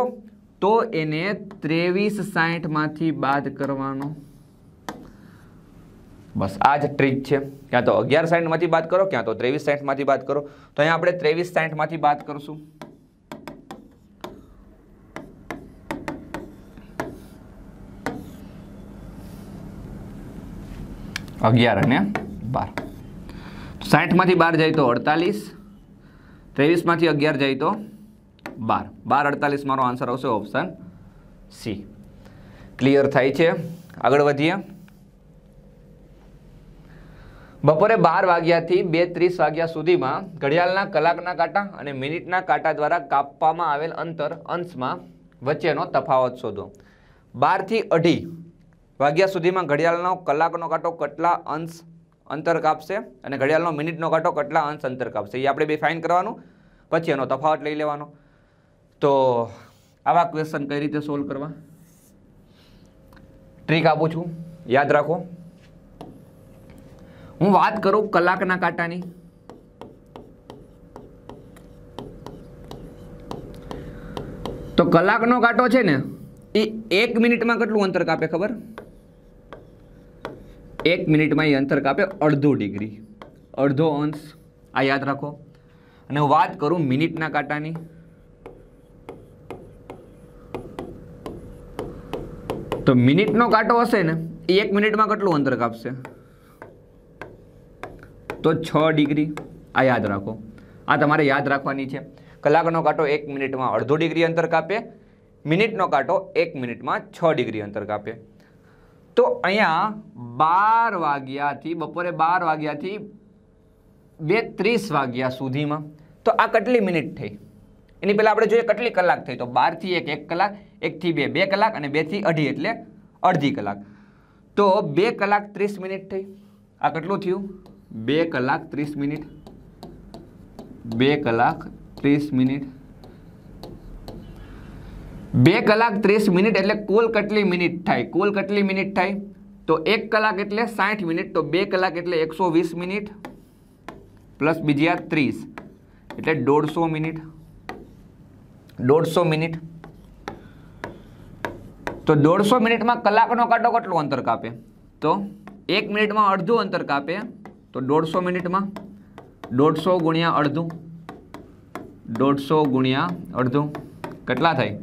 તો એને ત્રેવીસ સાહીઠમાંથી બાદ કરવાનો બસ આ જ ટ્રીક છે ક્યાં તો અગિયાર સાહીઠમાંથી બાદ કરો ક્યાં તો ત્રેવીસ સાહીઠમાંથી બાદ કરો તો અહીંયા આપણે ત્રેવીસ સાહીઠમાંથી બાદ કરશું અગિયાર અને બાર સાઠમાંથી બાર જાય તો અડતાલીસ ત્રેવીસમાંથી અગિયાર જાય તો બાર બાર અડતાલીસ મારો આન્સર આવશે ઓપ્શન સી ક્લિયર થાય છે આગળ વધીએ બપોરે બાર વાગ્યાથી બે ત્રીસ વાગ્યા સુધીમાં ઘડિયાળના કલાકના કાંટા અને મિનિટના કાંટા દ્વારા કાપવામાં આવેલ અંતર અંશમાં વચ્ચેનો તફાવત શોધો બારથી અઢી વાગ્યા સુધીમાં ઘડિયાળનો કલાકનો કાંટો કેટલા અંશ અંતર કાપશે અને ઘડિયાળનો મિનિટનો કાંટો કેટલા અંશ અંતર કાપશે એ આપણે બે ફાઇન કરવાનું પછી એનો તફાવત લઈ લેવાનો તો આવા ક્વેશ્ચન કઈ રીતે સોલ્વ કરવા ટ્રીક આપું છું યાદ રાખો હું વાત કરું કલાકના કાંટાની તો કલાકનો કાંટો છે ને એ એક મિનિટમાં કેટલું અંતર કાપે ખબર એક મિનિટમાં એ અંતર કાપે અડધો ડિગ્રી અડધો અંશ આ યાદ રાખો અને હું વાત કરું મિનિટના કાંટાની તો મિનિટનો કાંટો હશે ને એ એક મિનિટમાં કેટલું અંતર કાપશે તો છ ડિગ્રી આ યાદ રાખો આ તમારે યાદ રાખવાની છે કલાકનો કાંટો એક મિનિટમાં અડધો ડિગ્રી અંતર કાપે મિનિટનો કાંટો એક મિનિટમાં છ ડિગ્રી અંતર કાપે તો અહીંયા બાર વાગ્યાથી બપોરે બાર વાગ્યાથી બે ત્રીસ વાગ્યા સુધીમાં તો આ કેટલી મિનિટ થઈ એની પહેલાં આપણે જોઈએ કેટલી કલાક થઈ તો બારથી એક એક કલાક એકથી બે બે કલાક અને બેથી અઢી એટલે અડધી કલાક તો બે કલાક ત્રીસ મિનિટ થઈ આ કેટલું થયું બે કલાક ત્રીસ મિનિટ બે કલાક ત્રીસ મિનિટ બે કલાક ત્રીસ મિનિટ એટલે કુલ કેટલી મિનિટ થાય કુલ કેટલી મિનિટ થાય તો એક કલાક એટલે સાઠ મિનિટ તો બે કલાક એટલે એકસો વીસ મિનિટ પ્લસ બીજી આ ત્રીસ એટલે દોઢસો મિનિટ દોઢસો મિનિટ તો દોઢસો મિનિટમાં કલાકનો કાંટો કેટલું અંતર કાપે તો એક મિનિટમાં અડધું અંતર કાપે તો દોઢસો મિનિટમાં દોઢસો ગુણ્યા અડધું દોઢસો ગુણ્યા અડધું કેટલા થાય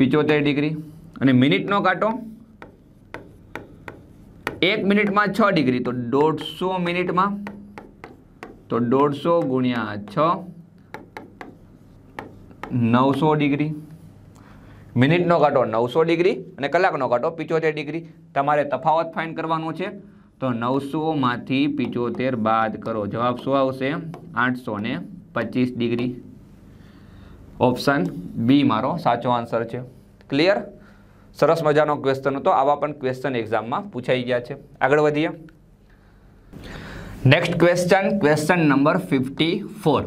પિચોતેર ડિગ્રી અને મિનિટનો કાંટો એક મિનિટમાં છ ડિગ્રી તો દોઢસો મિનિટમાં તો દોઢસો ગુણ્યા છ નવસો ડિગ્રી મિનિટનો કાંટો નવસો ડિગ્રી અને કલાકનો કાંટો પિચોતેર ડિગ્રી તમારે તફાવત ફાઇન કરવાનો છે તો નવસોમાંથી પિચોતેર બાદ કરો જવાબ શું આવશે આઠસો પચીસ ડિગ્રી ઓપ્શન બી મારો સાચો આન્સર છે ક્લિયર સરસ મજાનો ક્વેશ્ચન હતો આવા પણ ક્વેશ્ચન એક્ઝામમાં પૂછાઈ ગયા છે આગળ વધીએ next question question number fifty four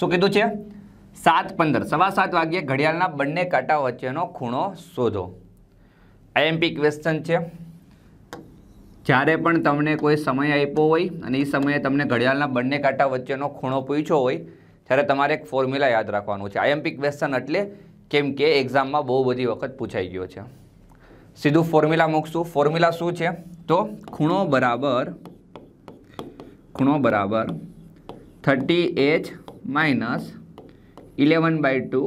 શું કીધું છે સાત પંદર સવા સાત વાગ્યે ઘડિયાળના બંને કાંટા વચ્ચેનો ખૂણો શોધો આઈએમપી ક્વેશ્ચન છે જ્યારે પણ તમને કોઈ સમય આપ્યો હોય અને એ સમયે તમને ઘડિયાળના બંને કાંટા વચ્ચેનો ખૂણો પૂછ્યો હોય ત્યારે તમારે એક ફોર્મ્યુલા યાદ રાખવાનું છે આઈએમપી ક્વેશ્ચન એટલે કેમ કે એક્ઝામમાં બહુ બધી વખત પૂછાઈ ગયો છે સીધું ફોર્મ્યુલા મૂકશું ફોર્મ્યુલા શું છે તો ખૂણો બરાબર ખૂણો બરાબર thirty H minus eleven by two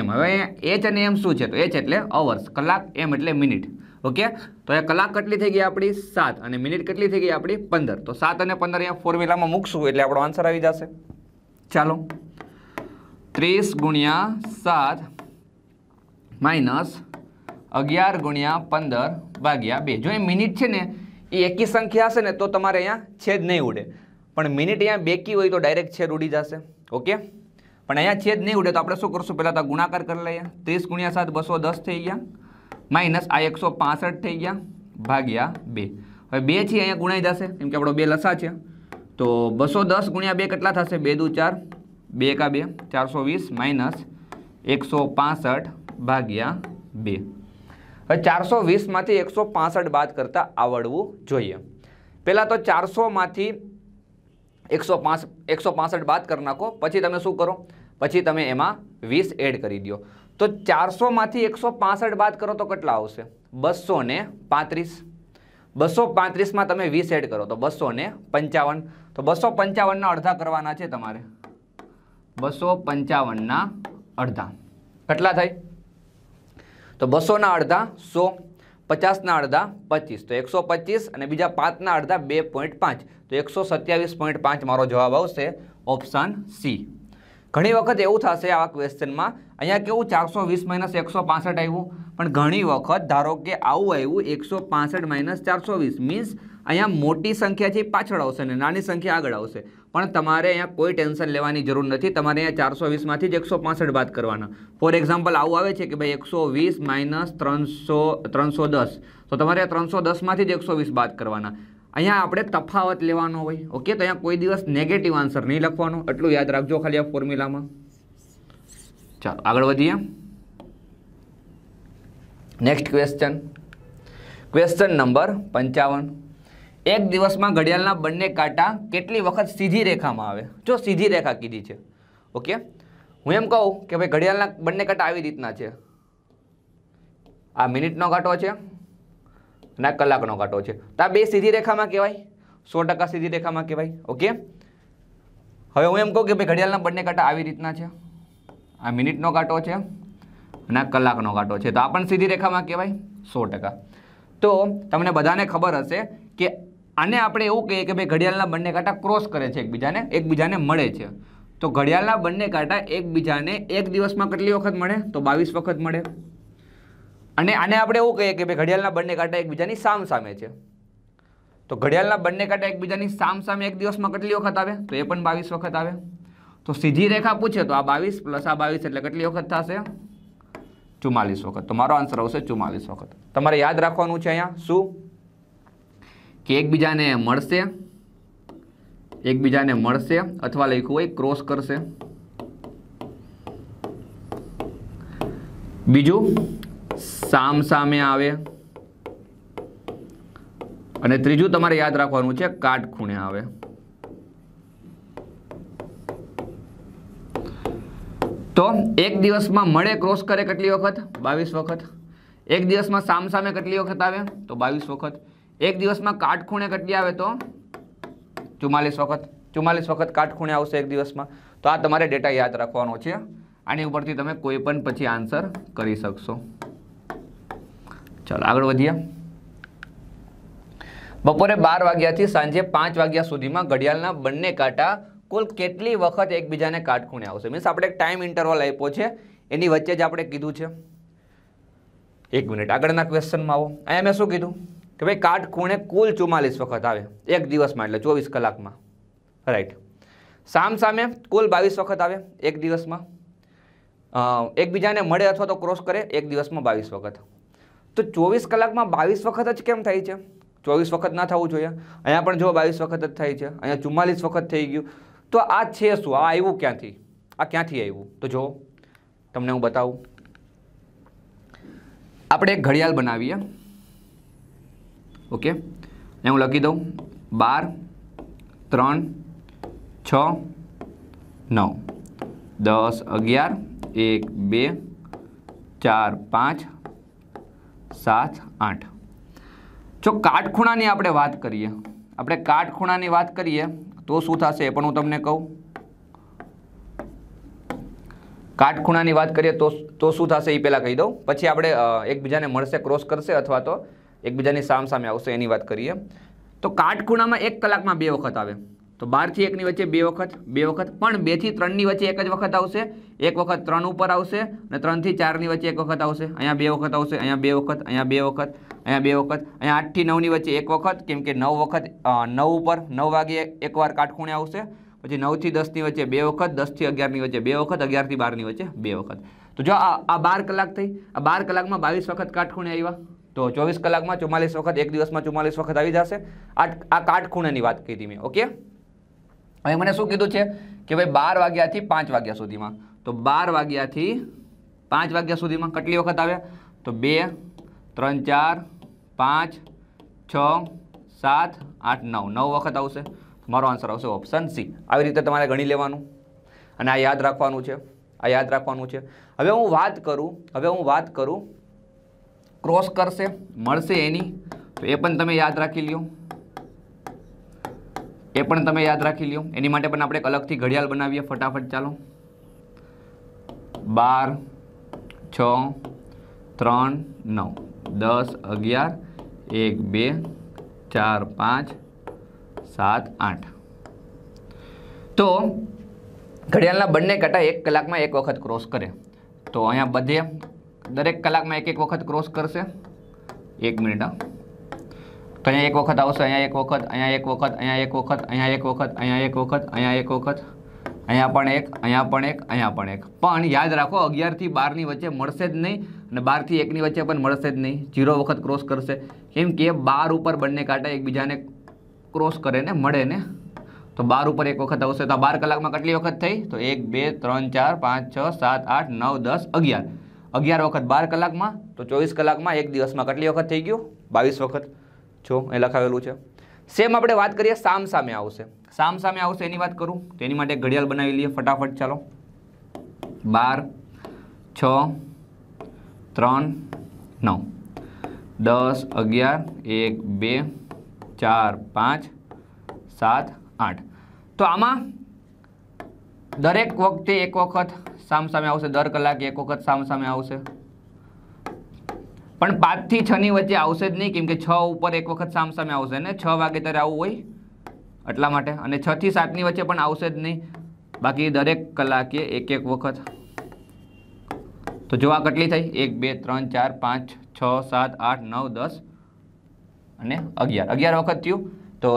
એમ હવે એચ અને એમ શું છે તો એચ એટલે અવર્સ કલાક એમ એટલે મિનિટ ઓકે તો એ કલાક કેટલી થઈ ગઈ આપણી સાત અને મિનિટ કેટલી થઈ ગઈ આપણી પંદર તો સાત અને પંદર અહીંયા ફોર્મ્યુલામાં મૂકશું એટલે આપણો આન્સર આવી જશે ચાલો ત્રીસ ગુણ્યા સાત માઇનસ અગિયાર ગુણ્યા પંદર ભાગ્યા બે જો એ મિનિટ છે ને એ એકી સંખ્યા હશે ને તો તમારે અહીંયા છેદ નહીં ઉડે પણ મિનિટ અહીંયા બેકી હોય તો ડાયરેક્ટ છેદ ઉડી જશે ઓકે પણ અહીંયા છેદ નહીં ઉડે તો આપણે શું કરશું પહેલાં તો ગુણાકાર કરી લઈએ ત્રીસ ગુણ્યા સાત બસો દસ થઈ ગયા માઇનસ આ એકસો પાસઠ થઈ ગયા ભાગ્યા બે હવે બે છે અહીંયા ગુણાઈ જશે કેમ કે આપણો બે લસા છે તો બસો દસ ગુણ્યા બે કેટલા થશે બે દુ ચાર બે એકા બે ચારસો વીસ માઇનસ એકસો પાસઠ ભાગ્યા બે હવે ચારસો વીસમાંથી એકસો પાસઠ બાદ કરતાં આવડવું જોઈએ પહેલાં તો ચારસોમાંથી એકસો પાંસ એકસો પાસઠ બાદ કરી નાખો પછી તમે શું કરો પછી તમે એમાં વીસ એડ કરી દો તો ચારસોમાંથી એકસો પાસઠ બાદ કરો તો કેટલા આવશે બસો પાંત્રીસ બસો પાંત્રીસમાં તમે વીસ એડ કરો તો બસો પંચાવન તો બસો પંચાવનના અડધા કરવાના છે તમારે બસો પંચાવનના અડધા કેટલા થાય તો બસોના અડધા સો પચાસના અડધા પચીસ તો એકસો પચીસ અને બીજા પાંચના અડધા બે પોઈન્ટ પાંચ તો એકસો સત્યાવીસ પોઈન્ટ પાંચ મારો જવાબ આવશે ઓપ્શન સી ઘણી વખત એવું થશે આવા ક્વેશ્ચનમાં અહીંયા કેવું ચારસો વીસ માઇનસ એકસો પાસઠ આવ્યું પણ ઘણી વખત ધારો કે આવું આવ્યું એકસો પાસઠ માઇનસ ચારસો વીસ મીન્સ અહીંયા મોટી સંખ્યા છે પાછળ આવશે અને નાની સંખ્યા આગળ આવશે પણ તમારે અહીંયા કોઈ ટેન્શન લેવાની જરૂર નથી તમારે અહીંયા ચારસો વીસમાંથી જ એકસો પાસઠ બાદ કરવાના ફોર એક્ઝામ્પલ આવું આવે છે કે ભાઈ એકસો વીસ માઇનસ ત્રણસો ત્રણસો દસ તો તમારે ત્રણસો દસમાંથી જ એકસો વીસ બાદ કરવાના અહીંયા આપણે તફાવત લેવાનો હોય ઓકે તો અહીંયા કોઈ દિવસ નેગેટિવ આન્સર નહીં લખવાનો એટલું યાદ રાખજો ખાલી આ ફોર્મ્યુલામાં ચાલો આગળ વધીએ નેક્સ્ટ ક્વેશ્ચન ક્વેશ્ચન નંબર પંચાવન એક દિવસમાં ઘડિયાળના બંને કાંટા કેટલી વખત સીધી રેખામાં આવે જો સીધી રેખા કીધી છે ઓકે હું એમ કહું કે ભાઈ ઘડિયાળના બંને કાંટા આવી રીતના છે આ મિનિટનો કાંટો છે અને કલાકનો કાંટો છે તો આ બે સીધી રેખામાં કહેવાય સો સીધી રેખામાં કહેવાય ઓકે હવે હું એમ કહું કે ભાઈ ઘડિયાળના બંને કાંટા આવી રીતના છે આ મિનિટનો કાંટો છે અને કલાકનો કાંટો છે તો આ પણ સીધી રેખામાં કહેવાય સો તો તમને બધાને ખબર હશે કે આને આપણે એવું કહીએ કે ભાઈ ઘડિયાળના બંને કાંટા ક્રોસ કરે છે એકબીજાને એકબીજાને મળે છે તો ઘડિયાળના બંને કાંટા એકબીજાને એક દિવસમાં કેટલી વખત મળે તો બાવીસ વખત મળે અને આને આપણે એવું કહીએ કે ભાઈ ઘડિયાળના બંને કાંટા એકબીજાની સામ સામે છે તો ઘડિયાળના બંને કાંટા એકબીજાની સામ સામે એક દિવસમાં કેટલી વખત આવે તો એ પણ બાવીસ વખત આવે તો સીધી રેખા પૂછે તો આ બાવીસ પ્લસ આ બાવીસ એટલે કેટલી વખત થશે ચુમ્માલીસ વખત તો મારો આન્સર આવશે ચુમ્માલીસ વખત તમારે યાદ રાખવાનું છે અહીંયા શું કે એકબીજાને મળશે એકબીજાને મળશે અથવા લખ્યું હોય ક્રોસ કરશે બીજું સામ સામે આવે અને ત્રીજું તમારે યાદ રાખવાનું છે કાટખૂણે આવે તો એક દિવસમાં મળે ક્રોસ કરે કેટલી વખત બાવીસ વખત એક દિવસમાં સામ સામે કેટલી વખત આવે તો બાવીસ વખત એક દિવસમાં કાટખૂણે કેટલી આવે તો ચુમ્માલીસ વખત ચુમ્માલીસ વખત કાટખૂણે આવશે એક દિવસમાં તો આ તમારે ડેટા યાદ રાખવાનો છે આની ઉપરથી તમે કોઈ પણ પછી આન્સર કરી શકશો ચાલો આગળ વધીએ બપોરે બાર વાગ્યાથી સાંજે પાંચ વાગ્યા સુધીમાં ઘડિયાળના બંને કાંટા કુલ કેટલી વખત એકબીજાને કાટખૂણે આવશે મીન્સ આપણે એક ટાઈમ ઇન્ટરવલ આપ્યો છે એની વચ્ચે જ આપણે કીધું છે એક મિનિટ આગળના ક્વેશ્ચનમાં આવો અહીંયા મેં શું કીધું કે ભાઈ ખૂણે કુલ ચુમ્માલીસ વખત આવે એક દિવસમાં એટલે ચોવીસ કલાકમાં રાઈટ સામ સામે કુલ બાવીસ વખત આવે એક દિવસમાં એકબીજાને મળે અથવા તો ક્રોસ કરે એક દિવસમાં બાવીસ વખત તો ચોવીસ કલાકમાં બાવીસ વખત જ કેમ થાય છે ચોવીસ વખત ના થવું જોઈએ અહીંયા પણ જો બાવીસ વખત જ થાય છે અહીંયા ચુમ્માલીસ વખત થઈ ગયું તો આ છે શું આ આવ્યું ક્યાંથી આ ક્યાંથી આવ્યું તો જો તમને હું બતાવું આપણે એક ઘડિયાળ બનાવીએ ઓકે અને હું લખી દઉં બાર ત્રણ છ નવ દસ અગિયાર એક બે ચાર પાંચ સાત આઠ જો કાટખૂણાની આપણે વાત કરીએ આપણે કાટખૂણાની વાત કરીએ તો શું થશે એ પણ હું તમને કહું કાટખૂણાની વાત કરીએ તો તો શું થશે એ પહેલાં કહી દઉં પછી આપણે એકબીજાને મળશે ક્રોસ કરશે અથવા તો એકબીજાની સામ સામે આવશે એની વાત કરીએ તો કાટખૂણામાં એક કલાકમાં બે વખત આવે તો બારથી એકની વચ્ચે બે વખત બે વખત પણ બેથી ત્રણની વચ્ચે એક જ વખત આવશે એક વખત ત્રણ ઉપર આવશે અને ત્રણથી ચારની વચ્ચે એક વખત આવશે અહીંયા બે વખત આવશે અહીંયા બે વખત અહીંયા બે વખત અહીંયા બે વખત અહીંયા આઠથી નવની વચ્ચે એક વખત કેમ કે નવ વખત નવ ઉપર નવ વાગે એકવાર કાટખૂણે આવશે પછી નવથી દસની વચ્ચે બે વખત દસથી અગિયારની વચ્ચે બે વખત અગિયારથી બારની વચ્ચે બે વખત તો જો આ બાર કલાક થઈ આ બાર કલાકમાં બાવીસ વખત કાટખૂણે આવ્યા તો ચોવીસ કલાકમાં ચુમ્માલીસ વખત એક દિવસમાં ચુમ્માલીસ વખત આવી જશે આ આ કાટખૂણેની વાત કીધી મેં ઓકે હવે મને શું કીધું છે કે ભાઈ બાર વાગ્યાથી પાંચ વાગ્યા સુધીમાં તો બાર વાગ્યાથી પાંચ વાગ્યા સુધીમાં કેટલી વખત આવે તો બે ત્રણ ચાર પાંચ છ સાત આઠ નવ નવ વખત આવશે મારો આન્સર આવશે ઓપ્શન સી આવી રીતે તમારે ગણી લેવાનું અને આ યાદ રાખવાનું છે આ યાદ રાખવાનું છે હવે હું વાત કરું હવે હું વાત કરું ક્રોસ કરશે મળશે એની તો એ પણ તમે યાદ રાખી લો એ પણ તમે યાદ રાખી લ્યો એની માટે પણ આપણે એક અલગથી ઘડિયાળ બનાવીએ ફટાફટ ચાલો બાર છ ત્રણ નવ દસ અગિયાર એક બે ચાર પાંચ સાત આઠ તો ઘડિયાળના બંને કાંટા એક કલાકમાં એક વખત ક્રોસ કરે તો અહીંયા બધે દરેક કલાકમાં એક એક વખત ક્રોસ કરશે 1 મિનિટ આયા એક વખત આવશે આયા એક વખત આયા એક વખત આયા એક વખત આયા એક વખત આયા એક વખત આયા એક વખત આયા પણ એક આયા પણ એક આયા પણ એક પણ યાદ રાખો 11 થી 12 ની વચ્ચે મળશે જ નહીં અને 12 થી 1 ની વચ્ચે પણ મળશે જ નહીં 0 વખત ક્રોસ કરશે કેમ કે 12 ઉપર બંને કાંટા એકબીજાને ક્રોસ કરેને મળેને તો 12 ઉપર એક વખત આવશે તો 12 કલાકમાં કેટલી વખત થઈ તો 1 2 3 4 5 6 7 8 9 10 11 અગિયાર વખત બાર કલાકમાં તો ચોવીસ કલાકમાં એક દિવસમાં કેટલી વખત થઈ ગયું બાવીસ વખત જો એ લખાવેલું છે સેમ આપણે વાત કરીએ સામ સામે આવશે સામ સામે આવશે એની વાત કરું તો એની માટે ઘડિયાળ બનાવી લઈએ ફટાફટ ચાલો બાર છ ત્રણ નવ દસ અગિયાર એક બે ચાર પાંચ સાત આઠ તો આમાં દરેક વખતે એક વખત સામસામે આવશે દર કલાકે એક વખત સામસામે આવશે પણ પાંચથી છની વચ્ચે આવશે જ નહીં કેમ કે છ ઉપર એક વખત સામસામે આવશે ને છ વાગે ત્યારે આવવું હોય એટલા માટે અને છથી સાતની વચ્ચે પણ આવશે જ નહીં બાકી દરેક કલાકે એક એક વખત તો જો આ કેટલી થઈ એક બે ત્રણ ચાર પાંચ છ સાત આઠ નવ દસ અને અગિયાર અગિયાર વખત થયું તો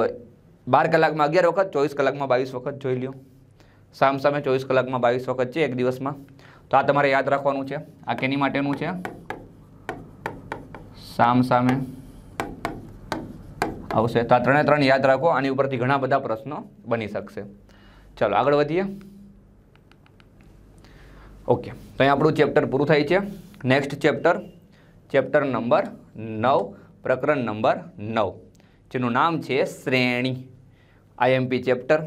બાર કલાકમાં અગિયાર વખત ચોવીસ કલાકમાં બાવીસ વખત જોઈ લ્યો સામ સામે ચોવીસ કલાકમાં બાવીસ વખત છે એક દિવસમાં તો આ તમારે યાદ રાખવાનું છે આ કેની માટેનું છે સામ સામે આવશે તો આ ત્રણે ત્રણ યાદ રાખો આની ઉપરથી ઘણા બધા પ્રશ્નો બની શકશે ચલો આગળ વધીએ ઓકે તો અહીં આપણું ચેપ્ટર પૂરું થાય છે નેક્સ્ટ ચેપ્ટર ચેપ્ટર નંબર નવ પ્રકરણ નંબર નવ જેનું નામ છે શ્રેણી આઈએમપી ચેપ્ટર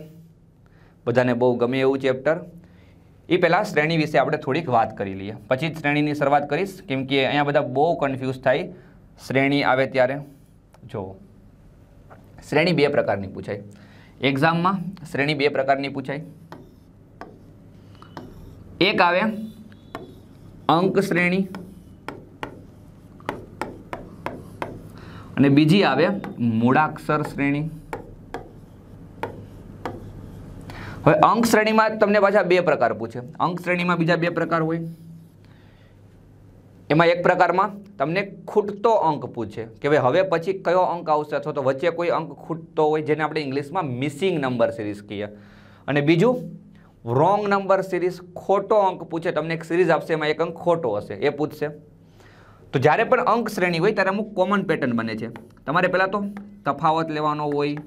બધાને બહુ ગમે એવું ચેપ્ટર એ પહેલાં શ્રેણી વિશે આપણે થોડીક વાત કરી લઈએ પછી જ શ્રેણીની શરૂઆત કરીશ કેમ કે અહીંયા બધા બહુ કન્ફ્યુઝ થાય શ્રેણી આવે ત્યારે જો શ્રેણી બે પ્રકારની પૂછાય એક્ઝામમાં શ્રેણી બે પ્રકારની પૂછાય એક આવે અંક શ્રેણી અને બીજી આવે મૂળાક્ષર શ્રેણી હવે અંક શ્રેણીમાં તમને પાછા બે પ્રકાર પૂછે અંક શ્રેણીમાં બીજા બે પ્રકાર હોય એમાં એક પ્રકારમાં તમને ખૂટતો અંક પૂછે કે ભાઈ હવે પછી કયો અંક આવશે અથવા તો વચ્ચે કોઈ અંક ખૂટતો હોય જેને આપણે ઇંગ્લિશમાં મિસિંગ નંબર સિરીઝ કહીએ અને બીજું રોંગ નંબર સિરીઝ ખોટો અંક પૂછે તમને એક સિરીઝ આપશે એમાં એક અંક ખોટો હશે એ પૂછશે તો જ્યારે પણ અંક શ્રેણી હોય ત્યારે અમુક કોમન પેટર્ન બને છે તમારે પહેલાં તો તફાવત લેવાનો હોય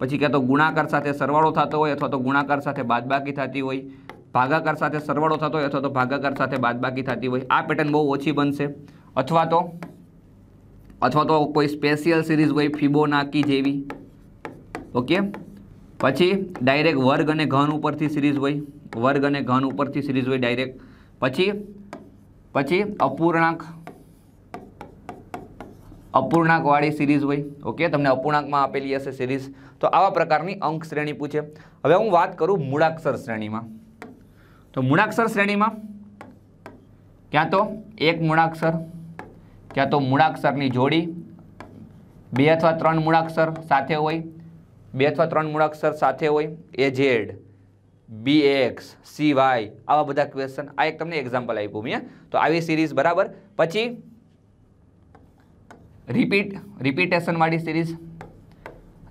પછી ક્યાં તો ગુણાકાર સાથે સરવાળો થતો હોય અથવા તો ગુણાકાર સાથે બાદબાકી થતી હોય ભાગાકાર સાથે સરવાળો થતો હોય અથવા તો ભાગાકાર સાથે બાદબાકી થતી હોય આ પેટર્ન બહુ ઓછી બનશે અથવા તો અથવા તો કોઈ સ્પેશિયલ સિરીઝ હોય ફિબોનાકી જેવી ઓકે પછી ડાયરેક્ટ વર્ગ અને ઘન ઉપરથી સિરીઝ હોય વર્ગ અને ઘન ઉપરથી સિરીઝ હોય ડાયરેક્ટ પછી પછી અપૂર્ણાંક અપૂર્ણાંકવાળી સિરીઝ હોય ઓકે તમને અપૂર્ણાંકમાં આપેલી હશે સિરીઝ તો આવા પ્રકારની અંક શ્રેણી પૂછે હવે હું વાત કરું મૂળાક્ષર શ્રેણીમાં તો મૂળાક્ષર શ્રેણીમાં ક્યાં તો એક મૂળાક્ષર ક્યાં તો મૂળાક્ષરની જોડી બે અથવા ત્રણ મૂળાક્ષર સાથે હોય બે અથવા ત્રણ મૂળાક્ષર સાથે હોય A Z B X C Y આવા બધા ક્વેશ્ચન આ એક તમને એક્ઝામ્પલ આપી મેં તો આવી સિરીઝ બરાબર પછી રિપીટ રિપીટેશનવાળી સિરીઝ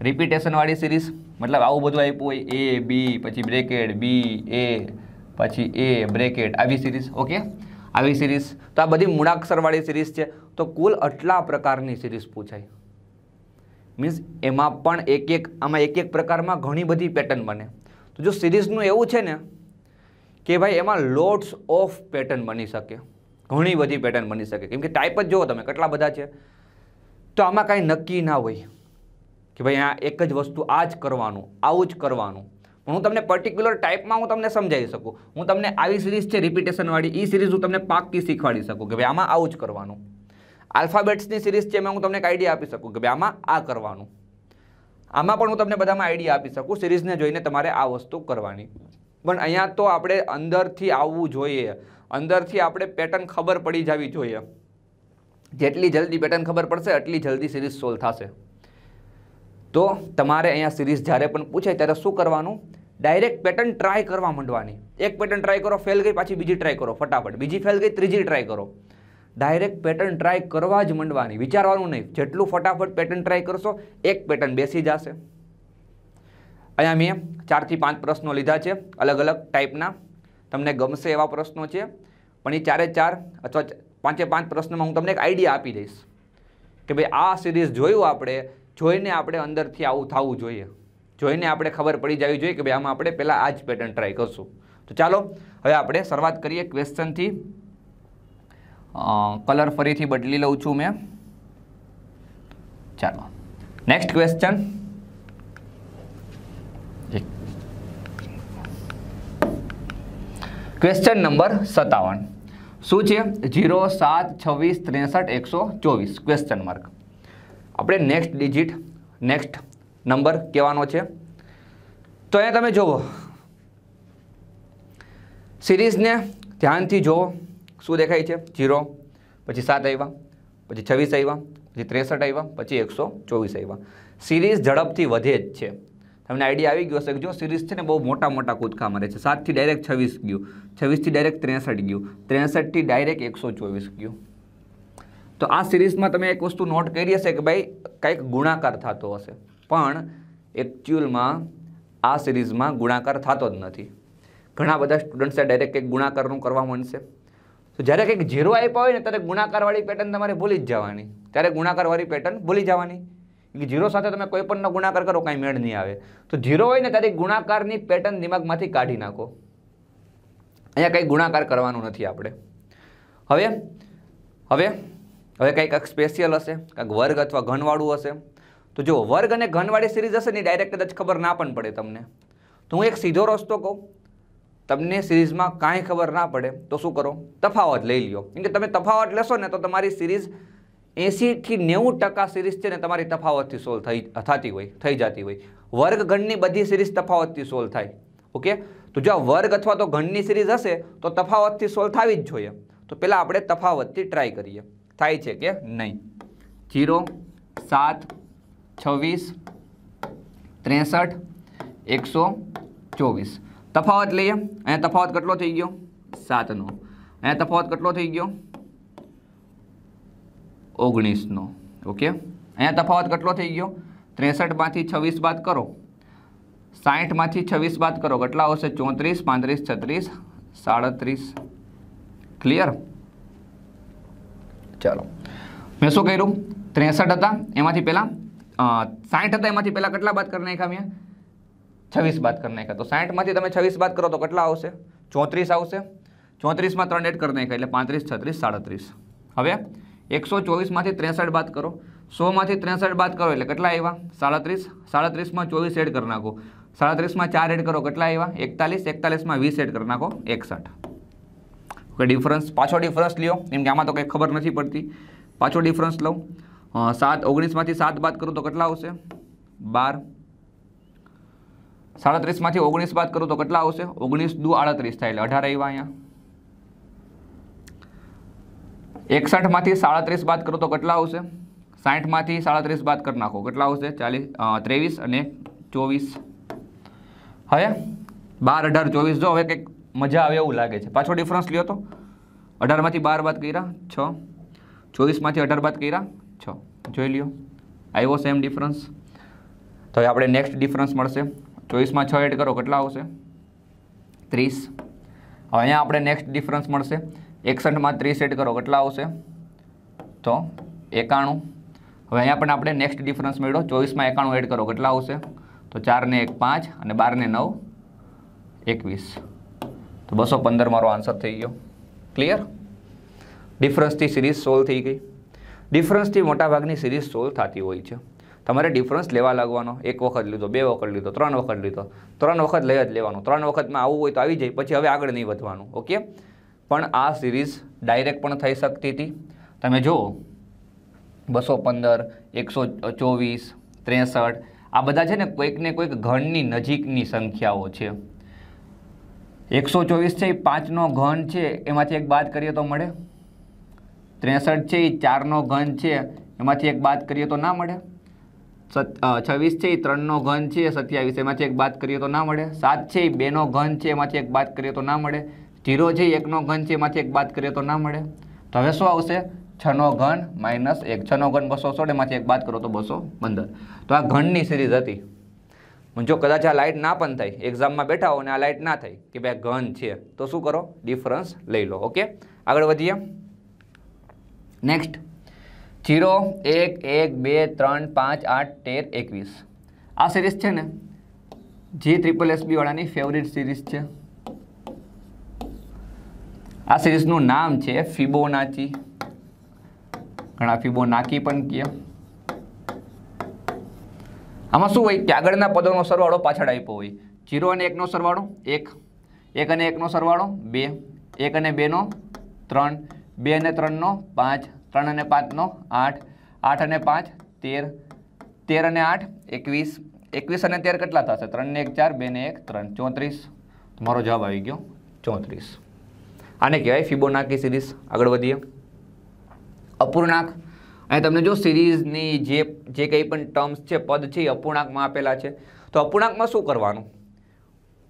રિપીટેશનવાળી સિરીઝ મતલબ આવું બધું આપ્યું હોય એ બી પછી બ્રેકેટ બી એ પછી એ બ્રેકેટ આવી સિરીઝ ઓકે આવી સિરીઝ તો આ બધી મૂળાક્ષરવાળી સિરીઝ છે તો કુલ આટલા પ્રકારની સિરીઝ પૂછાય મીન્સ એમાં પણ એક એક આમાં એક એક પ્રકારમાં ઘણી બધી પેટર્ન બને તો જો સિરીઝનું એવું છે ને કે ભાઈ એમાં લોટ્સ ઓફ પેટર્ન બની શકે ઘણી બધી પેટર્ન બની શકે કેમ કે ટાઈપ જ જુઓ તમે કેટલા બધા છે તો આમાં કાંઈ નક્કી ના હોય કે ભાઈ આ એક જ વસ્તુ આ જ કરવાનું આવું જ કરવાનું પણ હું તમને પર્ટિક્યુલર ટાઈપમાં હું તમને સમજાવી શકું હું તમને આવી સિરીઝ છે રિપીટેશનવાળી એ સિરીઝ હું તમને પાક્કી શીખવાડી શકું કે ભાઈ આમાં આવું જ કરવાનું આલ્ફાબેટ્સની સિરીઝ છે એમાં હું તમને આઈડિયા આપી શકું કે ભાઈ આમાં આ કરવાનું આમાં પણ હું તમને બધામાં આઈડિયા આપી શકું સિરીઝને જોઈને તમારે આ વસ્તુ કરવાની પણ અહીંયા તો આપણે અંદરથી આવવું જોઈએ અંદરથી આપણે પેટર્ન ખબર પડી જવી જોઈએ જેટલી જલ્દી પેટર્ન ખબર પડશે એટલી જલ્દી સિરીઝ સોલ્વ થશે તો તમારે અહીંયા સિરીઝ જ્યારે પણ પૂછે ત્યારે શું કરવાનું ડાયરેક્ટ પેટર્ન ટ્રાય કરવા માંડવાની એક પેટર્ન ટ્રાય કરો ફેલ ગઈ પાછી બીજી ટ્રાય કરો ફટાફટ બીજી ફેલ ગઈ ત્રીજી ટ્રાય કરો ડાયરેક્ટ પેટર્ન ટ્રાય કરવા જ માંડવાની વિચારવાનું નહીં જેટલું ફટાફટ પેટર્ન ટ્રાય કરશો એક પેટર્ન બેસી જશે અહીંયા મેં ચારથી પાંચ પ્રશ્નો લીધા છે અલગ અલગ ટાઈપના તમને ગમશે એવા પ્રશ્નો છે પણ એ ચારે ચાર અથવા પાંચે પાંચ પ્રશ્નમાં હું તમને એક આઈડિયા આપી દઈશ કે ભાઈ આ સિરીઝ જોયું આપણે જોઈને આપણે અંદરથી આવું થવું જોઈએ જોઈને આપણે ખબર પડી જવી જોઈએ કે ભાઈ આમાં આપણે પહેલાં આ જ પેટર્ન ટ્રાય કરશું તો ચાલો હવે આપણે શરૂઆત કરીએ ક્વેશ્ચનથી કલર ફરીથી બદલી લઉં છું મેં ચાલો નેક્સ્ટ ક્વેશ્ચન ક્વેશ્ચન નંબર સત્તાવન શું છે જીરો સાત છવ્વીસ ત્રેસઠ એકસો ચોવીસ ક્વેશ્ચન માર્ક આપણે નેક્સ્ટ ડિજિટ નેક્સ્ટ નંબર કહેવાનો છે તો અહીંયા તમે જુઓ સિરીઝને ધ્યાનથી જુઓ શું દેખાય છે જીરો પછી સાત આવ્યા પછી છવ્વીસ આવ્યા પછી ત્રેસઠ આવ્યા પછી એકસો ચોવીસ આવ્યા સિરીઝ ઝડપથી વધે જ છે તમને આઈડિયા આવી ગયો હશે કે જો સિરીઝ છે ને બહુ મોટા મોટા કૂદકા મારે છે સાતથી ડાયરેક્ટ છવ્વીસ ગયું છવ્વીસથી ડાયરેક્ટ ત્રેસઠ ગયું ત્રેસઠથી ડાયરેક્ટ એકસો ચોવીસ ગયું તો આ સિરીઝમાં તમે એક વસ્તુ નોટ કરી હશે કે ભાઈ કંઈક ગુણાકાર થતો હશે પણ એકચ્યુઅલમાં આ સિરીઝમાં ગુણાકાર થતો જ નથી ઘણા બધા સ્ટુડન્ટ્સે ડાયરેક્ટ કંઈક ગુણાકારનું કરવા માંડશે તો જ્યારે કંઈક ઝીરો આપ્યા હોય ને ત્યારે ગુણાકારવાળી પેટર્ન તમારે ભૂલી જ જવાની ત્યારે ગુણાકારવાળી પેટર્ન ભૂલી જવાની કે જીરો સાથે તમે કોઈ પણનો ગુણાકાર કરો કાંઈ મેળ નહીં આવે તો ઝીરો હોય ને ત્યારે ગુણાકારની પેટર્ન દિમાગમાંથી કાઢી નાખો અહીંયા કંઈ ગુણાકાર કરવાનું નથી આપણે હવે હવે હવે કંઈક કંઈક સ્પેશિયલ હશે કંઈક વર્ગ અથવા ઘનવાળું હશે તો જો વર્ગ અને ઘનવાળી સિરીઝ હશે ને ડાયરેક્ટ કદાચ ખબર ના પણ પડે તમને તો હું એક સીધો રસ્તો કહું તમને સિરીઝમાં કાંઈ ખબર ના પડે તો શું કરો તફાવત લઈ લ્યો કેમ કે તમે તફાવત લેશો ને તો તમારી સિરીઝ एशी थी नेव टका सीरीज से तरी तफावत सोल्व थी थी जाती हुई वर्ग घणनी बधी सीरीज तफावत थी सोल्व थाय ओके तो जो वर्ग अथवा तो की सीरीज हे तो तफावत थी सोल्व थी जो है तो पे आप तफावत थी ट्राई करिए कि नहीं जीरो सात छवीस तेसठ एक सौ चौबीस तफावत लीए अ तफावत कटो थी गो सात नो अँ तफावत कटो थी गो ઓગણીસનો ઓકે અહીંયા તફાવત કેટલો થઈ ગયો ત્રેસઠમાંથી છવ્વીસ બાદ કરો સાહીઠમાંથી છવ્વીસ બાદ કરો કેટલા આવશે ચોત્રીસ પાંત્રીસ છત્રીસ સાડત્રીસ ક્લિયર ચાલો મેં શું કર્યું ત્રેસઠ હતા એમાંથી પહેલાં સાઠ હતા એમાંથી પહેલાં કેટલા બાદ કરી નાખ્યા મેં છવ્વીસ બાદ કરી નાખ્યા તો સાઠમાંથી તમે છવ્વીસ બાદ કરો તો કેટલા આવશે ચોત્રીસ આવશે ચોત્રીસમાં ત્રણ એડ કરી નાખ્યા એટલે પાંત્રીસ છત્રીસ સાડત્રીસ હવે એકસો ચોવીસમાંથી ત્રેસઠ બાદ કરો સોમાંથી ત્રેસઠ બાદ કરો એટલે કેટલા આવ્યા સાડત્રીસ સાડત્રીસમાં ચોવીસ એડ કરી નાખો સાડત્રીસમાં ચાર એડ કરો કેટલા આવ્યા એકતાલીસ એકતાલીસમાં વીસ એડ કરી નાખો એકસઠ ઓકે ડિફરન્સ પાછો ડિફરન્સ લ્યો એમ કે આમાં તો કંઈ ખબર નથી પડતી પાછો ડિફરન્સ લઉં સાત ઓગણીસમાંથી સાત બાદ કરું તો કેટલા આવશે બાર સાડત્રીસમાંથી ઓગણીસ બાદ કરું તો કેટલા આવશે ઓગણીસ દુ આડત્રીસ થાય એટલે અઢાર આવ્યા અહીંયા એકસઠમાંથી સાડત્રીસ બાદ કરો તો કેટલા આવશે સાઠમાંથી સાડત્રીસ બાદ કરી નાખો કેટલા આવશે ચાલીસ ત્રેવીસ અને ચોવીસ હવે બાર અઢાર ચોવીસ જો હવે કંઈક મજા આવે એવું લાગે છે પાછો ડિફરન્સ લ્યો તો અઢારમાંથી બાર બાદ કર્યા છ ચોવીસમાંથી અઢાર બાદ કર્યા છ જોઈ લ્યો આવ્યો સેમ ડિફરન્સ તો હવે આપણે નેક્સ્ટ ડિફરન્સ મળશે ચોવીસમાં છ એડ કરો કેટલા આવશે ત્રીસ હવે અહીંયા આપણે નેક્સ્ટ ડિફરન્સ મળશે એકસઠમાં ત્રીસ એડ કરો કેટલા આવશે તો એકાણું હવે અહીંયા પણ આપણે નેક્સ્ટ ડિફરન્સ મેળવો ચોવીસમાં એકાણું એડ કરો કેટલા આવશે તો ચારને એક પાંચ અને બારને નવ એકવીસ તો બસો પંદર મારો આન્સર થઈ ગયો ક્લિયર ડિફરન્સથી સિરીઝ સોલ્વ થઈ ગઈ ડિફરન્સથી મોટાભાગની સિરીઝ સોલ્વ થતી હોય છે તમારે ડિફરન્સ લેવા લાગવાનો એક વખત લીધો બે વખત લીધો ત્રણ વખત લીધો ત્રણ વખત લઈ જ લેવાનું ત્રણ વખતમાં આવવું હોય તો આવી જાય પછી હવે આગળ નહીં વધવાનું ઓકે પણ આ સિરીઝ ડાયરેક્ટ પણ થઈ શકતી હતી તમે જુઓ બસો પંદર એકસો ચોવીસ ત્રેસઠ આ બધા છે ને કોઈકને કોઈક ઘણની નજીકની સંખ્યાઓ છે એકસો ચોવીસ છે એ પાંચનો ઘન છે એમાંથી એક બાદ કરીએ તો મળે ત્રેસઠ છે એ ચારનો ઘન છે એમાંથી એક બાદ કરીએ તો ના મળે છવ્વીસ છે એ ત્રણનો ઘન છે સત્યાવીસ એમાંથી એક બાદ કરીએ તો ના મળે સાત છે એ બેનો ઘન છે એમાંથી એક બાદ કરીએ તો ના મળે જીરો છે એકનો ઘન છે એમાંથી એક બાદ કરીએ તો ના મળે તો હવે શું આવશે છનો ઘન માઇનસ એક છનો ઘન બસો સોળ એમાંથી એક બાદ કરો તો બસો પંદર તો આ ઘનની સિરીઝ હતી જો કદાચ આ લાઇટ ના પણ થાય એક્ઝામમાં બેઠા હોય અને આ લાઇટ ના થાય કે ભાઈ ઘન છે તો શું કરો ડિફરન્સ લઈ લો ઓકે આગળ વધીએ નેક્સ્ટ જીરો એક એક બે ત્રણ પાંચ આઠ તેર એકવીસ આ સિરીઝ છે ને જે ટ્રિપલ એસબીવાળાની ફેવરિટ સિરીઝ છે આ સિરીઝનું નામ છે ફિબોનાચી ઘણા ફિબોનાકી પણ કહે આમાં શું હોય કે આગળના પદોનો સરવાળો પાછળ આપ્યો હોય જીરો અને એકનો સરવાળો એક એક અને એકનો સરવાળો બે એક અને બેનો ત્રણ બે અને ત્રણનો પાંચ ત્રણ અને પાંચનો આઠ આઠ અને પાંચ તેર તેર અને આઠ એકવીસ એકવીસ અને તેર કેટલા થશે ત્રણને એક ચાર બેને એક ત્રણ ચોત્રીસ મારો જવાબ આવી ગયો ચોત્રીસ આને કહેવાય ફિબોનાકી સિરીઝ આગળ વધીએ અપૂર્ણાંક અહીં તમને જો સિરીઝની જે જે કંઈ પણ ટર્મ્સ છે પદ છે એ અપૂર્ણાંકમાં આપેલા છે તો અપૂર્ણાંકમાં શું કરવાનું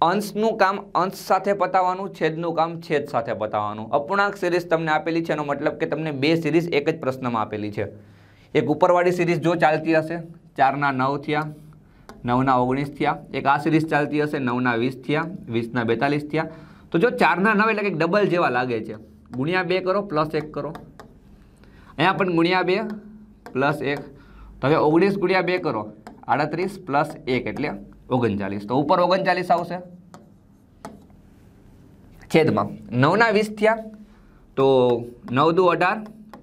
અંશનું કામ અંશ સાથે પતાવવાનું છેદનું કામ છેદ સાથે પતાવવાનું અપૂર્ણાંક સિરીઝ તમને આપેલી છે એનો મતલબ કે તમને બે સિરીઝ એક જ પ્રશ્નમાં આપેલી છે એક ઉપરવાળી સિરીઝ જો ચાલતી હશે ચારના નવ થયા નવના ઓગણીસ થયા એક આ સિરીઝ ચાલતી હશે નવના વીસ થયા વીસના બેતાલીસ થયા તો જો ચારના નવ એટલે કે ડબલ જેવા લાગે છે ગુણ્યા બે કરો પ્લસ એક કરો અહીંયા પણ ગુણ્યા બે પ્લસ એક તો હવે ઓગણીસ ગુણ્યા બે કરો આડત્રીસ પ્લસ એક એટલે ઓગણચાલીસ તો ઉપર ઓગણચાલીસ આવશે છેદમાં નવના વીસ થયા તો નવ દુ અઢાર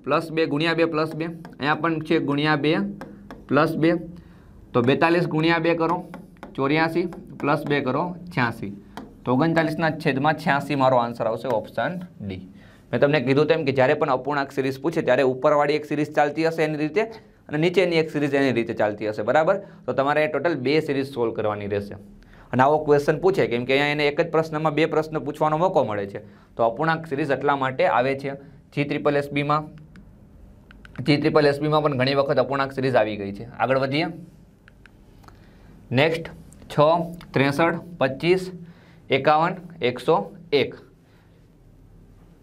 પ્લસ બે ગુણ્યા બે પ્લસ બે અહીંયા પણ છે ગુણ્યા બે પ્લસ બે તો બેતાલીસ ગુણ્યા બે કરો ચોર્યાસી પ્લસ બે કરો છ્યાસી તો ઓગણચાલીસના છેદમાં છ્યાસી મારો આન્સર આવશે ઓપ્શન ડી મેં તમને કીધું તેમ કે જ્યારે પણ અપૂર્ણાંક સિરીઝ પૂછે ત્યારે ઉપરવાળી એક સિરીઝ ચાલતી હશે એની રીતે અને નીચેની એક સિરીઝ એની રીતે ચાલતી હશે બરાબર તો તમારે ટોટલ બે સિરીઝ સોલ્વ કરવાની રહેશે અને આવો ક્વેશ્ચન પૂછે કેમ કે અહીંયા એને એક જ પ્રશ્નમાં બે પ્રશ્ન પૂછવાનો મોકો મળે છે તો અપૂર્ણાંક સિરીઝ એટલા માટે આવે છે જી ત્રિપલ એસબીમાં જી ત્રિપલ એસબીમાં પણ ઘણી વખત અપૂર્ણાંક સિરીઝ આવી ગઈ છે આગળ વધીએ નેક્સ્ટ છ ત્રેસઠ પચીસ એકાવન એકસો એક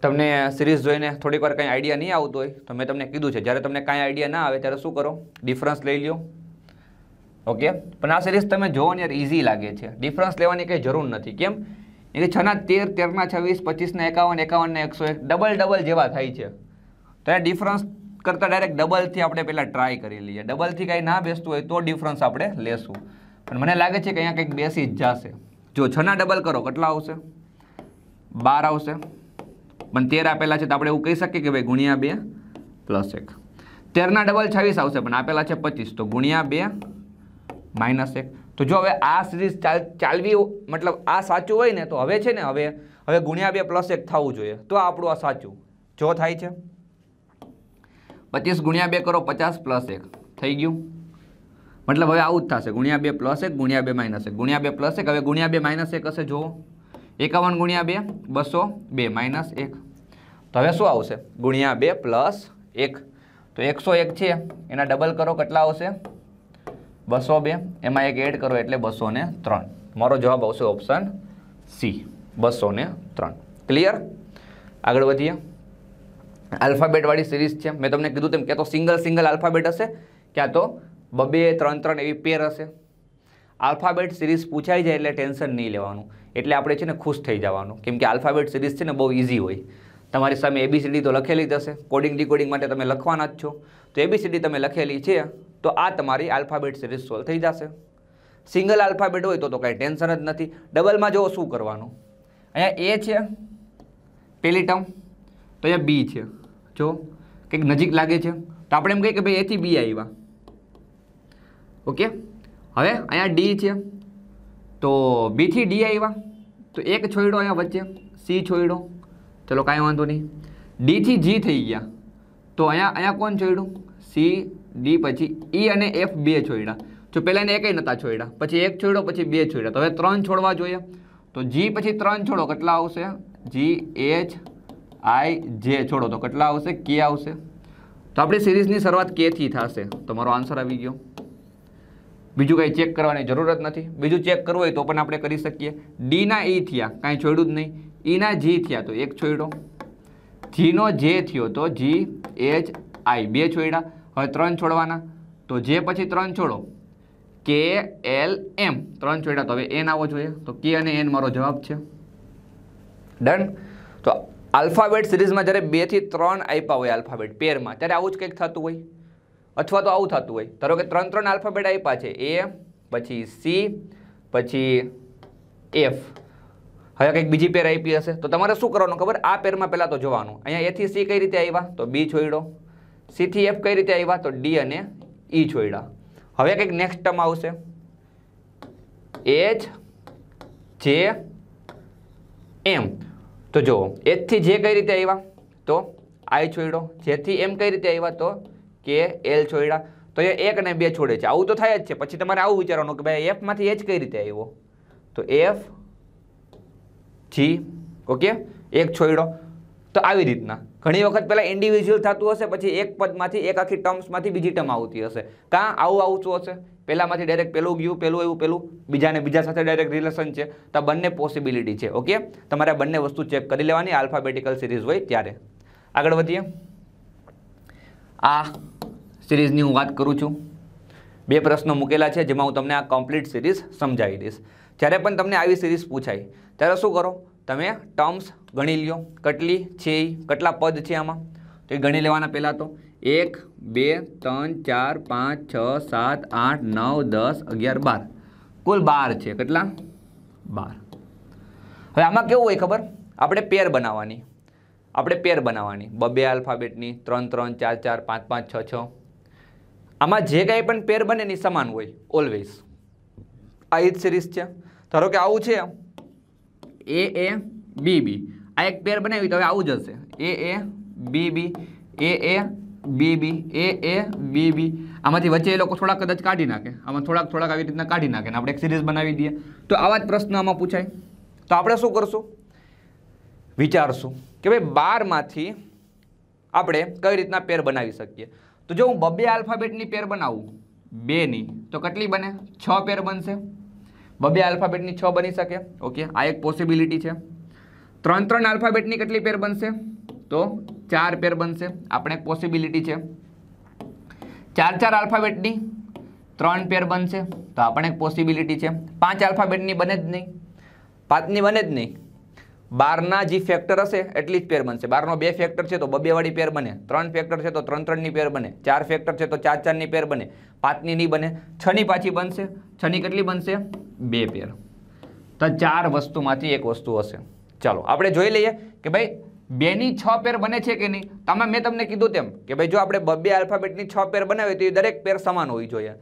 તમને સિરીઝ જોઈને થોડીક વાર કંઈ આઈડિયા નહીં આવતો હોય તો મેં તમને કીધું છે જ્યારે તમને કાંઈ આઈડિયા ના આવે ત્યારે શું કરો ડિફરન્સ લઈ લો ઓકે પણ આ સિરીઝ તમે જોવો ને યાર ઇઝી લાગે છે ડિફરન્સ લેવાની કંઈ જરૂર નથી કેમ એટલે છના તેર તેરના છવ્વીસ પચીસના એકાવન એકાવનના એકસો એક ડબલ ડબલ જેવા થાય છે તો એ ડિફરન્સ કરતાં ડાયરેક્ટ ડબલથી આપણે પહેલાં ટ્રાય કરી લઈએ ડબલથી કાંઈ ના બેસતું હોય તો ડિફરન્સ આપણે લેશું પણ મને લાગે છે કે અહીંયા કંઈક બેસી જ જશે જો છના ડબલ કરો કેટલા આવશે બાર આવશે પણ તેર આપેલા છે તો આપણે એવું કહી શકીએ કે ભાઈ ગુણ્યા બે પ્લસ એક તેરના ડબલ છવ્વીસ આવશે પણ આપેલા છે પચીસ તો ગુણ્યા બે માઇનસ એક તો જો હવે આ સિરીઝ ચાલ ચાલવી મતલબ આ સાચું હોય ને તો હવે છે ને હવે હવે ગુણ્યા બે પ્લસ એક થવું જોઈએ તો આપણું આ સાચું જો થાય છે પચીસ ગુણ્યા બે કરો પચાસ પ્લસ એક થઈ ગયું મતલબ હવે આવું જ થશે ગુણ્યા બે પ્લસ એક ગુણ્યા બે માઇનસ એક ગુણ્યા બે પ્લસ એક હવે ગુણ્યા બે માઇનસ એક હશે જુઓ એકાવન ગુણ્યા બે બસો બે માઇનસ એક તો હવે શું આવશે ગુણ્યા બે પ્લસ એક તો એકસો એક છે એના ડબલ કરો કેટલા આવશે બસો બે એમાં એક એડ કરો એટલે બસો ને ત્રણ મારો જવાબ આવશે ઓપ્શન સી બસો ને ત્રણ ક્લિયર આગળ વધીએ આલ્ફાબેટવાળી સિરીઝ છે મેં તમને કીધું તેમ કે તો સિંગલ સિંગલ આલ્ફાબેટ હશે ક્યાં તો બબે ત્રણ ત્રણ એવી પેર હશે આલ્ફાબેટ સિરીઝ પૂછાઈ જાય એટલે ટેન્શન નહીં લેવાનું એટલે આપણે છે ને ખુશ થઈ જવાનું કેમ કે આલ્ફાબેટ સિરીઝ છે ને બહુ ઇઝી હોય તમારી સામે એબીસીડી તો લખેલી જ હશે કોડિંગ ડીકોડિંગ માટે તમે લખવાના જ છો તો એબીસીડી તમે લખેલી છે તો આ તમારી આલ્ફાબેટ સિરીઝ સોલ્વ થઈ જશે સિંગલ આલ્ફાબેટ હોય તો તો કાંઈ ટેન્શન જ નથી ડબલમાં જુઓ શું કરવાનું અહીંયા એ છે પહેલી ટર્મ તો અહીંયા બી છે જો કંઈક નજીક લાગે છે તો આપણે એમ કહીએ કે ભાઈ એથી બી આવ્યા ઓકે હવે અહીંયા ડી છે તો બીથી ડી આવ્યા તો એક છોડો અહીંયા વચ્ચે સી છોડો ચલો કાંઈ વાંધો નહીં ડીથી જી થઈ ગયા તો અહીંયા અહીંયા કોણ છોડ્યું સી ડી પછી ઈ e અને એફ બે છોડ્યા જો પહેલાં એને એકય નહોતા છોડ્યા પછી એક છોડ્યો પછી બે છોડ્યા તો હવે ત્રણ છોડવા જોઈએ તો જી પછી ત્રણ છોડો કેટલા આવશે જી એચ આઈ જે છોડો તો કેટલા આવશે કે આવશે તો આપણી સિરીઝની શરૂઆત કેથી થશે તો મારો આન્સર આવી ગયો બીજું કંઈ ચેક કરવાની જરૂર જ નથી બીજું ચેક કરવું હોય તો પણ આપણે કરી શકીએ ડીના ઈ e થયા કાંઈ છોડ્યું જ નહીં ઈના e જી થયા તો એક છોડ્યો જીનો જે થયો તો જી એચ આઈ બે છોડ્યા હવે ત્રણ છોડવાના તો જે પછી ત્રણ છોડો કે એલ એમ ત્રણ છોડ્યા તો હવે એન આવો જોઈએ તો કે અને એન મારો જવાબ છે ડન તો આલ્ફાબેટ સિરીઝમાં જ્યારે બેથી ત્રણ આપ્યા હોય આલ્ફાબેટ પેરમાં ત્યારે આવું જ કંઈક થતું હોય અથવા તો આવું થતું હોય ધારો કે ત્રણ ત્રણ આલ્ફાબેટ આપ્યા છે એ પછી સી પછી એફ હવે કંઈક બીજી પેર આપી હશે તો તમારે શું કરવાનું ખબર આ પેરમાં પહેલાં તો જોવાનું અહીંયા એથી સી કઈ રીતે આવ્યા તો બી છોડો સીથી એફ કઈ રીતે આવ્યા તો ડી અને ઈ છોડ્યા હવે કંઈક નેક્સ્ટ ટર્મ આવશે એચ જે એમ તો જુઓ એચથી જે કઈ રીતે આવ્યા તો આઈ છોડ્યો જેથી એમ કઈ રીતે આવ્યા તો કે એલ છોડ્યા તો એ એક અને બે છોડે છે આવું તો થાય જ છે પછી તમારે આવું વિચારવાનું કે ભાઈ એફમાંથી એચ કઈ રીતે આવ્યો તો એફ જી ઓકે એક છોડ્યો તો આવી રીતના ઘણી વખત પહેલાં ઇન્ડિવિજ્યુઅલ થતું હશે પછી એક પદમાંથી એક આખી ટર્મ્સમાંથી બીજી ટર્મ આવતી હશે કાં આવું આવું આવતું હશે પહેલાંમાંથી ડાયરેક્ટ પેલું ગયું પેલું એવું પેલું બીજાને બીજા સાથે ડાયરેક્ટ રિલેશન છે તો બંને પોસિબિલિટી છે ઓકે તમારે બંને વસ્તુ ચેક કરી લેવાની આલ્ફાબેટિકલ સિરીઝ હોય ત્યારે આગળ વધીએ આ સિરીઝની હું વાત કરું છું બે પ્રશ્નો મૂકેલા છે જેમાં હું તમને આ કમ્પ્લીટ સિરીઝ સમજાવી દઈશ જ્યારે પણ તમને આવી સિરીઝ પૂછાય ત્યારે શું કરો તમે ટર્મ્સ ગણી લ્યો કેટલી છે કેટલા પદ છે આમાં તો એ ગણી લેવાના પહેલાં તો એક બે ત્રણ ચાર પાંચ છ સાત આઠ નવ દસ અગિયાર બાર કુલ બાર છે કેટલા બાર હવે આમાં કેવું હોય ખબર આપણે પેર બનાવવાની આપણે પેર બનાવવાની બબે આલ્ફાબેટની ત્રણ ત્રણ ચાર ચાર પાંચ પાંચ છ છ આમાં જે કાંઈ પણ પેર બને એની સમાન હોય ઓલવેઝ આ ઈજ સિરીઝ છે ધારો કે આવું છે એ એ બી બી આ એક પેર બનાવી તો હવે આવું જ હશે એ એ બી બી એ એ બી બી એ એ બી બી આમાંથી વચ્ચે એ લોકો થોડાક કદાચ કાઢી નાખે આમાં થોડાક થોડાક આવી રીતના કાઢી નાખે આપણે એક સિરીઝ બનાવી દઈએ તો આવા જ પ્રશ્ન આમાં પૂછાય તો આપણે શું કરશું વિચારશું કે ભાઈ બારમાંથી આપણે કઈ રીતના પેર બનાવી શકીએ તો જો હું બબે આલ્ફાબેટની પેર બનાવું બેની તો કેટલી બને છ પેર બનશે બબે આલ્ફાબેટની છ બની શકે ઓકે આ એક પોસિબિલિટી છે ત્રણ ત્રણ આલ્ફાબેટની કેટલી પેર બનશે તો ચાર પેર બનશે આપણે એક પોસિબિલિટી છે ચાર ચાર આલ્ફાબેટની ત્રણ પેર બનશે તો આપણે એક પોસિબિલિટી છે પાંચ આલ્ફાબેટની બને જ નહીં પાંચની બને જ નહીં બારના જે ફેક્ટર હશે એટલી જ પેર બનશે બારનો બે ફેક્ટર છે તો બબેવાળી પેર બને ત્રણ ફેક્ટર છે તો ત્રણ ત્રણની પેર બને ચાર ફેક્ટર છે તો ચાર ચારની પેર બને પાંચની નહીં બને છની પાછી બનશે છની કેટલી બનશે બે પેર તો ચાર વસ્તુમાંથી એક વસ્તુ હશે ચાલો આપણે જોઈ લઈએ કે ભાઈ બેની છ પેર બને છે કે નહીં તમે મેં તમને કીધું તેમ કે ભાઈ જો આપણે બબે આલ્ફાબેટની છ પેર બનાવીએ તો એ દરેક પેર સમાન હોવી જોઈએ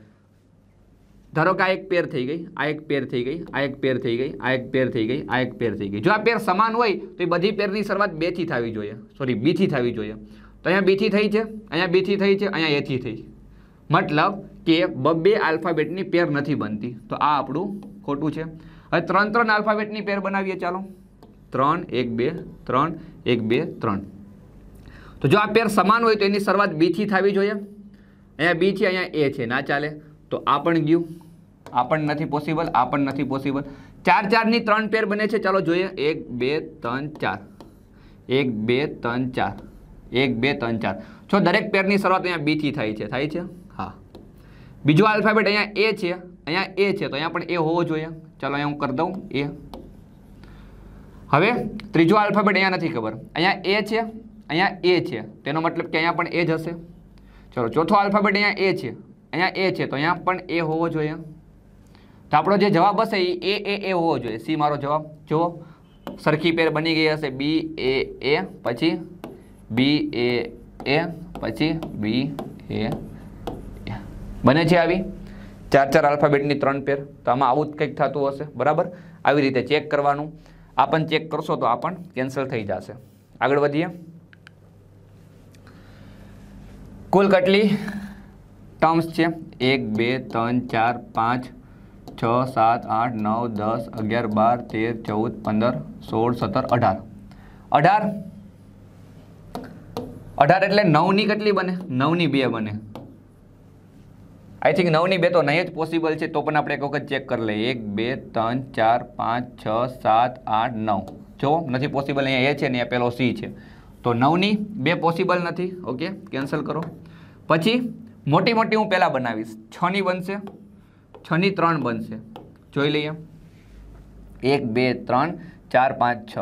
ધારો કે આ એક પેર થઈ ગઈ આ એક પેર થઈ ગઈ આ એક પેર થઈ ગઈ આ એક પેર થઈ ગઈ આ એક પેર થઈ ગઈ જો આ પેર સમાન હોય તો એ બધી પેરની શરૂઆત બેથી થવી જોઈએ સોરી બીથી થવી જોઈએ તો અહીંયા બીથી થઈ છે અહીંયા બીથી થઈ છે અહીંયા એથી થઈ મતલબ કે બબ્બે આલ્ફાબેટની પેર નથી બનતી તો આ આપણું ખોટું છે હવે ત્રણ ત્રણ આલ્ફાબેટની પેર બનાવીએ ચાલો ત્રણ એક બે ત્રણ એક બે ત્રણ તો જો આ પેર સમાન હોય તો એની શરૂઆત બીથી થવી જોઈએ અહીંયા બી છે અહીંયા એ છે ના ચાલે તો આ પણ ગયું આ પણ નથી પોસિબલ આ પણ નથી પોસિબલ ચાર ચારની ત્રણ પેર બને છે ચાલો જોઈએ એક બે ત્રણ ચાર એક બે ત્રણ ચાર એક બે ત્રણ ચાર જો દરેક પેરની શરૂઆત અહીંયા બીથી થાય છે થાય છે હા બીજો આલ્ફાબેટ અહીંયા એ છે અહીંયા એ છે તો અહીંયા પણ એ હોવો જોઈએ ચાલો અહીંયા હું કરી દઉં એ હવે ત્રીજો આલ્ફાબેટ અહીંયા નથી ખબર અહીંયા એ છે અહીંયા એ છે તેનો મતલબ કે અહીંયા પણ એ જ હશે ચલો ચોથો આલ્ફાબેટ અહીંયા એ છે અહીંયા એ છે તો અહીંયા પણ એ હોવો જોઈએ તો આપણો જે જવાબ હશે એ એ એ હોવો જોઈએ સી મારો જવાબ જો સરખી પેર બની ગઈ હશે બી એ એ પછી બી એ એ પછી બી એ બને છે આવી ચાર ચાર આલ્ફાબેટની ત્રણ પેર તો આમાં આવું જ કંઈક થતું હશે બરાબર આવી રીતે ચેક કરવાનું આપણ ચેક કરશો તો આ પણ કેન્સલ થઈ જશે આગળ વધીએ કુલ કટલી ટર્મ્સ છે એક બે ત્રણ ચાર પાંચ છ સાત આઠ નવ દસ અગિયાર બાર તેર ચૌદ પંદર સોળ સત્તર અઢાર અઢાર અઢાર એટલે નવની કેટલી બને નવની બે બને આઈ થિંક નવની બે તો નહીં જ પોસિબલ છે તો પણ આપણે એક વખત ચેક કરી લઈએ એક બે ત્રણ ચાર પાંચ છ સાત આઠ નવ જો નથી પોસિબલ અહીંયા એ છે ને અહીંયા પહેલો સી છે તો નવની બે પોસિબલ નથી ઓકે કેન્સલ કરો પછી મોટી મોટી હું પહેલાં બનાવીશ છની બનશે છની ત્રણ બનશે જોઈ લઈએ એક બે ત્રણ ચાર પાંચ છ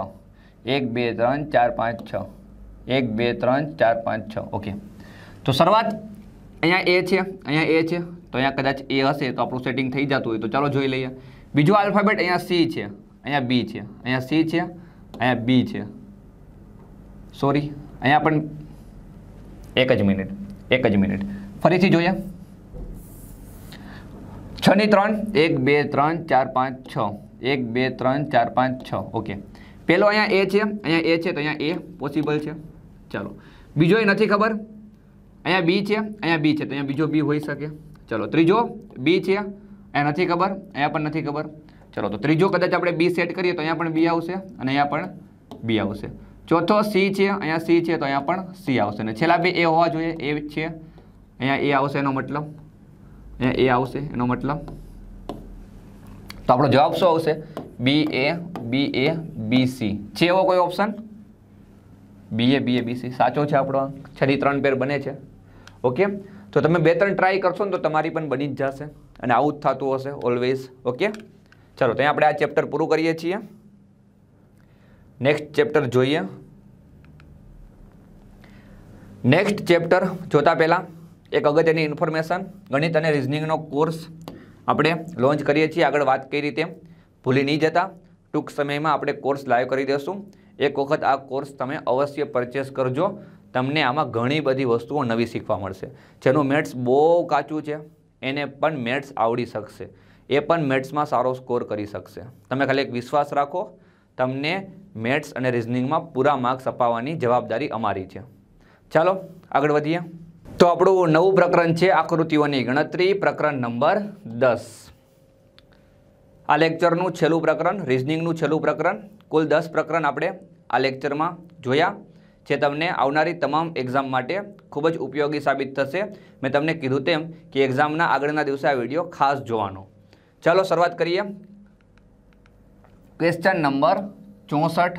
એક બે ત્રણ ચાર પાંચ છ એક બે ત્રણ ચાર પાંચ છ ઓકે તો શરૂઆત અહીંયા એ છે અહીંયા એ છે તો અહીંયા કદાચ એ હશે તો આપણું સેટિંગ થઈ જતું હોય તો ચાલો જોઈ લઈએ બીજું આલ્ફાબેટ અહીંયા સી છે અહીંયા બી છે અહીંયા સી છે અહીંયા બી છે સોરી અહીંયા પણ એક જ મિનિટ એક જ મિનિટ ફરીથી જોઈએ છની ત્રણ એક બે ત્રણ ચાર પાંચ છ એક બે ત્રણ ચાર પાંચ છ ઓકે પેલો અહીંયા એ છે અહીંયા એ છે તો અહીંયા એ પોસિબલ છે ચાલો બીજો એ નથી ખબર અહીંયા બી છે અહીંયા બી છે તો અહીંયા બીજો બી હોઈ શકે ચલો ત્રીજો બી છે અહીંયા નથી ખબર અહીંયા પણ નથી ખબર ચલો તો ત્રીજો કદાચ આપણે બી સેટ કરીએ તો અહીંયા પણ બી આવશે અને અહીંયા પણ બી આવશે ચોથો સી છે અહીંયા સી છે તો અહીંયા પણ સી આવશે અને છેલ્લા બે એ હોવા જોઈએ એ છે અહીંયા એ આવશે એનો મતલબ અહીંયા એ આવશે એનો મતલબ તો આપણો જવાબ શું આવશે બી એ બી એ બી સી છે એવો કોઈ ઓપ્શન બી એ બી એ બી સી સાચો છે આપણો છેલ્લી ત્રણ પેર બને છે ઓકે તો તમે બે ત્રણ ટ્રાય કરશો ને તો તમારી પણ બની જ જશે અને આવું જ થતું હશે ઓલવેઝ ઓકે ચાલો ત્યાં આપણે આ ચેપ્ટર પૂરું કરીએ છીએ નેક્સ્ટ ચેપ્ટર જોઈએ નેક્સ્ટ ચેપ્ટર જોતા પહેલાં એક અગત્યની ઇન્ફોર્મેશન ગણિત અને રિઝનિંગનો કોર્સ આપણે લોન્ચ કરીએ છીએ આગળ વાત કઈ રીતે ભૂલી નહીં જતા ટૂંક સમયમાં આપણે કોર્સ લાઈવ કરી દઈશું એક વખત આ કોર્સ તમે અવશ્ય પરચેસ કરજો તમને આમાં ઘણી બધી વસ્તુઓ નવી શીખવા મળશે જેનું મેથ્સ બહુ કાચું છે એને પણ મેથ્સ આવડી શકશે એ પણ મેથ્સમાં સારો સ્કોર કરી શકશે તમે ખાલી એક વિશ્વાસ રાખો તમને મેથ્સ અને રિઝનિંગમાં પૂરા માર્ક્સ અપાવવાની જવાબદારી અમારી છે ચાલો આગળ વધીએ તો આપણું નવું પ્રકરણ છે આકૃતિઓની ગણતરી પ્રકરણ નંબર દસ આ લેક્ચરનું છેલ્લું પ્રકરણ રિઝનિંગનું છેલ્લું પ્રકરણ કુલ દસ પ્રકરણ આપણે આ લેક્ચરમાં જોયા જે તમને આવનારી તમામ એક્ઝામ માટે ખૂબ જ ઉપયોગી સાબિત થશે મેં તમને કીધું તેમ કે એક્ઝામના આગળના દિવસે આ વિડીયો ખાસ જોવાનો ચાલો શરૂઆત કરીએ ક્વેશ્ચન નંબર ચોસઠ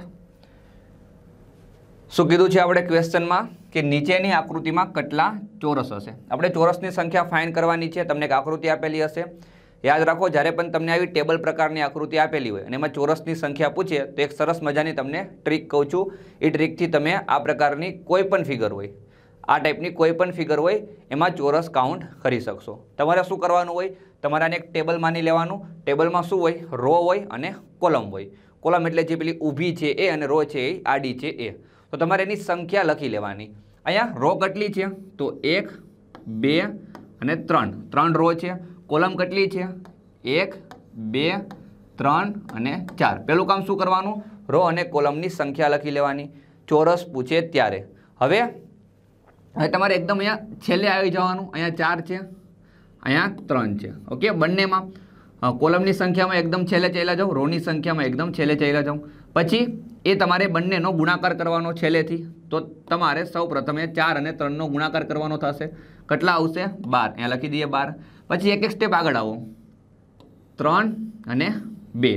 શું કીધું છે આપણે ક્વેશ્ચનમાં કે નીચેની આકૃતિમાં કેટલા ચોરસ હશે આપણે ચોરસની સંખ્યા ફાઇન કરવાની છે તમને એક આકૃતિ આપેલી હશે યાદ રાખો જ્યારે પણ તમને આવી ટેબલ પ્રકારની આકૃતિ આપેલી હોય અને એમાં ચોરસની સંખ્યા પૂછે તો એક સરસ મજાની તમને ટ્રીક કહું છું એ ટ્રીકથી તમે આ પ્રકારની કોઈ પણ ફિગર હોય આ ટાઈપની કોઈ પણ ફિગર હોય એમાં ચોરસ કાઉન્ટ કરી શકશો તમારે શું કરવાનું હોય તમારે એક ટેબલ માની લેવાનું ટેબલમાં શું હોય રો હોય અને કોલમ હોય કોલમ એટલે જે પેલી ઊભી છે એ અને રો છે એ આડી છે એ તો તમારે એની સંખ્યા લખી લેવાની અહીંયા રો કેટલી છે તો એક બે અને ત્રણ ત્રણ રો છે કોલમ કેટલી છે એક બે ત્રણ અને ચાર પહેલું કામ શું કરવાનું રો અને કોલમની સંખ્યા લખી લેવાની ચોરસ પૂછે ત્યારે હવે હવે તમારે એકદમ અહીંયા છેલ્લે આવી જવાનું અહીંયા ચાર છે અહીંયા ત્રણ છે ઓકે બંનેમાં કોલમની સંખ્યામાં એકદમ છેલ્લે ચેલા જાઉં રોની સંખ્યામાં એકદમ છેલ્લે ચાલ્યા જાઉં પછી એ તમારે બંનેનો ગુણાકાર કરવાનો છેલ્લેથી તો તમારે સૌ પ્રથમે ચાર અને ત્રણનો ગુણાકાર કરવાનો થશે કેટલા આવશે બાર અહીંયા લખી દઈએ બાર પછી એક એક સ્ટેપ આગળ આવો ત્રણ અને બે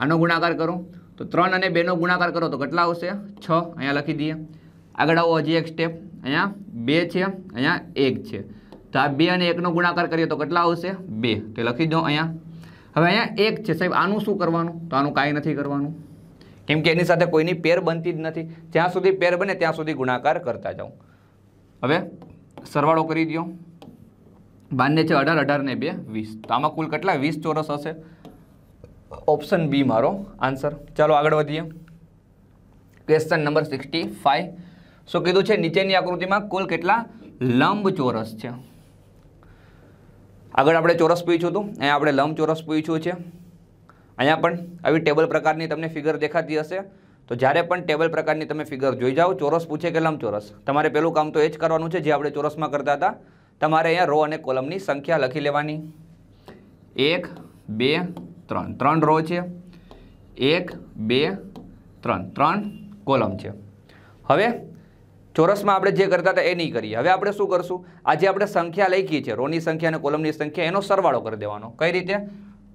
આનો ગુણાકાર કરો તો ત્રણ અને બેનો ગુણાકાર કરો તો કેટલા આવશે છ અહીંયા લખી દઈએ આગળ આવો હજી એક સ્ટેપ અહીંયા બે છે અહીંયા એક છે તો આ બે અને એકનો ગુણાકાર કરીએ તો કેટલા આવશે બે તો લખી દો અહીંયા હવે અહીંયા એક છે સાહેબ આનું શું કરવાનું તો આનું કાંઈ નથી કરવાનું કેમ કે એની સાથે કોઈની પેર બનતી જ નથી જ્યાં સુધી પેર બને ત્યાં સુધી ગુણાકાર કરતા જાઉં હવે સરવાળો કરી દો બારને છે અઢાર અઢાર ને બે વીસ તો આમાં કુલ કેટલા વીસ ચોરસ હશે ઓપ્શન બી મારો આન્સર ચાલો આગળ વધીએ ક્વેશ્ચન નંબર સિક્સટી ફાઈવ શું કીધું છે નીચેની આકૃતિમાં કુલ કેટલા લંબ ચોરસ છે આગળ આપણે ચોરસ પૂછ્યું હતું અહીંયા આપણે લંબ ચોરસ પૂછ્યું છે અહીંયા પણ આવી ટેબલ પ્રકારની તમને ફિગર દેખાતી હશે તો જ્યારે પણ ટેબલ પ્રકારની તમે ફિગર જોઈ જાઓ ચોરસ પૂછે કે લંબચોરસ તમારે પહેલું કામ તો એ જ કરવાનું છે જે આપણે ચોરસમાં કરતા હતા તમારે અહીંયા રો અને કોલમની સંખ્યા લખી લેવાની એક બે ત્રણ ત્રણ રો છે એક બે ત્રણ ત્રણ કોલમ છે હવે ચોરસમાં આપણે જે કરતા હતા એ નહીં કરીએ હવે આપણે શું કરશું આજે આપણે સંખ્યા લખી છે રોની સંખ્યા અને કોલમની સંખ્યા એનો સરવાળો કરી દેવાનો કઈ રીતે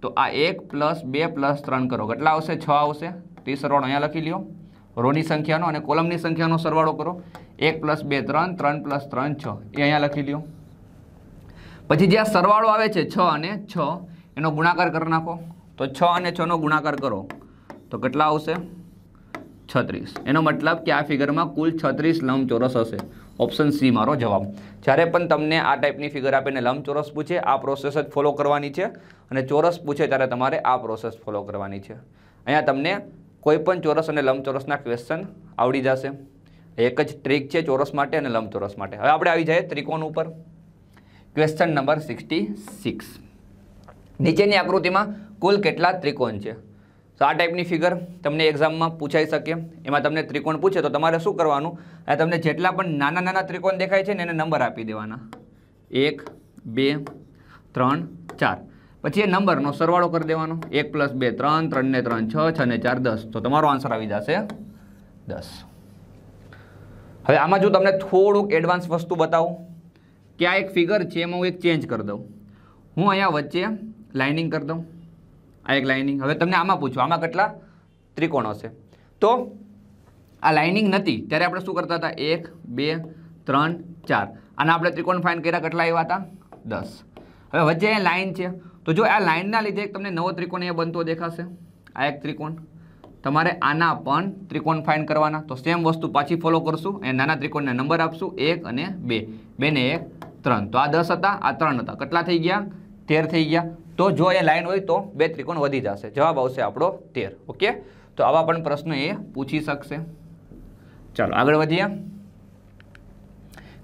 તો આ એક પ્લસ બે પ્લસ ત્રણ કરો કેટલા આવશે છ આવશે તે સરવાળો અહીંયા લખી લો રોની સંખ્યાનો અને કોલમની સંખ્યાનો સરવાળો કરો એક પ્લસ બે ત્રણ ત્રણ પ્લસ ત્રણ છ એ અહીંયા લખી લ્યો પછી જે સરવાળો આવે છે છ અને છ એનો ગુણાકાર કરી નાખો તો છ અને છનો ગુણાકાર કરો તો કેટલા આવશે છત્રીસ એનો મતલબ કે આ ફિગરમાં કુલ છત્રીસ લંબ ચોરસ હશે ઓપ્શન સી મારો જવાબ જ્યારે પણ તમને આ ટાઈપની ફિગર આપીને લંબચોરસ પૂછે આ પ્રોસેસ જ ફોલો કરવાની છે અને ચોરસ પૂછે ત્યારે તમારે આ પ્રોસેસ ફોલો કરવાની છે અહીંયા તમને કોઈપણ ચોરસ અને લંબચોરસના ક્વેશ્ચન આવડી જશે એક જ ટ્રીક છે ચોરસ માટે અને લંબચોરસ માટે હવે આપણે આવી જઈએ ત્રિકોણ ઉપર ક્વેશ્ચન નંબર સિક્સટી સિક્સ નીચેની આકૃતિમાં કુલ કેટલા ત્રિકોણ છે તો આ ટાઈપની ફિગર તમને એક્ઝામમાં પૂછાઈ શકે એમાં તમને ત્રિકોણ પૂછે તો તમારે શું કરવાનું અને તમને જેટલા પણ નાના નાના ત્રિકોણ દેખાય છે ને એને નંબર આપી દેવાના એક બે ત્રણ ચાર પછી એ નંબરનો સરવાળો કરી દેવાનો એક પ્લસ બે ત્રણ ત્રણને ત્રણ છ છ ને ચાર દસ તો તમારો આન્સર આવી જશે દસ હવે આમાં જો તમને થોડુંક એડવાન્સ વસ્તુ બતાવું કે આ એક ફિગર છે એમાં હું એક ચેન્જ કરી દઉં હું અહીંયા વચ્ચે લાઇનિંગ કરી દઉં આ એક લાઇનિંગ હવે તમને આમાં પૂછો આમાં કેટલા ત્રિકોણ હશે તો આ લાઇનિંગ નથી ત્યારે આપણે શું કરતા હતા એક બે ત્રણ ચાર અને આપણે ત્રિકોણ ફાઇન કર્યા કેટલા એવા હતા દસ હવે વચ્ચે અહીંયા લાઇન છે તો જો આ લાઇનના લીધે તમને નવો ત્રિકોણ એ બનતો દેખાશે આ એક ત્રિકોણ તમારે આના પણ ત્રિકોણ ફાઇન કરવાના તો સેમ વસ્તુ પાછી ફોલો કરશું અને નાના ત્રિકોણને નંબર આપશું એક અને બે બેને એક ત્રણ તો આ દસ હતા આ ત્રણ હતા કેટલા થઈ ગયા તેર થઈ ગયા તો જો અહીંયા લાઈન હોય તો બે ત્રિકોણ વધી જશે જવાબ આવશે આપણો તેર ઓકે તો આવા પણ પ્રશ્નો એ પૂછી શકશે ચાલો આગળ વધીએ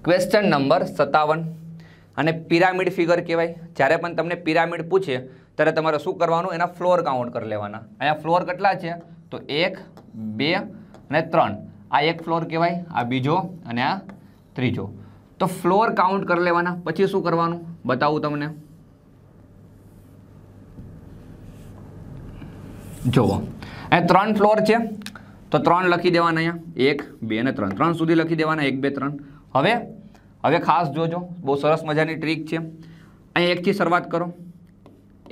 ક્વેશ્ચન નંબર સત્તાવન અને પિરામિડ ફિગર કહેવાય જ્યારે પણ તમને પિરામિડ પૂછે ત્યારે તમારે શું કરવાનું એના ફ્લોર કાઉન્ટ કરી લેવાના અહીંયા ફ્લોર કેટલા છે તો એક બે અને ત્રણ આ એક ફ્લોર કહેવાય આ બીજો અને આ ત્રીજો તો ફ્લોર કાઉન્ટ કરી લેવાના પછી શું કરવાનું બતાવું તમને જુઓ એ ત્રણ ફ્લોર છે તો ત્રણ લખી દેવાના અહીંયા એક બે અને ત્રણ ત્રણ સુધી લખી દેવાના એક બે ત્રણ હવે હવે ખાસ જોજો બહુ સરસ મજાની ટ્રીક છે અહીં એકથી શરૂઆત કરો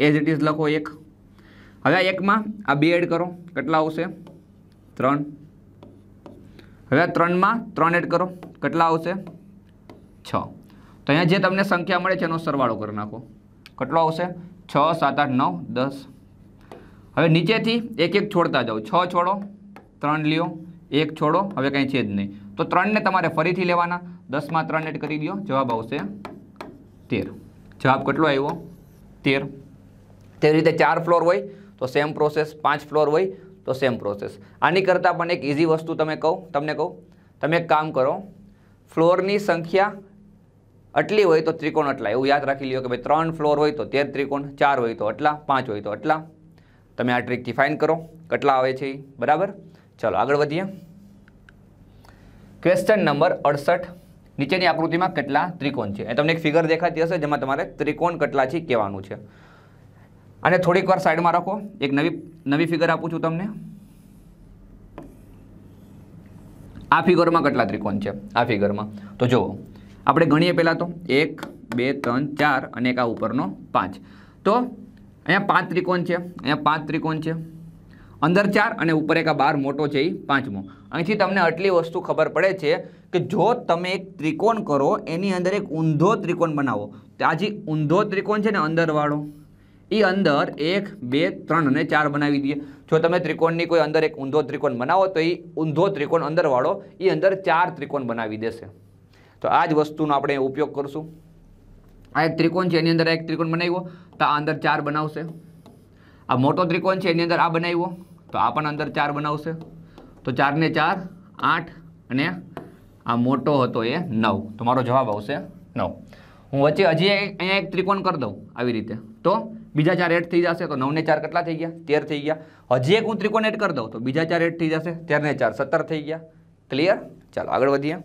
એઝ ઇટ ઇઝ લખો એક હવે આ એકમાં આ બે એડ કરો કેટલા આવશે ત્રણ હવે આ ત્રણમાં ત્રણ એડ કરો કેટલા આવશે છ તો અહીંયા જે તમને સંખ્યા મળે છે એનો સરવાળો કરી નાખો કેટલો આવશે છ સાત આઠ નવ દસ હવે નીચેથી એક એક છોડતા જાઓ છ છોડો ત્રણ લ્યો એક છોડો હવે કંઈ છે જ નહીં તો ત્રણને તમારે ફરીથી લેવાના દસમાં ત્રણ એડ કરી દો જવાબ આવશે તેર જવાબ કેટલો આવ્યો તેર તેવી રીતે ચાર ફ્લોર હોય તો સેમ પ્રોસેસ પાંચ ફ્લોર હોય તો સેમ પ્રોસેસ આની કરતાં પણ એક ઇઝી વસ્તુ તમે કહું તમને કહું તમે એક કામ કરો ફ્લોરની સંખ્યા આટલી હોય તો ત્રિકોણ આટલા એવું યાદ રાખી લ્યો કે ભાઈ ત્રણ ફ્લોર હોય તો તેર ત્રિકોણ ચાર હોય તો આટલા પાંચ હોય તો આટલા તમે આ ટ્રીક ડિફાઇન કરો કેટલા આવે છે બરાબર ચલો આગળ વધીએ ક્વેશ્ચન નંબર અડસઠ નીચેની આકૃતિમાં કેટલા ત્રિકોણ છે એ તમને એક ફિગર દેખાતી હશે જેમાં તમારે ત્રિકોણ કેટલા છે કહેવાનું છે અને થોડીક વાર સાઈડમાં રાખો એક નવી નવી ફિગર આપું છું તમને આ ફિગરમાં કેટલા ત્રિકોણ છે આ ફિગરમાં તો જુઓ આપણે ગણીએ પહેલાં તો એક બે ત્રણ ચાર અને એક આ ઉપરનો પાંચ તો અહીંયા પાંચ ત્રિકોણ છે અહીંયા પાંચ ત્રિકોણ છે અંદર ચાર અને ઉપર એક આ બાર મોટો છે એ પાંચમો અહીંથી તમને આટલી વસ્તુ ખબર પડે છે કે જો તમે એક ત્રિકોણ કરો એની અંદર એક ઊંધો ત્રિકોણ બનાવો તો આ જે ઊંધો ત્રિકોણ છે ને અંદરવાળો એ અંદર એક બે ત્રણ અને ચાર બનાવી દઈએ જો તમે ત્રિકોણની કોઈ અંદર એક ઊંધો ત્રિકોણ બનાવો તો એ ઊંધો ત્રિકોણ અંદરવાળો એ અંદર ચાર ત્રિકોણ બનાવી દેશે તો આ જ વસ્તુનો આપણે ઉપયોગ કરશું આ એક ત્રિકોણ છે એની અંદર એક ત્રિકોણ બનાવ્યો તો આ અંદર ચાર બન આવશે આ મોટો ત્રિકોણ છે એની અંદર આ બનાવ્યો તો આ પણ અંદર ચાર બન આવશે તો 4 * 4 8 અને આ મોટો હતો એ 9 તો મારો જવાબ આવશે 9 હું વચ્ચે હજી અહીંયા એક ત્રિકોણ કર દઉં આવી રીતે તો બીજા ચાર એડ થઈ જશે તો 9 * 4 કેટલા થઈ ગયા 13 થઈ ગયા હજી એક ઉત ત્રિકોણ એડ કર દઉં તો બીજા ચાર એડ થઈ જશે 4 * 4 17 થઈ ગયા ક્લિયર ચાલો આગળ વધીએ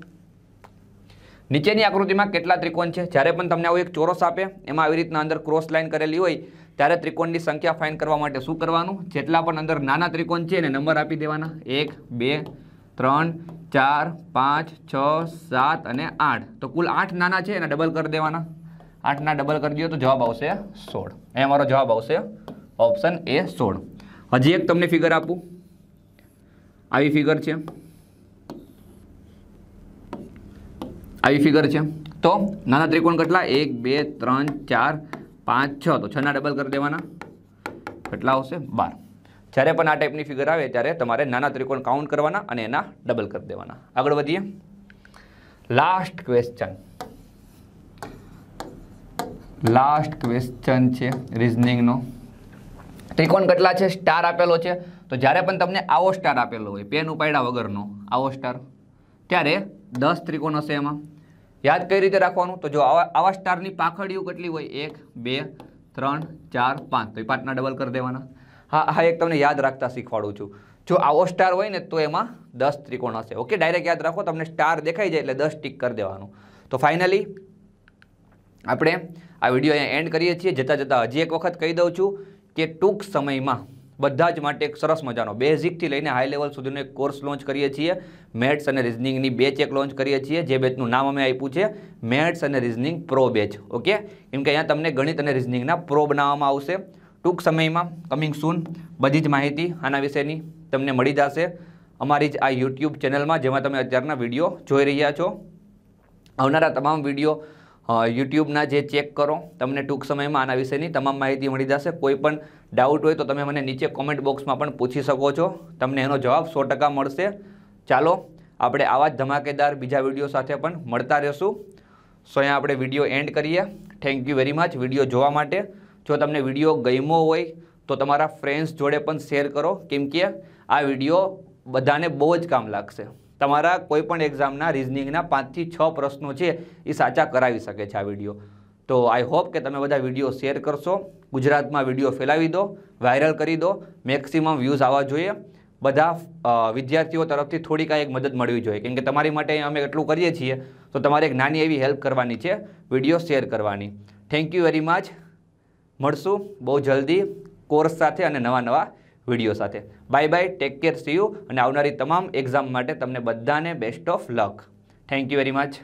નીચેની આકૃતિમાં કેટલા ત્રિકોણ છે જ્યારે પણ તમને આવો એક ચોરસ આપે એમાં આવી રીતના અંદર ક્રોસ લાઇન કરેલી હોય ત્યારે ત્રિકોણની સંખ્યા ફાઇન કરવા માટે શું કરવાનું જેટલા પણ અંદર નાના ત્રિકોણ છે એને નંબર આપી દેવાના એક બે ત્રણ ચાર પાંચ છ સાત અને આઠ તો કુલ આઠ નાના છે એને ડબલ કરી દેવાના આઠના ડબલ કરી દો તો જવાબ આવશે સોળ એ અમારો જવાબ આવશે ઓપ્શન એ સોળ હજી એક તમને ફિગર આપું આવી ફિગર છે આવી ફિગર છે તો નાના ત્રિકોણ કેટલા એક બે ત્રણ ચાર પાંચ છ તો છના ડબલ કરી દેવાના કેટલા આવશે બાર જ્યારે પણ આ ટાઈપની ફિગર આવે ત્યારે તમારે નાના ત્રિકોણ કાઉન્ટ કરવાના અને એના ડબલ કરી દેવાના આગળ વધીએ લાસ્ટ ક્વેશ્ચન લાસ્ટ ક્વેશ્ચન છે રિઝનિંગનો ત્રિકોણ કેટલા છે સ્ટાર આપેલો છે તો જ્યારે પણ તમને આવો સ્ટાર આપેલો હોય પેન ઉપાડ્યા વગરનો આવો સ્ટાર ત્યારે દસ ત્રિકોણ હશે એમાં યાદ કઈ રીતે રાખવાનું તો જો આવા આવા સ્ટારની પાંખડીઓ કેટલી હોય એક બે ત્રણ ચાર પાંચ તો એ પાંચના ડબલ કરી દેવાના હા હા એક તમને યાદ રાખતા શીખવાડું છું જો આવો સ્ટાર હોય ને તો એમાં દસ ત્રિકોણ હશે ઓકે ડાયરેક્ટ યાદ રાખો તમને સ્ટાર દેખાઈ જાય એટલે દસ ટીક કરી દેવાનું તો ફાઇનલી આપણે આ વિડીયો અહીંયા એન્ડ કરીએ છીએ જતાં જતાં હજી એક વખત કહી દઉં છું કે ટૂંક સમયમાં બધા જ માટે એક સરસ મજાનો બેઝિકથી લઈને હાઈ લેવલ સુધીનો એક કોર્સ લોન્ચ કરીએ છીએ મેથ્સ અને રિઝનિંગની બેચ એક લોન્ચ કરીએ છીએ જે બેચનું નામ અમે આપ્યું છે મેથ્સ અને રિઝનિંગ પ્રો બેચ ઓકે કેમ કે અહીંયા તમને ગણિત અને રિઝનિંગના પ્રો બનાવવામાં આવશે ટૂંક સમયમાં કમિંગ સૂન બધી જ માહિતી આના વિશેની તમને મળી જશે અમારી જ આ યુટ્યુબ ચેનલમાં જેમાં તમે અત્યારના વિડીયો જોઈ રહ્યા છો આવનારા તમામ વિડીયો યુટ્યુબના જે ચેક કરો તમને ટૂંક સમયમાં આના વિશેની તમામ માહિતી મળી જશે કોઈ પણ ડાઉટ હોય તો તમે મને નીચે કોમેન્ટ બોક્સમાં પણ પૂછી શકો છો તમને એનો જવાબ સો મળશે ચાલો આપણે આવા જ ધમાકેદાર બીજા વિડીયો સાથે પણ મળતા રહેશું સો અહીંયા આપણે વિડીયો એન્ડ કરીએ thank you very much video જોવા માટે જો તમને વિડીયો ગમ્યો હોય તો તમારા ફ્રેન્ડ્સ જોડે પણ શેર કરો કેમ કે આ વિડીયો બધાને બહુ જ કામ લાગશે તમારા કોઈપણ એક્ઝામના રિઝનિંગના પાંચથી છ પ્રશ્નો છે એ સાચા કરાવી શકે છે આ વિડીયો તો આઈ હોપ કે તમે બધા વિડીયો શેર કરશો ગુજરાતમાં વિડીયો ફેલાવી દો વાયરલ કરી દો મેક્સિમમ વ્યૂઝ આવવા જોઈએ બધા વિદ્યાર્થીઓ તરફથી થોડી કાંઈ એક મદદ મળવી જોઈએ કેમ કે તમારી માટે અમે એટલું કરીએ છીએ તો તમારે એક નાની એવી હેલ્પ કરવાની છે વિડીયો શેર કરવાની થેન્ક યુ વેરી મચ મળશું બહુ જલ્દી કોર્સ સાથે અને નવા નવા વિડીયો સાથે bye bye take care see you અને આવનારી તમામ એક્ઝામ માટે તમને બધાને best of luck thank you very much